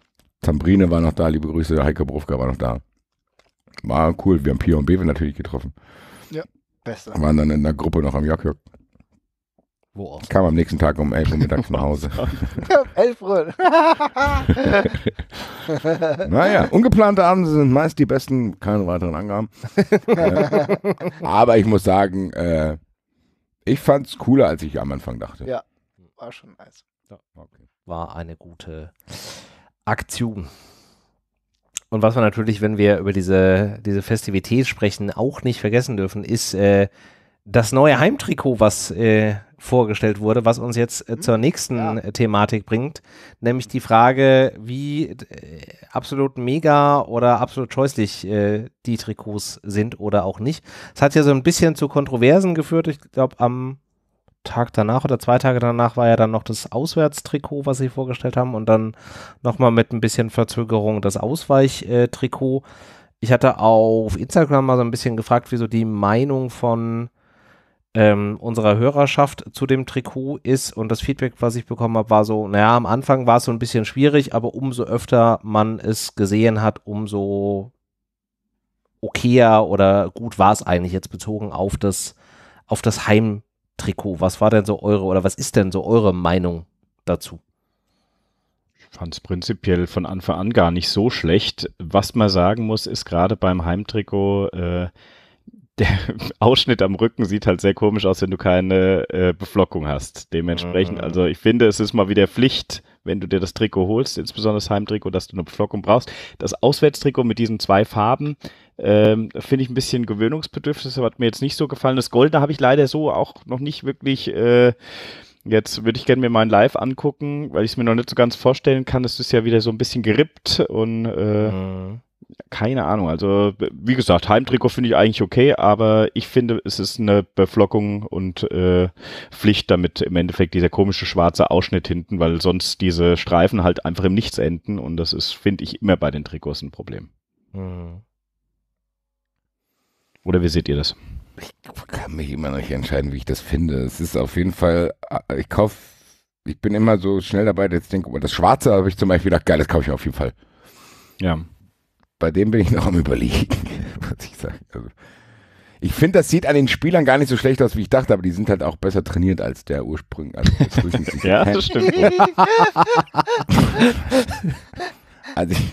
Tambrine war noch da, liebe Grüße, Heike Brufka war noch da. War cool, wir haben Pio und Bewe natürlich getroffen. Ja, besser. Waren dann in der Gruppe noch am Jokjok. -Jok. Wo auch? Kam am nächsten Tag um 11 Uhr mittags nach Hause. 11 Uhr. naja, ungeplante Abende sind meist die besten, keine weiteren Angaben. aber ich muss sagen, äh, ich es cooler, als ich am Anfang dachte. Ja, war schon nice. Ja, okay. War eine gute Aktion. Und was wir natürlich, wenn wir über diese, diese Festivität sprechen, auch nicht vergessen dürfen, ist äh, das neue Heimtrikot, was äh, vorgestellt wurde, was uns jetzt äh, mhm. zur nächsten ja. Äh, Thematik bringt, nämlich die Frage, wie äh, absolut mega oder absolut scheußlich äh, die Trikots sind oder auch nicht. Es hat ja so ein bisschen zu Kontroversen geführt. Ich glaube, am Tag danach oder zwei Tage danach war ja dann noch das Auswärtstrikot, was sie vorgestellt haben und dann nochmal mit ein bisschen Verzögerung das Ausweichtrikot. Äh, ich hatte auf Instagram mal so ein bisschen gefragt, wieso die Meinung von ähm, unserer Hörerschaft zu dem Trikot ist. Und das Feedback, was ich bekommen habe, war so, naja, am Anfang war es so ein bisschen schwierig, aber umso öfter man es gesehen hat, umso okayer oder gut war es eigentlich jetzt bezogen auf das, auf das Heimtrikot. Was war denn so eure oder was ist denn so eure Meinung dazu? fand es prinzipiell von Anfang an gar nicht so schlecht. Was man sagen muss, ist gerade beim Heimtrikot, äh, der Ausschnitt am Rücken sieht halt sehr komisch aus, wenn du keine äh, Beflockung hast. Dementsprechend, mhm. also ich finde, es ist mal wieder Pflicht, wenn du dir das Trikot holst, insbesondere das Heimtrikot, dass du eine Beflockung brauchst. Das Auswärtstrikot mit diesen zwei Farben ähm, finde ich ein bisschen gewöhnungsbedürftig, aber hat mir jetzt nicht so gefallen. Das Goldene habe ich leider so auch noch nicht wirklich. Äh, Jetzt würde ich gerne mir mein Live angucken, weil ich es mir noch nicht so ganz vorstellen kann. Es ist ja wieder so ein bisschen gerippt und äh, mhm keine Ahnung. Also, wie gesagt, Heimtrikot finde ich eigentlich okay, aber ich finde, es ist eine Beflockung und äh, Pflicht, damit im Endeffekt dieser komische schwarze Ausschnitt hinten, weil sonst diese Streifen halt einfach im Nichts enden und das ist, finde ich, immer bei den Trikots ein Problem. Mhm. Oder wie seht ihr das? Ich kann mich immer noch nicht entscheiden, wie ich das finde. Es ist auf jeden Fall, äh, ich kaufe, ich bin immer so schnell dabei, jetzt denke ich, oh, das Schwarze habe ich zum Beispiel gedacht, geil, das kaufe ich auf jeden Fall. Ja bei dem bin ich noch am Überlegen, muss ich sagen. Also, ich finde, das sieht an den Spielern gar nicht so schlecht aus, wie ich dachte, aber die sind halt auch besser trainiert als der Ursprung. Also ja, das stimmt. also ich,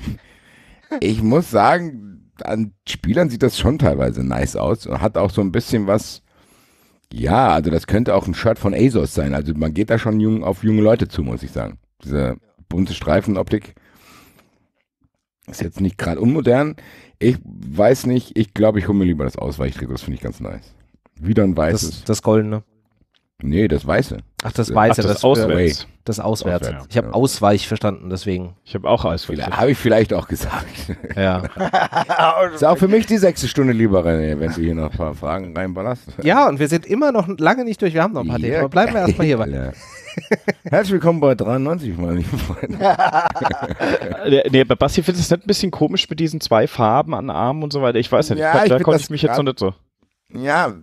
ich, muss sagen, an Spielern sieht das schon teilweise nice aus und hat auch so ein bisschen was. Ja, also das könnte auch ein Shirt von ASOS sein. Also man geht da schon jung, auf junge Leute zu, muss ich sagen. Diese bunte Streifenoptik ist jetzt nicht gerade unmodern. Ich weiß nicht, ich glaube, ich hole mir lieber das Ausweichtrikot, das finde ich ganz nice. Wieder ein weißes. Das, das goldene. Nee, das Weiße. Ach, das Weiße, Ach, das, das Auswärts. Das Auswärts. auswärts. Ich habe ja. Ausweich verstanden, deswegen. Ich habe auch Ausweich. verstanden. Habe ich vielleicht auch gesagt. Ja. ist auch für mich die sechste Stunde lieber, René, wenn du hier noch ein paar Fragen reinballerst. Ja, und wir sind immer noch lange nicht durch. Wir haben noch ein paar ja, Themen, aber bleiben wir erstmal hier. Ja. Herzlich willkommen bei 93, meine lieben Freunde. Äh, nee, bei Basti findest du es nicht ein bisschen komisch mit diesen zwei Farben an Armen und so weiter. Ich weiß nicht, ja, ich da konnte ich mich jetzt noch nicht so. Ja,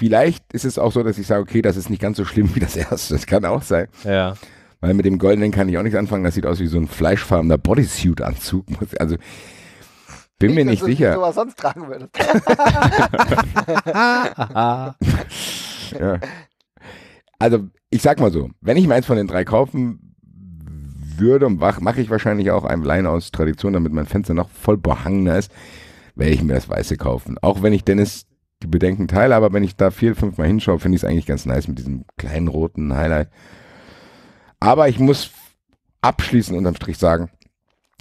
Vielleicht ist es auch so, dass ich sage, okay, das ist nicht ganz so schlimm wie das erste. Das kann auch sein. Ja. Weil mit dem Goldenen kann ich auch nichts anfangen. Das sieht aus wie so ein fleischfarbener Bodysuit-Anzug. Also, bin mir nicht, nicht sicher. Du was sonst tragen würdest. ja. Also, ich sag mal so, wenn ich mir eins von den drei kaufen würde, mache ich wahrscheinlich auch einem Line aus Tradition, damit mein Fenster noch voll behangener ist, werde ich mir das Weiße kaufen. Auch wenn ich Dennis die Bedenken teile, aber wenn ich da vier, fünf Mal hinschaue, finde ich es eigentlich ganz nice mit diesem kleinen roten Highlight. Aber ich muss abschließend unterm Strich sagen,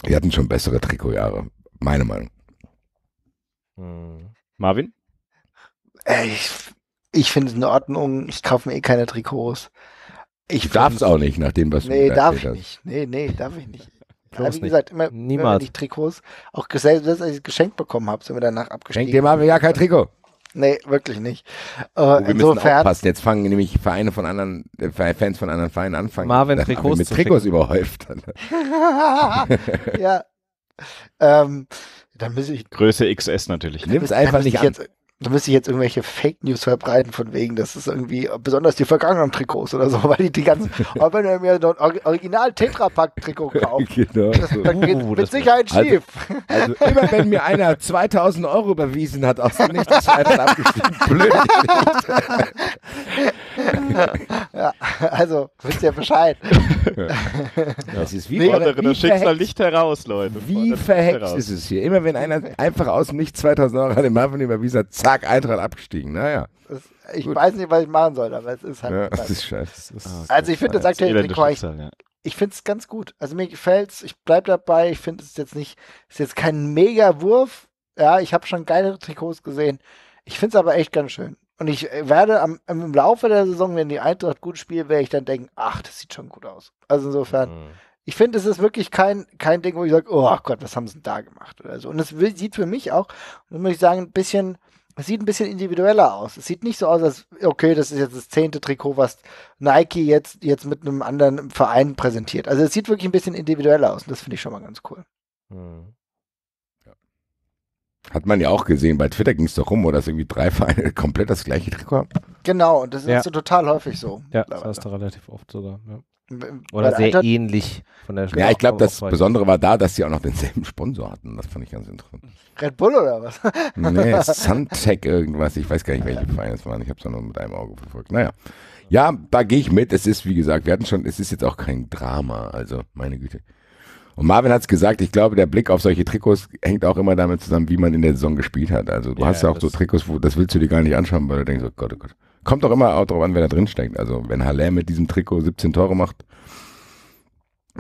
wir hatten schon bessere Trikotjahre, meine Meinung. Hm. Marvin? Äh, ich, ich finde es in Ordnung. Ich kaufe mir eh keine Trikots. Ich darf es auch nicht, nach dem, was nee, darf ich hast. nicht. Nee, nee, darf ich nicht. Bloß wie gesagt, immer, Niemals. immer die Trikots, auch selbst als ich es geschenkt bekommen habe, sind wir danach abgestiegen. Schenk dir mal ja kein Trikot. Nee, wirklich nicht. Äh, wir insofern, müssen aufpassen. Jetzt fangen nämlich Vereine von anderen, äh, Fans von anderen Vereinen anfangen. Marvin dann Trikots mit Trikots schicken. überhäuft. ja. Ähm, dann muss ich. Größe XS natürlich. Nimm es einfach nicht an. Jetzt, da müsste ich jetzt irgendwelche Fake News verbreiten, von wegen, das ist irgendwie besonders die vergangenen Trikots oder so, weil die, die ganzen, aber wenn ihr mir ein original Tetrapack-Trikot kauft, genau, so. dann oh, geht uh, mit Sicherheit also, schief. Also, also, immer wenn mir einer 2000 Euro überwiesen hat, aus dem Nichts, abgestimmt. Blöd. ja, also, wisst ihr Bescheid. Das ist wie, nee, fordere wie das Schicksal nicht heraus, Leute. Wie verhext ist es hier? Immer wenn einer einfach aus dem Nichts 2000 Euro an den Marvin überwiesen hat, Tag Eintracht abgestiegen. Naja. Ist, ich Gut. weiß nicht, was ich machen soll, aber es ist halt. Ja, das ist scheiße. Das ist ah, also ich finde das aktuelle Trikot, ich, ich finde es ganz gut. Also mir gefällt es, ich bleibe dabei, ich finde es jetzt nicht, ist jetzt kein Mega-Wurf. Ja, ich habe schon geilere Trikots gesehen. Ich finde es aber echt ganz schön. Und ich werde am, im Laufe der Saison, wenn die Eintracht gut spielt, werde ich dann denken, ach, das sieht schon gut aus. Also insofern, mhm. ich finde, es ist wirklich kein, kein Ding, wo ich sage, oh Gott, was haben sie denn da gemacht oder so. Und es sieht für mich auch, muss ich sagen, ein bisschen es sieht ein bisschen individueller aus. Es sieht nicht so aus, als okay, das ist jetzt das zehnte Trikot, was Nike jetzt, jetzt mit einem anderen Verein präsentiert. Also es sieht wirklich ein bisschen individueller aus und das finde ich schon mal ganz cool. Mhm. Ja. Hat man ja auch gesehen, bei Twitter ging es doch rum, wo das irgendwie drei Vereine komplett das gleiche Trikot haben. Genau, und das ja. ist so total häufig so. Ja, das heißt da relativ oft sogar. Ja. Oder sehr Alter. ähnlich von der Ja, ich glaube, das Besondere war da, dass sie auch noch denselben Sponsor hatten. Das fand ich ganz interessant. Red Bull oder was? nee, Suntech irgendwas. Ich weiß gar nicht, welche Vereine es waren. Ich habe es nur mit einem Auge verfolgt. Naja. Ja, da gehe ich mit. Es ist, wie gesagt, wir hatten schon, es ist jetzt auch kein Drama. Also, meine Güte. Und Marvin hat es gesagt, ich glaube, der Blick auf solche Trikots hängt auch immer damit zusammen, wie man in der Saison gespielt hat. Also du ja, hast ja auch so Trikots, wo das willst du dir gar nicht anschauen, weil du denkst, oh Gott, oh Gott. Kommt doch immer auch drauf an, wer da drin steckt. Also wenn Haller mit diesem Trikot 17 Tore macht,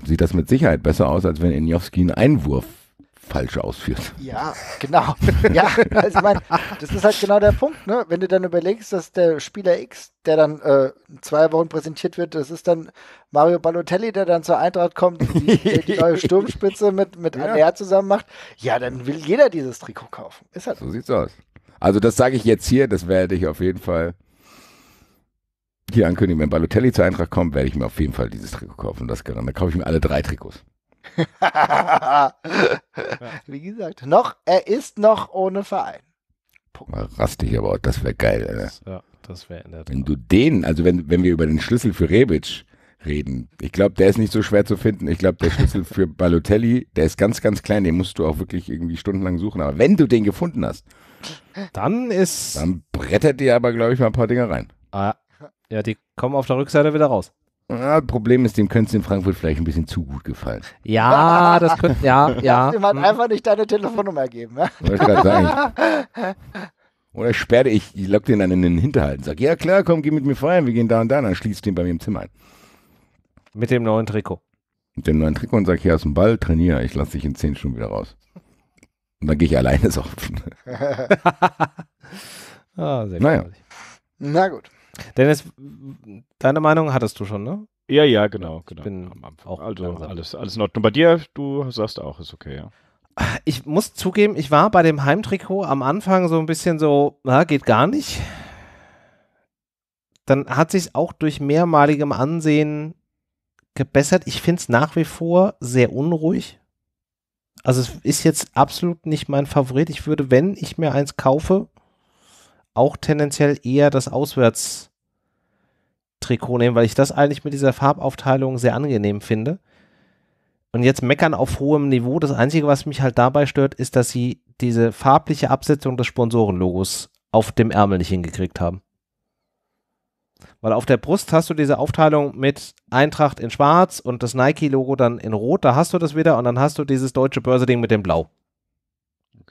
sieht das mit Sicherheit besser aus, als wenn Injowski einen Einwurf falsch ausführt. Ja, genau. Ja, also ich meine, das ist halt genau der Punkt, ne? Wenn du dann überlegst, dass der Spieler X, der dann äh, zwei Wochen präsentiert wird, das ist dann Mario Balotelli, der dann zur Eintracht kommt, die, die neue Sturmspitze mit, mit ja. Aller zusammen macht, ja, dann will jeder dieses Trikot kaufen. Ist halt so. so sieht's aus. Also das sage ich jetzt hier, das werde ich auf jeden Fall hier ankündigen, wenn Balotelli zur Eintracht kommt, werde ich mir auf jeden Fall dieses Trikot kaufen. Das dann kaufe ich mir alle drei Trikots. Wie gesagt, noch, er ist noch ohne Verein. Punkt. Mal rastig, aber das wäre geil. Alter. Ja, das wäre in der Tat. Wenn du den, also wenn, wenn wir über den Schlüssel für Rebic reden, ich glaube, der ist nicht so schwer zu finden. Ich glaube, der Schlüssel für Balotelli, der ist ganz, ganz klein, den musst du auch wirklich irgendwie stundenlang suchen. Aber wenn du den gefunden hast, dann ist. Dann brettert dir aber, glaube ich, mal ein paar Dinger rein. Ah, ja, die kommen auf der Rückseite wieder raus. Ja, Problem ist, dem könnte es in Frankfurt vielleicht ein bisschen zu gut gefallen. Ja, das könnte, ja, ja. Jemand hm. einfach nicht deine Telefonnummer geben. Ne? Wollte gerade sagen. Oder sperre ich, ich lock den dann in den Hinterhalt und sage, ja klar, komm, geh mit mir feiern, wir gehen da und da. Und dann schließt den bei mir im Zimmer ein. Mit dem neuen Trikot. Mit dem neuen Trikot und sage, hier hast du einen Ball, trainier, ich lasse dich in zehn Stunden wieder raus. Und dann gehe ich alleine saufen. ah, sehr naja. Na gut. Dennis, deine Meinung hattest du schon, ne? Ja, ja, genau, genau. Ich bin auch also langsam. alles, alles in Ordnung. Bei dir, du sagst auch, ist okay, ja. Ich muss zugeben, ich war bei dem Heimtrikot am Anfang so ein bisschen so, na, geht gar nicht. Dann hat sich auch durch mehrmaligem Ansehen gebessert. Ich finde es nach wie vor sehr unruhig. Also es ist jetzt absolut nicht mein Favorit. Ich würde, wenn ich mir eins kaufe, auch tendenziell eher das Auswärts Trikot nehmen, weil ich das eigentlich mit dieser Farbaufteilung sehr angenehm finde. Und jetzt meckern auf hohem Niveau. Das Einzige, was mich halt dabei stört, ist, dass sie diese farbliche Absetzung des Sponsorenlogos auf dem Ärmel nicht hingekriegt haben. Weil auf der Brust hast du diese Aufteilung mit Eintracht in Schwarz und das Nike-Logo dann in Rot, da hast du das wieder und dann hast du dieses deutsche Börse-Ding mit dem Blau.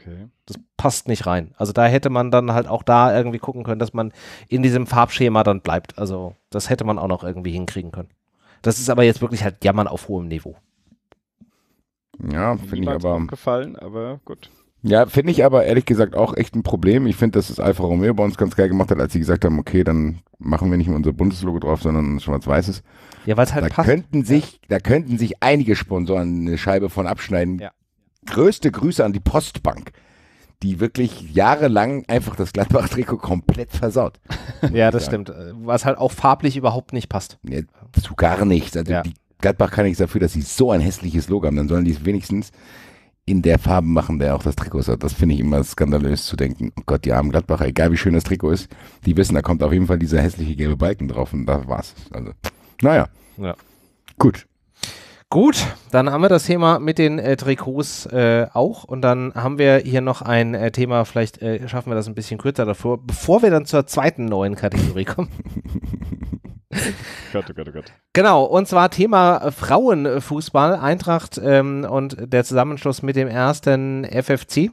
Okay. Das passt nicht rein. Also da hätte man dann halt auch da irgendwie gucken können, dass man in diesem Farbschema dann bleibt. Also das hätte man auch noch irgendwie hinkriegen können. Das ist aber jetzt wirklich halt Jammern auf hohem Niveau. Ja, finde ich aber. Gefallen, aber gut. Ja, finde ich aber ehrlich gesagt auch echt ein Problem. Ich finde, dass das Alfa Romeo bei uns ganz geil gemacht hat, als sie gesagt haben, okay, dann machen wir nicht mehr unser Bundeslogo drauf, sondern schwarz-weißes. Ja, weil es halt da passt. Könnten sich, ja. Da könnten sich einige Sponsoren eine Scheibe von abschneiden, ja größte Grüße an die Postbank, die wirklich jahrelang einfach das Gladbach Trikot komplett versaut. ja, das stimmt. Was halt auch farblich überhaupt nicht passt. Ja, zu gar nichts. Also ja. Gladbach kann nichts dafür, dass sie so ein hässliches Logo haben. Dann sollen die es wenigstens in der Farbe machen, der auch das Trikot hat. Das finde ich immer skandalös zu denken. Oh Gott, die armen Gladbacher, egal wie schön das Trikot ist, die wissen, da kommt auf jeden Fall dieser hässliche gelbe Balken drauf und das war's. Also, naja. Ja. Gut. Gut, dann haben wir das Thema mit den äh, Trikots äh, auch und dann haben wir hier noch ein äh, Thema, vielleicht äh, schaffen wir das ein bisschen kürzer davor, bevor wir dann zur zweiten neuen Kategorie kommen. Gott, oh Gott, oh Gott. Genau, und zwar Thema äh, Frauenfußball, Eintracht ähm, und der Zusammenschluss mit dem ersten FFC.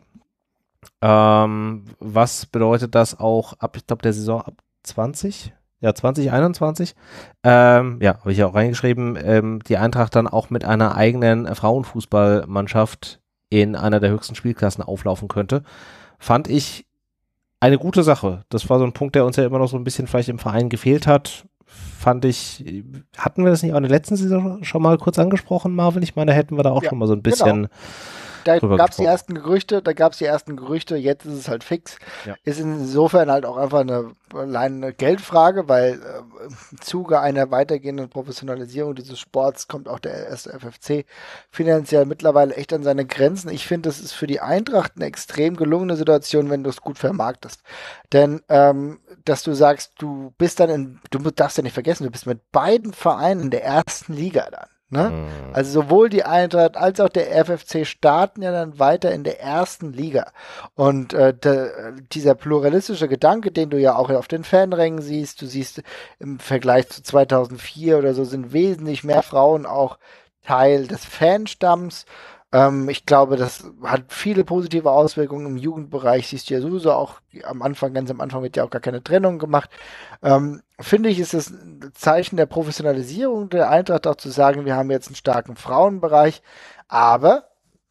Ähm, was bedeutet das auch ab, ich glaube, der Saison ab 20? ja, 2021. Ähm, ja, habe ich ja auch reingeschrieben, ähm, die Eintracht dann auch mit einer eigenen äh, Frauenfußballmannschaft in einer der höchsten Spielklassen auflaufen könnte. Fand ich eine gute Sache. Das war so ein Punkt, der uns ja immer noch so ein bisschen vielleicht im Verein gefehlt hat. Fand ich, hatten wir das nicht auch in der letzten Saison schon mal kurz angesprochen, Marvin? Ich meine, da hätten wir da auch ja, schon mal so ein genau. bisschen genau da gab es die ersten Gerüchte, da gab es die ersten Gerüchte, jetzt ist es halt fix. Ja. Ist insofern halt auch einfach eine reine Geldfrage, weil äh, im Zuge einer weitergehenden Professionalisierung dieses Sports kommt auch der FFC finanziell mittlerweile echt an seine Grenzen. Ich finde, das ist für die Eintracht eine extrem gelungene Situation, wenn du es gut vermarktest. Denn ähm, dass du sagst, du bist dann in, du darfst ja nicht vergessen, du bist mit beiden Vereinen in der ersten Liga dann. Ne? Mhm. Also sowohl die Eintracht als auch der FFC starten ja dann weiter in der ersten Liga. Und äh, de, dieser pluralistische Gedanke, den du ja auch auf den Fanrängen siehst, du siehst im Vergleich zu 2004 oder so sind wesentlich mehr Frauen auch Teil des Fanstamms ähm, ich glaube, das hat viele positive Auswirkungen im Jugendbereich. Siehst du ja sowieso auch am Anfang, ganz am Anfang wird ja auch gar keine Trennung gemacht. Ähm, finde ich, ist es ein Zeichen der Professionalisierung der Eintracht auch zu sagen, wir haben jetzt einen starken Frauenbereich. Aber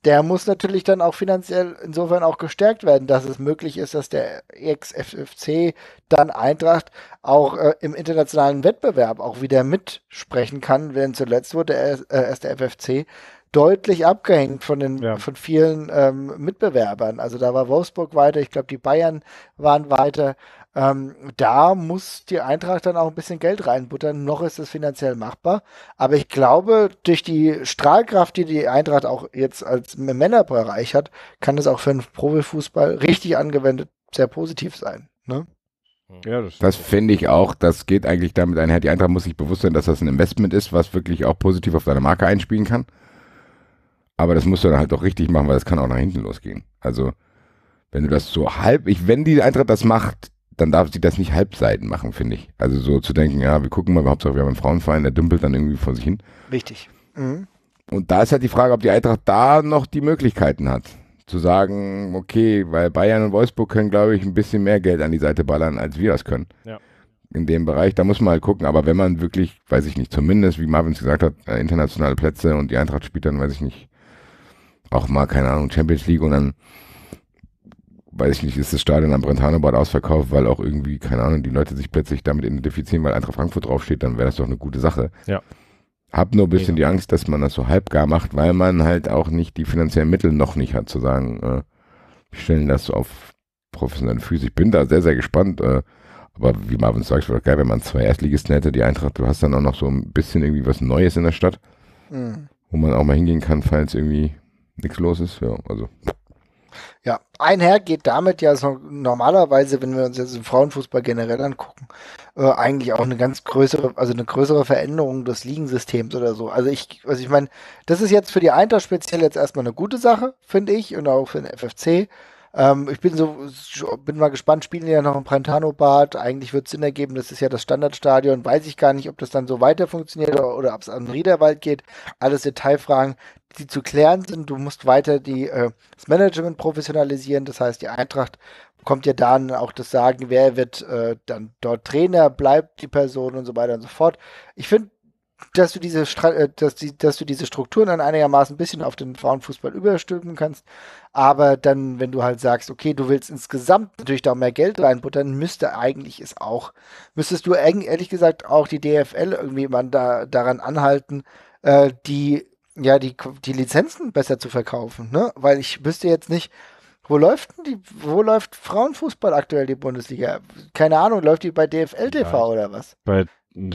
der muss natürlich dann auch finanziell insofern auch gestärkt werden, dass es möglich ist, dass der Ex-FFC dann Eintracht auch äh, im internationalen Wettbewerb auch wieder mitsprechen kann, denn zuletzt wurde erst, äh, erst der FFC deutlich abgehängt von den ja. von vielen ähm, Mitbewerbern. Also da war Wolfsburg weiter, ich glaube die Bayern waren weiter. Ähm, da muss die Eintracht dann auch ein bisschen Geld reinbuttern. Noch ist es finanziell machbar. Aber ich glaube, durch die Strahlkraft, die die Eintracht auch jetzt als Männerbereich hat, kann das auch für einen Profifußball richtig angewendet sehr positiv sein. Ne? Ja, das, das finde ich auch. Das geht eigentlich damit einher. Die Eintracht muss sich bewusst sein, dass das ein Investment ist, was wirklich auch positiv auf deine Marke einspielen kann. Aber das musst du dann halt doch richtig machen, weil das kann auch nach hinten losgehen. Also, wenn du das so halb, ich, wenn die Eintracht das macht, dann darf sie das nicht halbseiten machen, finde ich. Also so zu denken, ja, wir gucken mal, Hauptsache wir haben einen Frauenverein, der dümpelt dann irgendwie vor sich hin. Richtig. Mhm. Und da ist halt die Frage, ob die Eintracht da noch die Möglichkeiten hat, zu sagen, okay, weil Bayern und Wolfsburg können, glaube ich, ein bisschen mehr Geld an die Seite ballern, als wir das können. Ja. In dem Bereich, da muss man halt gucken. Aber wenn man wirklich, weiß ich nicht, zumindest, wie Marvin es gesagt hat, äh, internationale Plätze und die Eintracht spielt dann, weiß ich nicht, auch mal, keine Ahnung, Champions League und dann, weiß ich nicht, ist das Stadion am Brentano-Bad ausverkauft, weil auch irgendwie, keine Ahnung, die Leute sich plötzlich damit identifizieren, weil Eintracht Frankfurt draufsteht, dann wäre das doch eine gute Sache. Ja. Hab nur ein bisschen ja. die Angst, dass man das so halbgar macht, weil man halt auch nicht die finanziellen Mittel noch nicht hat, zu sagen, äh, wir stellen das so auf professionellen Füße. Ich bin da sehr, sehr gespannt. Äh, aber wie Marvin sagt, wäre geil, wenn man zwei Erstligisten hätte, die Eintracht, du hast dann auch noch so ein bisschen irgendwie was Neues in der Stadt, mhm. wo man auch mal hingehen kann, falls irgendwie nichts los ist, ja, also. Ja, einher geht damit ja so normalerweise, wenn wir uns jetzt den Frauenfußball generell angucken, äh, eigentlich auch eine ganz größere, also eine größere Veränderung des Ligensystems oder so. Also ich, also ich meine, das ist jetzt für die Eintracht speziell jetzt erstmal eine gute Sache, finde ich, und auch für den FFC. Ähm, ich bin so, bin mal gespannt, spielen die ja noch im Brentano-Bad. Eigentlich wird es Sinn ergeben, das ist ja das Standardstadion. Weiß ich gar nicht, ob das dann so weiter funktioniert oder, oder ob es an den Riederwald geht. Alles Detailfragen, die zu klären sind. Du musst weiter die, äh, das Management professionalisieren. Das heißt, die Eintracht kommt ja dann auch das Sagen, wer wird äh, dann dort Trainer, bleibt die Person und so weiter und so fort. Ich finde, dass du diese äh, dass, die, dass du diese Strukturen dann einigermaßen ein bisschen auf den Frauenfußball überstülpen kannst. Aber dann, wenn du halt sagst, okay, du willst insgesamt natürlich da mehr Geld reinbuttern, müsste eigentlich es auch, müsstest du ehrlich gesagt auch die DFL irgendwie mal da, daran anhalten, äh, die ja, die, die Lizenzen besser zu verkaufen, ne? Weil ich wüsste jetzt nicht, wo läuft denn die, wo läuft Frauenfußball aktuell die Bundesliga? Keine Ahnung, läuft die bei DFL TV ja, oder was? Bei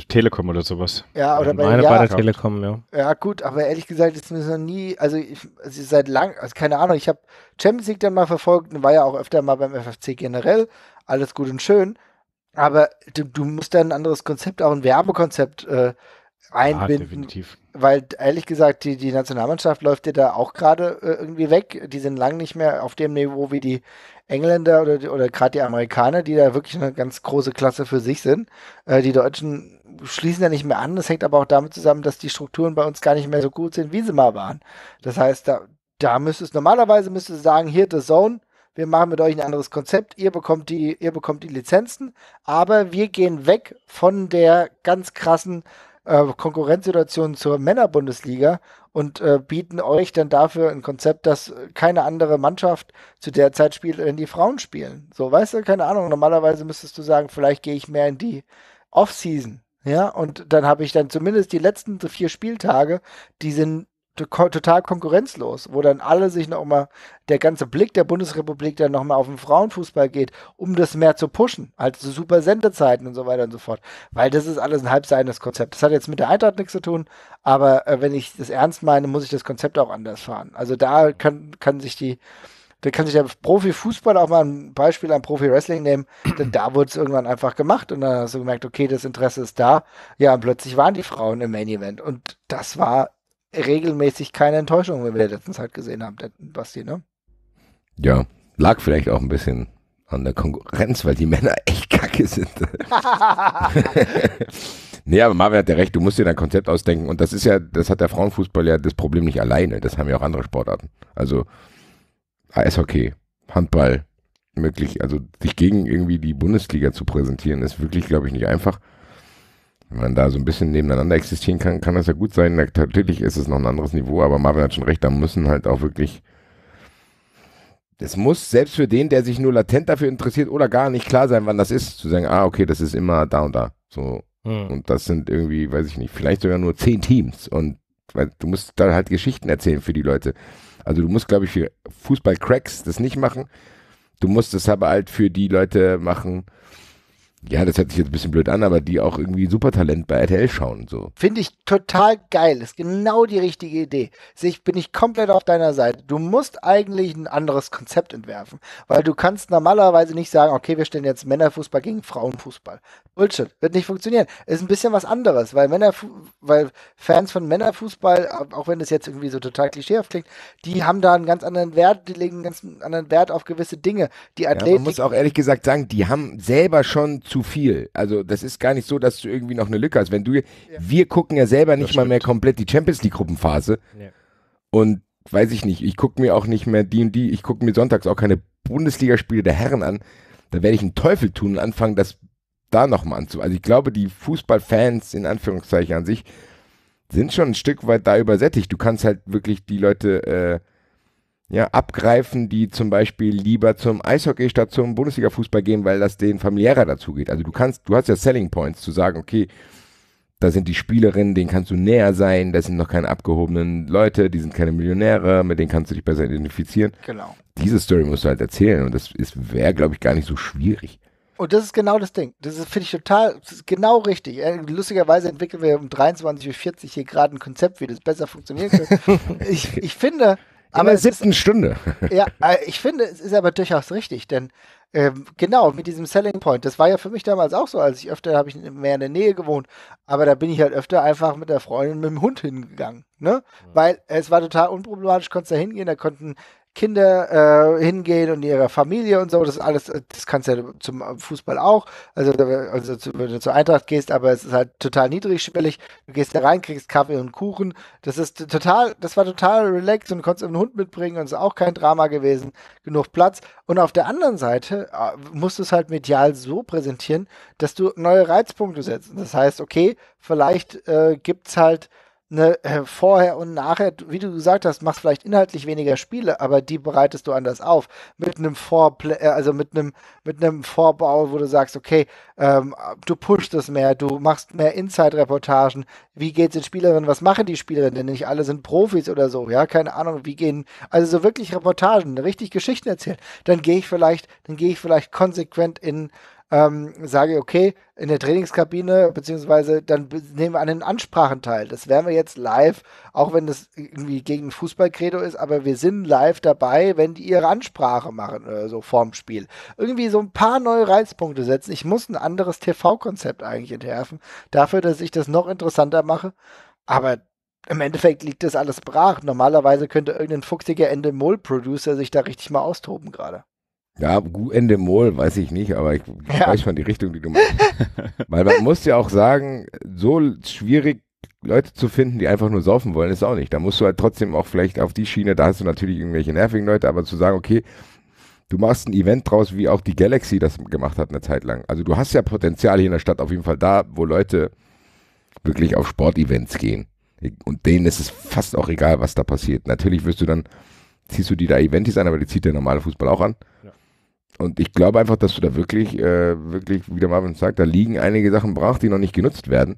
Telekom oder sowas. Ja, oder bei, Meine ja, bei der Telekom, ja. Ja, gut, aber ehrlich gesagt, ist mir noch nie, also ich, also seit lang, also keine Ahnung, ich habe Champions League dann mal verfolgt und war ja auch öfter mal beim FFC generell, alles gut und schön, aber du, du musst da ein anderes Konzept, auch ein Werbekonzept äh, einbinden. Ja, weil ehrlich gesagt, die, die Nationalmannschaft läuft ja da auch gerade äh, irgendwie weg. Die sind lang nicht mehr auf dem Niveau wie die Engländer oder, oder gerade die Amerikaner, die da wirklich eine ganz große Klasse für sich sind. Äh, die Deutschen schließen ja nicht mehr an. Das hängt aber auch damit zusammen, dass die Strukturen bei uns gar nicht mehr so gut sind, wie sie mal waren. Das heißt, da, da müsste es normalerweise müsste es sagen, hier The Zone, wir machen mit euch ein anderes Konzept, ihr bekommt die, ihr bekommt die Lizenzen, aber wir gehen weg von der ganz krassen äh, Konkurrenzsituation zur Männerbundesliga und äh, bieten euch dann dafür ein Konzept, dass keine andere Mannschaft zu der Zeit spielt, in die Frauen spielen. So, weißt du, keine Ahnung. Normalerweise müsstest du sagen, vielleicht gehe ich mehr in die Offseason. Ja, und dann habe ich dann zumindest die letzten vier Spieltage, die sind total konkurrenzlos, wo dann alle sich nochmal, der ganze Blick der Bundesrepublik dann nochmal auf den Frauenfußball geht, um das mehr zu pushen, also halt zu super Sendezeiten und so weiter und so fort. Weil das ist alles ein halbseilendes Konzept. Das hat jetzt mit der Eintracht nichts zu tun, aber äh, wenn ich das ernst meine, muss ich das Konzept auch anders fahren. Also da kann, kann sich die, da kann sich der Profifußball auch mal ein Beispiel an Profi-Wrestling nehmen, denn da wurde es irgendwann einfach gemacht und dann hast du gemerkt, okay, das Interesse ist da. Ja, und plötzlich waren die Frauen im Main Event und das war regelmäßig keine Enttäuschung, wenn wir in der letzten Zeit gesehen haben, Basti, ne? Ja, lag vielleicht auch ein bisschen an der Konkurrenz, weil die Männer echt kacke sind. nee, aber Marvin hat ja recht, du musst dir dein Konzept ausdenken. Und das ist ja, das hat der Frauenfußball ja das Problem nicht alleine. Das haben ja auch andere Sportarten. Also Eishockey, Handball, wirklich. Also sich gegen irgendwie die Bundesliga zu präsentieren, ist wirklich, glaube ich, nicht einfach. Wenn man da so ein bisschen nebeneinander existieren kann, kann das ja gut sein. Natürlich ist es noch ein anderes Niveau, aber Marvin hat schon recht, da müssen halt auch wirklich. Es muss selbst für den, der sich nur latent dafür interessiert oder gar nicht klar sein, wann das ist, zu sagen, ah, okay, das ist immer da und da. So. Hm. Und das sind irgendwie, weiß ich nicht, vielleicht sogar nur zehn Teams. Und weil du musst da halt Geschichten erzählen für die Leute. Also du musst, glaube ich, für Fußball-Cracks das nicht machen. Du musst es aber halt für die Leute machen, ja, das hört sich jetzt ein bisschen blöd an, aber die auch irgendwie Supertalent bei RTL schauen. so. Finde ich total geil. Ist genau die richtige Idee. Ich bin ich komplett auf deiner Seite. Du musst eigentlich ein anderes Konzept entwerfen, weil du kannst normalerweise nicht sagen, okay, wir stellen jetzt Männerfußball gegen Frauenfußball. Bullshit. Wird nicht funktionieren. Ist ein bisschen was anderes, weil Männer, weil Fans von Männerfußball, auch wenn das jetzt irgendwie so total klischeehaft klingt, die haben da einen ganz anderen Wert, die legen einen ganz anderen Wert auf gewisse Dinge. Die Athletik. Ja, man muss auch ehrlich gesagt sagen, die haben selber schon zu viel. Also das ist gar nicht so, dass du irgendwie noch eine Lücke hast. Wenn du, ja. wir gucken ja selber nicht mal mehr komplett die Champions League Gruppenphase. Nee. Und weiß ich nicht, ich gucke mir auch nicht mehr die und die, ich gucke mir sonntags auch keine Bundesligaspiele der Herren an. Da werde ich einen Teufel tun und anfangen, das da nochmal anzu. Also ich glaube, die Fußballfans in Anführungszeichen an sich sind schon ein Stück weit da übersättigt. Du kannst halt wirklich die Leute äh, ja, abgreifen, die zum Beispiel lieber zum Eishockey statt zum Bundesliga-Fußball gehen, weil das denen familiärer dazu geht. Also du kannst, du hast ja Selling Points zu sagen, okay, da sind die Spielerinnen, denen kannst du näher sein, das sind noch keine abgehobenen Leute, die sind keine Millionäre, mit denen kannst du dich besser identifizieren. Genau. Diese Story musst du halt erzählen und das wäre, glaube ich, gar nicht so schwierig. Und das ist genau das Ding. Das finde ich total, das ist genau richtig. Äh, lustigerweise entwickeln wir um 23.40 Uhr hier gerade ein Konzept, wie das besser funktionieren könnte. ich, ich finde, aber der siebten Stunde. Ja, äh, ich finde, es ist aber durchaus richtig, denn ähm, genau mit diesem Selling Point, das war ja für mich damals auch so, als ich öfter habe ich mehr in der Nähe gewohnt, aber da bin ich halt öfter einfach mit der Freundin mit dem Hund hingegangen, ne? Ja. Mhm. Weil es war total unproblematisch, konnte da hingehen, da konnten Kinder äh, hingehen und ihrer Familie und so. Das ist alles, das kannst du ja zum Fußball auch. Also, also zu, wenn du zur Eintracht gehst, aber es ist halt total niedrigschwellig. Du gehst da rein, kriegst Kaffee und Kuchen. Das ist total, das war total relaxed und du konntest einen Hund mitbringen und es ist auch kein Drama gewesen. Genug Platz. Und auf der anderen Seite äh, musst du es halt medial so präsentieren, dass du neue Reizpunkte setzt. Das heißt, okay, vielleicht äh, gibt es halt ne, äh, vorher und nachher, wie du gesagt hast, machst vielleicht inhaltlich weniger Spiele, aber die bereitest du anders auf. Mit einem Vorplay, äh, also mit einem, mit einem Vorbau, wo du sagst, okay, ähm, du pushst es mehr, du machst mehr Inside-Reportagen, wie geht's den Spielerinnen, was machen die Spielerinnen, denn nicht alle sind Profis oder so, ja, keine Ahnung, wie gehen, also so wirklich Reportagen, richtig Geschichten erzählen, dann gehe ich vielleicht, dann gehe ich vielleicht konsequent in ähm, sage, okay, in der Trainingskabine, beziehungsweise dann nehmen wir an den Ansprachen teil. Das werden wir jetzt live, auch wenn das irgendwie gegen Fußballcredo ist, aber wir sind live dabei, wenn die ihre Ansprache machen oder äh, so vorm Spiel. Irgendwie so ein paar neue Reizpunkte setzen. Ich muss ein anderes TV-Konzept eigentlich entwerfen, dafür, dass ich das noch interessanter mache. Aber im Endeffekt liegt das alles brach. Normalerweise könnte irgendein fuchsiger mole producer sich da richtig mal austoben gerade. Ja, Ende Endemol weiß ich nicht, aber ich ja. weiß schon die Richtung, die du meinst. Weil man muss ja auch sagen, so schwierig Leute zu finden, die einfach nur saufen wollen, ist auch nicht. Da musst du halt trotzdem auch vielleicht auf die Schiene, da hast du natürlich irgendwelche nervigen Leute, aber zu sagen, okay, du machst ein Event draus, wie auch die Galaxy das gemacht hat eine Zeit lang. Also du hast ja Potenzial hier in der Stadt auf jeden Fall da, wo Leute wirklich auf Sportevents gehen. Und denen ist es fast auch egal, was da passiert. Natürlich wirst du dann, ziehst du die da Eventis an, aber die zieht der normale Fußball auch an. Und ich glaube einfach, dass du da wirklich, äh, wirklich, wie der Marvin sagt, da liegen einige Sachen brach, die noch nicht genutzt werden.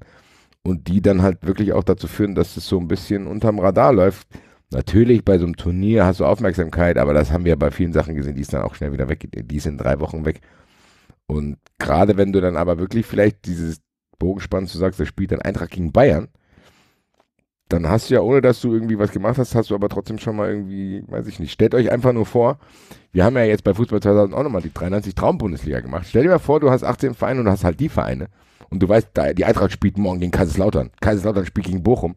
Und die dann halt wirklich auch dazu führen, dass es so ein bisschen unterm Radar läuft. Natürlich, bei so einem Turnier hast du Aufmerksamkeit, aber das haben wir bei vielen Sachen gesehen, die ist dann auch schnell wieder weg, die ist in drei Wochen weg. Und gerade wenn du dann aber wirklich vielleicht dieses Bogenspann, zu sagst, da spielt dann Eintracht gegen Bayern, dann hast du ja, ohne dass du irgendwie was gemacht hast, hast du aber trotzdem schon mal irgendwie, weiß ich nicht, stellt euch einfach nur vor, wir haben ja jetzt bei Fußball 2000 auch nochmal die 93 Traumbundesliga gemacht. Stell dir mal vor, du hast 18 Vereine und hast halt die Vereine. Und du weißt, die Eintracht spielt morgen gegen Kaiserslautern. Kaiserslautern spielt gegen Bochum.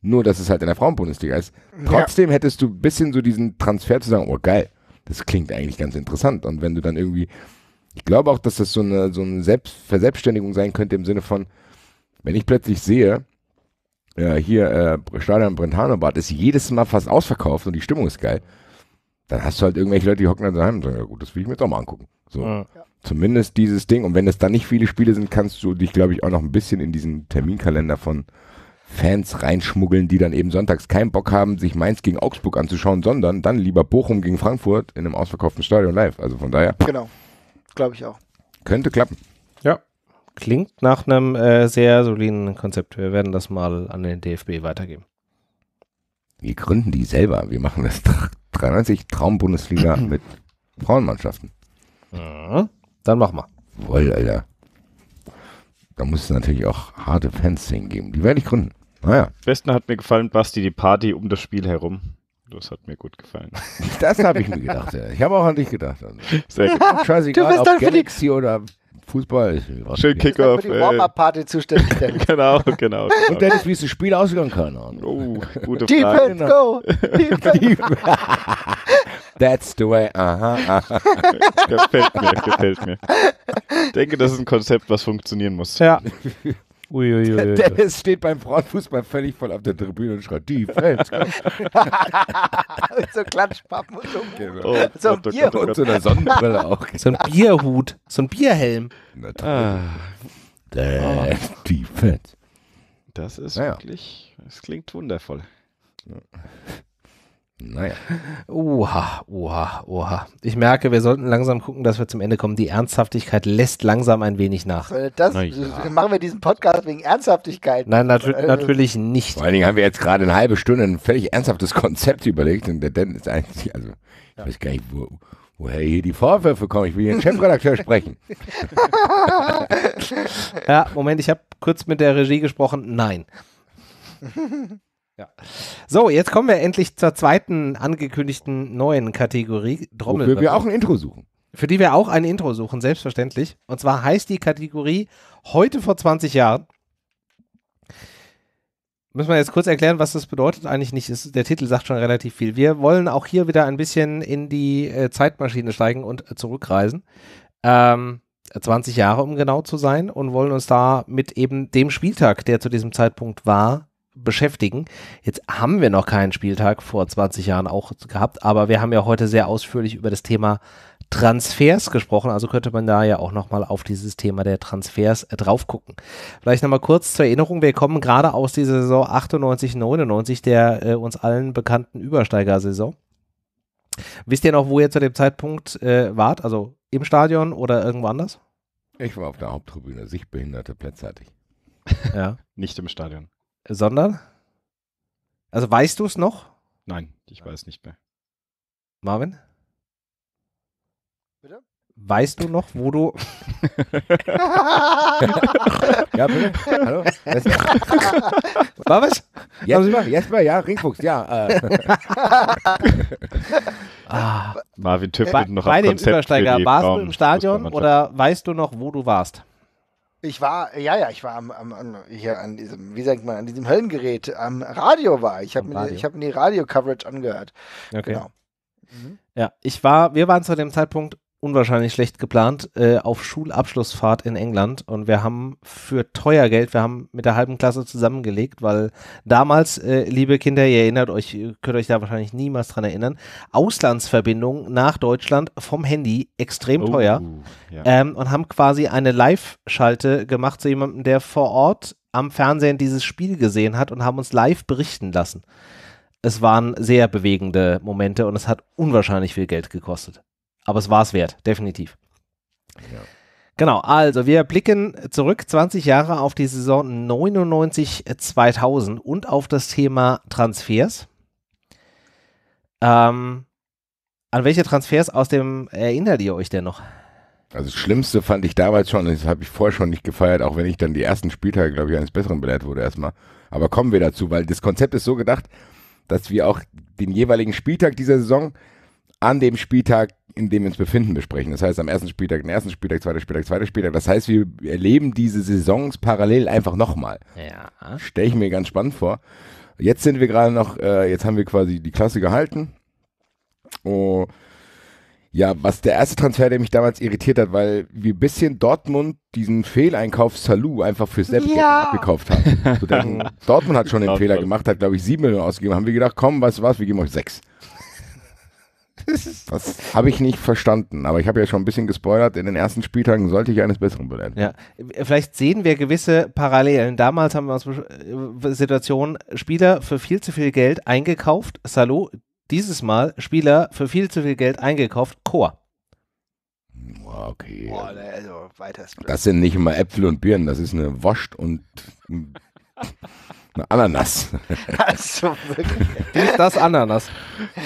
Nur, dass es halt in der Frauenbundesliga ist. Trotzdem ja. hättest du ein bisschen so diesen Transfer zu sagen, oh geil, das klingt eigentlich ganz interessant. Und wenn du dann irgendwie, ich glaube auch, dass das so eine, so eine Selbstverselbstständigung sein könnte im Sinne von, wenn ich plötzlich sehe, äh, hier äh, Stadion Brentanobad ist jedes Mal fast ausverkauft und die Stimmung ist geil, dann hast du halt irgendwelche Leute, die hocken dann daheim und sagen, ja gut, das will ich mir jetzt auch mal angucken. So. Ja. Zumindest dieses Ding. Und wenn es dann nicht viele Spiele sind, kannst du dich, glaube ich, auch noch ein bisschen in diesen Terminkalender von Fans reinschmuggeln, die dann eben sonntags keinen Bock haben, sich Mainz gegen Augsburg anzuschauen, sondern dann lieber Bochum gegen Frankfurt in einem ausverkauften Stadion live. Also von daher. Genau. Glaube ich auch. Könnte klappen klingt nach einem äh, sehr soliden Konzept. Wir werden das mal an den DFB weitergeben. Wir gründen die selber. Wir machen das 93 Traumbundesliga mit Frauenmannschaften. Ja, mhm. dann machen wir. Voll, Alter. Da muss es natürlich auch harte Fans geben. Die werde ich gründen. Naja. besten hat mir gefallen, Basti, die Party um das Spiel herum. Das hat mir gut gefallen. Das habe ich mir gedacht. Ja. Ich habe auch an dich gedacht. Also. Sehr gut. Scheißegal, du bist ob Galaxy Felix. oder Fußball. Schön Kickoff. Für die Warm-Up-Party zuständig. genau, genau, genau. Und Dennis, wie es ein Spiel ausgegangen Keine Ahnung. Oh, gute Frage. Defense, go! Deep Defense. That's the way. aha. Uh-huh, uh-huh. gefällt mir, gefällt mir. Ich denke, das ist ein Konzept, was funktionieren muss. Ja. Uiuiui. Der Dennis steht beim Frauenfußball völlig voll auf der Tribüne und schreit, die Fans. Mit so Klatschpappen und so, genau. oh, so ein oh oh oh Bierhut. Und so einer Sonnenbrille auch. So ein Bierhut, so ein Bierhelm. Natürlich. Ah. Die ah. Fans. Das ist naja. wirklich, es klingt wundervoll. Ja. Naja. Oha, oha, oha. Ich merke, wir sollten langsam gucken, dass wir zum Ende kommen. Die Ernsthaftigkeit lässt langsam ein wenig nach. Äh, das, ja. Machen wir diesen Podcast wegen Ernsthaftigkeit? Nein, natür äh, natürlich nicht. Vor allen Dingen haben wir jetzt gerade eine halbe Stunde ein völlig ernsthaftes Konzept überlegt und der Dennis ist eigentlich, also, ich weiß gar nicht, wo, woher hier die Vorwürfe kommen. Ich will hier den Chefredakteur sprechen. ja, Moment, ich habe kurz mit der Regie gesprochen. Nein. Ja. So, jetzt kommen wir endlich zur zweiten angekündigten neuen Kategorie Trommel. Wofür wir auch ein Intro suchen. Für die wir auch ein Intro suchen, selbstverständlich. Und zwar heißt die Kategorie heute vor 20 Jahren. Müssen wir jetzt kurz erklären, was das bedeutet? Eigentlich nicht. Ist, der Titel sagt schon relativ viel. Wir wollen auch hier wieder ein bisschen in die äh, Zeitmaschine steigen und äh, zurückreisen. Ähm, 20 Jahre, um genau zu sein, und wollen uns da mit eben dem Spieltag, der zu diesem Zeitpunkt war, beschäftigen. Jetzt haben wir noch keinen Spieltag vor 20 Jahren auch gehabt, aber wir haben ja heute sehr ausführlich über das Thema Transfers gesprochen, also könnte man da ja auch nochmal auf dieses Thema der Transfers äh, drauf gucken. Vielleicht nochmal kurz zur Erinnerung, wir kommen gerade aus dieser Saison 98, 99, der äh, uns allen bekannten Übersteigersaison. Wisst ihr noch, wo ihr zu dem Zeitpunkt äh, wart? Also im Stadion oder irgendwo anders? Ich war auf der Haupttribüne, sichtbehinderte Plätze hatte ich. Ja. Nicht im Stadion. Sondern? Also weißt du es noch? Nein, ich weiß nicht mehr. Marvin? Bitte? Weißt du noch, wo du. ja, bitte. Hallo? Das War was? Jetzt mal, jetzt mal, ja, Ringfuchs, ja. Äh. ah, Marvin Tüppelt noch bei, bei dem Konzept Übersteiger. Warst du im Stadion oder weißt du noch, wo du warst? Ich war, ja, ja, ich war am, am, an, hier an diesem, wie sagt man, an diesem Höllengerät, am Radio war ich. Ich habe mir, hab mir die Radio-Coverage angehört. Okay. Genau. Mhm. Ja, ich war, wir waren zu dem Zeitpunkt unwahrscheinlich schlecht geplant, äh, auf Schulabschlussfahrt in England und wir haben für teuer Geld, wir haben mit der halben Klasse zusammengelegt, weil damals, äh, liebe Kinder, ihr erinnert euch, ihr könnt euch da wahrscheinlich niemals dran erinnern, Auslandsverbindungen nach Deutschland vom Handy extrem oh, teuer ja. ähm, und haben quasi eine Live-Schalte gemacht zu jemandem, der vor Ort am Fernsehen dieses Spiel gesehen hat und haben uns live berichten lassen. Es waren sehr bewegende Momente und es hat unwahrscheinlich viel Geld gekostet aber es war es wert, definitiv. Ja. Genau, also wir blicken zurück 20 Jahre auf die Saison 99-2000 äh, und auf das Thema Transfers. Ähm, an welche Transfers aus dem erinnert ihr euch denn noch? Also das Schlimmste fand ich damals schon, das habe ich vorher schon nicht gefeiert, auch wenn ich dann die ersten Spieltage, glaube ich, eines Besseren belehrt wurde erstmal. Aber kommen wir dazu, weil das Konzept ist so gedacht, dass wir auch den jeweiligen Spieltag dieser Saison an dem Spieltag, in dem wir uns befinden, besprechen. Das heißt, am ersten Spieltag, den ersten Spieltag, zweiter Spieltag, zweiter Spieltag. Das heißt, wir erleben diese Saisons parallel einfach nochmal. Ja. Stelle ich mir ganz spannend vor. Jetzt sind wir gerade noch, äh, jetzt haben wir quasi die Klasse gehalten. Oh, ja, was der erste Transfer, der mich damals irritiert hat, weil wir ein bisschen Dortmund diesen Fehleinkauf Salou einfach für Sepp ja. abgekauft haben. So, Dortmund hat schon den genau, Fehler gemacht, hat glaube ich sieben Millionen ausgegeben. Haben wir gedacht, komm, was du was, wir geben euch sechs das habe ich nicht verstanden, aber ich habe ja schon ein bisschen gespoilert. In den ersten Spieltagen sollte ich eines Besseren belehren. Ja, vielleicht sehen wir gewisse Parallelen. Damals haben wir uns äh, Situation Spieler für viel zu viel Geld eingekauft. Salo, dieses Mal Spieler für viel zu viel Geld eingekauft. Chor. Okay. Boah, ne, also das sind nicht immer Äpfel und Birnen, das ist eine Wascht und Eine Ananas. Also wirklich. Ist das Ananas.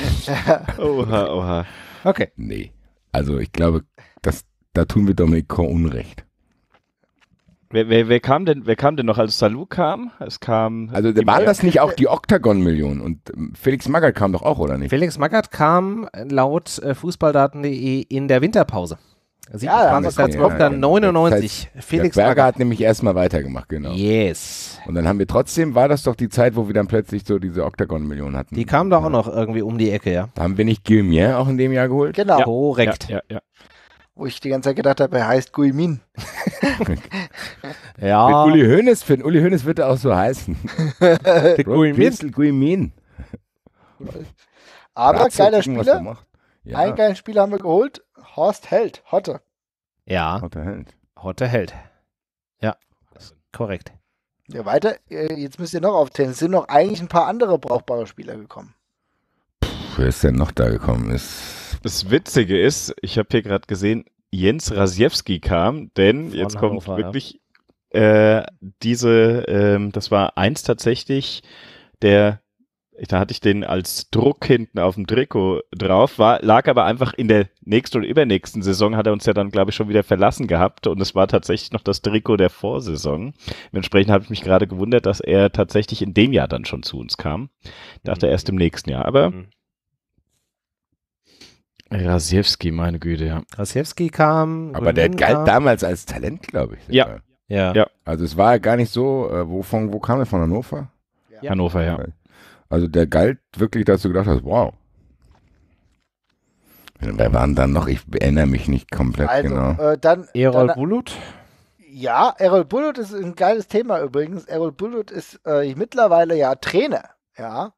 oha, oha. Okay. Nee. Also ich glaube, das, da tun wir Dominik Kor Unrecht. Wer, wer, wer, kam denn, wer kam denn noch? als Salou kam, es kam. Also waren das nicht auch die Octagon-Millionen? Und ähm, Felix Magath kam doch auch, oder nicht? Felix Magath kam laut äh, fußballdaten.de in der Winterpause. Sieben ja, kam es kurz drauf, dann 99. Das Felix Berger, Berger hat nämlich erstmal weitergemacht, genau. Yes. Und dann haben wir trotzdem, war das doch die Zeit, wo wir dann plötzlich so diese Octagon-Millionen hatten. Die kamen doch ja. auch noch irgendwie um die Ecke, ja. Da haben wir nicht Guillemier auch in dem Jahr geholt? Genau. Ja, Korrekt. Ja, ja, Wo ich die ganze Zeit gedacht habe, er heißt Guillemin. ja. Mit Uli Hoeneß, für Uli Hoeneß wird er auch so heißen. Der Guilmin. Aber Ratze, geiler Spieler. Ja. Einen geilen Spieler haben wir geholt Horst Held, Hotte. Ja. Hotte Held. Hotte Held. Ja, korrekt. Ja, weiter, äh, jetzt müsst ihr noch aufzählen. Es sind noch eigentlich ein paar andere brauchbare Spieler gekommen. Puh, wer ist denn noch da gekommen? Ist das Witzige ist, ich habe hier gerade gesehen, Jens Rasiewski kam, denn Von jetzt Hannover, kommt wirklich ja. äh, diese, ähm, das war eins tatsächlich der da hatte ich den als Druck hinten auf dem Trikot drauf, war, lag aber einfach in der nächsten oder übernächsten Saison, hat er uns ja dann, glaube ich, schon wieder verlassen gehabt und es war tatsächlich noch das Trikot der Vorsaison. Dementsprechend habe ich mich gerade gewundert, dass er tatsächlich in dem Jahr dann schon zu uns kam. Dachte mhm. erst im nächsten Jahr, aber. Mhm. Rasiewski, meine Güte, ja. Rasiewski kam. Aber der galt damals als Talent, glaube ich. Ja. ja. ja. Also es war gar nicht so, äh, wo, von, wo kam er von Hannover? Ja. Hannover, ja. Also der galt wirklich, dass du gedacht hast, wow. Wer waren dann noch? Ich erinnere mich nicht komplett also, genau. Äh, dann, Erol dann, äh, Bulut? Ja, Errol Bulut ist ein geiles Thema übrigens. Errol Bulut ist äh, mittlerweile ja Trainer. Ja.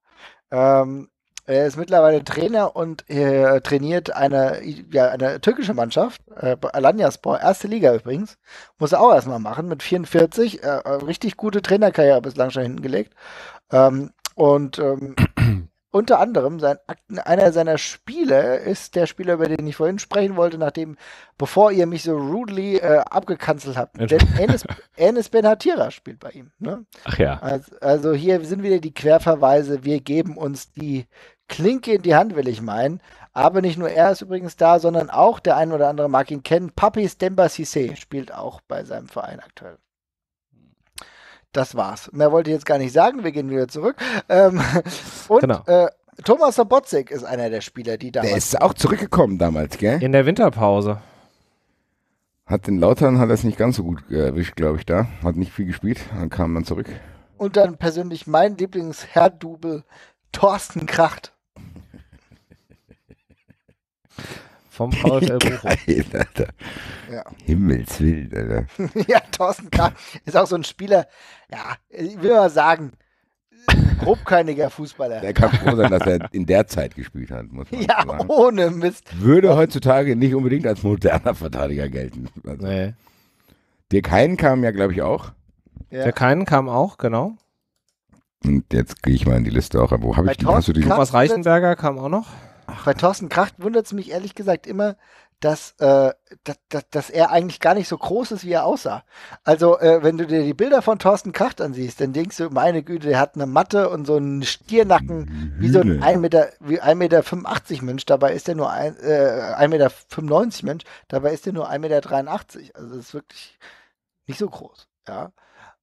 Ähm, er ist mittlerweile Trainer und äh, trainiert eine, ja, eine türkische Mannschaft, äh, Alanyaspor, erste Liga übrigens. Muss er auch erstmal machen, mit 44. Äh, äh, richtig gute Trainerkarriere bislang schon hingelegt. Ähm, und ähm, unter anderem sein, einer seiner Spiele ist der Spieler, über den ich vorhin sprechen wollte, nachdem, bevor ihr mich so rudely äh, abgekanzelt habt. Denn Enes, Enes Ben Hatira spielt bei ihm. Ne? Ach ja. Also, also, hier sind wieder die Querverweise. Wir geben uns die Klinke in die Hand, will ich meinen. Aber nicht nur er ist übrigens da, sondern auch der ein oder andere mag ihn kennen. Papi Stemba Sissé spielt auch bei seinem Verein aktuell das war's. Mehr wollte ich jetzt gar nicht sagen. Wir gehen wieder zurück. Ähm, und genau. äh, Thomas Sobotzek ist einer der Spieler, die da. Der ist auch zurückgekommen damals, gell? In der Winterpause. Hat den Lautern hat das nicht ganz so gut erwischt, glaube ich, da. Hat nicht viel gespielt, dann kam dann zurück. Und dann persönlich mein Lieblingsherr-Double, Thorsten Kracht vom VfL Bochum. Geil, Alter. Ja. Himmelswild, Alter. ja, Thorsten Kahn ist auch so ein Spieler, ja, ich will mal sagen, grobkeiniger Fußballer. Der kann froh sein, dass er in der Zeit gespielt hat, muss man ja, sagen. Ja, ohne Mist. Würde heutzutage nicht unbedingt als moderner Verteidiger gelten. Also, nee. Der Hein kam ja, glaube ich, auch. Ja. Dirk Hein kam auch, genau. Und jetzt gehe ich mal in die Liste auch. Wo habe ich die? Hast du die? Thomas Reichenberger kam auch noch. Bei Thorsten Kracht wundert es mich ehrlich gesagt immer, dass, äh, dass, dass, dass, er eigentlich gar nicht so groß ist, wie er aussah. Also, äh, wenn du dir die Bilder von Thorsten Kracht ansiehst, dann denkst du, meine Güte, der hat eine Matte und so einen Stiernacken Hühne. wie so ein 1 Meter, 1,85 Meter Mensch, dabei ist der nur ein, äh, 1,95 Meter Mensch, dabei ist der nur 1,83 Meter. Also, das ist wirklich nicht so groß, ja.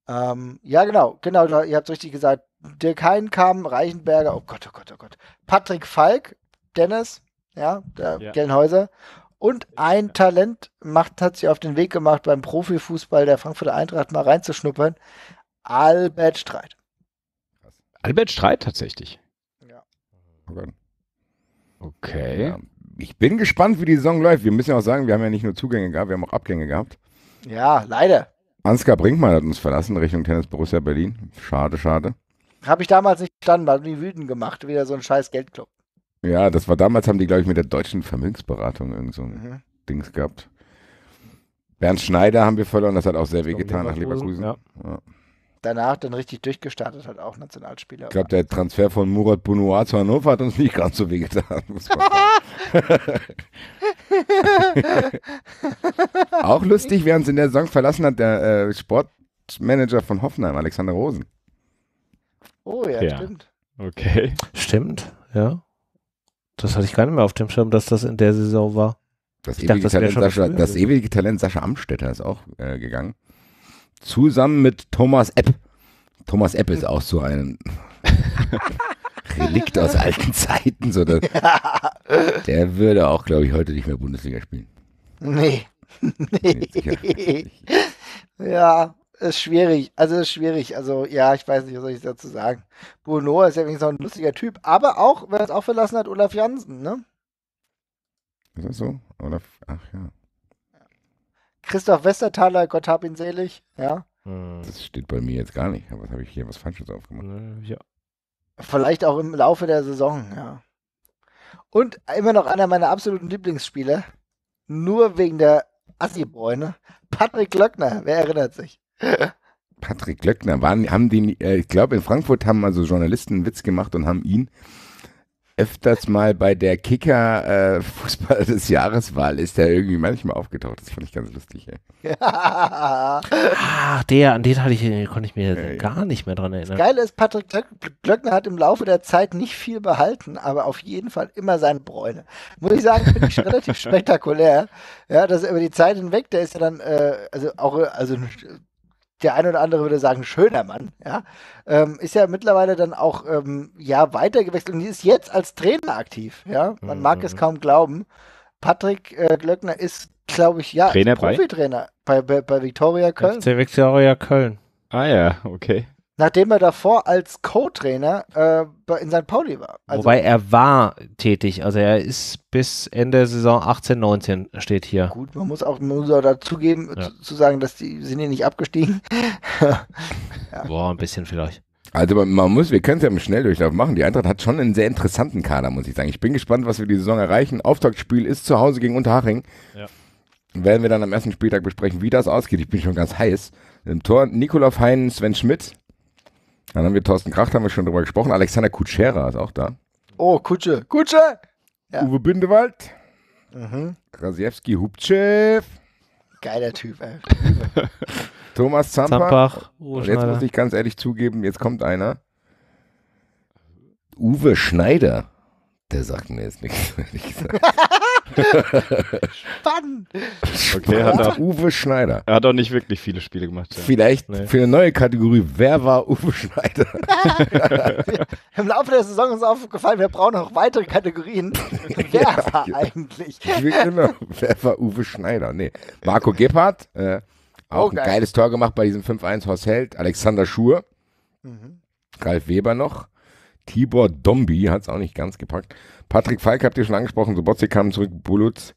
Ähm, ja, genau, genau, ihr habt es richtig gesagt. Dirk Hein kam, Reichenberger, oh Gott, oh Gott, oh Gott. Patrick Falk, Dennis, ja, der ja. Gelnhäuser. Und ein Talent macht, hat sich auf den Weg gemacht, beim Profifußball der Frankfurter Eintracht mal reinzuschnuppern. Albert Streit. Albert Streit tatsächlich. Ja. Oh okay. Ja. Ich bin gespannt, wie die Saison läuft. Wir müssen ja auch sagen, wir haben ja nicht nur Zugänge gehabt, wir haben auch Abgänge gehabt. Ja, leider. Ansgar Brinkmann hat uns verlassen Richtung Tennis Borussia Berlin. Schade, schade. Habe ich damals nicht verstanden, hat mich wütend gemacht, wieder so ein scheiß Geldclub. Ja, das war damals, haben die, glaube ich, mit der deutschen Vermögensberatung irgend so ein mhm. Dings gehabt. Bernd Schneider haben wir verloren, das hat auch sehr weh getan nach Leverkusen. Ja. Ja. Danach dann richtig durchgestartet hat auch Nationalspieler. Ich glaube, der Transfer von Murat Bounoua zu Hannover hat uns nicht ganz so weh getan. auch lustig, während es in der Saison verlassen hat, der äh, Sportmanager von Hoffenheim, Alexander Rosen. Oh ja, ja. stimmt. Okay. Stimmt, ja. Das hatte ich gar nicht mehr auf dem Schirm, dass das in der Saison war. Das, ewige, dachte, Talent, das, Sascha, das ewige Talent Sascha Amstetter ist auch äh, gegangen. Zusammen mit Thomas Epp. Thomas Epp ist auch so ein Relikt aus alten Zeiten. So der, der würde auch, glaube ich, heute nicht mehr Bundesliga spielen. Nee. nee. nee ja, ist schwierig. Also ist schwierig. Also ja, ich weiß nicht, was soll ich dazu sagen. Bruno ist ja wenigstens auch ein lustiger Typ, aber auch, wer es auch verlassen hat, Olaf Jansen, ne? Ist das so? Olaf, ach ja. Christoph Westertaler, Gott hab ihn selig, ja. Hm. Das steht bei mir jetzt gar nicht. Was habe ich hier was Falsches aufgemacht? Ja. Vielleicht auch im Laufe der Saison, ja. Und immer noch einer meiner absoluten Lieblingsspieler, nur wegen der Assi-Bräune, Patrick Löckner, wer erinnert sich? Patrick Glöckner, waren, haben die, äh, ich glaube, in Frankfurt haben also Journalisten einen Witz gemacht und haben ihn öfters mal bei der Kicker äh, Fußball des Jahreswahl ist der irgendwie manchmal aufgetaucht. Das fand ich ganz lustig. Ey. Ach, ah, der, an den hatte ich, äh, konnte ich mir ja, gar ja. nicht mehr dran erinnern. Geil ist, Patrick Glöckner hat im Laufe der Zeit nicht viel behalten, aber auf jeden Fall immer seine Bräune. Muss ich sagen, finde ich relativ spektakulär. Ja, dass er über die Zeit hinweg, der ist ja dann, äh, also auch, äh, also der ein oder andere würde sagen, schöner Mann, ja, ähm, ist ja mittlerweile dann auch ähm, ja, weitergewechselt und ist jetzt als Trainer aktiv. Ja? Man mhm. mag es mhm. kaum glauben. Patrick äh, Glöckner ist, glaube ich, ja, Trainer Profitrainer bei, bei, bei Victoria Köln. FC Victoria Köln. Ah ja, okay. Nachdem er davor als Co-Trainer äh, in St. Pauli war. Also Wobei er war tätig, also er ist bis Ende Saison 18, 19 steht hier. Gut, man muss auch, man muss auch dazugeben, ja. zu, zu, sagen, dass die sind hier nicht abgestiegen. ja. Boah, ein bisschen vielleicht. Also man, man muss, wir können es ja im Schnelldurchlauf machen. Die Eintracht hat schon einen sehr interessanten Kader, muss ich sagen. Ich bin gespannt, was wir die Saison erreichen. Auftaktspiel ist zu Hause gegen Unterhaching. Ja. Werden wir dann am ersten Spieltag besprechen, wie das ausgeht. Ich bin schon ganz heiß. Im Tor Nikolaus Heinen, Sven Schmidt, dann haben wir Thorsten Kracht, haben wir schon drüber gesprochen. Alexander Kutschera ist auch da. Oh, Kutsche. Kutsche! Ja. Uwe Bündewald. Mhm. Krasiewski Hubchev. Geiler Typ, ey. Thomas Zampach. Zampach Und jetzt muss ich ganz ehrlich zugeben, jetzt kommt einer. Uwe Schneider. Der sagt mir jetzt nichts, ehrlich gesagt. Spannend. Okay, hat auch, Uwe Schneider. Er hat auch nicht wirklich viele Spiele gemacht. Ja. Vielleicht nee. für eine neue Kategorie, wer war Uwe Schneider? Im Laufe der Saison ist aufgefallen, wir brauchen noch weitere Kategorien. wer ja, war ja. eigentlich? Genau. Wer war Uwe Schneider? Nee. Marco Gebhardt, äh, auch okay. Oh, ein geiles Tor gemacht bei diesem 5-1 Horst Held. Alexander Schur, mhm. Ralf Weber noch. Tibor Dombi hat es auch nicht ganz gepackt. Patrick Falk habt ihr schon angesprochen, so Sobotzi kam zurück, Bulutz,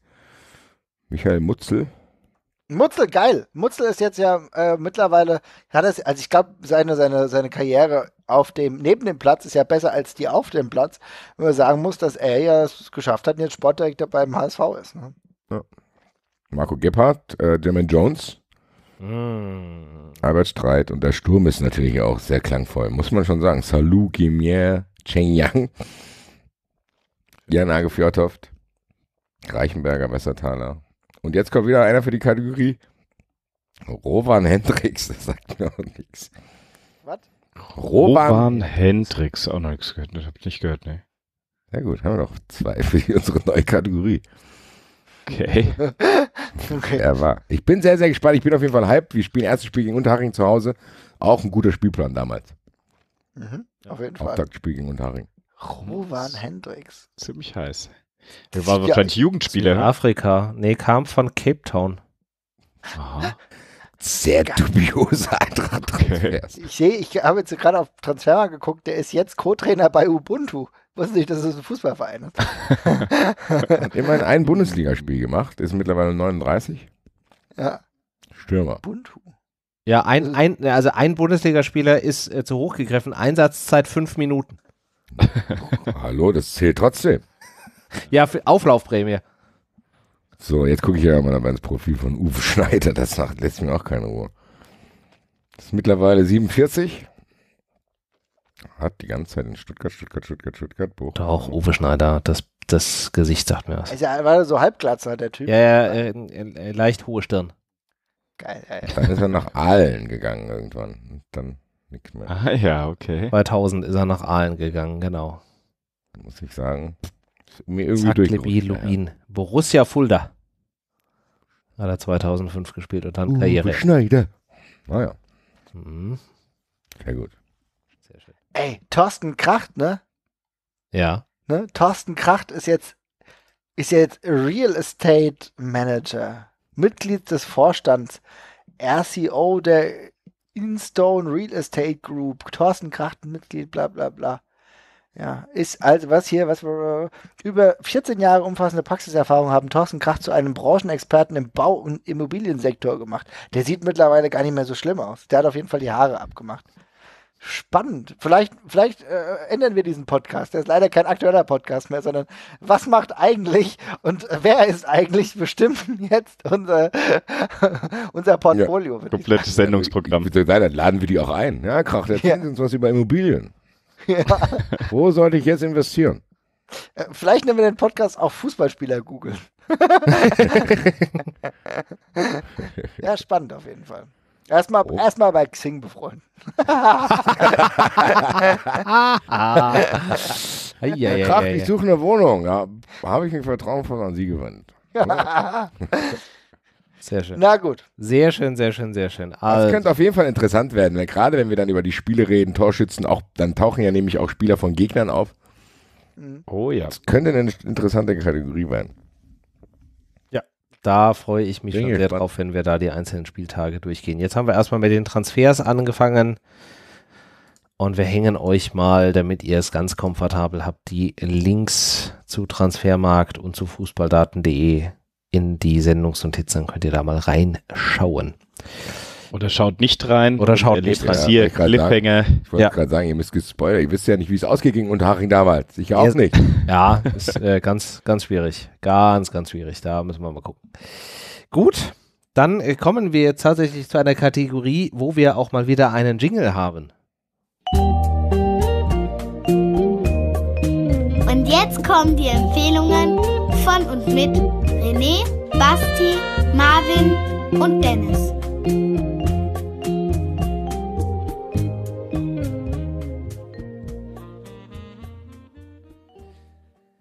Michael Mutzel. Mutzel, geil. Mutzel ist jetzt ja äh, mittlerweile, hat es, also ich glaube, seine, seine, seine Karriere auf dem, neben dem Platz ist ja besser als die auf dem Platz, wenn man sagen muss, dass er ja es geschafft hat und jetzt Sportdirektor beim HSV ist. Ne? Ja. Marco Gebhardt, äh, German Jones, mm. Albert Streit und der Sturm ist natürlich auch sehr klangvoll, muss man schon sagen. Salou, Gimier, Cheng Yang. Jan Fjordhoft, Reichenberger, Wassertaler. Und jetzt kommt wieder einer für die Kategorie Rowan Hendricks. Das sagt mir auch nichts. Was? Rowan, Rowan Hendricks. Auch noch nichts gehört. Das hab ich nicht gehört, ne. Sehr gut, haben wir noch zwei für unsere neue Kategorie. Okay. okay. Er war. Ich bin sehr, sehr gespannt. Ich bin auf jeden Fall hyped. Wir spielen erstes Spiel gegen Unterhaching zu Hause. Auch ein guter Spielplan damals. Mhm. Auf jeden Fall. Auftaktspiel gegen Unterhaching. Rowan Hendricks. Ziemlich heiß. Der war wahrscheinlich ja, Jugendspieler. Ne? Afrika. Nee, kam von Cape Town. Aha. Sehr dubiose Eintracht Transfers. Ich sehe, ich habe jetzt gerade auf Transfer geguckt, der ist jetzt Co-Trainer bei Ubuntu. Wusste nicht, dass es ein Fußballverein ist. Hat immerhin ein Bundesligaspiel gemacht, ist mittlerweile 39. Ja. Stürmer. Ubuntu. Ja, ein, also ein, also ein Bundesligaspieler ist äh, zu hoch gegriffen. Einsatzzeit fünf Minuten. Hallo, das zählt trotzdem. Ja, für Auflaufprämie. So, jetzt gucke ich ja mal ins Profil von Uwe Schneider. Das sagt, lässt mir auch keine Ruhe. Ist mittlerweile 47. Hat die ganze Zeit in Stuttgart, Stuttgart, Stuttgart, Stuttgart, Bochum. Doch, Uwe Schneider, das, das Gesicht sagt mir was. Ist ja, war so halbglatzer, der Typ. Ja, ja, äh, äh, leicht hohe Stirn. Geil, ja, ja. Dann ist er nach Aalen gegangen irgendwann. Und dann nichts mehr. Ah ja, okay. 2000 ist er nach Aalen gegangen, genau. Muss ich sagen. Mir irgendwie Zack, Lubin. Ja. Borussia Fulda. Hat er 2005 gespielt und dann Uwe Karriere. Schneider. Naja. Ah, mhm. Sehr gut. Sehr schön. Ey, Thorsten Kracht, ne? Ja. Ne? Thorsten Kracht ist jetzt, ist jetzt Real Estate Manager, Mitglied des Vorstands, RCO der Instone Real Estate Group, Thorsten Krachten Mitglied, bla bla bla. Ja, ist also was hier, was wir über 14 Jahre umfassende Praxiserfahrung haben Thorsten Kracht zu einem Branchenexperten im Bau- und Immobiliensektor gemacht. Der sieht mittlerweile gar nicht mehr so schlimm aus. Der hat auf jeden Fall die Haare abgemacht. Spannend. Vielleicht, vielleicht äh, ändern wir diesen Podcast. Der ist leider kein aktueller Podcast mehr, sondern was macht eigentlich und wer ist eigentlich bestimmen jetzt unser, unser Portfolio? Ja, komplettes Sendungsprogramm. Leider laden wir die auch ein. Ja, Krach, der ja. uns was über Immobilien. Ja. Wo sollte ich jetzt investieren? Äh, vielleicht nennen wir den Podcast auch Fußballspieler googeln. ja, spannend auf jeden Fall. Erstmal oh. erst bei Xing befreunden. ja, Kraft, ich suche eine Wohnung. Ja, Habe ich ein Vertrauen von an Sie gewandt. Sehr schön. Na gut. Sehr schön, sehr schön, sehr schön. Also. Das könnte auf jeden Fall interessant werden, weil gerade wenn wir dann über die Spiele reden, Torschützen, auch, dann tauchen ja nämlich auch Spieler von Gegnern auf. Mhm. Oh ja. Das könnte eine interessante Kategorie werden da freue ich mich Bin schon sehr drauf, wenn wir da die einzelnen Spieltage durchgehen. Jetzt haben wir erstmal mit den Transfers angefangen und wir hängen euch mal, damit ihr es ganz komfortabel habt, die Links zu Transfermarkt und zu fußballdaten.de in die Sendungsnotiz, dann könnt ihr da mal reinschauen. Oder schaut nicht rein. Oder schaut nicht rein. Ja, hier, Cliffhanger. ich wollte ja. gerade sagen, ihr müsst gespoilert. Ihr wisst ja nicht, wie es ausgeht gegen Unterhaching damals. Ich auch ja, nicht. Ja, ist äh, ganz, ganz schwierig. Ganz, ganz schwierig. Da müssen wir mal gucken. Gut, dann äh, kommen wir jetzt tatsächlich zu einer Kategorie, wo wir auch mal wieder einen Jingle haben. Und jetzt kommen die Empfehlungen von und mit René, Basti, Marvin und Dennis.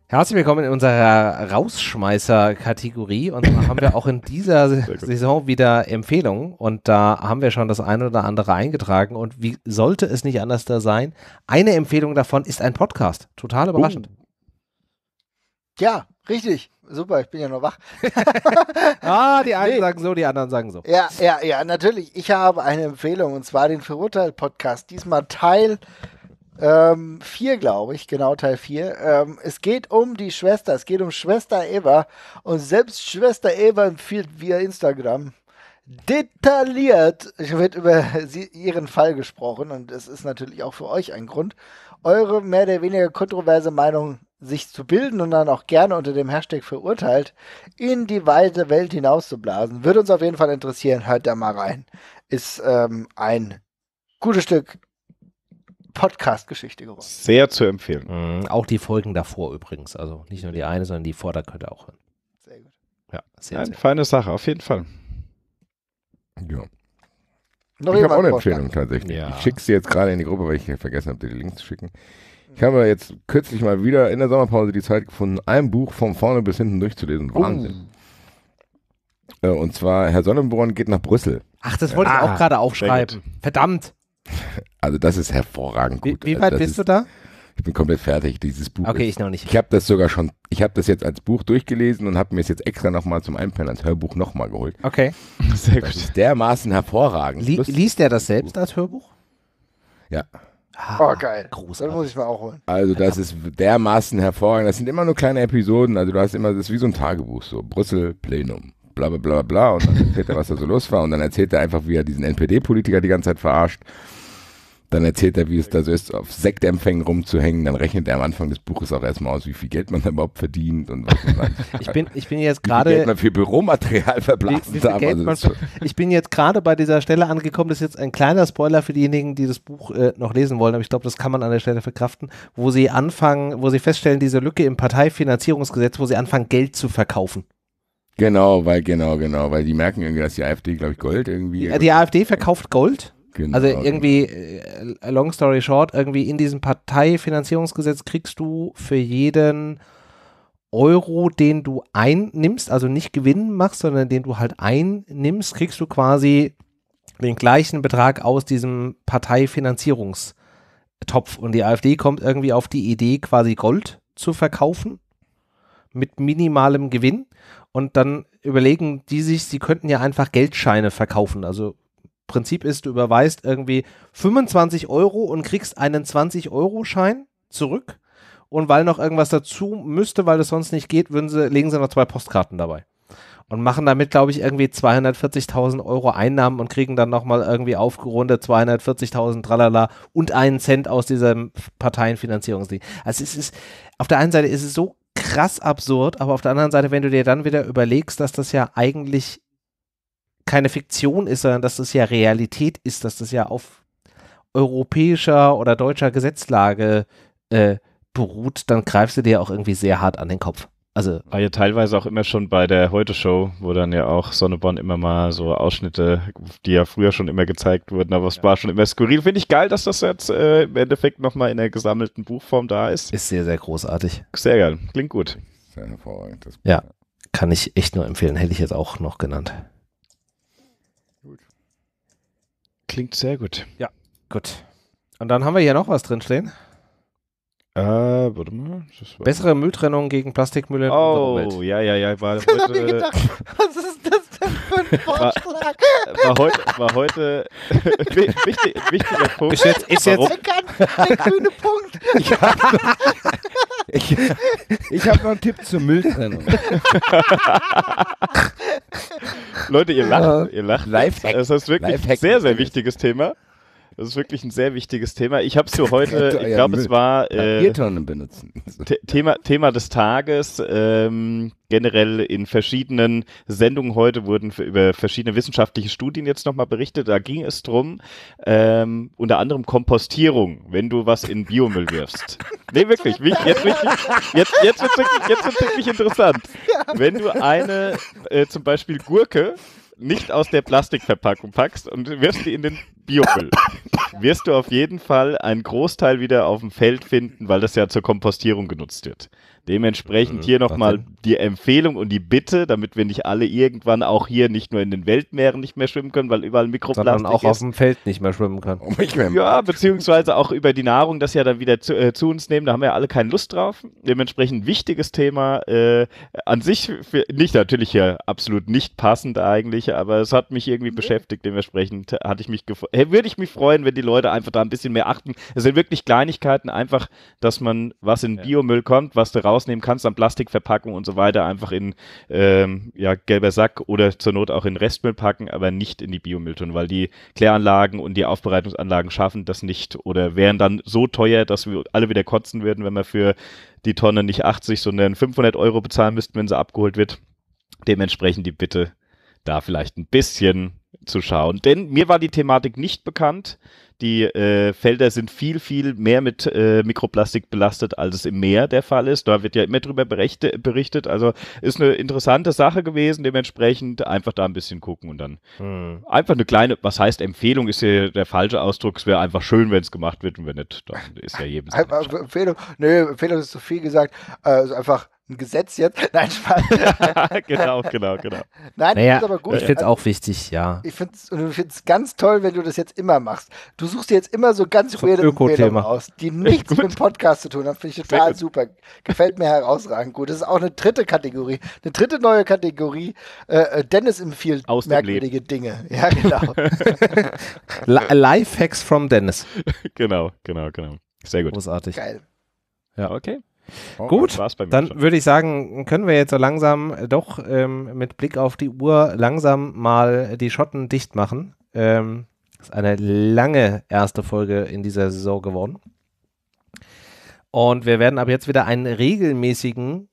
Herzlich willkommen in unserer Rausschmeißer-Kategorie. Und zwar haben wir auch in dieser Saison wieder Empfehlungen. Und da haben wir schon das eine oder andere eingetragen. Und wie sollte es nicht anders da sein? Eine Empfehlung davon ist ein Podcast. Total überraschend. Uh. Ja, richtig. Super, ich bin ja noch wach. ah, die einen nee. sagen so, die anderen sagen so. Ja, ja, ja, natürlich. Ich habe eine Empfehlung und zwar den Verurteilt-Podcast. Diesmal Teil ähm, vier, glaube ich, genau Teil 4. Ähm, es geht um die Schwester, es geht um Schwester Eva. Und selbst Schwester Eva empfiehlt via Instagram detailliert wird über sie, ihren Fall gesprochen. Und es ist natürlich auch für euch ein Grund, eure mehr oder weniger kontroverse Meinung sich zu bilden und dann auch gerne unter dem Hashtag verurteilt in die weite Welt hinauszublasen. Würde uns auf jeden Fall interessieren. Hört da mal rein. Ist ähm, ein gutes Stück Podcast-Geschichte geworden. Sehr zu empfehlen. Mhm. Auch die Folgen davor übrigens. Also nicht nur die eine, sondern die vor, könnt ihr auch hören. Sehr gut. Ja, sehr, Eine sehr feine gut. Sache, auf jeden Fall. Ja. Noch ich habe auch eine Empfehlung tatsächlich. Ja. Ich schicke sie jetzt gerade in die Gruppe, weil ich vergessen habe, dir die Links zu schicken. Ich habe jetzt kürzlich mal wieder in der Sommerpause die Zeit gefunden, ein Buch von vorne bis hinten durchzulesen. Oh. Wahnsinn. Oh. Und zwar Herr Sonnenborn geht nach Brüssel. Ach, das wollte ah, ich auch gerade aufschreiben. Verdammt. Also das ist hervorragend gut. Wie, wie weit das bist ist, du da? Ich bin komplett fertig, dieses Buch. Okay, ist, ich noch nicht. Ich habe das sogar schon, ich habe das jetzt als Buch durchgelesen und habe mir es jetzt extra nochmal zum Einpennen als Hörbuch nochmal geholt. Okay. Sehr das gut. ist dermaßen hervorragend. Li Lustig, liest er das selbst als Hörbuch? Ja. Ah, oh, geil. Großartig. Das muss ich mir auch holen. Also, das ist dermaßen hervorragend. Das sind immer nur kleine Episoden. Also, du hast immer, das ist wie so ein Tagebuch, so Brüssel Plenum bla bla bla bla. Und dann erzählt er, was da so los war. Und dann erzählt er einfach, wie er diesen NPD-Politiker die ganze Zeit verarscht. Dann erzählt er, wie es da so ist, auf Sektempfängen rumzuhängen. Dann rechnet er am Anfang des Buches auch erstmal aus, wie viel Geld man da überhaupt verdient und was man ich bin, ich bin jetzt gerade. Wie viel Geld man für Büromaterial verblasen darf. Also für, ich bin jetzt gerade bei dieser Stelle angekommen. Das ist jetzt ein kleiner Spoiler für diejenigen, die das Buch äh, noch lesen wollen. Aber ich glaube, das kann man an der Stelle verkraften, wo sie anfangen, wo sie feststellen, diese Lücke im Parteifinanzierungsgesetz, wo sie anfangen, Geld zu verkaufen. Genau, weil, genau, genau, weil die merken irgendwie, dass die AfD, glaube ich, Gold irgendwie. Die, die AfD verkauft Gold. Genau, also genau. irgendwie, genau. long story short, irgendwie in diesem Parteifinanzierungsgesetz kriegst du für jeden Euro, den du einnimmst, also nicht Gewinn machst, sondern den du halt einnimmst, kriegst du quasi den gleichen Betrag aus diesem Parteifinanzierungstopf. Und die AfD kommt irgendwie auf die Idee, quasi Gold zu verkaufen mit minimalem Gewinn. Und dann überlegen die sich, sie könnten ja einfach Geldscheine verkaufen. Also Prinzip ist, du überweist irgendwie 25 Euro und kriegst einen 20-Euro-Schein zurück. Und weil noch irgendwas dazu müsste, weil das sonst nicht geht, würden sie, legen sie noch zwei Postkarten dabei. Und machen damit, glaube ich, irgendwie 240.000 Euro Einnahmen und kriegen dann nochmal irgendwie aufgerundet 240.000 tralala und einen Cent aus diesem Parteienfinanzierungsding. Also es ist, auf der einen Seite ist es so krass absurd, aber auf der anderen Seite, wenn du dir dann wieder überlegst, dass das ja eigentlich keine Fiktion ist, sondern dass das ja Realität ist, dass das ja auf europäischer oder deutscher Gesetzlage äh, beruht, dann greifst du dir auch irgendwie sehr hart an den Kopf. Also war ja teilweise auch immer schon bei der Heute Show, wo dann ja auch Sonneborn immer mal so Ausschnitte, die ja früher schon immer gezeigt wurden, aber es ja. war schon immer skurril. Finde ich geil, dass das jetzt äh, im Endeffekt nochmal in der gesammelten Buchform da ist. Ist sehr, sehr großartig. Sehr geil, klingt gut. Sehr hervorragend. ja, kann ich echt nur empfehlen. Hätte ich jetzt auch noch genannt. Gut. Klingt sehr gut. Ja, gut. Und dann haben wir hier noch was drinstehen. stehen. Äh, warte mal. Bessere Mülltrennung gegen Plastikmüll in Oh, unserer Umwelt. ja, ja, ja. War heute, hab ich gedacht, was ist das denn für ein Vorschlag? War, war heute, war heute wichtig, wichtiger Punkt. Ist jetzt, ist jetzt, Der, kann, der grüne Punkt. Ich habe ich, ich hab noch einen Tipp zur Mülltrennung. Leute, ihr lacht, ihr lacht. Lifehack. Das ist wirklich Lifehack. ein sehr, sehr wichtiges Thema. Das ist wirklich ein sehr wichtiges Thema. Ich habe es für heute, ich glaube, es war äh, benutzen. Thema, Thema des Tages. Ähm, generell in verschiedenen Sendungen heute wurden über verschiedene wissenschaftliche Studien jetzt nochmal berichtet. Da ging es drum, ähm, unter anderem Kompostierung, wenn du was in Biomüll wirfst. Nee, wirklich, jetzt, jetzt, jetzt wird es wirklich, jetzt wird's wirklich interessant. Wenn du eine, äh, zum Beispiel Gurke, nicht aus der Plastikverpackung packst und wirfst die in den Biomüll wirst du auf jeden Fall einen Großteil wieder auf dem Feld finden, weil das ja zur Kompostierung genutzt wird. Dementsprechend äh, hier nochmal die Empfehlung und die Bitte, damit wir nicht alle irgendwann auch hier nicht nur in den Weltmeeren nicht mehr schwimmen können, weil überall Mikroplastik Sondern auch ist. auf dem Feld nicht mehr schwimmen können. Oh, ja, beziehungsweise auch über die Nahrung, das ja dann wieder zu, äh, zu, uns nehmen, da haben wir ja alle keine Lust drauf. Dementsprechend wichtiges Thema, äh, an sich für, nicht natürlich hier absolut nicht passend eigentlich, aber es hat mich irgendwie beschäftigt, dementsprechend hatte ich mich würde ich mich freuen, wenn die Leute einfach da ein bisschen mehr achten. Es sind wirklich Kleinigkeiten, einfach, dass man, was in Biomüll kommt, was du rausnehmen kannst an Plastikverpackung und so weiter, einfach in ähm, ja, gelber Sack oder zur Not auch in Restmüll packen, aber nicht in die Biomülltonne, weil die Kläranlagen und die Aufbereitungsanlagen schaffen das nicht oder wären dann so teuer, dass wir alle wieder kotzen würden, wenn wir für die Tonne nicht 80, sondern 500 Euro bezahlen müssten, wenn sie abgeholt wird. Dementsprechend die Bitte, da vielleicht ein bisschen zu schauen. Denn mir war die Thematik nicht bekannt. Die äh, Felder sind viel, viel mehr mit äh, Mikroplastik belastet, als es im Meer der Fall ist. Da wird ja immer drüber berechte, berichtet. Also ist eine interessante Sache gewesen. Dementsprechend einfach da ein bisschen gucken und dann hm. einfach eine kleine, was heißt Empfehlung, ist hier der falsche Ausdruck. Es wäre einfach schön, wenn es gemacht wird und wenn nicht, dann ist ja jedem. Empfehlung, nö, Empfehlung ist zu viel gesagt. Äh, also einfach ein Gesetz jetzt. Nein, genau, genau, genau. Nein, naja, ist aber gut. Ich finde es also auch wichtig, ja. Ich finde es ganz toll, wenn du das jetzt immer machst. Du suchst dir jetzt immer so ganz so weirde aus, die nichts mit dem Podcast zu tun haben. Finde ich total super. Gefällt mir herausragend gut. Das ist auch eine dritte Kategorie. Eine dritte neue Kategorie. Äh, äh Dennis empfiehlt aus merkwürdige Dinge. Ja, genau. Lifehacks from Dennis. Genau, genau, genau. Sehr gut. Großartig. Geil. Ja, okay. Oh, Gut, dann schon. würde ich sagen, können wir jetzt so langsam äh, doch ähm, mit Blick auf die Uhr langsam mal die Schotten dicht machen. Ähm, ist eine lange erste Folge in dieser Saison geworden. Und wir werden ab jetzt wieder einen regelmäßigen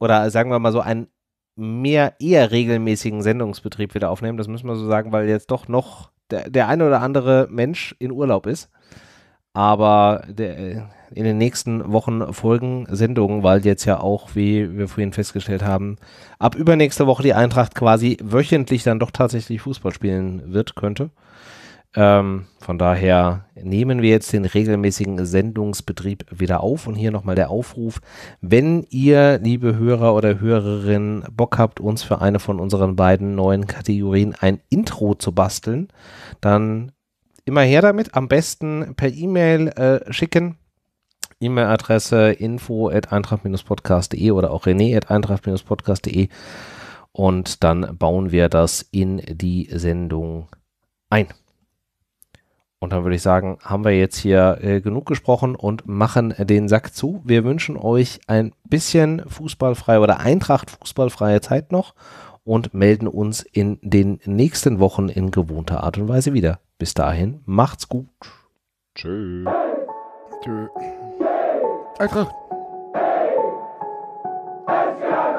oder sagen wir mal so einen mehr eher regelmäßigen Sendungsbetrieb wieder aufnehmen. Das müssen wir so sagen, weil jetzt doch noch der, der eine oder andere Mensch in Urlaub ist. Aber der, äh, in den nächsten Wochen folgen Sendungen, weil jetzt ja auch, wie wir vorhin festgestellt haben, ab übernächste Woche die Eintracht quasi wöchentlich dann doch tatsächlich Fußball spielen wird, könnte. Ähm, von daher nehmen wir jetzt den regelmäßigen Sendungsbetrieb wieder auf und hier nochmal der Aufruf, wenn ihr, liebe Hörer oder Hörerinnen, Bock habt, uns für eine von unseren beiden neuen Kategorien ein Intro zu basteln, dann immer her damit, am besten per E-Mail äh, schicken E-Mail-Adresse info.eintracht-podcast.de oder auch rené.eintracht-podcast.de und dann bauen wir das in die Sendung ein. Und dann würde ich sagen, haben wir jetzt hier äh, genug gesprochen und machen den Sack zu. Wir wünschen euch ein bisschen fußballfreie oder Eintracht fußballfreie Zeit noch und melden uns in den nächsten Wochen in gewohnter Art und Weise wieder. Bis dahin, macht's gut. Tschö. Tschö. uitgerust. Hey!